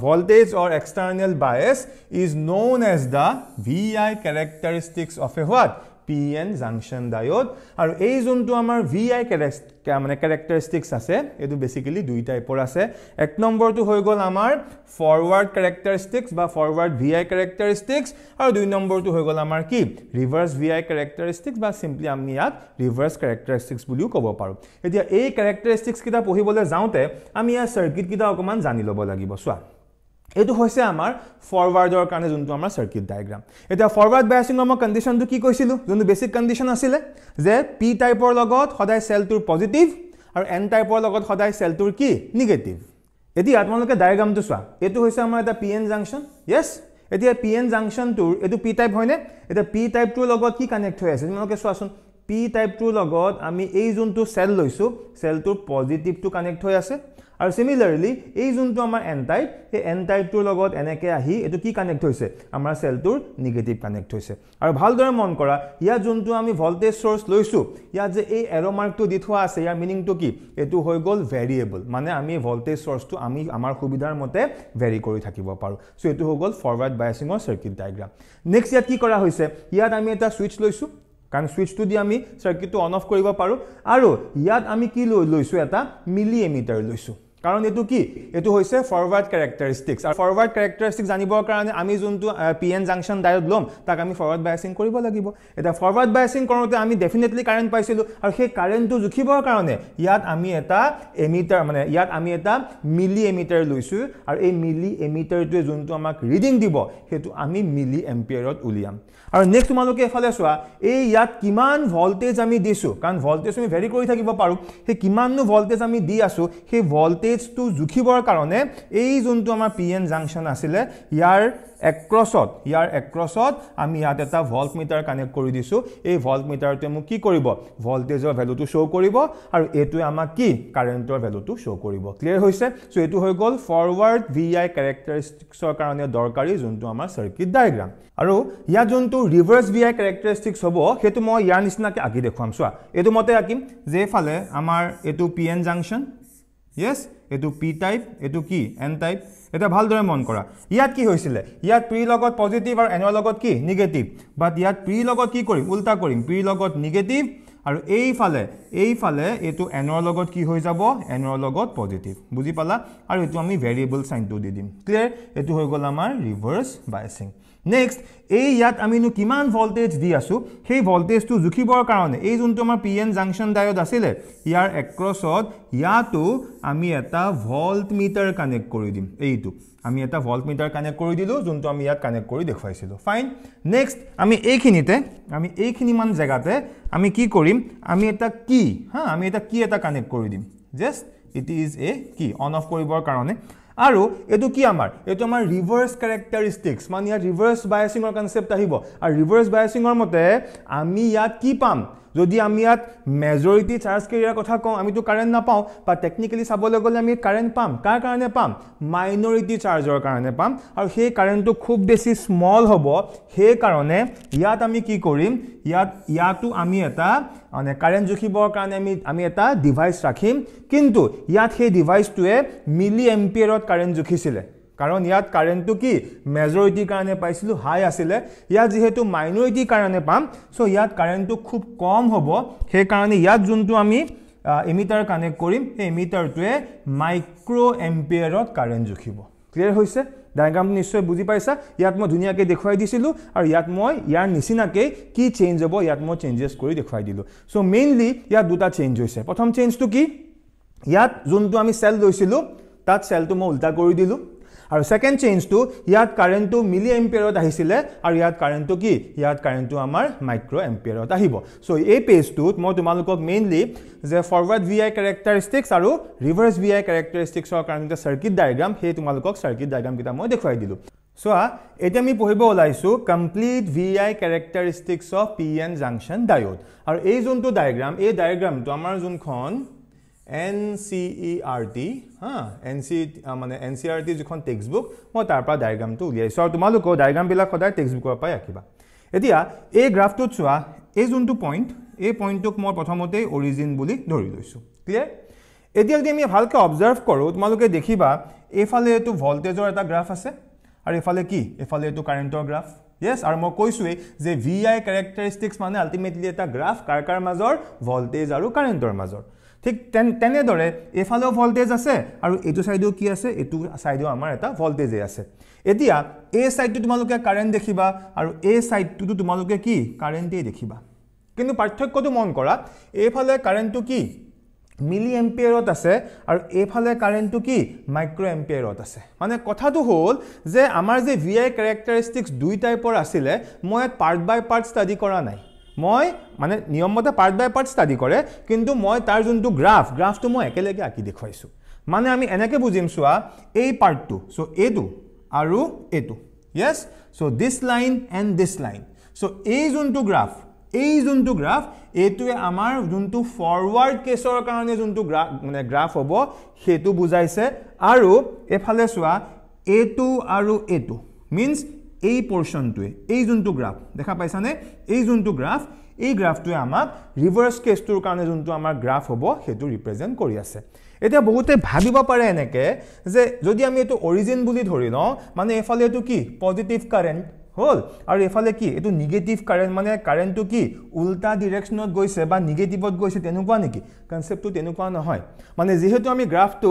voltage or external bias is known as the V I characteristics of a what P N junction diode আৰু এই যোনটো আমাৰ ভি আই কেৰে মানে কেৰেক্টাৰিষ্টিক্ছ আছে এইটো বেচিকেলি দুই টাইপৰ আছে এক নম্বৰটো হৈ গ'ল আমাৰ ফৰৱাৰ্ড কেৰেক্টাৰিষ্টিক্ছ বা ফৰৱাৰ্ড ভি আই কেৰেক্টাৰিষ্টিক্ছ আৰু দুই নম্বৰটো হৈ গ'ল আমাৰ কি ৰিভাৰ্ছ ভি আই কেৰেক্টাৰিষ্টিক্স বা চিম্পলি আমি ইয়াত ৰিভাৰ্ছ কেৰেক্টাৰিষ্টিক্ছ বুলিও ক'ব পাৰোঁ এতিয়া এই কেৰেক্টাৰিষ্টিক্ছকেইটা পঢ়িবলৈ যাওঁতে আমি ইয়াৰ চাৰ্কিটকেইটা অকণমান জানি ল'ব লাগিব চোৱা এইটো হৈছে আমাৰ ফৰৱাৰ্ডৰ কাৰণে যোনটো আমাৰ চাৰ্কিট ডায়েগ্ৰাম এতিয়া ফৰৱাৰ্ড বায়াচিঙৰ মই কণ্ডিশ্যনটো কি কৈছিলোঁ যোনটো বেছিক কণ্ডিশ্যন আছিলে যে পি টাইপৰ লগত সদায় চেলটোৰ পজিটিভ আৰু এন টাইপৰ লগত সদায় চেলটোৰ কি নিগেটিভ এতিয়া তোমালোকে ডায়েগ্ৰামটো চোৱা এইটো হৈছে আমাৰ এটা পি এন জাংচন য়েছ এতিয়া পি এন জাংচনটোৰ এইটো পি টাইপ হয়নে এতিয়া পি টাইপটোৰ লগত কি কানেক্ট হৈ আছে তোমালোকে চোৱাচোন পি টাইপটোৰ লগত আমি এই যোনটো চেল লৈছোঁ চেলটোৰ পজিটিভটো কানেক্ট হৈ আছে আৰু ছিমিলাৰলি এই যোনটো আমাৰ এনটাইপ সেই এনটাইপটোৰ লগত এনেকৈ আহি এইটো কি কানেক্ট হৈছে আমাৰ চেলটোৰ নিগেটিভ কানেক্ট হৈছে আৰু ভালদৰে মন কৰা ইয়াত যোনটো আমি ভল্টেজ চ'ৰ্চ লৈছোঁ ইয়াত যে এই এৰমাৰ্কটো দি থোৱা আছে ইয়াৰ মিনিংটো কি এইটো হৈ গ'ল ভেৰিয়েবল মানে আমি ভল্টেজ চ'ৰ্চটো আমি আমাৰ সুবিধাৰ মতে ভেৰি কৰি থাকিব পাৰোঁ চ' এইটো হৈ গ'ল ফৰৱাৰ্ড বায়াচিঙৰ চাৰ্কিট ডায়েগ্ৰাম নেক্সট ইয়াত কি কৰা হৈছে ইয়াত আমি এটা ছুইচ লৈছোঁ কাৰণ ছুইচটো দি আমি চাৰ্কিটটো অন অফ কৰিব পাৰোঁ আৰু ইয়াত আমি কি লৈ লৈছোঁ এটা মিলি এমিটাৰ লৈছোঁ কাৰণ এইটো কি এইটো হৈছে ফৰৱাৰ্ড কেৰেক্টাৰিষ্টিক্স আৰু ফৰৱাৰ্ড কেৰেক্টাৰিষ্টিক্স জানিবৰ কাৰণে আমি যোনটো পি এন জাংচন ডায়ত ল'ম তাক আমি ফৰৱাৰ্ড বায়াচিং কৰিব লাগিব এতিয়া ফৰৱাৰ্ড বায়াচিং কৰোঁতে আমি ডেফিনেটলি কাৰেণ্ট পাইছিলোঁ আৰু সেই কাৰেণ্টটো জুখিবৰ কাৰণে ইয়াত আমি এটা এমিটাৰ মানে ইয়াত আমি এটা মিলি এমিটাৰ লৈছোঁ আৰু এই মিলি এমিটাৰটোৱে যোনটো আমাক ৰিডিং দিব সেইটো আমি মিলি এম্পিয়াৰত উলিয়াম আৰু নেক্সট তোমালোকে এফালে চোৱা এই ইয়াত কিমান ভল্টেজ আমি দিছোঁ কাৰণ ভল্টেজ আমি ভেৰি কৰি থাকিব পাৰোঁ সেই কিমাননো ভল্টেজ আমি দি আছোঁ সেই ভল্টেজটো জুখিবৰ কাৰণে এই যোনটো আমাৰ পি এন জাংশ্যন আছিলে ইয়াৰ এক্ৰছত ইয়াৰ এক্ৰছত আমি ইয়াত এটা ভল্ট মিটাৰ কানেক্ট কৰি দিছোঁ এই ভল্ট মিটাৰটোৱে মোক কি কৰিব ভল্টেজৰ ভেলুটো শ্ব' কৰিব আৰু এইটোৱে আমাক কি কাৰেণ্টৰ ভেলুটো শ্ব' কৰিব ক্লিয়াৰ হৈছে চ' এইটো হৈ গ'ল ফৰৱাৰ্ড ভি আই কেৰেক্টাৰিষ্টিক্সৰ কাৰণে দৰকাৰী যোনটো আমাৰ চাৰ্কিট ডায়েগ্ৰাম আৰু ইয়াত যোনটো ৰিভাৰ্চ ভি আই কেৰেক্টাৰিষ্টিক্স হ'ব সেইটো মই ইয়াৰ নিচিনাকৈ আঁকি দেখুৱাম চোৱা এইটো মতে আঁকিম যে এইফালে আমাৰ এইটো পি এন জাংচন য়েছ এইটো পি টাইপ এইটো কি এন টাইপ এটা ভালদৰে মন কৰা ইয়াত কি হৈছিলে ইয়াত প্ৰি লগত পজিটিভ আৰু এনৰ লগত কি নিগেটিভ বাট ইয়াত প্ৰি লগত কি কৰিম উল্টা কৰিম প্ৰি লগত নিগেটিভ আৰু এইফালে এইফালে এইটো এনৰ লগত কি হৈ যাব এনৰ লগত পজিটিভ বুজি পালা আৰু এইটো আমি ভেৰিয়েবল চাইনটো দি দিম ক্লিয়াৰ এইটো হৈ গ'ল আমাৰ ৰিভাৰ্ছ বাইচিং নেক্সট এই ইয়াত আমিনো কিমান ভল্টেজ দি আছোঁ সেই ভল্টেজটো জুখিবৰ কাৰণে এই যোনটো আমাৰ পি এন জাংচন ডায়ড আছিলে ইয়াৰ এক্ৰছত ইয়াতো আমি এটা ভল্ট মিটাৰ কানেক্ট কৰি দিম এইটো আমি এটা ভল্ট মিটাৰ কানেক্ট কৰি দিলোঁ যোনটো আমি ইয়াত কানেক্ট কৰি দেখুৱাইছিলোঁ ফাইন নেক্সট আমি এইখিনিতে আমি এইখিনিমান জেগাতে আমি কি কৰিম আমি এটা কি হা আমি এটা কি এটা কানেক্ট কৰি দিম জাষ্ট ইট ইজ এ কি অন অফ কৰিবৰ কাৰণে আৰু এইটো কি আমাৰ এইটো আমাৰ ৰিভাৰ্ছ কেৰেক্টাৰিষ্টিক্স মানে ইয়াত ৰিভাৰ্ছ বায়াছিঙৰ কনচেপ্ট আহিব আৰু ৰিভাৰ্ছ বায়াছিঙৰ মতে আমি ইয়াত কি পাম যদি আমি ইয়াত মেজৰিটি চাৰ্জ কেৰিয়াৰ কথা কওঁ আমিতো কাৰেণ্ট নাপাওঁ বা টেকনিকেলি চাবলৈ গ'লে আমি কাৰেণ্ট পাম কাৰ কাৰণে পাম মাইনৰিটি চাৰ্জৰ কাৰণে পাম আৰু সেই কাৰেণ্টটো খুব বেছি স্মল হ'ব সেইকাৰণে ইয়াত আমি কি কৰিম ইয়াত ইয়াতো আমি এটা মানে কাৰেণ্ট জুখিবৰ কাৰণে আমি আমি এটা ডিভাইচ ৰাখিম কিন্তু ইয়াত সেই ডিভাইচটোৱে মিলি এম্পিয়াৰত কাৰেণ্ট জুখিছিলে কাৰণ ইয়াত কাৰেণ্টটো কি মেজৰিটিৰ কাৰণে পাইছিলোঁ হাই আছিলে ইয়াত যিহেতু মাইনৰিটিৰ কাৰণে পাম চ' ইয়াত কাৰেণ্টটো খুব কম হ'ব সেইকাৰণে ইয়াত যোনটো আমি ইমিটাৰ কানেক্ট কৰিম সেই ইমিটাৰটোৱে মাইক্ৰ' এম্পিয়াৰত কাৰেণ্ট জুখিব ক্লিয়াৰ হৈছে ডায়েগ্ৰামটো নিশ্চয় বুজি পাইছা ইয়াত মই ধুনীয়াকৈ দেখুৱাই দিছিলোঁ আৰু ইয়াত মই ইয়াৰ নিচিনাকৈ কি চেঞ্জ হ'ব ইয়াত মই চেঞ্জেছ কৰি দেখুৱাই দিলোঁ চ' মেইনলি ইয়াত দুটা চেঞ্জ হৈছে প্ৰথম চেঞ্জটো কি ইয়াত যোনটো আমি চেল লৈছিলোঁ তাত চেলটো মই উল্টা কৰি দিলোঁ আৰু ছেকেণ্ড চেঞ্জটো ইয়াত কাৰেণ্টটো মিলি এম্পেয়াৰত আহিছিলে আৰু ইয়াত কাৰেণ্টটো কি ইয়াত কাৰেণ্টটো আমাৰ মাইক্ৰ' এম্পেয়াৰত আহিব চ' এই পেজটোত মই তোমালোকক মেইনলি যে ফৰৱাৰ্ড ভি আই কেৰেক্টাৰিষ্টিক্স আৰু ৰিভাৰ্ছ ভি আই কেৰেক্টাৰিষ্টিক্সৰ কাৰণে যেতিয়া চাৰ্কিট ডায়েগ্ৰাম সেই তোমালোকক চাৰ্কিট ডায়েগ্ৰামকেইটা মই দেখুৱাই দিলোঁ চোৱা এতিয়া আমি পঢ়িব ওলাইছোঁ complete V I characteristics of P N junction diode আৰু এই যোনটো ডায়েগ্ৰাম এই ডায়েগ্ৰামটো আমাৰ যোনখন N C E R T হা এন চি মানে এন চি আৰ টি যিখন টেক্সট বুক মই তাৰ পৰা ডায়েগ্ৰামটো উলিয়াইছোঁ আৰু তোমালোকেও ডায়েগ্ৰামবিলাক সদায় টেক্সট বুকৰ পৰাই আঁকিবা এতিয়া এই গ্ৰাফটোত চোৱা এই যোনটো পইণ্ট এই পইণ্টটোক মই প্ৰথমতেই অৰিজিন বুলি ধৰি লৈছোঁ ক্লিয়াৰ এতিয়া যদি আমি ভালকৈ অবজাৰ্ভ কৰোঁ তোমালোকে দেখিবা এইফালে এইটো ভল্টেজৰ এটা গ্ৰাফ আছে আৰু এইফালে কি এইফালে এইটো কাৰেণ্টৰ গ্ৰাফ য়েছ আৰু মই কৈছোঁৱেই যে ভি আই কেৰেক্টাৰিষ্টিক্স মানে আল্টিমেটলি এটা গ্ৰাফ কাৰ কাৰ মাজৰ ভল্টেজ আৰু কাৰেণ্টৰ মাজৰ ঠিক তেন তেনেদৰে এইফালেও ভল্টেজ আছে আৰু এইটো ছাইডেও কি আছে এইটো ছাইডেও আমাৰ এটা ভল্টেজেই আছে এতিয়া এই ছাইডটো তোমালোকে কাৰেণ্ট দেখিবা আৰু এই ছাইডটোতো তোমালোকে কি কাৰেণ্টেই দেখিবা কিন্তু পাৰ্থক্যটো মন কৰা এইফালে কাৰেণ্টটো কি মিলি এম্পেয়াৰত আছে আৰু এইফালে কাৰেণ্টটো কি মাইক্ৰ' এম্পেয়াৰত আছে মানে কথাটো হ'ল যে আমাৰ যে ভি আই কেৰেক্টাৰিষ্টিক্স দুই টাইপৰ আছিলে মই ইয়াত পাৰ্ট বাই পাৰ্ট ষ্টাডি কৰা নাই মই মানে নিয়মমতে পাৰ্ট বাই পাৰ্ট ষ্টাডি কৰে কিন্তু মই তাৰ যোনটো গ্ৰাফ গ্ৰাফটো মই একেলগে আঁকি দেখুৱাইছোঁ মানে আমি এনেকৈ বুজিম চোৱা এই পাৰ্টটো চ' এইটো আৰু এইটো yes so' this line and this line so' এই যোনটো গ্ৰাফ এই যোনটো গ্ৰাফ এইটোৱে আমাৰ যোনটো ফৰৱাৰ্ড কেছৰ কাৰণে যোনটো গ্ৰাফ মানে গ্ৰাফ হ'ব সেইটো বুজাইছে আৰু এফালে চোৱা এইটো আৰু এইটো মিনছ এই পৰ্চনটোৱে এই যোনটো গ্ৰাফ দেখা পাইছানে এই যোনটো গ্ৰাফ এই গ্ৰাফটোৱে আমাক ৰিভাৰ্ছ কেছটোৰ কাৰণে যোনটো আমাৰ গ্ৰাফ হ'ব সেইটো ৰিপ্ৰেজেণ্ট কৰি আছে এতিয়া বহুতে ভাবিব পাৰে এনেকৈ যে যদি আমি এইটো অৰিজিন বুলি ধৰি লওঁ মানে এইফালে এইটো কি পজিটিভ কাৰেণ্ট হ'ল আৰু এইফালে কি এইটো নিগেটিভ কাৰেণ্ট মানে কাৰেণ্টটো কি উল্টা ডিৰেকশ্যনত গৈছে বা নিগেটিভত গৈছে তেনেকুৱা নেকি কনচেপ্টটো তেনেকুৱা নহয় মানে যিহেতু আমি গ্ৰাফটো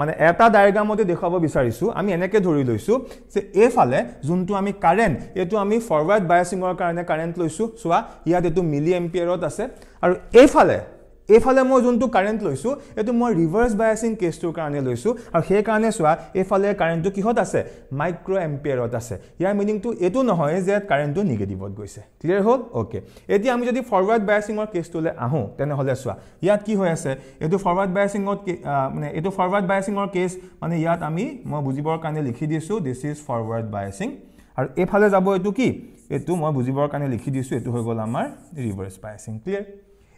মানে এটা ডায়েগ্ৰামতে দেখুৱাব বিচাৰিছোঁ আমি এনেকৈ ধৰি লৈছোঁ যে এইফালে যোনটো আমি কাৰেণ্ট এইটো আমি ফৰৱাৰ্ড বায়াচিঙৰ কাৰণে কাৰেণ্ট লৈছোঁ চোৱা ইয়াত এইটো মিলি এম্পিয়াৰত আছে আৰু এইফালে এইফালে মই যোনটো কাৰেণ্ট লৈছোঁ এইটো মই ৰিভাৰ্ছ বায়াচিং কেছটোৰ কাৰণে লৈছোঁ আৰু সেইকাৰণে চোৱা এইফালে কাৰেণ্টটো কিহত আছে মাইক্ৰ এম্পেয়াৰত আছে ইয়াৰ মিনিংটো এইটো নহয় যে কাৰেণ্টটো নিগেটিভত গৈছে ক্লিয়াৰ হ'ল অ'কে এতিয়া আমি যদি ফৰৱাৰ্ড বায়াচিঙৰ কেছটোলৈ আহোঁ তেনেহ'লে চোৱা ইয়াত কি হৈ আছে এইটো ফৰৱাৰ্ড বায়াচিঙত মানে এইটো ফৰৱাৰ্ড বায়াচিঙৰ কেছ মানে ইয়াত আমি মই বুজিবৰ কাৰণে লিখি দিছোঁ দিছ ইজ ফৰৱাৰ্ড বায়াচিং আৰু এইফালে যাব এইটো কি এইটো মই বুজিবৰ কাৰণে লিখি দিছোঁ এইটো হৈ গ'ল আমাৰ ৰিভাৰ্ছ বায়াচিং ক্লিয়াৰ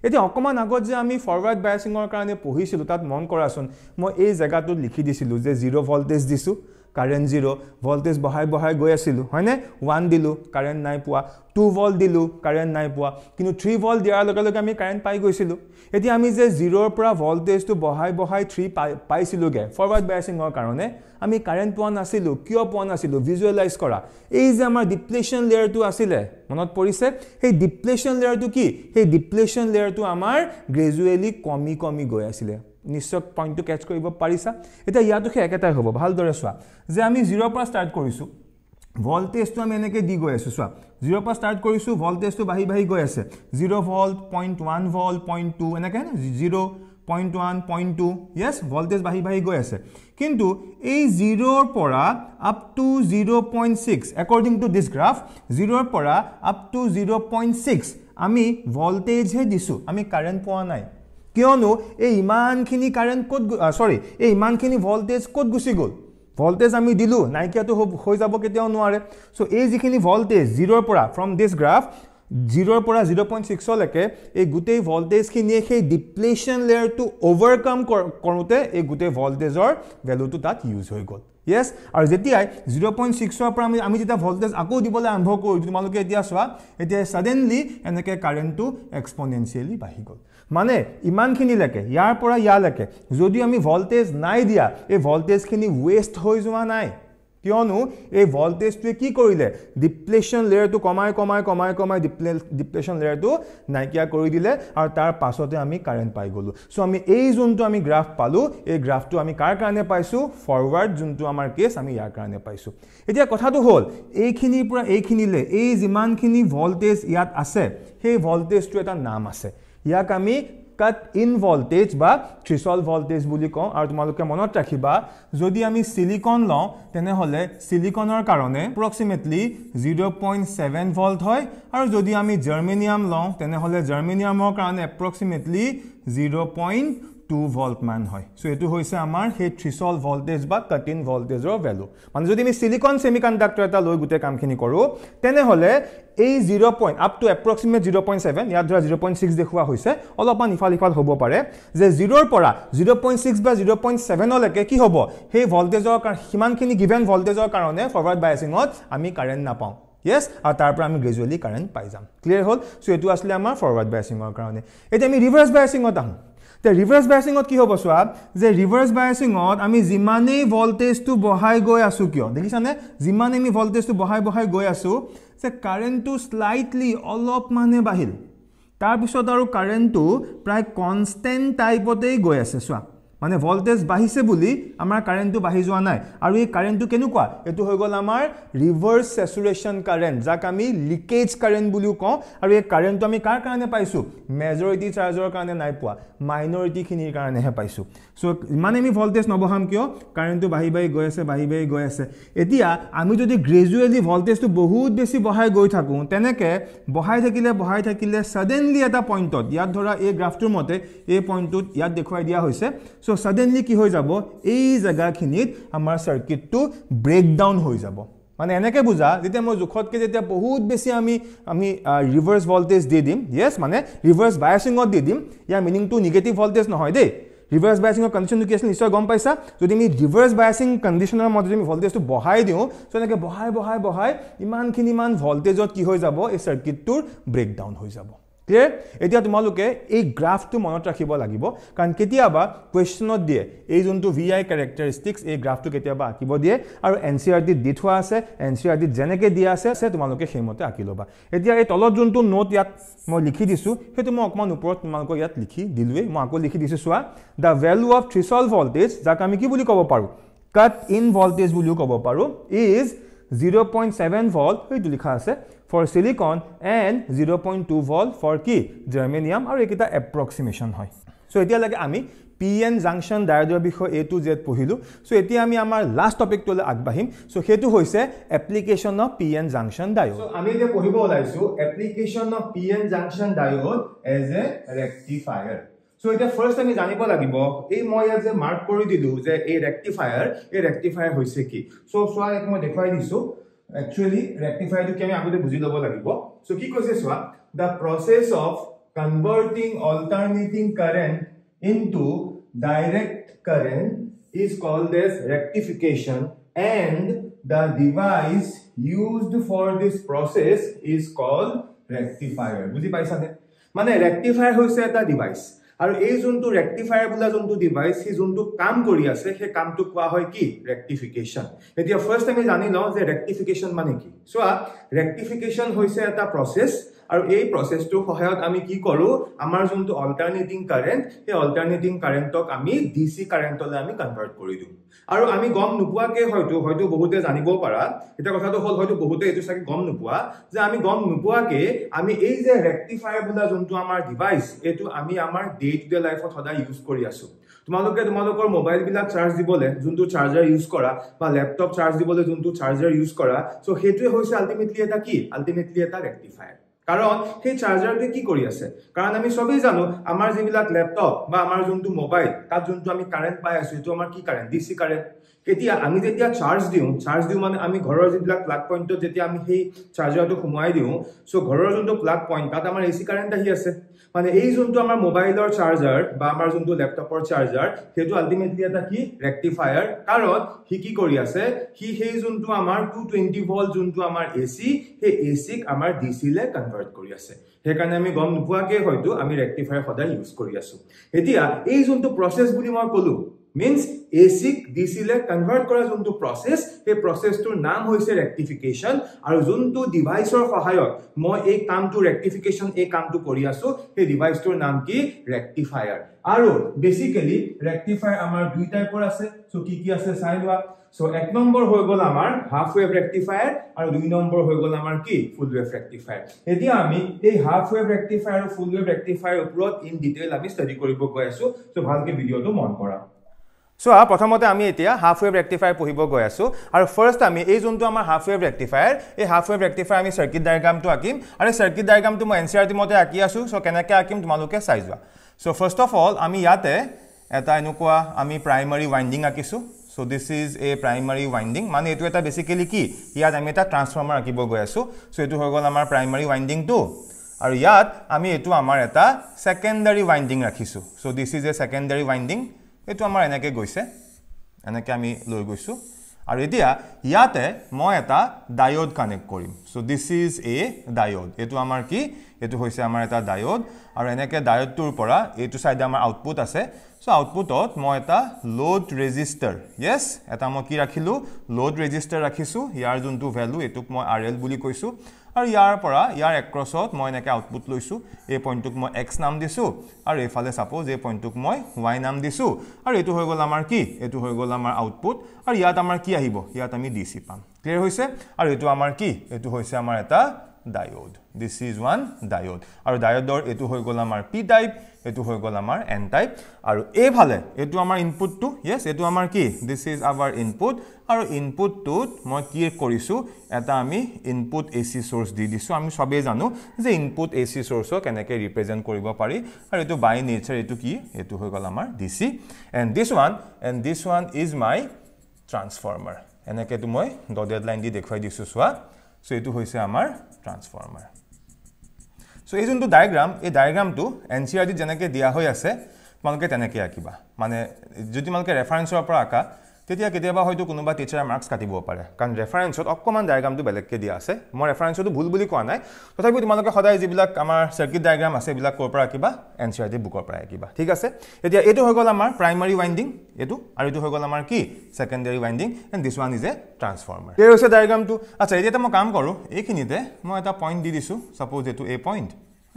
এতিয়া অকণমান আগত যে আমি ফৰৱাৰ্ড বায়াচিঙৰ কাৰণে পঢ়িছিলোঁ তাত মন কৰাচোন মই এই জেগাটোত লিখি দিছিলোঁ যে জিৰ' ভল্টেজ দিছোঁ কাৰেণ্ট জিৰ' ভল্টেজ বঢ়াই বঢ়াই গৈ আছিলোঁ হয়নে ওৱান দিলোঁ কাৰেণ্ট নাই পোৱা টু ভল্ট দিলোঁ কাৰেণ্ট নাই পোৱা কিন্তু থ্ৰী ভল্ট দিয়াৰ লগে লগে আমি কাৰেণ্ট পাই গৈছিলোঁ এতিয়া আমি যে জিৰ'ৰ পৰা ভল্টেজটো বঢ়াই বঢ়াই থ্ৰী পাই পাইছিলোঁগৈ ফৰৱাৰ্ড বায়াচিঙৰ কাৰণে আমি কাৰেণ্ট পোৱা নাছিলোঁ কিয় পোৱা নাছিলোঁ ভিজুৱেলাইজ কৰা এই যে আমাৰ ডিপ্লেশ্যন লেয়াৰটো আছিলে মনত পৰিছে সেই ডিপ্লেশ্যন লেয়াৰটো কি সেই ডিপ্লেশ্যন লেয়াৰটো আমাৰ গ্ৰেজুৱেলি কমি কমি গৈ আছিলে নিশ্চয় পইণ্টটো কেটছ কৰিব পাৰিছা এতিয়া ইয়াতো সেই একেটাই হ'ব ভালদৰে চোৱা যে আমি জিৰ'ৰ পৰা ষ্টাৰ্ট কৰিছোঁ ভল্টেজটো আমি এনেকৈ দি গৈ আছোঁ চোৱা জিৰ'ৰ পৰা ষ্টাৰ্ট কৰিছোঁ ভল্টেজটো বাঢ়ি বাঢ়ি গৈ আছে zero' volt point one volt point two এনেকৈ zero' point one point two yes voltage বাঢ়ি বাঢ়ি গৈ আছে কিন্তু এই জিৰ'ৰ পৰা up to zero' point six according to this graph জিৰ'ৰ পৰা up to zero' point six আমি ভল্টেজহে দিছোঁ আমি কাৰেণ্ট পোৱা নাই কিয়নো এই ইমানখিনি কাৰেণ্ট ক'ত চৰি এই ইমানখিনি ভল্টেজ ক'ত গুচি গ'ল ভল্টেজ আমি দিলোঁ নাইকিয়াটো হৈ যাব কেতিয়াও নোৱাৰে চ' এই যিখিনি ভল্টেজ জিৰ'ৰ পৰা ফ্ৰম দিছ গ্ৰাফ জিৰ'ৰ পৰা জিৰ' পইণ্ট ছিক্সলৈকে এই গোটেই ভল্টেজখিনিয়ে সেই ডিপ্লেশ্যন লেয়াৰটো অ'ভাৰকাম কৰোঁতে এই গোটেই ভল্টেজৰ ভেলুটো তাত ইউজ হৈ গ'ল য়েছ আৰু যেতিয়াই জিৰ' পইণ্ট ছিক্সৰ পৰা আমি আমি যেতিয়া ভল্টেজ আকৌ দিবলৈ আৰম্ভ কৰোঁ তোমালোকে এতিয়া চোৱা এতিয়া ছাডেনলি এনেকৈ কাৰেণ্টটো এক্সপনেঞ্চিয়েলি বাঢ়ি গ'ল মানে ইমানখিনিলৈকে ইয়াৰ পৰা ইয়ালৈকে যদি আমি ভল্টেজ নাই দিয়া এই ভল্টেজখিনি ৱেষ্ট হৈ যোৱা নাই কিয়নো এই ভল্টেজটোৱে কি কৰিলে ডিপ্লেশ্যন লেয়াৰটো কমাই কমাই কমাই কমাই ডিপ্লে ডিপ্ৰেশ্যন লেয়াৰটো নাইকিয়া কৰি দিলে আৰু তাৰ পাছতে আমি কাৰেণ্ট পাই গ'লোঁ চ' আমি এই যোনটো আমি গ্ৰাফ পালোঁ এই গ্ৰাফটো আমি কাৰ কাৰণে পাইছোঁ ফৰৱাৰ্ড যোনটো আমাৰ কেছ আমি ইয়াৰ কাৰণে পাইছোঁ এতিয়া কথাটো হ'ল এইখিনিৰ পৰা এইখিনিলৈ এই যিমানখিনি ভল্টেজ ইয়াত আছে সেই ভল্টেজটো এটা নাম আছে ইয়াক আমি কাট ইন ভল্টেজ বা থ্ৰিচল ভল্টেজ বুলি কওঁ আৰু তোমালোকে মনত ৰাখিবা যদি আমি চিলিকন লওঁ তেনেহ'লে চিলিকনৰ কাৰণে approximately zero' point seven volt হয় আৰু যদি আমি জাৰ্মেনিয়াম লওঁ তেনেহ'লে জাৰ্মেনিয়ামৰ কাৰণে approximately zero' point two volt মান হয় চ' এইটো হৈছে আমাৰ সেই থ্ৰিচল ভল্টেজ বা কাটিন ভল্টেজৰ ভেলু মানে যদি আমি চিলিকন চেমি কণ্ডাক্টৰ এটা লৈ গোটেই কামখিনি কৰোঁ তেনেহ'লে এই zero' point up to approximate zero' point seven ইয়াৰ ধৰা জিৰ' পইণ্ট ছিক্স দেখুওৱা হৈছে অলপমান ইফাল ইফাল হ'ব পাৰে যে জিৰ'ৰ পৰা জিৰ' পইণ্ট ছিক্স বা জিৰ' পইণ্ট ছেভেনলৈকে কি হ'ব সেই ভল্টেজৰ কাৰণে সিমানখিনি গিভেন ভল্টেজৰ কাৰণে ফৰৱাৰ্ড বাইচিঙত আমি কাৰেণ্ট নাপাওঁ য়েছ আৰু তাৰ পৰা আমি গ্ৰেজুৱেলি কাৰেণ্ট পাই যাম ক্লিয়াৰ হ'ল চ' এইটো আছিলে আমাৰ ফৰৱাৰ্ড বাইচিঙৰ কাৰণে এতিয়া আমি ৰিভাৰ্ছ বাইচিঙত আহোঁ এতিয়া ৰিভাৰ্ছ বায়াচিঙত কি হ'ব চোৱা যে ৰিভাৰ্ছ বায়াচিঙত আমি যিমানেই ভল্টেজটো বঢ়াই গৈ আছোঁ কিয় দেখিছানে যিমানেই আমি ভল্টেজটো বঢ়াই বঢ়াই গৈ আছোঁ যে কাৰেণ্টটো শ্লাইটলি অলপমানে বাঢ়িল তাৰপিছত আৰু কাৰেণ্টটো প্ৰায় কনষ্টেণ্ট টাইপতেই গৈ আছে চোৱা মানে ভল্টেজ বাঢ়িছে বুলি আমাৰ কাৰেণ্টটো বাঢ়ি যোৱা নাই আৰু এই কাৰেণ্টটো কেনেকুৱা এইটো হৈ গ'ল আমাৰ ৰিভাৰ্ছ চেচুৰেশ্যন কাৰেণ্ট যাক আমি লিকেজ কাৰেণ্ট বুলিও কওঁ আৰু এই কাৰেণ্টটো আমি কাৰ কাৰণে পাইছোঁ মেজৰিটি চাৰ্জৰ কাৰণে নাই পোৱা মাইনৰিটিখিনিৰ কাৰণেহে পাইছোঁ চ' ইমান আমি ভল্টেজ নবহাম কিয় কাৰেণ্টটো বাঢ়ি বাঢ়ি গৈ আছে বাঢ়ি বাঢ়ি গৈ আছে এতিয়া আমি যদি গ্ৰেজুৱেলি ভল্টেজটো বহুত বেছি বঢ়াই গৈ থাকোঁ তেনেকৈ বঢ়াই থাকিলে বঢ়াই থাকিলে ছাডেনলি এটা পইণ্টত ইয়াত ধৰা এই গ্ৰাফটোৰ মতে এই পইণ্টটোত ইয়াত দেখুৱাই দিয়া হৈছে চ' ছাডেনলি কি হৈ যাব এই জেগাখিনিত আমাৰ চাৰ্কিটটো ব্ৰেক ডাউন হৈ যাব মানে এনেকৈ বুজা যেতিয়া মই জোখতকৈ যেতিয়া বহুত বেছি আমি আমি ৰিভাৰ্ছ ভল্টেজ দি দিম য়েছ মানে ৰিভাৰ্ছ বায়াচিঙত দি দিম ইয়াৰ মিনিংটো নিগেটিভ ভল্টেজ নহয় দেই ৰিভাৰ্ছ বায়াচিঙৰ কণ্ডিশ্যনটো কি আছিল নিশ্চয় গম পাইছা যদি আমি ৰিভাৰ্ছ বায়াচিং কণ্ডিশ্যনৰ মতে যদি আমি ভল্টেজটো বঢ়াই দিওঁ চ' এনেকৈ বঢ়াই বঢ়াই বঢ়াই ইমানখিনিমান ভল্টেজত কি হৈ যাব এই চাৰ্কিটটোৰ ব্ৰেক ডাউন হৈ যাব ঠিক এতিয়া তোমালোকে এই গ্ৰাফটো মনত ৰাখিব লাগিব কাৰণ কেতিয়াবা কুৱেশ্যনত দিয়ে এই যোনটো ভি আই কেৰেক্টাৰিষ্টিক্স এই গ্ৰাফটো কেতিয়াবা আঁকিব দিয়ে আৰু এন চি আৰ টিত দি থোৱা আছে এন চি আৰ e টিত যেনেকৈ দিয়া আছে আছে তোমালোকে সেইমতে আঁকি ল'বা এতিয়া এই তলত যোনটো নোট ইয়াত মই লিখি দিছোঁ সেইটো মই অকণমান ওপৰত তোমালোকক ইয়াত লিখি দিলোঁৱেই মই আকৌ লিখি দিছোঁ চোৱা the value of threshold voltage যাক আমি কি বুলি ক'ব পাৰোঁ কাট ইন ভল্টেজ বুলিও ক'ব পাৰোঁ is zero' point seven volt সেইটো লিখা আছে for silicon and zero' point two volt for কি জাৰ্মেনিয়াম আৰু এইকেইটা এপ্ৰক্সিমেশ্যন হয় চ' এতিয়ালৈকে আমি পি এন জাংচন ডায়েডৰ বিষয়ে এ টু জেড পঢ়িলোঁ চ' এতিয়া আমি আমাৰ লাষ্ট টপিকটোলৈ আগবাঢ়িম চ' সেইটো হৈছে application of P N junction diode আমি এতিয়া পঢ়িব ওলাইছোঁ application of P N junction diode as a rectifier so' এতিয়া ফাৰ্ষ্ট আমি জানিব লাগিব এই মই ইয়াত যে মাৰ্ক কৰি দিলোঁ যে এই ৰেক্টিফায়াৰ এই ৰেক্টিফায়াৰ হৈছে কি চ' চোৱা ইয়াক মই দেখুৱাই দিছোঁ একচুৱেলি ৰেক্টিফাইটো কি আমি আগতে বুজি ল'ব লাগিব চ' কি কৈছে চোৱা the process of converting alternating current into direct current is called as rectification and the device used for this process is called rectifier বুজি পাইছানে মানে ৰেক্টিফায়াৰ হৈছে এটা ডিভাইচ আৰু এই যোনটো ৰেক্টিফায়াৰ বোলা যোনটো ডিভাইচ সি যোনটো কাম কৰি আছে সেই কামটো কোৱা হয় কি ৰেক্টিফিকেশ্যন এতিয়া ফাৰ্ষ্ট আমি জানি লওঁ যে ৰেক্টিফিকেশ্যন মানে কি চোৱা ৰেক্টিফিকেশ্যন হৈছে এটা প্ৰচেছ আৰু এই প্ৰচেছটোৰ সহায়ত আমি কি কৰোঁ আমাৰ যোনটো অল্টাৰনেটিং কাৰেণ্ট সেই অল্টাৰনেটিং কাৰেণ্টক আমি ডি চি কাৰেণ্টলৈ আমি কনভাৰ্ট কৰি দিওঁ আৰু আমি গম নোপোৱাকৈ হয়তো হয়তো বহুতে জানিব পাৰা এতিয়া কথাটো হ'ল হয়তো বহুতে এইটো চাগে গম নোপোৱা যে আমি গম নোপোৱাকৈ আমি এই যে ৰেক্টিফায়াৰ বোলা যোনটো আমাৰ ডিভাইচ এইটো আমি আমাৰ ডে টু ডে লাইফত সদায় ইউজ কৰি আছো তোমালোকে তোমালোকৰ মোবাইলবিলাক চাৰ্জ দিবলৈ যোনটো চাৰ্জাৰ ইউজ কৰা বা লেপটপ চাৰ্জ দিবলৈ যোনটো চাৰ্জাৰ ইউজ কৰা চ' সেইটোৱে হৈছে আল্টিমেটলি এটা কি আল্টিমেটলি এটা ৰেক্টিফায়াৰ কাৰণ সেই চাৰ্জাৰটোৱে কি কৰি আছে কাৰণ আমি চবেই জানো আমাৰ যিবিলাক লেপটপ বা আমাৰ যোনটো মোবাইল তাত যোনটো আমি কাৰেণ্ট পাই আছো সেইটো আমাৰ কি কাৰেণ্ট ডি চি কাৰেণ্ট কেতিয়া আমি যেতিয়া চাৰ্জ দিওঁ চাৰ্জ দিওঁ মানে আমি ঘৰৰ যিবিলাক প্লাগ পইণ্টত যেতিয়া আমি সেই চাৰ্জাৰটো সোমোৱাই দিওঁ চ' ঘৰৰ যোনটো প্লাগ পইণ্ট তাত আমাৰ এ চি কাৰেণ্ট আহি আছে মানে এই যোনটো আমাৰ মোবাইলৰ চাৰ্জাৰ বা আমাৰ যোনটো লেপটপৰ চাৰ্জাৰ সেইটো আল্টিমেটলি এটা কি ৰেক্টিফায়াৰ কাৰণ সি কি কৰি আছে সি সেই যোনটো আমাৰ টু টুৱেণ্টি ভল্ট যোনটো আমাৰ এ চি সেই এ চিক আমাৰ ডি চিলে কনভাৰ্ট কৰি আছে সেইকাৰণে আমি গম নোপোৱাকৈ হয়তো আমি ৰেক্টিফায়াৰ সদায় ইউজ কৰি আছোঁ এতিয়া এই যোনটো প্ৰচেছ বুলি মই ক'লোঁ মিনছ এ চিক ডি চিলৈ কনভাৰ্ট কৰা যোনটো প্ৰচেছ সেই প্ৰচেছটোৰ নাম হৈছে ৰেক্টিফিকেশ্যন আৰু যোনটো ডিভাইচৰ সহায়ত মই এই কামটো ৰেক্টিফিকেশ্যন এই কামটো কৰি আছোঁ সেই ডিভাইচটোৰ নাম কি ৰেক্টিফায়াৰ আৰু বেচিকেলি ৰেক্টিফায়াৰ আমাৰ দুই টাইপৰ আছে চ' কি কি আছে চাই লোৱা চ' এক নম্বৰ হৈ গ'ল আমাৰ হাফ ৱেভ ৰেক্টিফায়াৰ আৰু দুই নম্বৰ হৈ গ'ল আমাৰ কি ফুল ৱেভ ৰেক্টিফায়াৰ এতিয়া আমি এই হাফ ৱেভ ৰেক্টিফায়াৰ আৰু ফুল ৱেভ ৰেক্টিফায়াৰৰ ওপৰত ইন ডিটেইল আমি ষ্টাডি কৰিব গৈ আছোঁ চ' ভালকৈ ভিডিঅ'টো মন কৰা সো আৰু প্ৰথমতে আমি এতিয়া হাফ ৱেভ ৰেক্টিফায়াৰ পঢ়িব গৈ আছোঁ আৰু ফাৰ্ষ্ট আমি এই যোনটো আমাৰ হাফ ৱেভ ৰেক্টিফায়াৰ এই হাফ ৱেভ ৰেক্টিফায়াৰ আমি চাৰ্কিট ডায়েগ্ৰামটো আঁকিম আৰু চাৰ্কিট ডায়েগ্ৰামটো মই এন চি আৰ টি মতে আঁকি আছোঁ চ' কেনেকৈ আঁকিম তোমালোকে চাই যোৱা চ' ফাৰ্ষ্ট অফ অল আমি ইয়াতে এটা এনেকুৱা আমি প্ৰাইমাৰী ৱাইণ্ডিং আঁকিছোঁ চ' দিছ ইজ এ প্ৰাইমাৰী ৱাইণ্ডিং মানে এইটো এটা বেচিকেলি কি ইয়াত আমি এটা ট্ৰান্সফৰ্মাৰ আঁকিব গৈ আছোঁ চ' এইটো হৈ গ'ল আমাৰ প্ৰাইমাৰী ৱাইণ্ডিংটো আৰু ইয়াত আমি এইটো আমাৰ এটা ছেকেণ্ডাৰী ৱাইণ্ডিং ৰাখিছোঁ চ' দিছ ইজ এ ছেকেণ্ডাৰী ৱাইণ্ডিং এইটো আমাৰ এনেকৈ গৈছে এনেকৈ আমি লৈ গৈছোঁ আৰু এতিয়া ইয়াতে মই এটা ডায়ড কানেক্ট কৰিম চ' দিছ ইজ এ ডায়ড এইটো আমাৰ কি এইটো হৈছে আমাৰ এটা ডায়ড আৰু এনেকৈ ডায়ডটোৰ পৰা এইটো চাইডে আমাৰ আউটপুট আছে চ' আউটপুটত মই এটা ল'ড ৰেজিষ্টাৰ য়েছ এটা মই কি ৰাখিলোঁ ল'ড ৰেজিষ্টাৰ ৰাখিছোঁ ইয়াৰ যোনটো ভেলু এইটোক মই আৰ এল বুলি কৈছোঁ আৰু ইয়াৰ পৰা ইয়াৰ এক্ৰছত মই এনেকৈ আউটপুট লৈছোঁ এই পইণ্টটোক মই এক্স নাম দিছোঁ আৰু এইফালে ছাপ'জ এই পইণ্টটোক মই ৱাই নাম দিছোঁ আৰু এইটো হৈ গ'ল আমাৰ কি এইটো হৈ গ'ল আমাৰ আউটপুট আৰু ইয়াত আমাৰ কি আহিব ইয়াত আমি ডি চি পাম ক্লিয়াৰ হৈছে আৰু এইটো আমাৰ কি এইটো হৈছে আমাৰ এটা diode. This is one diode. Aru diode door, etu hoi gola amar P type, etu hoi gola amar N type. Aru A bhale, etu amar input to, yes, etu amar ki. This is our input. Aru input to, moi kye korisu, eta ami input AC source di disu. Ami swabe zanu, ze input AC source ho, kenneke represent koriba pari. Aru etu by nature, etu ki, etu hoi gola amar DC. And this one, and this one is my transformer. And I can do my dotted line di dekhoi disu swa. So, etu hoi se amar transformer. transformer. So, this is the diagram. This diagram to NCRD is given. So, you can see it. So, you can see it. So, you can see it. So, you can see it. তেতিয়া কেতিয়াবা হয়তো কোনোবা টিচাৰে marks কাটিব পাৰে কাৰণ ৰেফাৰেঞ্চত অকণমান ডায়েগ্ৰামটো বেলেগকৈ দিয়া আছে মই ৰেফাৰেঞ্চতো ভুল বুলি কোৱা নাই তথাপিও তোমালোকে সদায় যিবিলাক আমাৰ চাৰ্কিট ডায়েগ্ৰাম আছে এইবিলাক ক'ৰ পৰা আঁকিবা এন চি আৰ টি বুকৰ পৰা আঁকিবা ঠিক আছে এতিয়া এইটো হৈ গ'ল আমাৰ প্ৰাইমাৰী ৱাইণ্ডিং এইটো আৰু এইটো হৈ গ'ল আমাৰ কি secondary winding and this one is a transformer এই হৈছে ডায়েগ্ৰামটো আচ্ছা এতিয়া এটা মই কাম কৰোঁ এইখিনিতে মই এটা পইণ্ট দি দিছোঁ ছাপ'জ এইটো এই পইণ্ট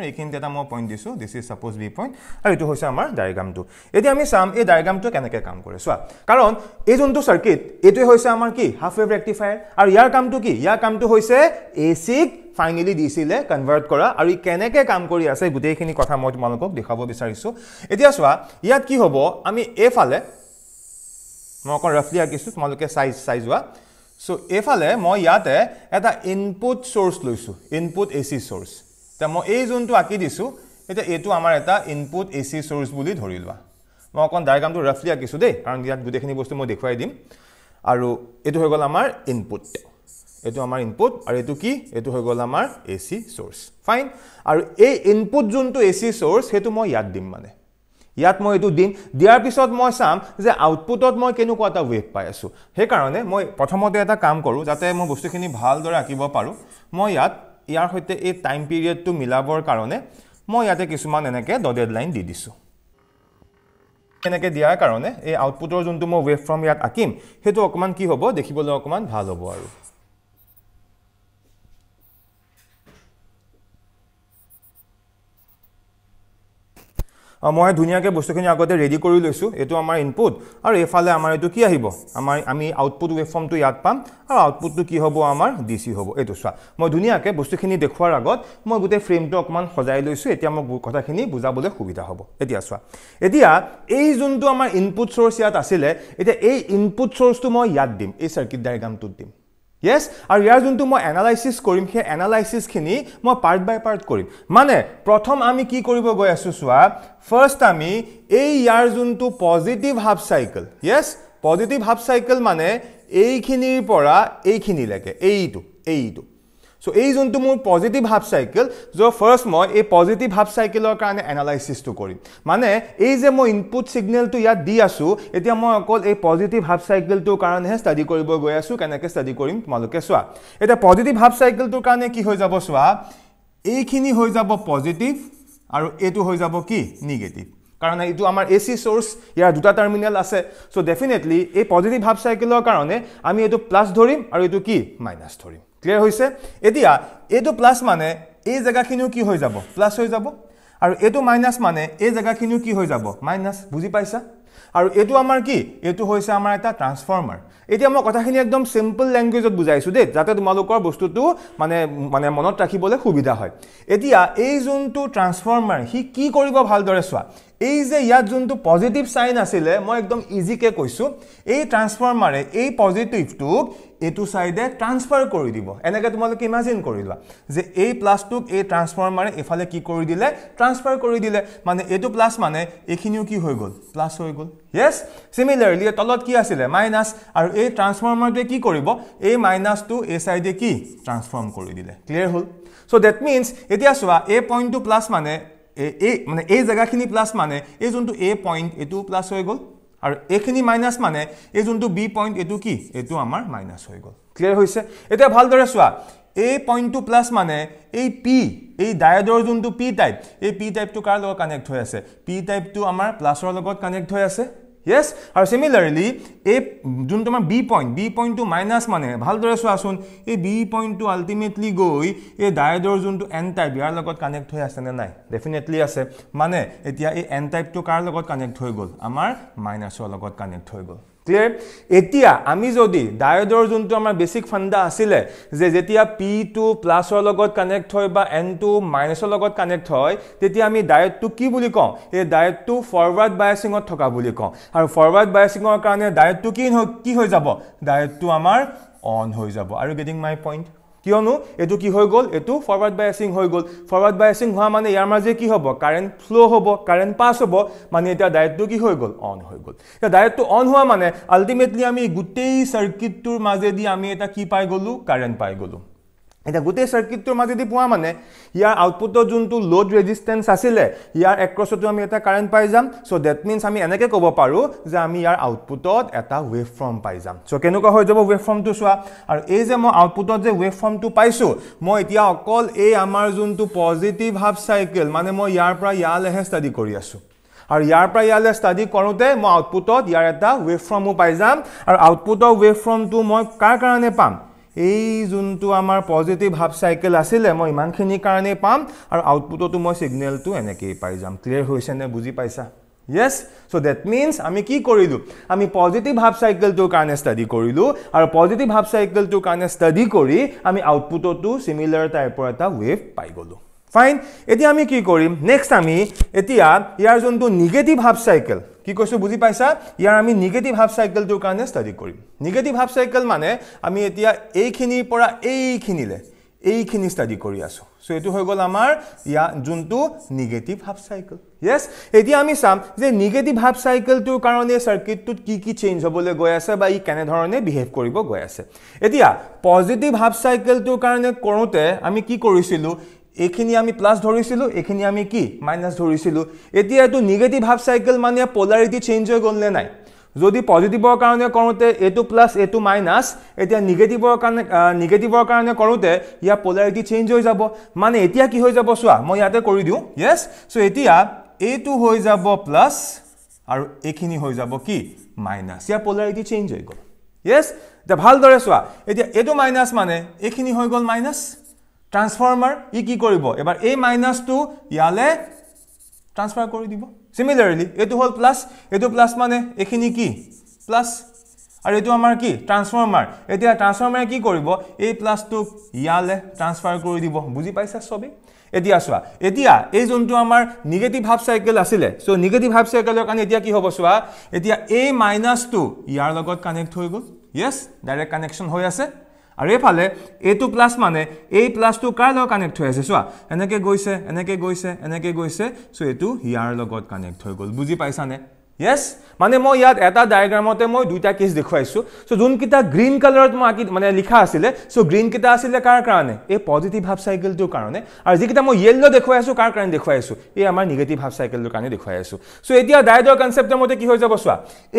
এইখিনিতে এটা মই পইণ্ট দিছোঁ this is suppose B point আৰু এইটো হৈছে আমাৰ ডায়েগ্ৰামটো এতিয়া আমি চাম এই ডায়েগ্ৰামটো কেনেকৈ কাম কৰে চোৱা কাৰণ এই যোনটো চাৰ্কিট এইটোৱে হৈছে আমাৰ কি হাফ ৱেভ ৰেক্টিফায়াৰ আৰু ইয়াৰ কামটো কি ইয়াৰ কামটো হৈছে এ চিক ফাইনেলি দিছিলে কনভাৰ্ট কৰা আৰু ই কেনেকৈ কাম কৰি আছে গোটেইখিনি কথা মই তোমালোকক দেখুৱাব বিচাৰিছোঁ এতিয়া চোৱা ইয়াত কি হ'ব আমি এইফালে মই অকণ ৰাফলি আঁকিছোঁ তোমালোকে চাইজ চাই যোৱা চ' এইফালে মই ইয়াতে এটা ইনপুট চ'ৰ্চ লৈছোঁ ইনপুট এ চি চ'ৰ্চ এতিয়া মই এই যোনটো আঁকি দিছোঁ এতিয়া এইটো আমাৰ এটা ইনপুট এ চি চ'ৰ্চ বুলি ধৰি লোৱা মই অকণ ডায়গ্ৰামটো ৰাফলি আঁকিছোঁ দেই কাৰণ ইয়াত গোটেইখিনি বস্তু মই দেখুৱাই দিম আৰু এইটো হৈ গ'ল আমাৰ ইনপুট এইটো আমাৰ ইনপুট আৰু এইটো কি এইটো হৈ গ'ল আমাৰ এ চি চ'ৰ্চ ফাইন আৰু এই ইনপুট যোনটো এ চি চ'ৰ্চ সেইটো মই ইয়াত দিম মানে ইয়াত মই এইটো দিম দিয়াৰ পিছত মই চাম যে আউটপুটত মই কেনেকুৱা এটা ৱেভ পাই আছোঁ সেইকাৰণে মই প্ৰথমতে এটা কাম কৰোঁ যাতে মই বস্তুখিনি ভালদৰে আঁকিব পাৰোঁ মই ইয়াত ইয়াৰ সৈতে এই টাইম পিৰিয়ডটো মিলাবৰ কাৰণে মই ইয়াতে কিছুমান এনেকৈ দ ডেডলাইন দি দিছোঁ এনেকৈ দিয়াৰ কাৰণে এই আউটপুটৰ যোনটো মই ৱেব ফৰ্ম ইয়াত আঁকিম সেইটো অকণমান কি হ'ব দেখিবলৈ অকণমান ভাল হ'ব আৰু মই ধুনীয়াকৈ বস্তুখিনি আগতে ৰেডি কৰি লৈছোঁ এইটো আমাৰ ইনপুট আৰু এইফালে আমাৰ এইটো কি আহিব আমাৰ আমি আউটপুট ৱেবফৰ্মটো ইয়াত পাম আৰু আউটপুটটো কি হ'ব আমাৰ ডি চি হ'ব এইটো চোৱা মই ধুনীয়াকৈ বস্তুখিনি দেখুৱাৰ আগত মই গোটেই ফ্ৰেমটো অকণমান সজাই লৈছোঁ এতিয়া মোক কথাখিনি বুজাবলৈ সুবিধা হ'ব এতিয়া চোৱা এতিয়া এই যোনটো আমাৰ ইনপুট চ'ৰ্চ ইয়াত আছিলে এতিয়া এই ইনপুট চ'ৰ্চটো মই ইয়াত দিম এই চাৰ্কিট ডায়েগ্ৰামটোত দিম য়েছ আৰু ইয়াৰ যোনটো মই এনালাইচিছ কৰিম সেই এনালাইচিছখিনি মই পাৰ্ট বাই পাৰ্ট কৰিম মানে প্ৰথম আমি কি কৰিব গৈ আছোঁ চোৱা ফাৰ্ষ্ট আমি এই ইয়াৰ যোনটো positive half cycle yes positive half cycle মানে এইখিনিৰ পৰা এইখিনিলৈকে এইটো এইটো চ' এই যোনটো মোৰ পজিটিভ হাফ চাইকেল য' ফাৰ্ষ্ট মই এই পজিটিভ হাফ চাইকেলৰ কাৰণে এনালাইচিছটো কৰিম মানে এই যে মই ইনপুট ছিগনেলটো ইয়াত দি আছোঁ এতিয়া মই অকল এই পজিটিভ হাফ চাইকেলটোৰ কাৰণেহে ষ্টাডি কৰিব গৈ আছোঁ কেনেকৈ ষ্টাডি কৰিম তোমালোকে চোৱা এতিয়া পজিটিভ হাফ চাইকেলটোৰ কাৰণে কি হৈ যাব চোৱা এইখিনি হৈ যাব পজিটিভ আৰু এইটো হৈ যাব কি নিগেটিভ কাৰণ এইটো আমাৰ এ চি চ'ৰ্চ ইয়াৰ দুটা টাৰ্মিনেল আছে চ' ডেফিনেটলি এই পজিটিভ হাফ চাইকেলৰ কাৰণে আমি এইটো প্লাছ ধৰিম আৰু এইটো কি মাইনাছ ধৰিম ক্লিয়াৰ হৈছে এতিয়া এইটো প্লাছ মানে এই জেগাখিনিও কি হৈ যাব প্লাছ হৈ যাব আৰু এইটো মাইনাছ মানে এই জেগাখিনিও কি হৈ যাব মাইনাছ বুজি পাইছা আৰু এইটো আমাৰ কি এইটো হৈছে আমাৰ এটা ট্ৰান্সফৰ্মাৰ এতিয়া মই কথাখিনি একদম চিম্পল লেংগুৱেজত বুজাইছোঁ দেই যাতে তোমালোকৰ বস্তুটো মানে মানে মনত ৰাখিবলৈ সুবিধা হয় এতিয়া এই যোনটো ট্ৰান্সফৰ্মাৰ সি কি কৰিব ভালদৰে চোৱা এই যে ইয়াত যোনটো পজিটিভ চাইন আছিলে মই একদম ইজিকে কৈছোঁ এই ট্ৰান্সফৰ্মাৰে এই পজিটিভটোক এইটো চাইডে ট্ৰান্সফাৰ কৰি দিব এনেকৈ তোমালোকে ইমাজিন কৰি লোৱা যে এই প্লাছটোক এই ট্ৰান্সফৰ্মাৰে এইফালে কি কৰি দিলে ট্ৰান্সফাৰ কৰি দিলে মানে এইটো প্লাছ মানে এইখিনিও কি হৈ গ'ল প্লাছ হৈ গ'ল য়েছ চিমিলাৰলি তলত কি আছিলে মাইনাছ আৰু এই ট্ৰান্সফৰ্মাৰটোৱে কি কৰিব এই মাইনাছটো এই চাইডে কি ট্ৰান্সফৰ্ম কৰি দিলে ক্লিয়াৰ হ'ল চ' ডেট মিনছ এতিয়া চোৱা এই পইণ্টটো প্লাছ মানে মানে এই জেগাখিনি প্লাছ মানে এই যোনটো এ পইণ্ট এইটো প্লাছ হৈ গ'ল আৰু এইখিনি মাইনাছ মানে এই যোনটো বি পইণ্ট এইটো কি এইটো আমাৰ মাইনাছ হৈ গ'ল ক্লিয়াৰ হৈছে এতিয়া ভালদৰে চোৱা এই পইণ্টটো প্লাছ মানে এই পি এই ডায়েডৰ যোনটো পি টাইপ এই পি টাইপটো কাৰ লগত কানেক্ট হৈ আছে পি টাইপটো আমাৰ প্লাছৰ লগত কানেক্ট হৈ আছে yes or similarly a jun to b point b point to minus mane bhal dore so asun a b point to ultimately goi a diode or jun to n type yar logot connect hoy asena nai definitely ase mane etia a n type to kar logot connect hoy gol amar minus or logot connect hoy gol clear এতিয়া আমি যদি ডায়ডৰ যোনটো আমাৰ basic funda আছিলে যে যেতিয়া P two প্লাছৰ লগত connect হয় বা এন টু মাইনাছৰ লগত কানেক্ট হয় তেতিয়া আমি ডায়েটটো কি বুলি কওঁ এই ডায়েটটো ফৰৱাৰ্ড বায়াচিঙত থকা বুলি কওঁ আৰু ফৰৱাৰ্ড বায়াচিঙৰ কাৰণে ডায়েটটো কি হৈ কি হৈ যাব ডায়েটটো আমাৰ অন হৈ যাব আৰু গেটিং মাই পইণ্ট কিয়নো এইটো কি হৈ গ'ল এইটো ফৰৱাৰ্ড বায়াচিং হৈ গ'ল ফৰৱাৰ্ড বায়াচিং হোৱা মানে ইয়াৰ মাজে কি হ'ব কাৰেণ্ট ফ্ল' হ'ব কাৰেণ্ট পাছ হ'ব মানে এতিয়া ডায়েটটো কি হৈ গ'ল অন হৈ গ'ল এতিয়া ডায়েটটো অন হোৱা মানে আল্টিমেটলি আমি গোটেই চাৰ্কিটটোৰ মাজেদি আমি এটা কি পাই গ'লোঁ কাৰেণ্ট পাই গ'লোঁ এতিয়া গোটেই চাৰ্কিটটোৰ মাজেদি পোৱা মানে ইয়াৰ আউটপুটৰ যোনটো লোড ৰেজিষ্টেঞ্চ আছিলে ইয়াৰ এক্ৰছতো আমি এটা কাৰেণ্ট পাই যাম চ' ডেট মিনছ আমি এনেকৈ ক'ব পাৰোঁ যে আমি ইয়াৰ আউটপুটত এটা ৱেভ ফৰ্ম পাই যাম চ' কেনেকুৱা হৈ যাব ৱেভ ফৰ্মটো চোৱা আৰু এই যে মই আউটপুটত যে ৱেভ ফৰ্মটো পাইছোঁ মই এতিয়া অকল এই আমাৰ যোনটো পজিটিভ হাফ চাইকেল মানে মই ইয়াৰ পৰা ইয়ালৈহে ষ্টাডি কৰি আছোঁ আৰু ইয়াৰ পৰা ইয়ালৈ ষ্টাডি কৰোঁতে মই আউটপুটত ইয়াৰ এটা ৱেভ ফৰ্মো পাই যাম আৰু আউটপুটৰ ৱেভ ফৰ্মটো মই কাৰ কাৰণে পাম এই যোনটো আমাৰ পজিটিভ হাফ চাইকেল আছিলে মই ইমানখিনিৰ কাৰণেই পাম আৰু আউটপুটতো মই ছিগনেলটো এনেকেই পাই যাম ক্লিয়াৰ হৈছে নে বুজি পাইছা য়েছ চ' ডেট মিনছ আমি কি কৰিলোঁ আমি পজিটিভ হাফ চাইকেলটোৰ কাৰণে ষ্টাডি কৰিলোঁ আৰু পজিটিভ হাফ চাইকেলটোৰ কাৰণে ষ্টাডি কৰি আমি আউটপুটতো চিমিলাৰ টাইপৰ এটা ৱেভ পাই গ'লোঁ ফাইন এতিয়া আমি কি কৰিম নেক্সট আমি এতিয়া ইয়াৰ যোনটো নিগেটিভ হাফ চাইকেল কি কৈছোঁ বুজি পাইছা ইয়াৰ আমি নিগেটিভ হাফ চাইকেলটোৰ কাৰণে ষ্টাডি কৰিম নিগেটিভ হাফ চাইকেল মানে আমি এতিয়া এইখিনিৰ পৰা এইখিনিলৈ এইখিনি ষ্টাডি কৰি আছোঁ চ' এইটো হৈ গ'ল আমাৰ ইয়াৰ যোনটো নিগেটিভ হাফ চাইকেল য়েছ এতিয়া আমি চাম যে নিগেটিভ হাফ চাইকেলটোৰ কাৰণে চাৰ্কিটটোত কি কি চেঞ্জ হ'বলৈ গৈ আছে বা ই কেনেধৰণে বিহেভ কৰিব গৈ আছে এতিয়া পজিটিভ হাফ চাইকেলটোৰ কাৰণে কৰোঁতে আমি কি কৰিছিলোঁ এইখিনি আমি প্লাছ ধৰিছিলোঁ এইখিনি আমি কি মাইনাছ ধৰিছিলোঁ এতিয়া এইটো নিগেটিভ হাফ চাইকেল মানে পলাৰিটি চেঞ্জ হৈ গ'ল নে নাই যদি পজিটিভৰ কাৰণে কৰোঁতে এইটো প্লাছ এইটো মাইনাছ এতিয়া নিগেটিভৰ কাৰণে নিগেটিভৰ কাৰণে কৰোঁতে ইয়াৰ পলাৰিটি চেঞ্জ হৈ যাব মানে এতিয়া কি হৈ যাব চোৱা মই ইয়াতে কৰি দিওঁ য়েছ চ' এতিয়া এইটো হৈ যাব প্লাছ আৰু এইখিনি হৈ যাব কি মাইনাছ ইয়াৰ পলাৰিটি চেঞ্জ হৈ গ'ল য়েছ এতিয়া ভালদৰে চোৱা এতিয়া এইটো মাইনাছ মানে এইখিনি হৈ গ'ল মাইনাছ ট্ৰান্সফৰ্মাৰ ই কি কৰিব এবাৰ এই মাইনাছটো ইয়ালৈ ট্ৰান্সফাৰ কৰি দিব চিমিলাৰলি এইটো হ'ল প্লাছ এইটো প্লাছ মানে এইখিনি কি প্লাছ আৰু এইটো আমাৰ কি ট্ৰান্সফৰ্মাৰ এতিয়া ট্ৰান্সফৰ্মাৰে কি কৰিব এই প্লাছটোক ইয়ালৈ ট্ৰান্সফাৰ কৰি দিব বুজি পাইছা চবেই এতিয়া চোৱা এতিয়া এই যোনটো আমাৰ নিগেটিভ হাফ চাইকেল আছিলে চ' নিগেটিভ হাফ চাইকেলৰ কাৰণে এতিয়া কি হ'ব চোৱা এতিয়া এই মাইনাছটো ইয়াৰ লগত কানেক্ট হৈ গ'ল য়েছ ডাইৰেক্ট কানেকশ্যন হৈ আছে আৰু এইফালে এইটো প্লাছ মানে এই প্লাছটো কাৰ লগত কানেক্ট হৈ আছে চোৱা এনেকৈ গৈছে এনেকৈ গৈছে এনেকৈ গৈছে চ' এইটো হিয়াৰ লগত কানেক্ট হৈ গ'ল বুজি পাইছানে য়েছ মানে মই ইয়াত এটা ডায়েগ্ৰামতে মই দুইটা কেছ দেখুৱাইছোঁ চ' যোনকেইটা গ্ৰীণ কালাৰত মই আঁকি মানে লিখা আছিলে চ' গ্ৰীণকেইটা আছিলে কাৰ কাৰণে এই পজিটিভ হাফ চাইকেলটোৰ কাৰণে আৰু যিকেইটা মই য়েল্ল' দেখুৱাই আছো কাৰ কাৰণে দেখুৱাই আছোঁ এই আমাৰ নিগেটিভ হাফ চাইকেলটোৰ কাৰণে দেখুৱাই আছোঁ চ' এতিয়া ডায়েডৰ কনচেপ্টৰ মতে কি হৈ যাব চোৱা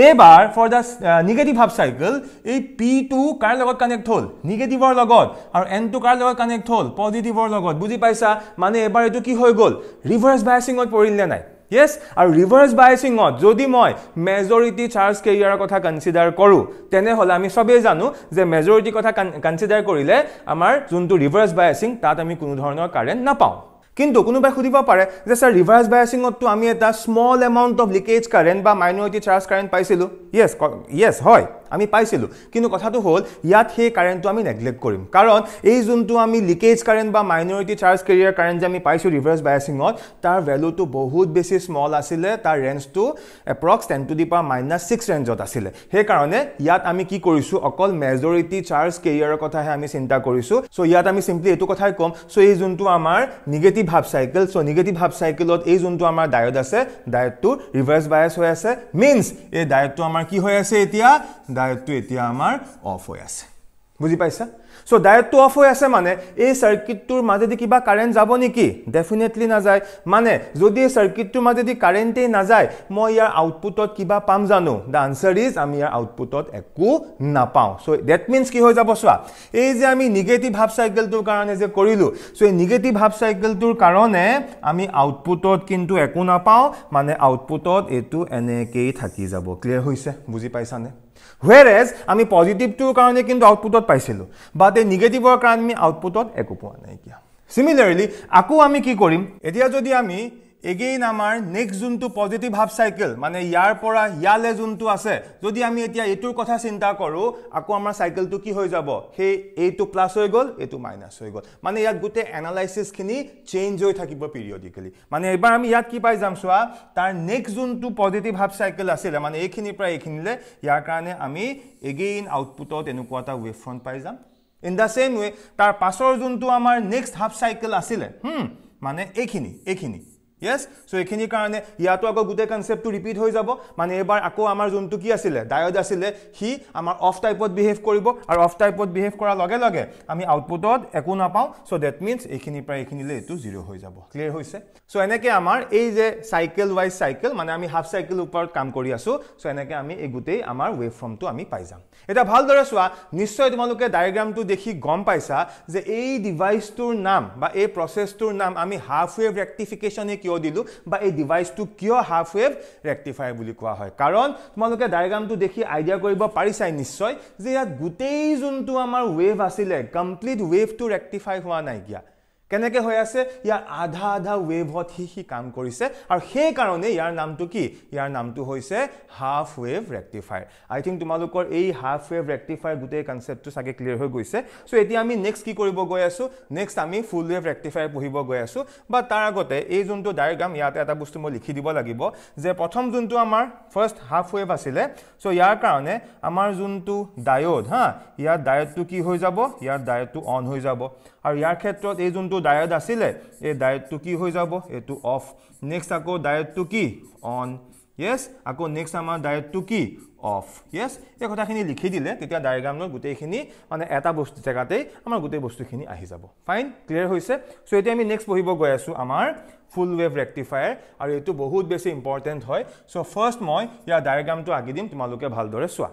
এইবাৰ for the negative half cycle এই পি টু কাৰ লগত কানেক্ট হ'ল নিগেটিভৰ লগত আৰু এন টু কাৰ লগত কানেক্ট হ'ল পজিটিভৰ লগত বুজি পাইছা মানে এইবাৰ এইটো কি হৈ গ'ল ৰিভাৰ্চ বায়াচিঙত পৰিল নে নাই yes আৰু reverse biasing অত যদি মই majority charge carrier কথা consider কৰো তেনে হলে আমি সবে জানো যে majority কথা consider কৰিলে আমাৰ যোনটো reverse biasing তাত আমি কোনো ধৰণৰ current নাপাওঁ কিন্তু কোনোবাই সুধিব পাৰে যে স্যার reverse biasing অতটো আমি এটা small amount of leakage current বা minority charge current পাইছিলো yes yes হয় আমি পাইছিলোঁ কিন্তু কথাটো হ'ল ইয়াত সেই কাৰেণ্টটো আমি নেগলেক্ট কৰিম কাৰণ এই যোনটো আমি লিকেজ কাৰেণ্ট বা মাইনৰিটি চাৰ্জ কেৰিয়াৰ কাৰেণ্ট যে আমি পাইছোঁ ৰিভাৰ্ছ বায়াচিঙত তাৰ ভেলুটো বহুত বেছি স্মল আছিলে তাৰ ৰেঞ্জটো approx ten to the power minus six ৰেঞ্জত আছিলে সেইকাৰণে ইয়াত আমি কি কৰিছোঁ অকল মেজৰিটি চাৰ্জ কেৰিয়াৰৰ কথাহে আমি চিন্তা কৰিছোঁ চ' ইয়াত আমি চিম্পলি এইটো কথাই ক'ম চ' এই যোনটো আমাৰ negative half cycle so' negative half চাইকেলত এই যোনটো আমাৰ ডায়ট আছে ডায়টটো ৰিভাৰ্ছ বায়াছ হৈ আছে মিনছ এই ডায়টটো আমাৰ কি হৈ আছে এতিয়া ডায়েটটো এতিয়া আমাৰ অফ হৈ আছে বুজি পাইছা চ' ডায়েটটো অফ হৈ আছে মানে এই চাৰ্কিটটোৰ মাজেদি কিবা কাৰেণ্ট যাব নেকি ডেফিনেটলি নাযায় মানে যদি এই চাৰ্কিটটোৰ মাজেদি কাৰেণ্টেই নাযায় মই ইয়াৰ আউটপুটত কিবা পাম জানো দ্য আনচাৰ ইজ আমি ইয়াৰ আউটপুটত একো নাপাওঁ চ' ডেট মিনছ কি হৈ যাব চোৱা এই যে আমি নিগেটিভ হাফ চাইকেলটোৰ কাৰণে যে কৰিলোঁ চ' এই নিগেটিভ হাফ চাইকেলটোৰ কাৰণে আমি আউটপুটত কিন্তু একো নাপাওঁ মানে আউটপুটত এইটো এনেকেই থাকি যাব ক্লিয়াৰ হৈছে বুজি পাইছানে হুৱেৰ এজ আমি পজিটিভটোৰ কাৰণে কিন্তু আউটপুটত পাইছিলোঁ বাট এই নিগেটিভৰ কাৰণে আমি আউটপুটত একো পোৱা নাইকিয়া ছিমিলাৰলি আকৌ আমি কি কৰিম এতিয়া যদি আমি এগেইন আমাৰ নেক্সট যোনটো পজিটিভ হাফ চাইকেল মানে ইয়াৰ পৰা ইয়ালৈ যোনটো আছে যদি আমি এতিয়া এইটোৰ কথা চিন্তা কৰোঁ আকৌ আমাৰ চাইকেলটো কি হৈ যাব সেই এইটো প্লাছ হৈ গ'ল এইটো মাইনাছ হৈ গ'ল মানে ইয়াত গোটেই এনালাইচিছখিনি চেঞ্জ হৈ থাকিব পিৰিয়ডিকেলি মানে এইবাৰ আমি ইয়াত কি পাই যাম চোৱা তাৰ নেক্সট যোনটো পজিটিভ হাফ চাইকেল আছিলে মানে এইখিনিৰ পৰা এইখিনিলৈ ইয়াৰ কাৰণে আমি এগেইন আউটপুটত এনেকুৱা এটা ৱেভ ফ্ৰণ্ট পাই যাম ইন দ্য চেম ৱে তাৰ পাছৰ যোনটো আমাৰ নেক্সট হাফ চাইকেল আছিলে মানে এইখিনি এইখিনি য়েছ চ' এইখিনিৰ কাৰণে ইয়াতো আকৌ গোটেই কনচেপ্টটো ৰিপিট হৈ যাব মানে এইবাৰ আকৌ আমাৰ যোনটো কি আছিলে ডায়ড আছিলে সি আমাৰ অফ টাইপত বিহেভ কৰিব আৰু অফ টাইপত বিহেভ কৰাৰ লগে লগে আমি আউটপুটত একো নাপাওঁ চ' ডেট মিনছ এইখিনিৰ পৰা এইখিনিলৈ এইটো জিৰ' হৈ যাব ক্লিয়াৰ হৈছে চ' এনেকৈ আমাৰ এই যে চাইকেল ৱাইজ চাইকেল মানে আমি হাফ চাইকেল ওপৰত কাম কৰি আছোঁ চ' এনেকৈ আমি এই গোটেই আমাৰ ৱেভ ফৰ্মটো আমি পাই যাম এতিয়া ভালদৰে চোৱা নিশ্চয় তোমালোকে ডায়েগ্ৰামটো দেখি গম পাইছা যে এই ডিভাইচটোৰ নাম বা এই প্ৰচেছটোৰ নাম আমি হাফ ৱেভ ৰেক্টিফিকেশ্যনে কিয় কিয় দিলোঁ বা এই ডিভাইচটো কিয় হাফ ৱেভ ৰেক্টিফাই বুলি কোৱা হয় কাৰণ তোমালোকে ডায়েগ্ৰামটো দেখি আইডিয়া কৰিব পাৰিছাই নিশ্চয় যে ইয়াত গোটেই যোনটো আমাৰ ৱেভ আছিলে কমপ্লিট ৱেভটো ৰেক্টিফাই হোৱা নাইকিয়া কেনেকে হৈ আছে ইয়াৰ আধা আধা ৱেভত সি সি কাম কৰিছে আৰু সেইকাৰণে ইয়াৰ নামটো কি ইয়াৰ নামটো হৈছে half wave rectifier I think তোমালোকৰ এই হাফ ৱেভ ৰেক্টিফায়াৰ গোটেই কনচেপ্টটো চাগে ক্লিয়াৰ হৈ গৈছে চ' এতিয়া আমি নেক্সট কি কৰিব গৈ আছোঁ নেক্সট আমি ফুল ৱেভ ৰেক্টিফায়াৰ পঢ়িব গৈ আছোঁ বা তাৰ আগতে এই যোনটো ডায়েগ্ৰাম ইয়াতে এটা বস্তু মই লিখি দিব লাগিব যে প্ৰথম যোনটো আমাৰ ফাৰ্ষ্ট হাফ ৱেভ আছিলে চ' ইয়াৰ কাৰণে আমাৰ যোনটো ডায়ড হা ইয়াৰ ডায়টটো কি হৈ যাব ইয়াৰ ডায়টটো অন হৈ যাব আৰু ইয়াৰ ক্ষেত্ৰত এই যোনটো ডায়েট আছিলে এই ডায়েটটো কি হৈ যাব এইটো অফ নেক্সট আকৌ ডায়েটটো কি অন য়েছ আকৌ নেক্সট আমাৰ ডায়েটটো কি অফ য়েছ এই কথাখিনি লিখি দিলে তেতিয়া ডায়েগ্ৰামত গোটেইখিনি মানে এটা বস্তু জেগাতেই আমাৰ গোটেই বস্তুখিনি আহি যাব ফাইন ক্লিয়াৰ হৈছে চ' এতিয়া আমি নেক্সট পঢ়িব গৈ আছোঁ আমাৰ ফুল ৱেভ ৰেক্টিফায়াৰ আৰু এইটো বহুত বেছি ইম্পৰ্টেণ্ট হয় চ' ফাৰ্ষ্ট মই ইয়াৰ ডায়েগ্ৰামটো আঁকি দিম তোমালোকে ভালদৰে চোৱা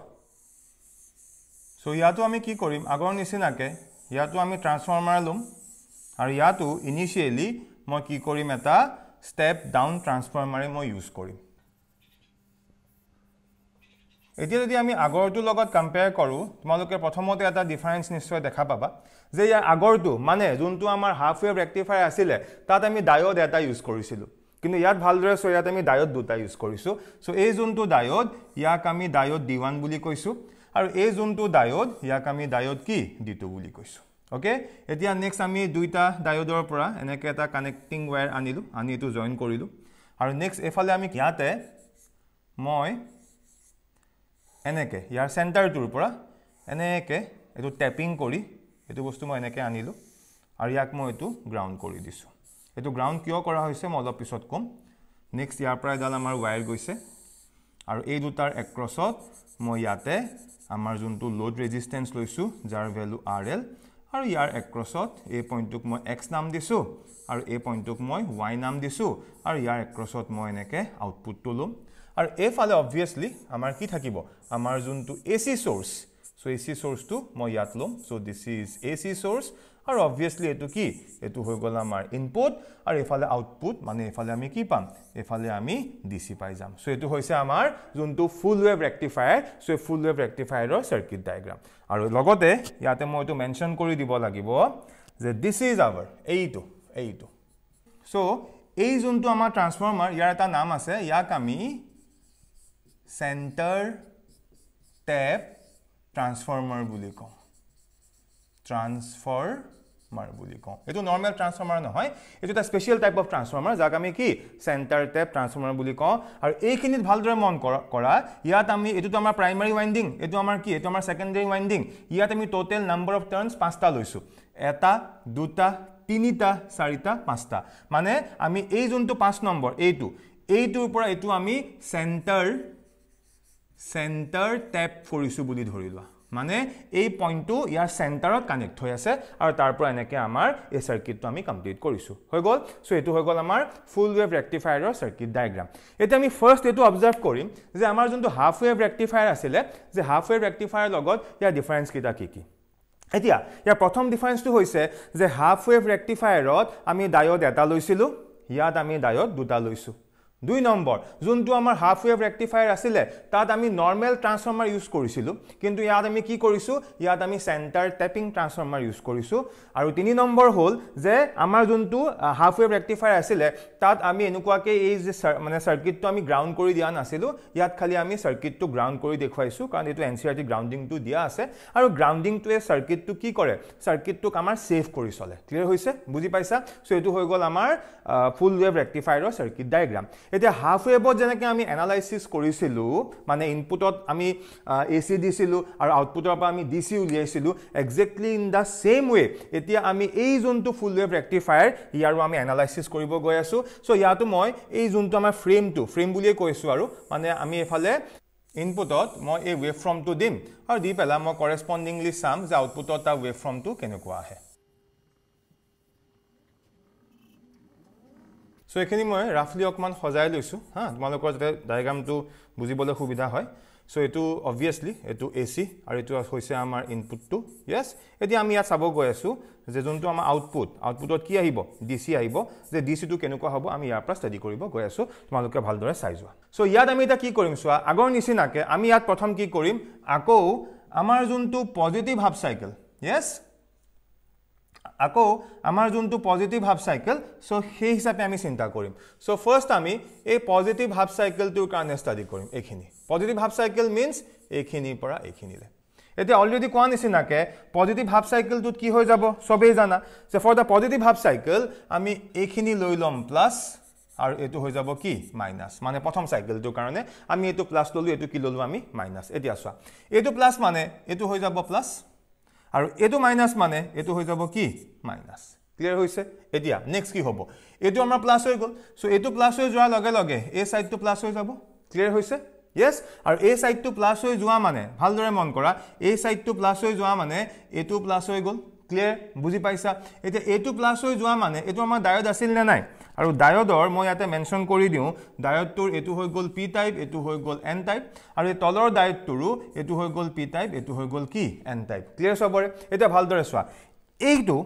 চ' ইয়াতো আমি কি কৰিম আগৰ নিচিনাকৈ ইয়াতো আমি ট্ৰান্সফৰ্মাৰ ল'ম আৰু ইয়াতো ইনিচিয়েলি মই কি কৰিম এটা ষ্টেপ ডাউন ট্ৰান্সফৰ্মাৰে মই ইউজ কৰিম এতিয়া যদি আমি আগৰটোৰ লগত কম্পেয়াৰ কৰোঁ তোমালোকে প্ৰথমতে এটা ডিফাৰেঞ্চ নিশ্চয় দেখা পাবা যে ইয়াৰ আগৰটো মানে যোনটো আমাৰ হাফ ৱেভ ৰেক্টিফায়াৰ আছিলে তাত আমি ডায়ড এটা ইউজ কৰিছিলোঁ কিন্তু ইয়াত ভালদৰে চ' ইয়াত আমি ডায়ড দুটা ইউজ কৰিছোঁ চ' এই যোনটো ডায়ড ইয়াক আমি ডায়ড ডি ওৱান বুলি কৈছোঁ আৰু এই যোনটো ডায়ড ইয়াক আমি ডায়ড কি ডিটো বুলি কৈছোঁ অ'কে এতিয়া নেক্সট আমি দুইটা ডায়ডৰ পৰা এনেকৈ এটা কানেক্টিং ৱায়াৰ আনিলোঁ আনি এইটো জইন কৰিলোঁ আৰু নেক্সট এইফালে আমি ইয়াতে মই এনেকৈ ইয়াৰ চেণ্টাৰটোৰ পৰা এনেকৈ এইটো টেপিং কৰি এইটো বস্তু মই এনেকৈ আনিলোঁ আৰু ইয়াক মই এইটো গ্ৰাউণ্ড কৰি দিছোঁ এইটো গ্ৰাউণ্ড কিয় কৰা হৈছে মই অলপ পিছত ক'ম নেক্সট ইয়াৰ পৰা এডাল আমাৰ ৱায়াৰ গৈছে আৰু এই দুটাৰ এক্ৰছত মই ইয়াতে আমাৰ যোনটো লোড ৰেজিষ্টেন্স লৈছোঁ যাৰ ভেলু আৰ এল আৰু ইয়াৰ এক্ৰছত এই পইণ্টটোক মই এক্স নাম দিছোঁ আৰু এই পইণ্টটোক মই ৱাই নাম দিছোঁ আৰু ইয়াৰ এক্ৰছত মই এনেকৈ আউটপুটটো ল'ম আৰু এইফালে অবভিয়াছলি আমাৰ কি থাকিব আমাৰ যোনটো A C source so' A C চ'ৰ্চটো মই ইয়াত ল'ম so' this is A C source আৰু অবভিয়াছলি এইটো কি এইটো হৈ গ'ল আমাৰ ইনপুট আৰু এইফালে আউটপুট মানে এইফালে আমি কি পাম এইফালে আমি ডি চি পাই যাম চ' এইটো হৈছে আমাৰ যোনটো full wave rectifier so' full wave ৰেক্টিফায়াৰৰ চাৰ্কিট ডায়েগ্ৰাম আৰু লগতে ইয়াতে মই এইটো মেনশ্যন কৰি দিব লাগিব যে দিছ ইজ আৱাৰ এইটো এইটো চ' এই যোনটো আমাৰ ট্ৰান্সফৰ্মাৰ ইয়াৰ এটা নাম আছে ইয়াক আমি চেণ্টাৰ টেপ ট্ৰান্সফৰ্মাৰ বুলি কওঁ ট্ৰান্সফৰ ট্রান্সফর্মার বলি কও এটো নরমাল ট্রান্সফর্মার ন হয় এটা স্পেচিয়েল টাইপ অফ ট্রান্সফর্মার যাক আমি কি চেণ্টাৰ টেপ ট্ৰান্সফৰ্মাৰ বুলি কওঁ আৰু এইখিনিত ভালদৰে মন কৰা ইয়াত আমি এইটোতো আমাৰ আমাৰ ৱাইণ্ডিং এইটো আমাৰ কি এইটো আমাৰ ছেকেণ্ডেৰী ৱাইণ্ডিং ইয়াত আমি টোটাল নাম্বাৰ অফ টাৰ্ণছ পাঁচটা লৈছোঁ এটা দুটা তিনিটা চাৰিটা পাঁচটা মানে আমি এই যোনটো পাঁচ নম্বৰ এইটো এইটোৰ পৰা এইটো আমি চেণ্টাৰ চেণ্টাৰ টেপ ফৰিছোঁ বুলি ধৰি লোৱা মানে এই পইণ্টটো ইয়াৰ চেণ্টাৰত কানেক্ট হৈ আছে আৰু তাৰপৰা এনেকৈ আমাৰ এই চাৰ্কিটটো আমি কমপ্লিট কৰিছোঁ হৈ গ'ল চ' এইটো হৈ গ'ল আমাৰ ফুল ৱেভ ৰেক্টিফায়াৰৰ চাৰ্কিট ডায়েগ্ৰাম এতিয়া আমি ফাৰ্ষ্ট এইটো অবজাৰ্ভ কৰিম যে আমাৰ যোনটো হাফ ৱেভ ৰেক্টিফায়াৰ আছিলে যে হাফ ৱেভ ৰেক্টিফায়াৰৰ লগত ইয়াৰ ডিফাৰেঞ্চকেইটা কি কি এতিয়া ইয়াৰ প্ৰথম ডিফাৰেঞ্চটো হৈছে যে হাফ ৱেভ ৰেক্টিফায়াৰত আমি ডায়ত এটা লৈছিলোঁ ইয়াত আমি ডায়ত দুটা লৈছোঁ দুই নম্বৰ যোনটো আমাৰ হাফ ৱেভ ৰেক্টিফায়াৰ আছিলে তাত আমি নৰ্মেল ট্ৰান্সফৰ্মাৰ ইউজ কৰিছিলোঁ কিন্তু ইয়াত আমি কি কৰিছোঁ ইয়াত আমি চেণ্টাৰ টেপিং ট্ৰান্সফৰ্মাৰ ইউজ কৰিছোঁ আৰু তিনি নম্বৰ হ'ল যে আমাৰ যোনটো হাফ ৱেভ ৰেক্টিফায়াৰ আছিলে তাত আমি এনেকুৱাকৈ এই যে মানে চাৰ্কিটটো আমি গ্ৰাউণ্ড কৰি দিয়া নাছিলোঁ ইয়াত খালি আমি চাৰ্কিটটো গ্ৰাউণ্ড কৰি দেখুৱাইছোঁ কাৰণ এইটো এন চি আৰ টি গ্ৰাউণ্ডিংটো দিয়া আছে আৰু গ্ৰাউণ্ডিংটোৱে চাৰ্কিটটো কি কৰে চাৰ্কিটটোক আমাৰ ছেফ কৰি চলে ক্লিয়াৰ হৈছে বুজি পাইছা চ' এইটো হৈ গ'ল আমাৰ ফুল ৱেভ ৰেক্টিফায়াৰৰ চাৰ্কিট ডায়েগ্ৰাম এতিয়া হাফ ৱেভত যেনেকৈ আমি এনালাইচিছ কৰিছিলোঁ মানে ইনপুটত আমি এ চি দিছিলোঁ আৰু আউটপুটৰ পৰা আমি ডি চি উলিয়াইছিলোঁ exactly in the same way এতিয়া আমি এই যোনটো ফুল ৱেভ ৰেক্টিফায়াৰ ইয়াৰো আমি এনালাইচিছ কৰিব গৈ আছোঁ চ' ইয়াতো মই এই যোনটো আমাৰ ফ্ৰেমটো ফ্ৰেম বুলিয়ে কৈছোঁ আৰু মানে আমি এইফালে ইনপুটত মই এই ৱেভ ফৰ্মটো দিম আৰু দি পেলাই মই কৰেচপণ্ডিংলি চাম যে আউটপুটত তাৰ ৱেভ ফৰ্মটো কেনেকুৱা আহে সো এইখিনি মই ৰাফলি অকণমান সজাই লৈছোঁ হা তোমালোকৰ যাতে ডায়েগ্ৰামটো বুজিবলৈ সুবিধা হয় সো এইটো অভিয়াছলি এইটো এ চি আৰু এইটো হৈছে আমাৰ ইনপুটটো য়েছ এতিয়া আমি ইয়াত চাব গৈ আছোঁ যে যোনটো আমাৰ আউটপুট আউটপুটত কি আহিব ডি চি আহিব যে ডি চিটো কেনেকুৱা হ'ব আমি ইয়াৰ পৰা ষ্টাডি কৰিব গৈ আছোঁ তোমালোকে ভালদৰে চাই যোৱা চ' ইয়াত আমি এতিয়া কি কৰিম চোৱা আগৰ নিচিনাকৈ আমি ইয়াত প্ৰথম কি কৰিম আকৌ আমাৰ যোনটো পজিটিভ হাফ চাইকেল য়েছ আকৌ আমাৰ যোনটো পজিটিভ হাফ চাইকেল চ' সেই হিচাপে আমি চিন্তা কৰিম চ' ফাৰ্ষ্ট আমি এই পজিটিভ হাফ চাইকেলটোৰ কাৰণে ষ্টাডি কৰিম এইখিনি পজিটিভ হাফ চাইকেল মিনছ এইখিনিৰ পৰা এইখিনিলৈ এতিয়া অলৰেডি কোৱা নিচিনাকৈ পজিটিভ হাফ চাইকেলটোত কি হৈ যাব চবেই জানা যে for the positive half cycle আমি এইখিনি লৈ ল'ম প্লাছ আৰু এইটো হৈ যাব কি মাইনাছ মানে প্ৰথম চাইকেলটোৰ কাৰণে আমি এইটো প্লাছ ল'লোঁ এইটো কি ল'লোঁ আমি মাইনাছ এতিয়া চোৱা এইটো প্লাছ মানে এইটো হৈ যাব প্লাছ আৰু এইটো মাইনাছ মানে এইটো হৈ যাব কি মাইনাছ ক্লিয়াৰ হৈছে এতিয়া নেক্সট কি হ'ব এইটো আমাৰ প্লাছ হৈ গ'ল চ' এইটো প্লাছ হৈ যোৱাৰ লগে লগে এই ছাইডটো প্লাছ হৈ যাব ক্লিয়াৰ হৈছে য়েছ আৰু এই ছাইডটো প্লাছ হৈ যোৱা মানে ভালদৰে মন কৰা এই ছাইডটো প্লাছ হৈ যোৱা মানে এইটো প্লাছ হৈ গ'ল ক্লিয়াৰ বুজি পাইছা এতিয়া এইটো প্লাছ হৈ যোৱা মানে এইটো আমাৰ ডায়ড আছিল নে নাই আৰু ডায়ডৰ মই ইয়াতে মেনশ্যন কৰি দিওঁ ডায়ডটোৰ এইটো হৈ গ'ল পি টাইপ এইটো হৈ গ'ল এন টাইপ আৰু এই তলৰ ডায়ডটোৰো এইটো হৈ গ'ল পি টাইপ এইটো হৈ গ'ল কি এন টাইপ ক্লিয়াৰ চবৰে এতিয়া ভালদৰে চোৱা এইটো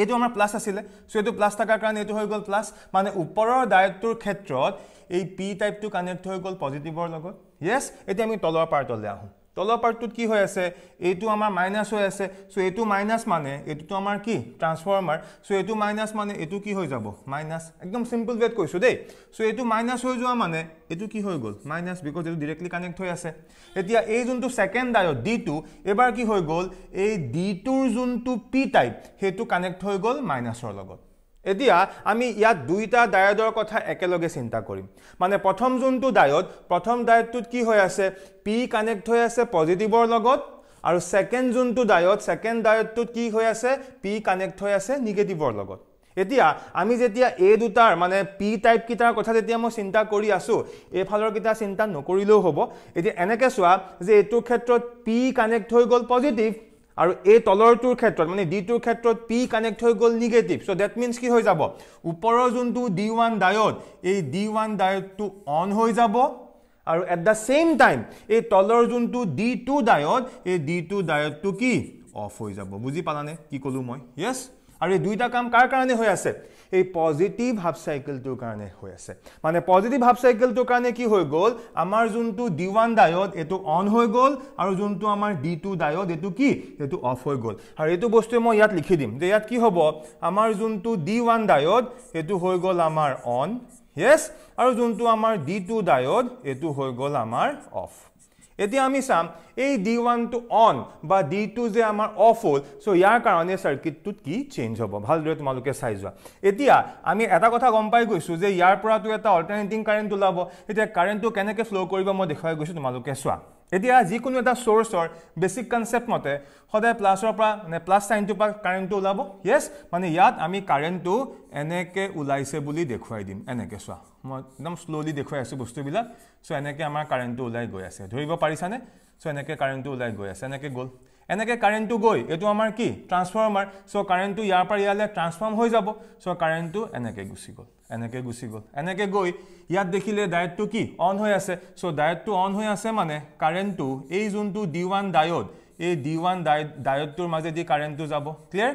এইটো আমাৰ প্লাছ আছিলে চ' এইটো প্লাছ থকাৰ কাৰণে এইটো হৈ গ'ল প্লাছ মানে ওপৰৰ ডায়েটটোৰ ক্ষেত্ৰত এই পি টাইপটো কানেক্ট হৈ গ'ল পজিটিভৰ লগত য়েছ এতিয়া আমি তলৰ পাৰ্টলৈ আহোঁ তলৰ পাৰ্টটোত কি হৈ আছে এইটো আমাৰ মাইনাছ হৈ আছে চ' এইটো মাইনাছ মানে এইটোতো আমাৰ কি ট্ৰান্সফৰ্মাৰ চ' এইটো মাইনাছ মানে এইটো কি হৈ যাব মাইনাছ একদম চিম্পল ৱেত কৈছোঁ দেই চ' এইটো মাইনাছ হৈ যোৱা মানে এইটো কি হৈ গ'ল মাইনাছ বিকজ এইটো ডিৰেক্টলি কানেক্ট হৈ আছে এতিয়া এই যোনটো ছেকেণ্ড ডায়ত ডি টু এইবাৰ কি হৈ গ'ল এই ডি টুৰ যোনটো পি টাইপ সেইটো কানেক্ট হৈ গ'ল মাইনাছৰ লগত এতিয়া আমি ইয়াত দুইটা ডায়েডৰ কথা একেলগে চিন্তা কৰিম মানে প্ৰথম যোনটো ডায়ড প্ৰথম ডায়েডটোত কি হৈ আছে পি কানেক্ট হৈ আছে পজিটিভৰ লগত আৰু ছেকেণ্ড যোনটো ডায়ড ছেকেণ্ড ডায়েডটোত কি হৈ আছে পি কানেক্ট হৈ আছে নিগেটিভৰ লগত এতিয়া আমি যেতিয়া এই দুটাৰ মানে পি টাইপকেইটাৰ কথা যেতিয়া মই চিন্তা কৰি আছোঁ এইফালৰ এইফালৰকেইটা চিন্তা নকৰিলেও হ'ব এতিয়া এনেকৈ চোৱা যে এইটো ক্ষেত্ৰত পি কানেক্ট হৈ গ'ল পজিটিভ আৰু এই তলৰটোৰ ক্ষেত্ৰত মানে ডি টোৰ ক্ষেত্ৰত পি কানেক্ট হৈ গ'ল নিগেটিভ চ' ডেট মিনছ কি হৈ যাব ওপৰৰ যোনটো ডি ওৱান ডায়ত এই ডি ওৱান ডায়তটো অন হৈ যাব আৰু এট দ্য ছেইম টাইম এই তলৰ যোনটো ডি টু ডায়ত এই ডি টু ডায়তটো কি অফ হৈ যাব বুজি পালানে কি ক'লোঁ মই য়েছ আৰু এই দুইটা কাম কাৰ কাৰণে হৈ আছে এই পজিটিভ হাফ চাইকেলটোৰ কাৰণে হৈ আছে মানে পজিটিভ হাফ চাইকেলটোৰ কাৰণে কি হৈ গ'ল আমাৰ যোনটো ডি ওৱান ডায়ড এইটো অন হৈ গ'ল আৰু যোনটো আমাৰ ডি টু ডায়ড এইটো কি এইটো অফ হৈ গ'ল আৰু এইটো বস্তুৱে মই ইয়াত লিখি দিম যে ইয়াত কি হ'ব আমাৰ যোনটো ডি ওৱান ডায়ড এইটো হৈ গ'ল আমাৰ অন য়েছ আৰু যোনটো আমাৰ ডি টু ডায়ড এইটো হৈ গ'ল আমাৰ অফ এতিয়া আমি চাম এই ডি ওৱানটো অন বা ডি টু যে আমাৰ অফ হ'ল চ' ইয়াৰ কাৰণে চাৰ্কিটটোত কি চেঞ্জ হ'ব ভালদৰে তোমালোকে চাই যোৱা এতিয়া আমি এটা কথা গম পাই গৈছোঁ যে ইয়াৰ পৰাতো এটা অল্টাৰনেটিং কাৰেণ্ট ওলাব এতিয়া কাৰেণ্টটো কেনেকৈ ফ্ল' কৰিব মই দেখুৱাই গৈছোঁ তোমালোকে চোৱা এতিয়া যিকোনো এটা চ'ৰ্চৰ বেচিক কনচেপ্ট মতে সদায় প্লাছৰ পৰা মানে প্লাছ চাইনটোৰ পৰা কাৰেণ্টটো ওলাব য়েছ মানে ইয়াত আমি কাৰেণ্টটো এনেকৈ ওলাইছে বুলি দেখুৱাই দিম এনেকৈ চোৱা মই একদম শ্ল'লি দেখুৱাই আছোঁ বস্তুবিলাক চ' এনেকৈ আমাৰ কাৰেণ্টটো ওলাই গৈ আছে ধৰিব পাৰিছানে সো এনেকৈ কাৰেণ্টটো ওলাই গৈ আছে এনেকৈ গ'ল এনেকৈ কাৰেণ্টটো গৈ এইটো আমাৰ কি ট্ৰান্সফৰ্মাৰ চ' কাৰেণ্টটো ইয়াৰ পৰা ইয়ালৈ ট্ৰান্সফৰ্ম হৈ যাব চ' কাৰেণ্টটো এনেকৈ গুচি গ'ল এনেকৈ গুচি গ'ল এনেকৈ গৈ ইয়াত দেখিলে ডায়েটটো কি অন হৈ আছে চ' ডায়েটটো অন হৈ আছে মানে কাৰেণ্টটো এই যোনটো ডি ওৱান ডায়ড এই ডি ওৱান ডায়ট ডায়টটোৰ মাজেদি কাৰেণ্টটো যাব ক্লিয়াৰ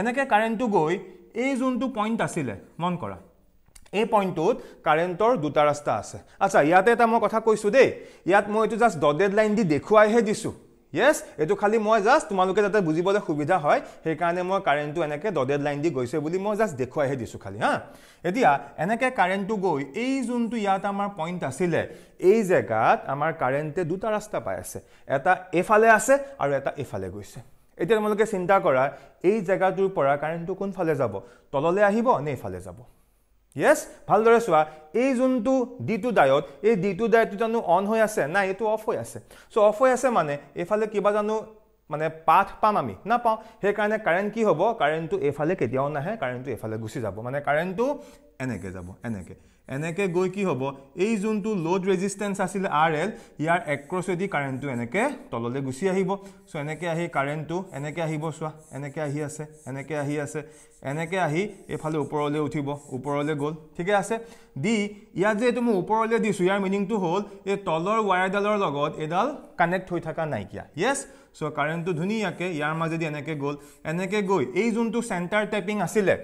এনেকৈ কাৰেণ্টটো গৈ এই যোনটো পইণ্ট আছিলে মন কৰা এই পইণ্টটোত কাৰেণ্টৰ দুটা ৰাস্তা আছে আচ্ছা ইয়াতে এটা মই কথা কৈছোঁ দেই ইয়াত মই এইটো জাষ্ট ডটেড লাইন দি দেখুৱাইহে দিছোঁ য়েছ এইটো খালী মই জাষ্ট তোমালোকে যাতে বুজিবলৈ সুবিধা হয় সেইকাৰণে মই কাৰেণ্টটো এনেকৈ ডটেড লাইন দি গৈছে বুলি মই জাষ্ট দেখুৱাইহে দিছোঁ খালী হা এতিয়া এনেকৈ কাৰেণ্টটো গৈ এই যোনটো ইয়াত আমাৰ পইণ্ট আছিলে এই জেগাত আমাৰ কাৰেণ্টে দুটা ৰাস্তা পাই আছে এটা এফালে আছে আৰু এটা এফালে গৈছে এতিয়া তোমালোকে চিন্তা কৰা এই জেগাটোৰ পৰা কাৰেণ্টটো কোনফালে যাব তললৈ আহিব নে এইফালে যাব য়েছ ভালদৰে চোৱা এই যোনটো ডিটো ডায়ত এই ডিটো ডায়তটো জানো অন হৈ আছে নাই এইটো অফ হৈ আছে চ' অফ হৈ আছে মানে এইফালে কিবা জানো মানে পাঠ পাম আমি নাপাওঁ সেইকাৰণে কাৰেণ্ট কি হ'ব কাৰেণ্টটো এইফালে কেতিয়াও নাহে কাৰেণ্টটো এইফালে গুচি যাব মানে কাৰেণ্টটো এনেকৈ যাব এনেকৈ এনেকে গৈ কি হ'ব এই যোনটো লোড ৰেজিষ্টেঞ্চ আছিল আৰ এল ইয়াৰ এক্ৰছেদি কাৰেণ্টটো এনেকৈ তললৈ গুচি আহিব চ' এনেকৈ আহি কাৰেণ্টটো এনেকৈ আহিব চোৱা এনেকৈ আহি আছে এনেকৈ আহি আছে এনেকৈ আহি এইফালে ওপৰলৈ উঠিব ওপৰলৈ গ'ল ঠিকে আছে দি ইয়াত যে এইটো মই ওপৰলৈ দিছোঁ ইয়াৰ মিনিংটো হ'ল এই তলৰ ৱায়াৰডালৰ লগত এইডাল কানেক্ট হৈ থকা নাইকিয়া য়েছ চ' কাৰেণ্টটো ধুনীয়াকৈ ইয়াৰ মাজেদি এনেকৈ গ'ল এনেকৈ গৈ এই যোনটো চেণ্টাৰ টাইপিং আছিলে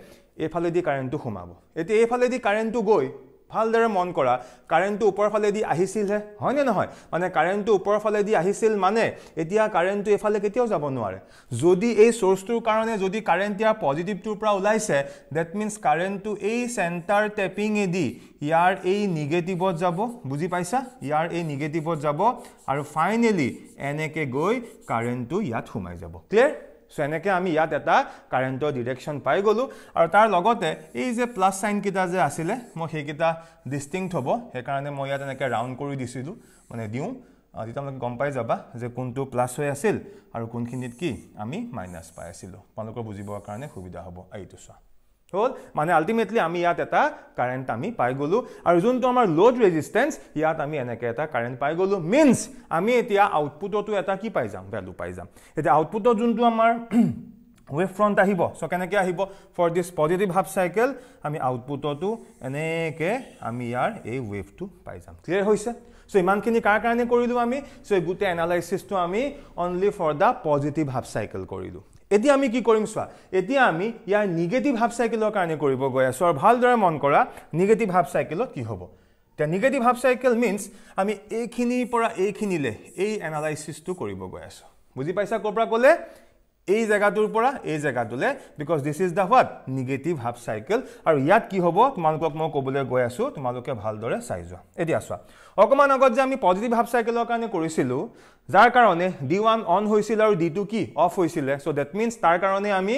এইফালেদি কাৰেণ্টটো সোমাব এতিয়া এইফালেদি কাৰেণ্টটো গৈ ভালদৰে মন কৰা কাৰেণ্টটো ওপৰ ফালেদি আহিছিলহে হয়নে নহয় মানে কাৰেণ্টটো ওপৰ ফালেদি আহিছিল মানে এতিয়া কাৰেণ্টটো এফালে কেতিয়াও যাব নোৱাৰে যদি এই চ'ৰ্চটোৰ কাৰণে যদি কাৰেণ্ট ইয়াৰ পজিটিভটোৰ পৰা ওলাইছে ডেট মিনছ কাৰেণ্টটো এই চেণ্টাৰ টেপিঙেদি ইয়াৰ এই নিগেটিভত যাব বুজি পাইছা ইয়াৰ এই নিগেটিভত যাব আৰু ফাইনেলি এনেকৈ গৈ কাৰেণ্টটো ইয়াত সোমাই যাব ক্লিয়াৰ সো এনেকৈ আমি ইয়াত এটা কাৰেণ্টৰ ডিৰেকশ্যন পাই গ'লোঁ আৰু তাৰ লগতে এই যে প্লাছ চাইনকেইটা যে আছিলে মই সেইকেইটা ডিষ্টিংক হ'ব সেইকাৰণে মই ইয়াত এনেকৈ ৰাউণ্ড কৰি দিছিলোঁ মানে দিওঁ তেতিয়া আপোনালোকে গম পাই যাবা যে কোনটো প্লাছ হৈ আছিল আৰু কোনখিনিত কি আমি মাইনাছ পাই আছিলোঁ আপোনালোকৰ বুজিবৰ কাৰণে সুবিধা হ'ব এইটো চোৱা হ'ল মানে আল্টিমেটলি আমি ইয়াত এটা কাৰেণ্ট আমি পাই গ'লোঁ আৰু যোনটো আমাৰ ল'ড ৰেজিষ্টেঞ্চ ইয়াত আমি এনেকৈ এটা কাৰেণ্ট পাই গ'লোঁ মিনছ আমি এতিয়া আউটপুটতো এটা কি পাই যাম ভেলু পাই যাম এতিয়া আউটপুটত যোনটো আমাৰ ৱেভ ফ্ৰণ্ট আহিব চ' কেনেকৈ আহিব for this positive half cycle আমি আউটপুটতো এনেকৈ আমি ইয়াৰ এই ৱেভটো পাই যাম ক্লিয়াৰ হৈছে চ' ইমানখিনি কাৰ কাৰণে কৰিলোঁ আমি চ' এই গোটেই এনালাইচিছটো আমি only for the positive half cycle কৰিলোঁ এতিয়া আমি কি কৰিম চোৱা এতিয়া আমি ইয়াৰ নিগেটিভ হাফ চাইকেলৰ কাৰণে কৰিব গৈ আছোঁ আৰু ভালদৰে মন কৰা নিগেটিভ হাফ চাইকেলত কি হ'ব এতিয়া নিগেটিভ হাফ চাইকেল মিনছ আমি এইখিনিৰ পৰা এইখিনিলৈ এই এনালাইচিছটো কৰিব গৈ আছোঁ বুজি পাইছা ক'ৰ পৰা ক'লে এই জেগাটোৰ পৰা এই জেগাটোলৈ because this is the what negative half cycle আৰু ইয়াত কি হ'ব তোমালোকক মই ক'বলৈ গৈ আছোঁ তোমালোকে ভালদৰে চাই যোৱা এতিয়া চোৱা অকণমান আগত যে আমি পজিটিভ হাফ চাইকেলৰ কাৰণে কৰিছিলোঁ যাৰ কাৰণে ডি ওৱান অন হৈছিল আৰু ডি টু কি অফ হৈছিলে চ' ডেট মিনছ তাৰ কাৰণে আমি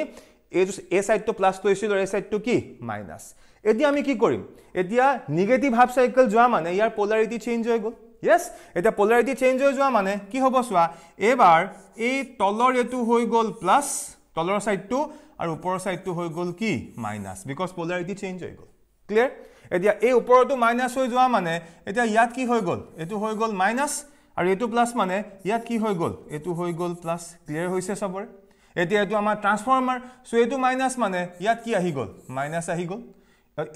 এইটো এই চাইডটো প্লাছ লৈছিলোঁ আৰু এই চাইডটো কি মাইনাছ এতিয়া আমি কি কৰিম এতিয়া নিগেটিভ হাফ চাইকেল যোৱা মানে ইয়াৰ পলাৰিটি চেঞ্জ হৈ গ'ল yes eta polarity change hoy jua mane ki hobo swa ebar ei tolor etu hoy gol plus tolor side to aru upor side to hoy gol ki minus because polarity change hoy gol clear eta ei upor to minus hoy jua mane eta yat ki hoy gol etu hoy gol minus aru etu plus mane yat ki hoy gol etu hoy gol plus clear hoise sabor এতিয়া এইটো আমাৰ transformer চ' এইটো minus মানে ইয়াত কি আহি গ'ল minus আহি গ'ল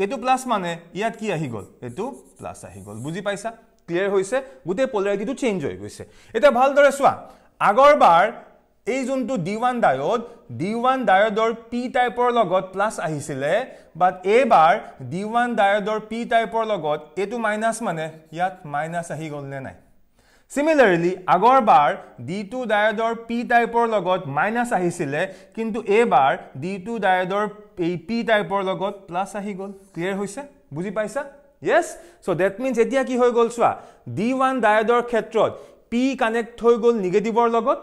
এইটো প্লাছ মানে ইয়াত কি আহি গ'ল এইটো প্লাছ আহি গ'ল বুজি পাইছা ক্লিয়াৰ হৈছে গোটেই পলাৰিটিটো চেঞ্জ হৈ গৈছে এতিয়া ভালদৰে চোৱা আগৰবাৰ এই যোনটো D one diode D one ডায়ডৰ পি টাইপৰ লগত প্লাছ আহিছিলে বাট এইবাৰ ডি ওৱান ডায়ডৰ পি টাইপৰ লগত এইটো মাইনাছ মানে ইয়াত মাইনাছ আহি গ'লনে নাই ছিমিলাৰলি আগৰবাৰ ডি টু ডায়ডৰ পি টাইপৰ লগত মাইনাছ আহিছিলে কিন্তু এইবাৰ ডি টু ডায়ডৰ এই পি টাইপৰ লগত প্লাছ আহি গ'ল ক্লিয়াৰ হৈছে বুজি পাইছা য়েছ চ' ডেট মিনছ এতিয়া কি হৈ গ'ল চোৱা ডি ওৱান ডায়েডৰ ক্ষেত্ৰত পি কানেক্ট হৈ গ'ল নিগেটিভৰ লগত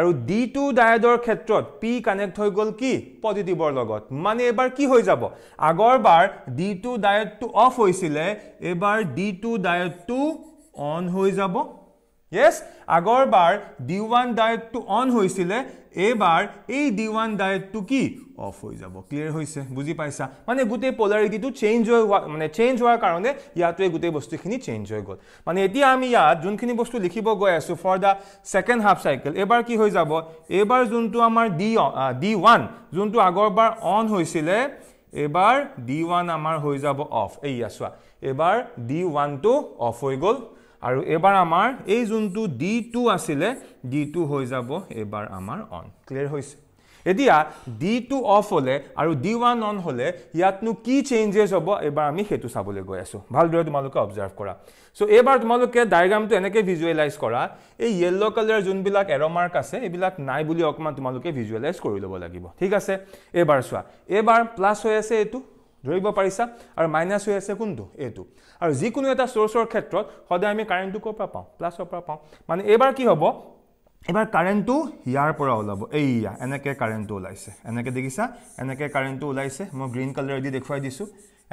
আৰু ডি টু ডায়েডৰ ক্ষেত্ৰত পি কানেক্ট হৈ গ'ল কি পজিটিভৰ লগত মানে এইবাৰ কি হৈ যাব আগৰবাৰ ডি টু ডায়েডটো অফ হৈছিলে এইবাৰ ডি টু ডায়েডটো অন হৈ যাব য়েছ আগৰবাৰ ডি ওৱান ডায়েডটো অন হৈছিলে এইবাৰ এই ডি ওৱান ডায়েডটো কি অফ হৈ যাব ক্লিয়াৰ হৈছে বুজি পাইছা মানে গোটেই পলাৰিটিটো চেঞ্জ হৈ হোৱা মানে চেঞ্জ হোৱাৰ কাৰণে ইয়াতোৱে গোটেই বস্তুখিনি চেঞ্জ হৈ গ'ল মানে এতিয়া আমি ইয়াত যোনখিনি বস্তু লিখিব গৈ আছোঁ for the second half cycle এইবাৰ কি হৈ যাব এইবাৰ যোনটো আমাৰ ডি ডি ওৱান যোনটো আগৰবাৰ অন হৈছিলে এইবাৰ ডি ওৱান আমাৰ হৈ যাব অফ এই চোৱা এইবাৰ ডি ওৱানটো অফ হৈ গ'ল আৰু এইবাৰ আমাৰ এই যোনটো ডি টু আছিলে ডি টু হৈ যাব এইবাৰ আমাৰ অন ক্লিয়াৰ হৈছে এতিয়া ডি টু অফ হ'লে আৰু ডি ওৱান অন হ'লে ইয়াতনো কি চেঞ্জেছ হ'ব এইবাৰ আমি সেইটো চাবলৈ গৈ আছোঁ ভালদৰে তোমালোকে অবজাৰ্ভ কৰা চ' এইবাৰ তোমালোকে ডায়েগ্ৰামটো এনেকৈ ভিজুৱেলাইজ কৰা এই য়েল্ল' কালাৰ যোনবিলাক এৰ' মাৰ্ক আছে এইবিলাক নাই বুলি অকণমান তোমালোকে ভিজুৱেলাইজ কৰি ল'ব লাগিব ঠিক আছে এইবাৰ চোৱা এইবাৰ প্লাছ হৈ আছে এইটো ধৰিব পাৰিছা আৰু মাইনাছ হৈ আছে কোনটো এইটো আৰু যিকোনো এটা চ'ৰ্চৰ ক্ষেত্ৰত সদায় আমি কাৰেণ্টটো ক'ৰ পৰা পাওঁ প্লাছৰ পৰা পাওঁ মানে এইবাৰ কি হ'ব এবাৰ কাৰেণ্টটো ইয়াৰ পৰা ওলাব এইয়া এনেকৈ কাৰেণ্টটো ওলাইছে এনেকৈ দেখিছা এনেকৈ কাৰেণ্টটো ওলাইছে মই গ্ৰীণ কালাৰ দি দেখুৱাই দিছোঁ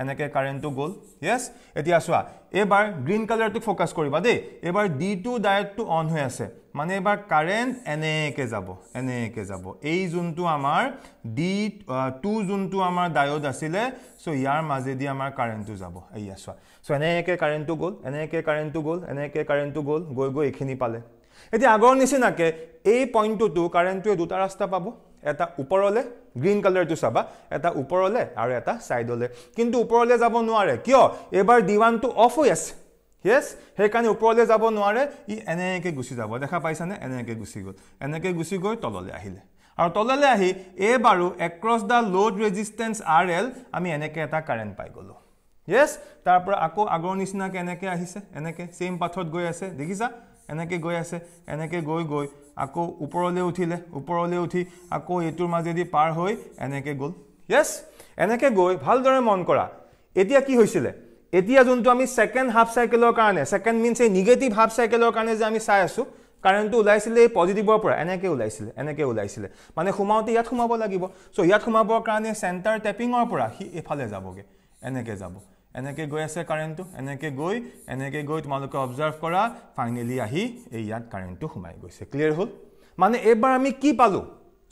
এনেকৈ কাৰেণ্টটো গ'ল য়েছ এতিয়া চোৱা এইবাৰ গ্ৰীণ কালাৰটোক ফ'কাছ কৰিবা দেই এইবাৰ ডি টু ডায়েটটো অন হৈ আছে মানে এইবাৰ কাৰেণ্ট এনেকৈ যাব এনেকৈ যাব এই যোনটো আমাৰ ডি টু যোনটো আমাৰ ডায়ত আছিলে চ' ইয়াৰ মাজেদি আমাৰ কাৰেণ্টটো যাব এইয়া চোৱা চ' এনেকৈ কাৰেণ্টটো গ'ল এনেকৈ কাৰেণ্টটো গ'ল এনেকৈ কাৰেণ্টটো গ'ল গৈ গৈ এইখিনি পালে এতিয়া আগৰ নিচিনাকে এই পইণ্টটোতো কাৰেণ্টটোৱে দুটা ৰাস্তা পাব এটা ওপৰলৈ গ্ৰীণ কালাৰটো চাবা এটা ওপৰলে আৰু এটা ছাইডলৈ কিন্তু ওপৰলৈ যাব নোৱাৰে কিয় এইবাৰ ডিৱানটো অফ হৈ আছে য়েছ সেইকাৰণে ওপৰলৈ যাব নোৱাৰে ই এনেকে গুচি যাব দেখা পাইছানে এনেকৈ গুচি গ'ল এনেকৈ গুচি গৈ তললৈ আহিলে আৰু তললৈ আহি এইবাৰো across the load resistance R L আমি এনেকৈ এটা কাৰেণ্ট পাই গ'লোঁ য়েছ তাৰ পৰা আকৌ আগৰ নিচিনাকৈ এনেকৈ আহিছে এনেকৈ ছেইম পাথত গৈ আছে দেখিছা এনেকৈ গৈ আছে এনেকৈ গৈ গৈ আকৌ ওপৰলৈ উঠিলে ওপৰলৈ উঠি আকৌ এইটোৰ মাজেদি পাৰ হৈ এনেকৈ গ'ল য়েছ এনেকৈ গৈ ভালদৰে মন কৰা এতিয়া কি হৈছিলে এতিয়া যোনটো আমি ছেকেণ্ড হাফ চাইকেলৰ কাৰণে ছেকেণ্ড মিনছ এই নিগেটিভ হাফ চাইকেলৰ কাৰণে যে আমি চাই আছোঁ কাৰেণ্টটো ওলাইছিলে এই পজিটিভৰ পৰা এনেকৈ ওলাইছিলে এনেকৈ ওলাইছিলে মানে সোমাওঁতে ইয়াত সোমাব লাগিব চ' ইয়াত সোমাবৰ কাৰণে চেণ্টাৰ টেপিঙৰ পৰা সি এফালে যাবগৈ এনেকৈ যাব এনেকে গৈ আছে কাৰেণ্টটো এনেকে গৈ এনেকে গৈ তোমালোকে অবজাৰ্ভ কৰা ফাইনেলি আহি এই ইয়াত কাৰেণ্টটো সোমাই গৈছে ক্লিয়াৰ হল মানে এবাৰ আমি কি পালোঁ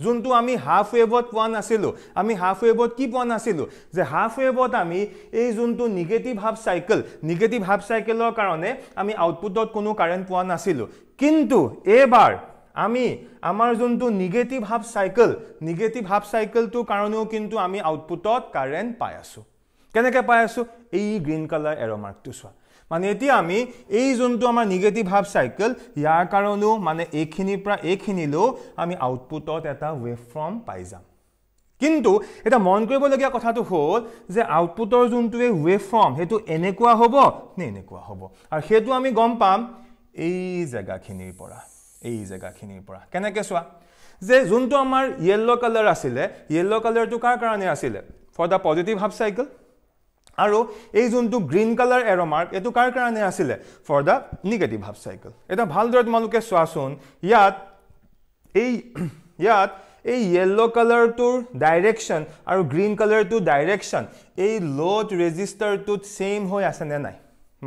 যোনটো আমি হাফ ৱেভত পোৱা নাছিলোঁ আমি হাফ ওয়েভত কি পোৱা নাছিলোঁ যে হাফ ওয়েভত আমি এই যোনটো negative half cycle negative half চাইকেলৰ কাৰণে আমি আউটপুটত কোনো কাৰেণ্ট পোৱা নাছিলোঁ কিন্তু এইবাৰ আমি আমাৰ যোনটো negative half cycle negative half চাইকেলটোৰ কাৰণেও কিন্তু আমি আউটপুটত কাৰেণ্ট পাই আছোঁ কেনেকৈ পাই আছোঁ এই গ্ৰীণ কালাৰ এৰ মাৰ্কটো চোৱা মানে এতিয়া আমি এই যোনটো আমাৰ নিগেটিভ হাফ চাইকেল ইয়াৰ কাৰণেও মানে এইখিনিৰ পৰা এইখিনিলৈও আমি আউটপুটত এটা ৱেভ ফৰ্ম পাই যাম কিন্তু এটা মন কৰিবলগীয়া কথাটো হ'ল যে আউটপুটৰ যোনটো এই ৱেভ ফৰ্ম সেইটো এনেকুৱা হ'ব নে এনেকুৱা হ'ব আৰু সেইটো আমি গম পাম এই জেগাখিনিৰ পৰা এই জেগাখিনিৰ পৰা কেনেকৈ চোৱা যে যোনটো আমাৰ য়েল্ল' কালাৰ আছিলে য়েল্ল' কালাৰটো কাৰ কাৰণে আছিলে for the positive half cycle আৰু এই যোনটো গ্ৰীণ কালাৰ এৰ' মাৰ্ক এইটো কাৰ কাৰণে আছিলে for the negative half cycle এতিয়া ভালদৰে তোমালোকে চোৱাচোন ইয়াত এই ইয়াত এই য়েল্ল' কালাৰটোৰ ডাইৰেকশ্যন আৰু গ্ৰীণ কালাৰটো ডাইৰেকশ্যন এই ল'ড ৰেজিষ্টাৰটোত ছেইম হৈ আছেনে নাই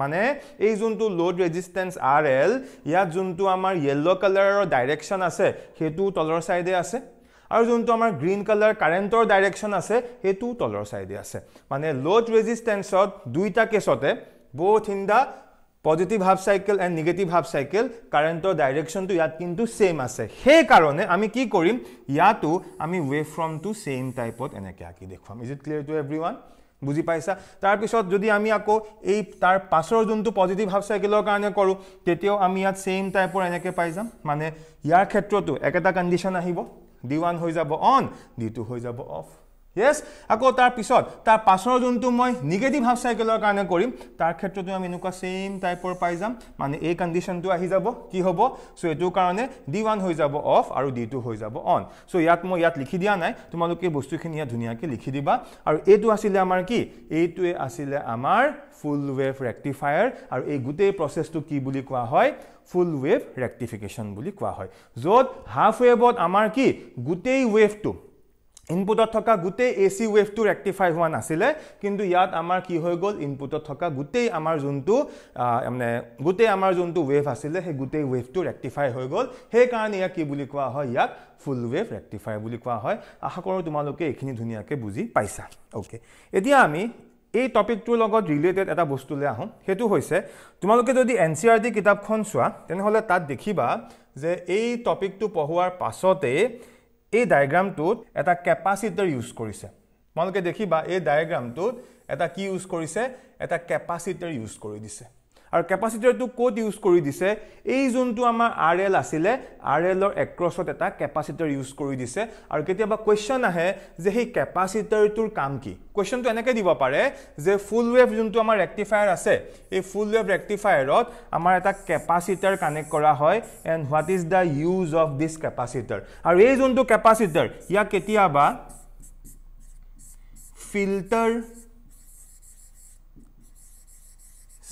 মানে এই যোনটো ল'ড ৰেজিষ্টেঞ্চ আৰ এল ইয়াত যোনটো আমাৰ য়েল্ল' কালাৰৰ ডাইৰেকশ্যন আছে সেইটো তলৰ ছাইডে আছে আৰু যোনটো আমাৰ গ্ৰীণ কালাৰ কাৰেণ্টৰ ডাইৰেকশ্যন আছে সেইটোও তলৰ চাইডে আছে মানে ল'ড ৰেজিষ্টেঞ্চত দুইটা কেছতে বহুত in the positive half cycle and negative half cycle কাৰেণ্টৰ ডাইৰেকশ্যনটো ইয়াত কিন্তু ছেইম আছে সেইকাৰণে আমি কি কৰিম ইয়াতো আমি ৱেভ ফ্ৰমটো ছেইম টাইপত এনেকৈ আঁকি দেখুৱাম is it clear to everyone বুজি পাইছা তাৰপিছত যদি আমি আকৌ এই তাৰ পাছৰ যোনটো পজিটিভ হাফ চাইকেলৰ কাৰণে কৰোঁ তেতিয়াও আমি ইয়াত ছেইম টাইপৰ এনেকৈ পাই যাম মানে ইয়াৰ ক্ষেত্ৰতো একেটা কণ্ডিশ্যন আহিব ডি ওৱান হৈ যাব অন ডি টু হৈ যাব অফ Yes, আকৌ তাৰ পিছত তাৰ পাছৰ যোনটো মই নেগেটিভ হাফ চাইকেলৰ কাৰণে কৰিম তাৰ ক্ষেত্ৰতো আমি এনেকুৱা চেম টাইপৰ পাই যাম মানে এই কণ্ডিশ্যনটো আহি যাব কি হ'ব চ' এইটোৰ কাৰণে ডি ওৱান হৈ যাব অফ আৰু ডি টু হৈ যাব অন চ' ইয়াত মই ইয়াত লিখি দিয়া নাই তোমালোকে বস্তুখিনি ইয়াত ধুনীয়াকৈ লিখি দিবা আৰু এইটো আছিলে আমাৰ কি এইটোৱে আছিলে আমাৰ ফুল ৱেভ ৰেক্টিফায়াৰ আৰু এই গোটেই প্ৰচেছটো কি বুলি কোৱা হয় ফুল ৱেভ ৰেক্টিফিকেশ্যন বুলি কোৱা হয় য'ত হাফ ৱেভত আমাৰ কি গোটেই ৱেভটো ইনপুটত থকা গোটেই এ সি ৱেভটো ৰেক্টিফাই হোৱা নাছিলে কিন্তু ইয়াত আমাৰ কি হৈ গ'ল ইনপুটত থকা গোটেই আমাৰ যোনটো মানে গোটেই আমাৰ যোনটো ৱেভ আছিলে সেই গোটেই ৱেভটো ৰেক্টিফাই হৈ গ'ল সেইকাৰণে ইয়াক কি বুলি কোৱা হয় ইয়াক ফুল ৱেভ ৰেক্টিফাই বুলি কোৱা হয় আশা কৰোঁ তোমালোকে এইখিনি ধুনীয়াকৈ বুজি পাইছা অ'কে এতিয়া আমি এই টপিকটোৰ লগত ৰিলেটেড এটা বস্তুলৈ আহোঁ সেইটো হৈছে তোমালোকে যদি এন চি আৰ টি কিতাপখন চোৱা তেনেহ'লে তাত দেখিবা যে এই টপিকটো পঢ়োৱাৰ পাছতেই এই ডায়েগ্ৰামটোত এটা কেপাচিটাৰ ইউজ কৰিছে তোমালোকে দেখিবা এই ডায়েগ্ৰামটোত এটা কি ইউজ কৰিছে এটা কেপাচিটাৰ ইউজ কৰি দিছে আৰু কেপাচিটৰটো ক'ত ইউজ কৰি দিছে এই যোনটো আমাৰ আৰ এল আছিলে আৰ এলৰ এক্ৰছত এটা কেপাচিটৰ ইউজ কৰি দিছে আৰু কেতিয়াবা কুৱেশ্যন আহে যে সেই কেপাচিটৰটোৰ কাম কি কুৱেশ্যনটো এনেকৈ দিব পাৰে যে ফুল ৱেভ যোনটো আমাৰ ৰেক্টিফায়াৰ আছে এই ফুল ৱেভ ৰেক্টিফায়াৰত আমাৰ এটা কেপাচিটাৰ কানেক্ট কৰা হয় and what is the use of this capacitor আৰু এই যোনটো কেপাচিটাৰ ইয়াক কেতিয়াবা ফিল্টাৰ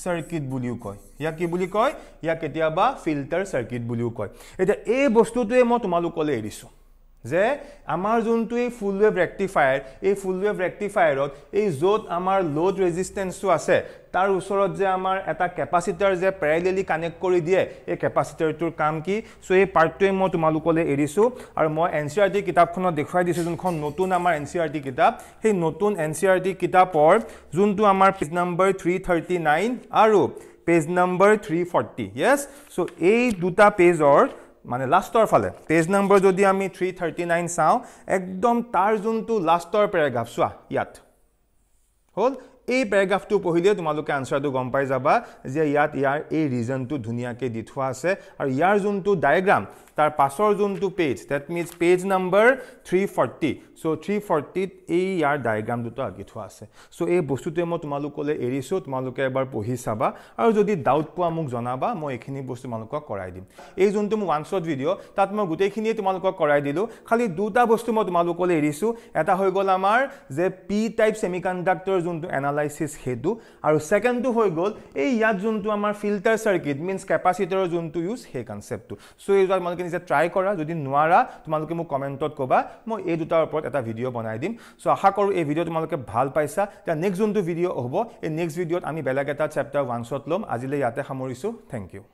চাৰ্কিট বুলিও কয় ইয়াক কি বুলি কয় ইয়াক কেতিয়াবা ফিল্টাৰ চাৰ্কিট বুলিও কয় এতিয়া এই বস্তুটোৱে মই তোমালোকলৈ এৰিছোঁ যে আমাৰ যোনটো এই ফুল ৱেভ ৰেক্টিফায়াৰ এই ফুল ৱেভ ৰেক্টিফায়াৰত এই য'ত আমাৰ ল'ড ৰেজিষ্টেঞ্চটো আছে তাৰ ওচৰত যে আমাৰ এটা কেপাচিটাৰ যে পেৰেলেলি কানেক্ট কৰি দিয়ে এই কেপাচিটাৰটোৰ কাম কি চ' এই পাৰ্টটোৱে মই তোমালোকলৈ এৰিছোঁ আৰু মই এন চি আৰ টি কিতাপখনত দেখুৱাই দিছোঁ যোনখন নতুন আমাৰ এন চি আৰ টি কিতাপ সেই নতুন এন চি আৰ টি কিতাপৰ যোনটো আমাৰ page number three thirty nine আৰু page number three forty yes so' এই দুটা পেজৰ মানে লাষ্টৰ ফালে পেজ নম্বৰ যদি আমি থ্ৰী থাৰ্টি নাইন চাওঁ একদম তাৰ যোনটো লাষ্টৰ পেৰেগ্ৰাফ চোৱা ইয়াত হ'ল এই পেৰেগ্ৰাফটো পঢ়িলে তোমালোকে আনচাৰটো গম পাই যাবা যে ইয়াত ইয়াৰ এই ৰিজনটো ধুনীয়াকৈ দি থোৱা আছে আৰু ইয়াৰ যোনটো ডায়েগ্ৰাম তাৰ পাছৰ যোনটো page that means page number 340 so 340 এই ইয়াৰ ডায়াগ্ৰাম দুটো আগি থোৱা আছে সো এই বস্তুতে মই তোমালোকলে এৰিছো তোমালোকে এবাৰ পঢ়ি চাবা আৰু যদি ডাউট পোৱা মোক জনাবা মই এখিনি বস্তু তোমালোকক কৰাই দিম এই যোনটো মই ওয়ানশট ভিডিও তাত মই গোটেইখিনি তোমালোকক কৰাই দিলো খালি দুটা বস্তু মই তোমালোকলে এৰিছো এটা হৈ গ'ল আমাৰ যে পি টাইপ সেমিকন্ডাক্টৰ যোনটো এনালাইসিছ সেইটো আৰু ছেকেণ্ডটো হৈ গ'ল এই ইয়াত যোনটো আমাৰ ফিল্টাৰ চাৰ্কিট মিনছ কেপাচিটৰৰ যোনটো ইউজ সেই কনচেপ্টটো সো এই তোমালোকে নিজে ট্ৰাই কৰা যদি নোৱাৰা তোমালোকে মোক কমেণ্টত ক'বা মই এই দুটাৰ ওপৰত এটা ভিডিঅ' বনাই দিম চ' আশা কৰোঁ এই ভিডিঅ' তোমালোকে ভাল পাইছা এতিয়া নেক্সট যোনটো ভিডিঅ' হ'ব এই নেক্সট ভিডিঅ'ত আমি বেলেগ এটা চেপ্টাৰ ৱান শ্বট ল'ম আজিলৈ ইয়াতে সামৰিছোঁ থেংক ইউ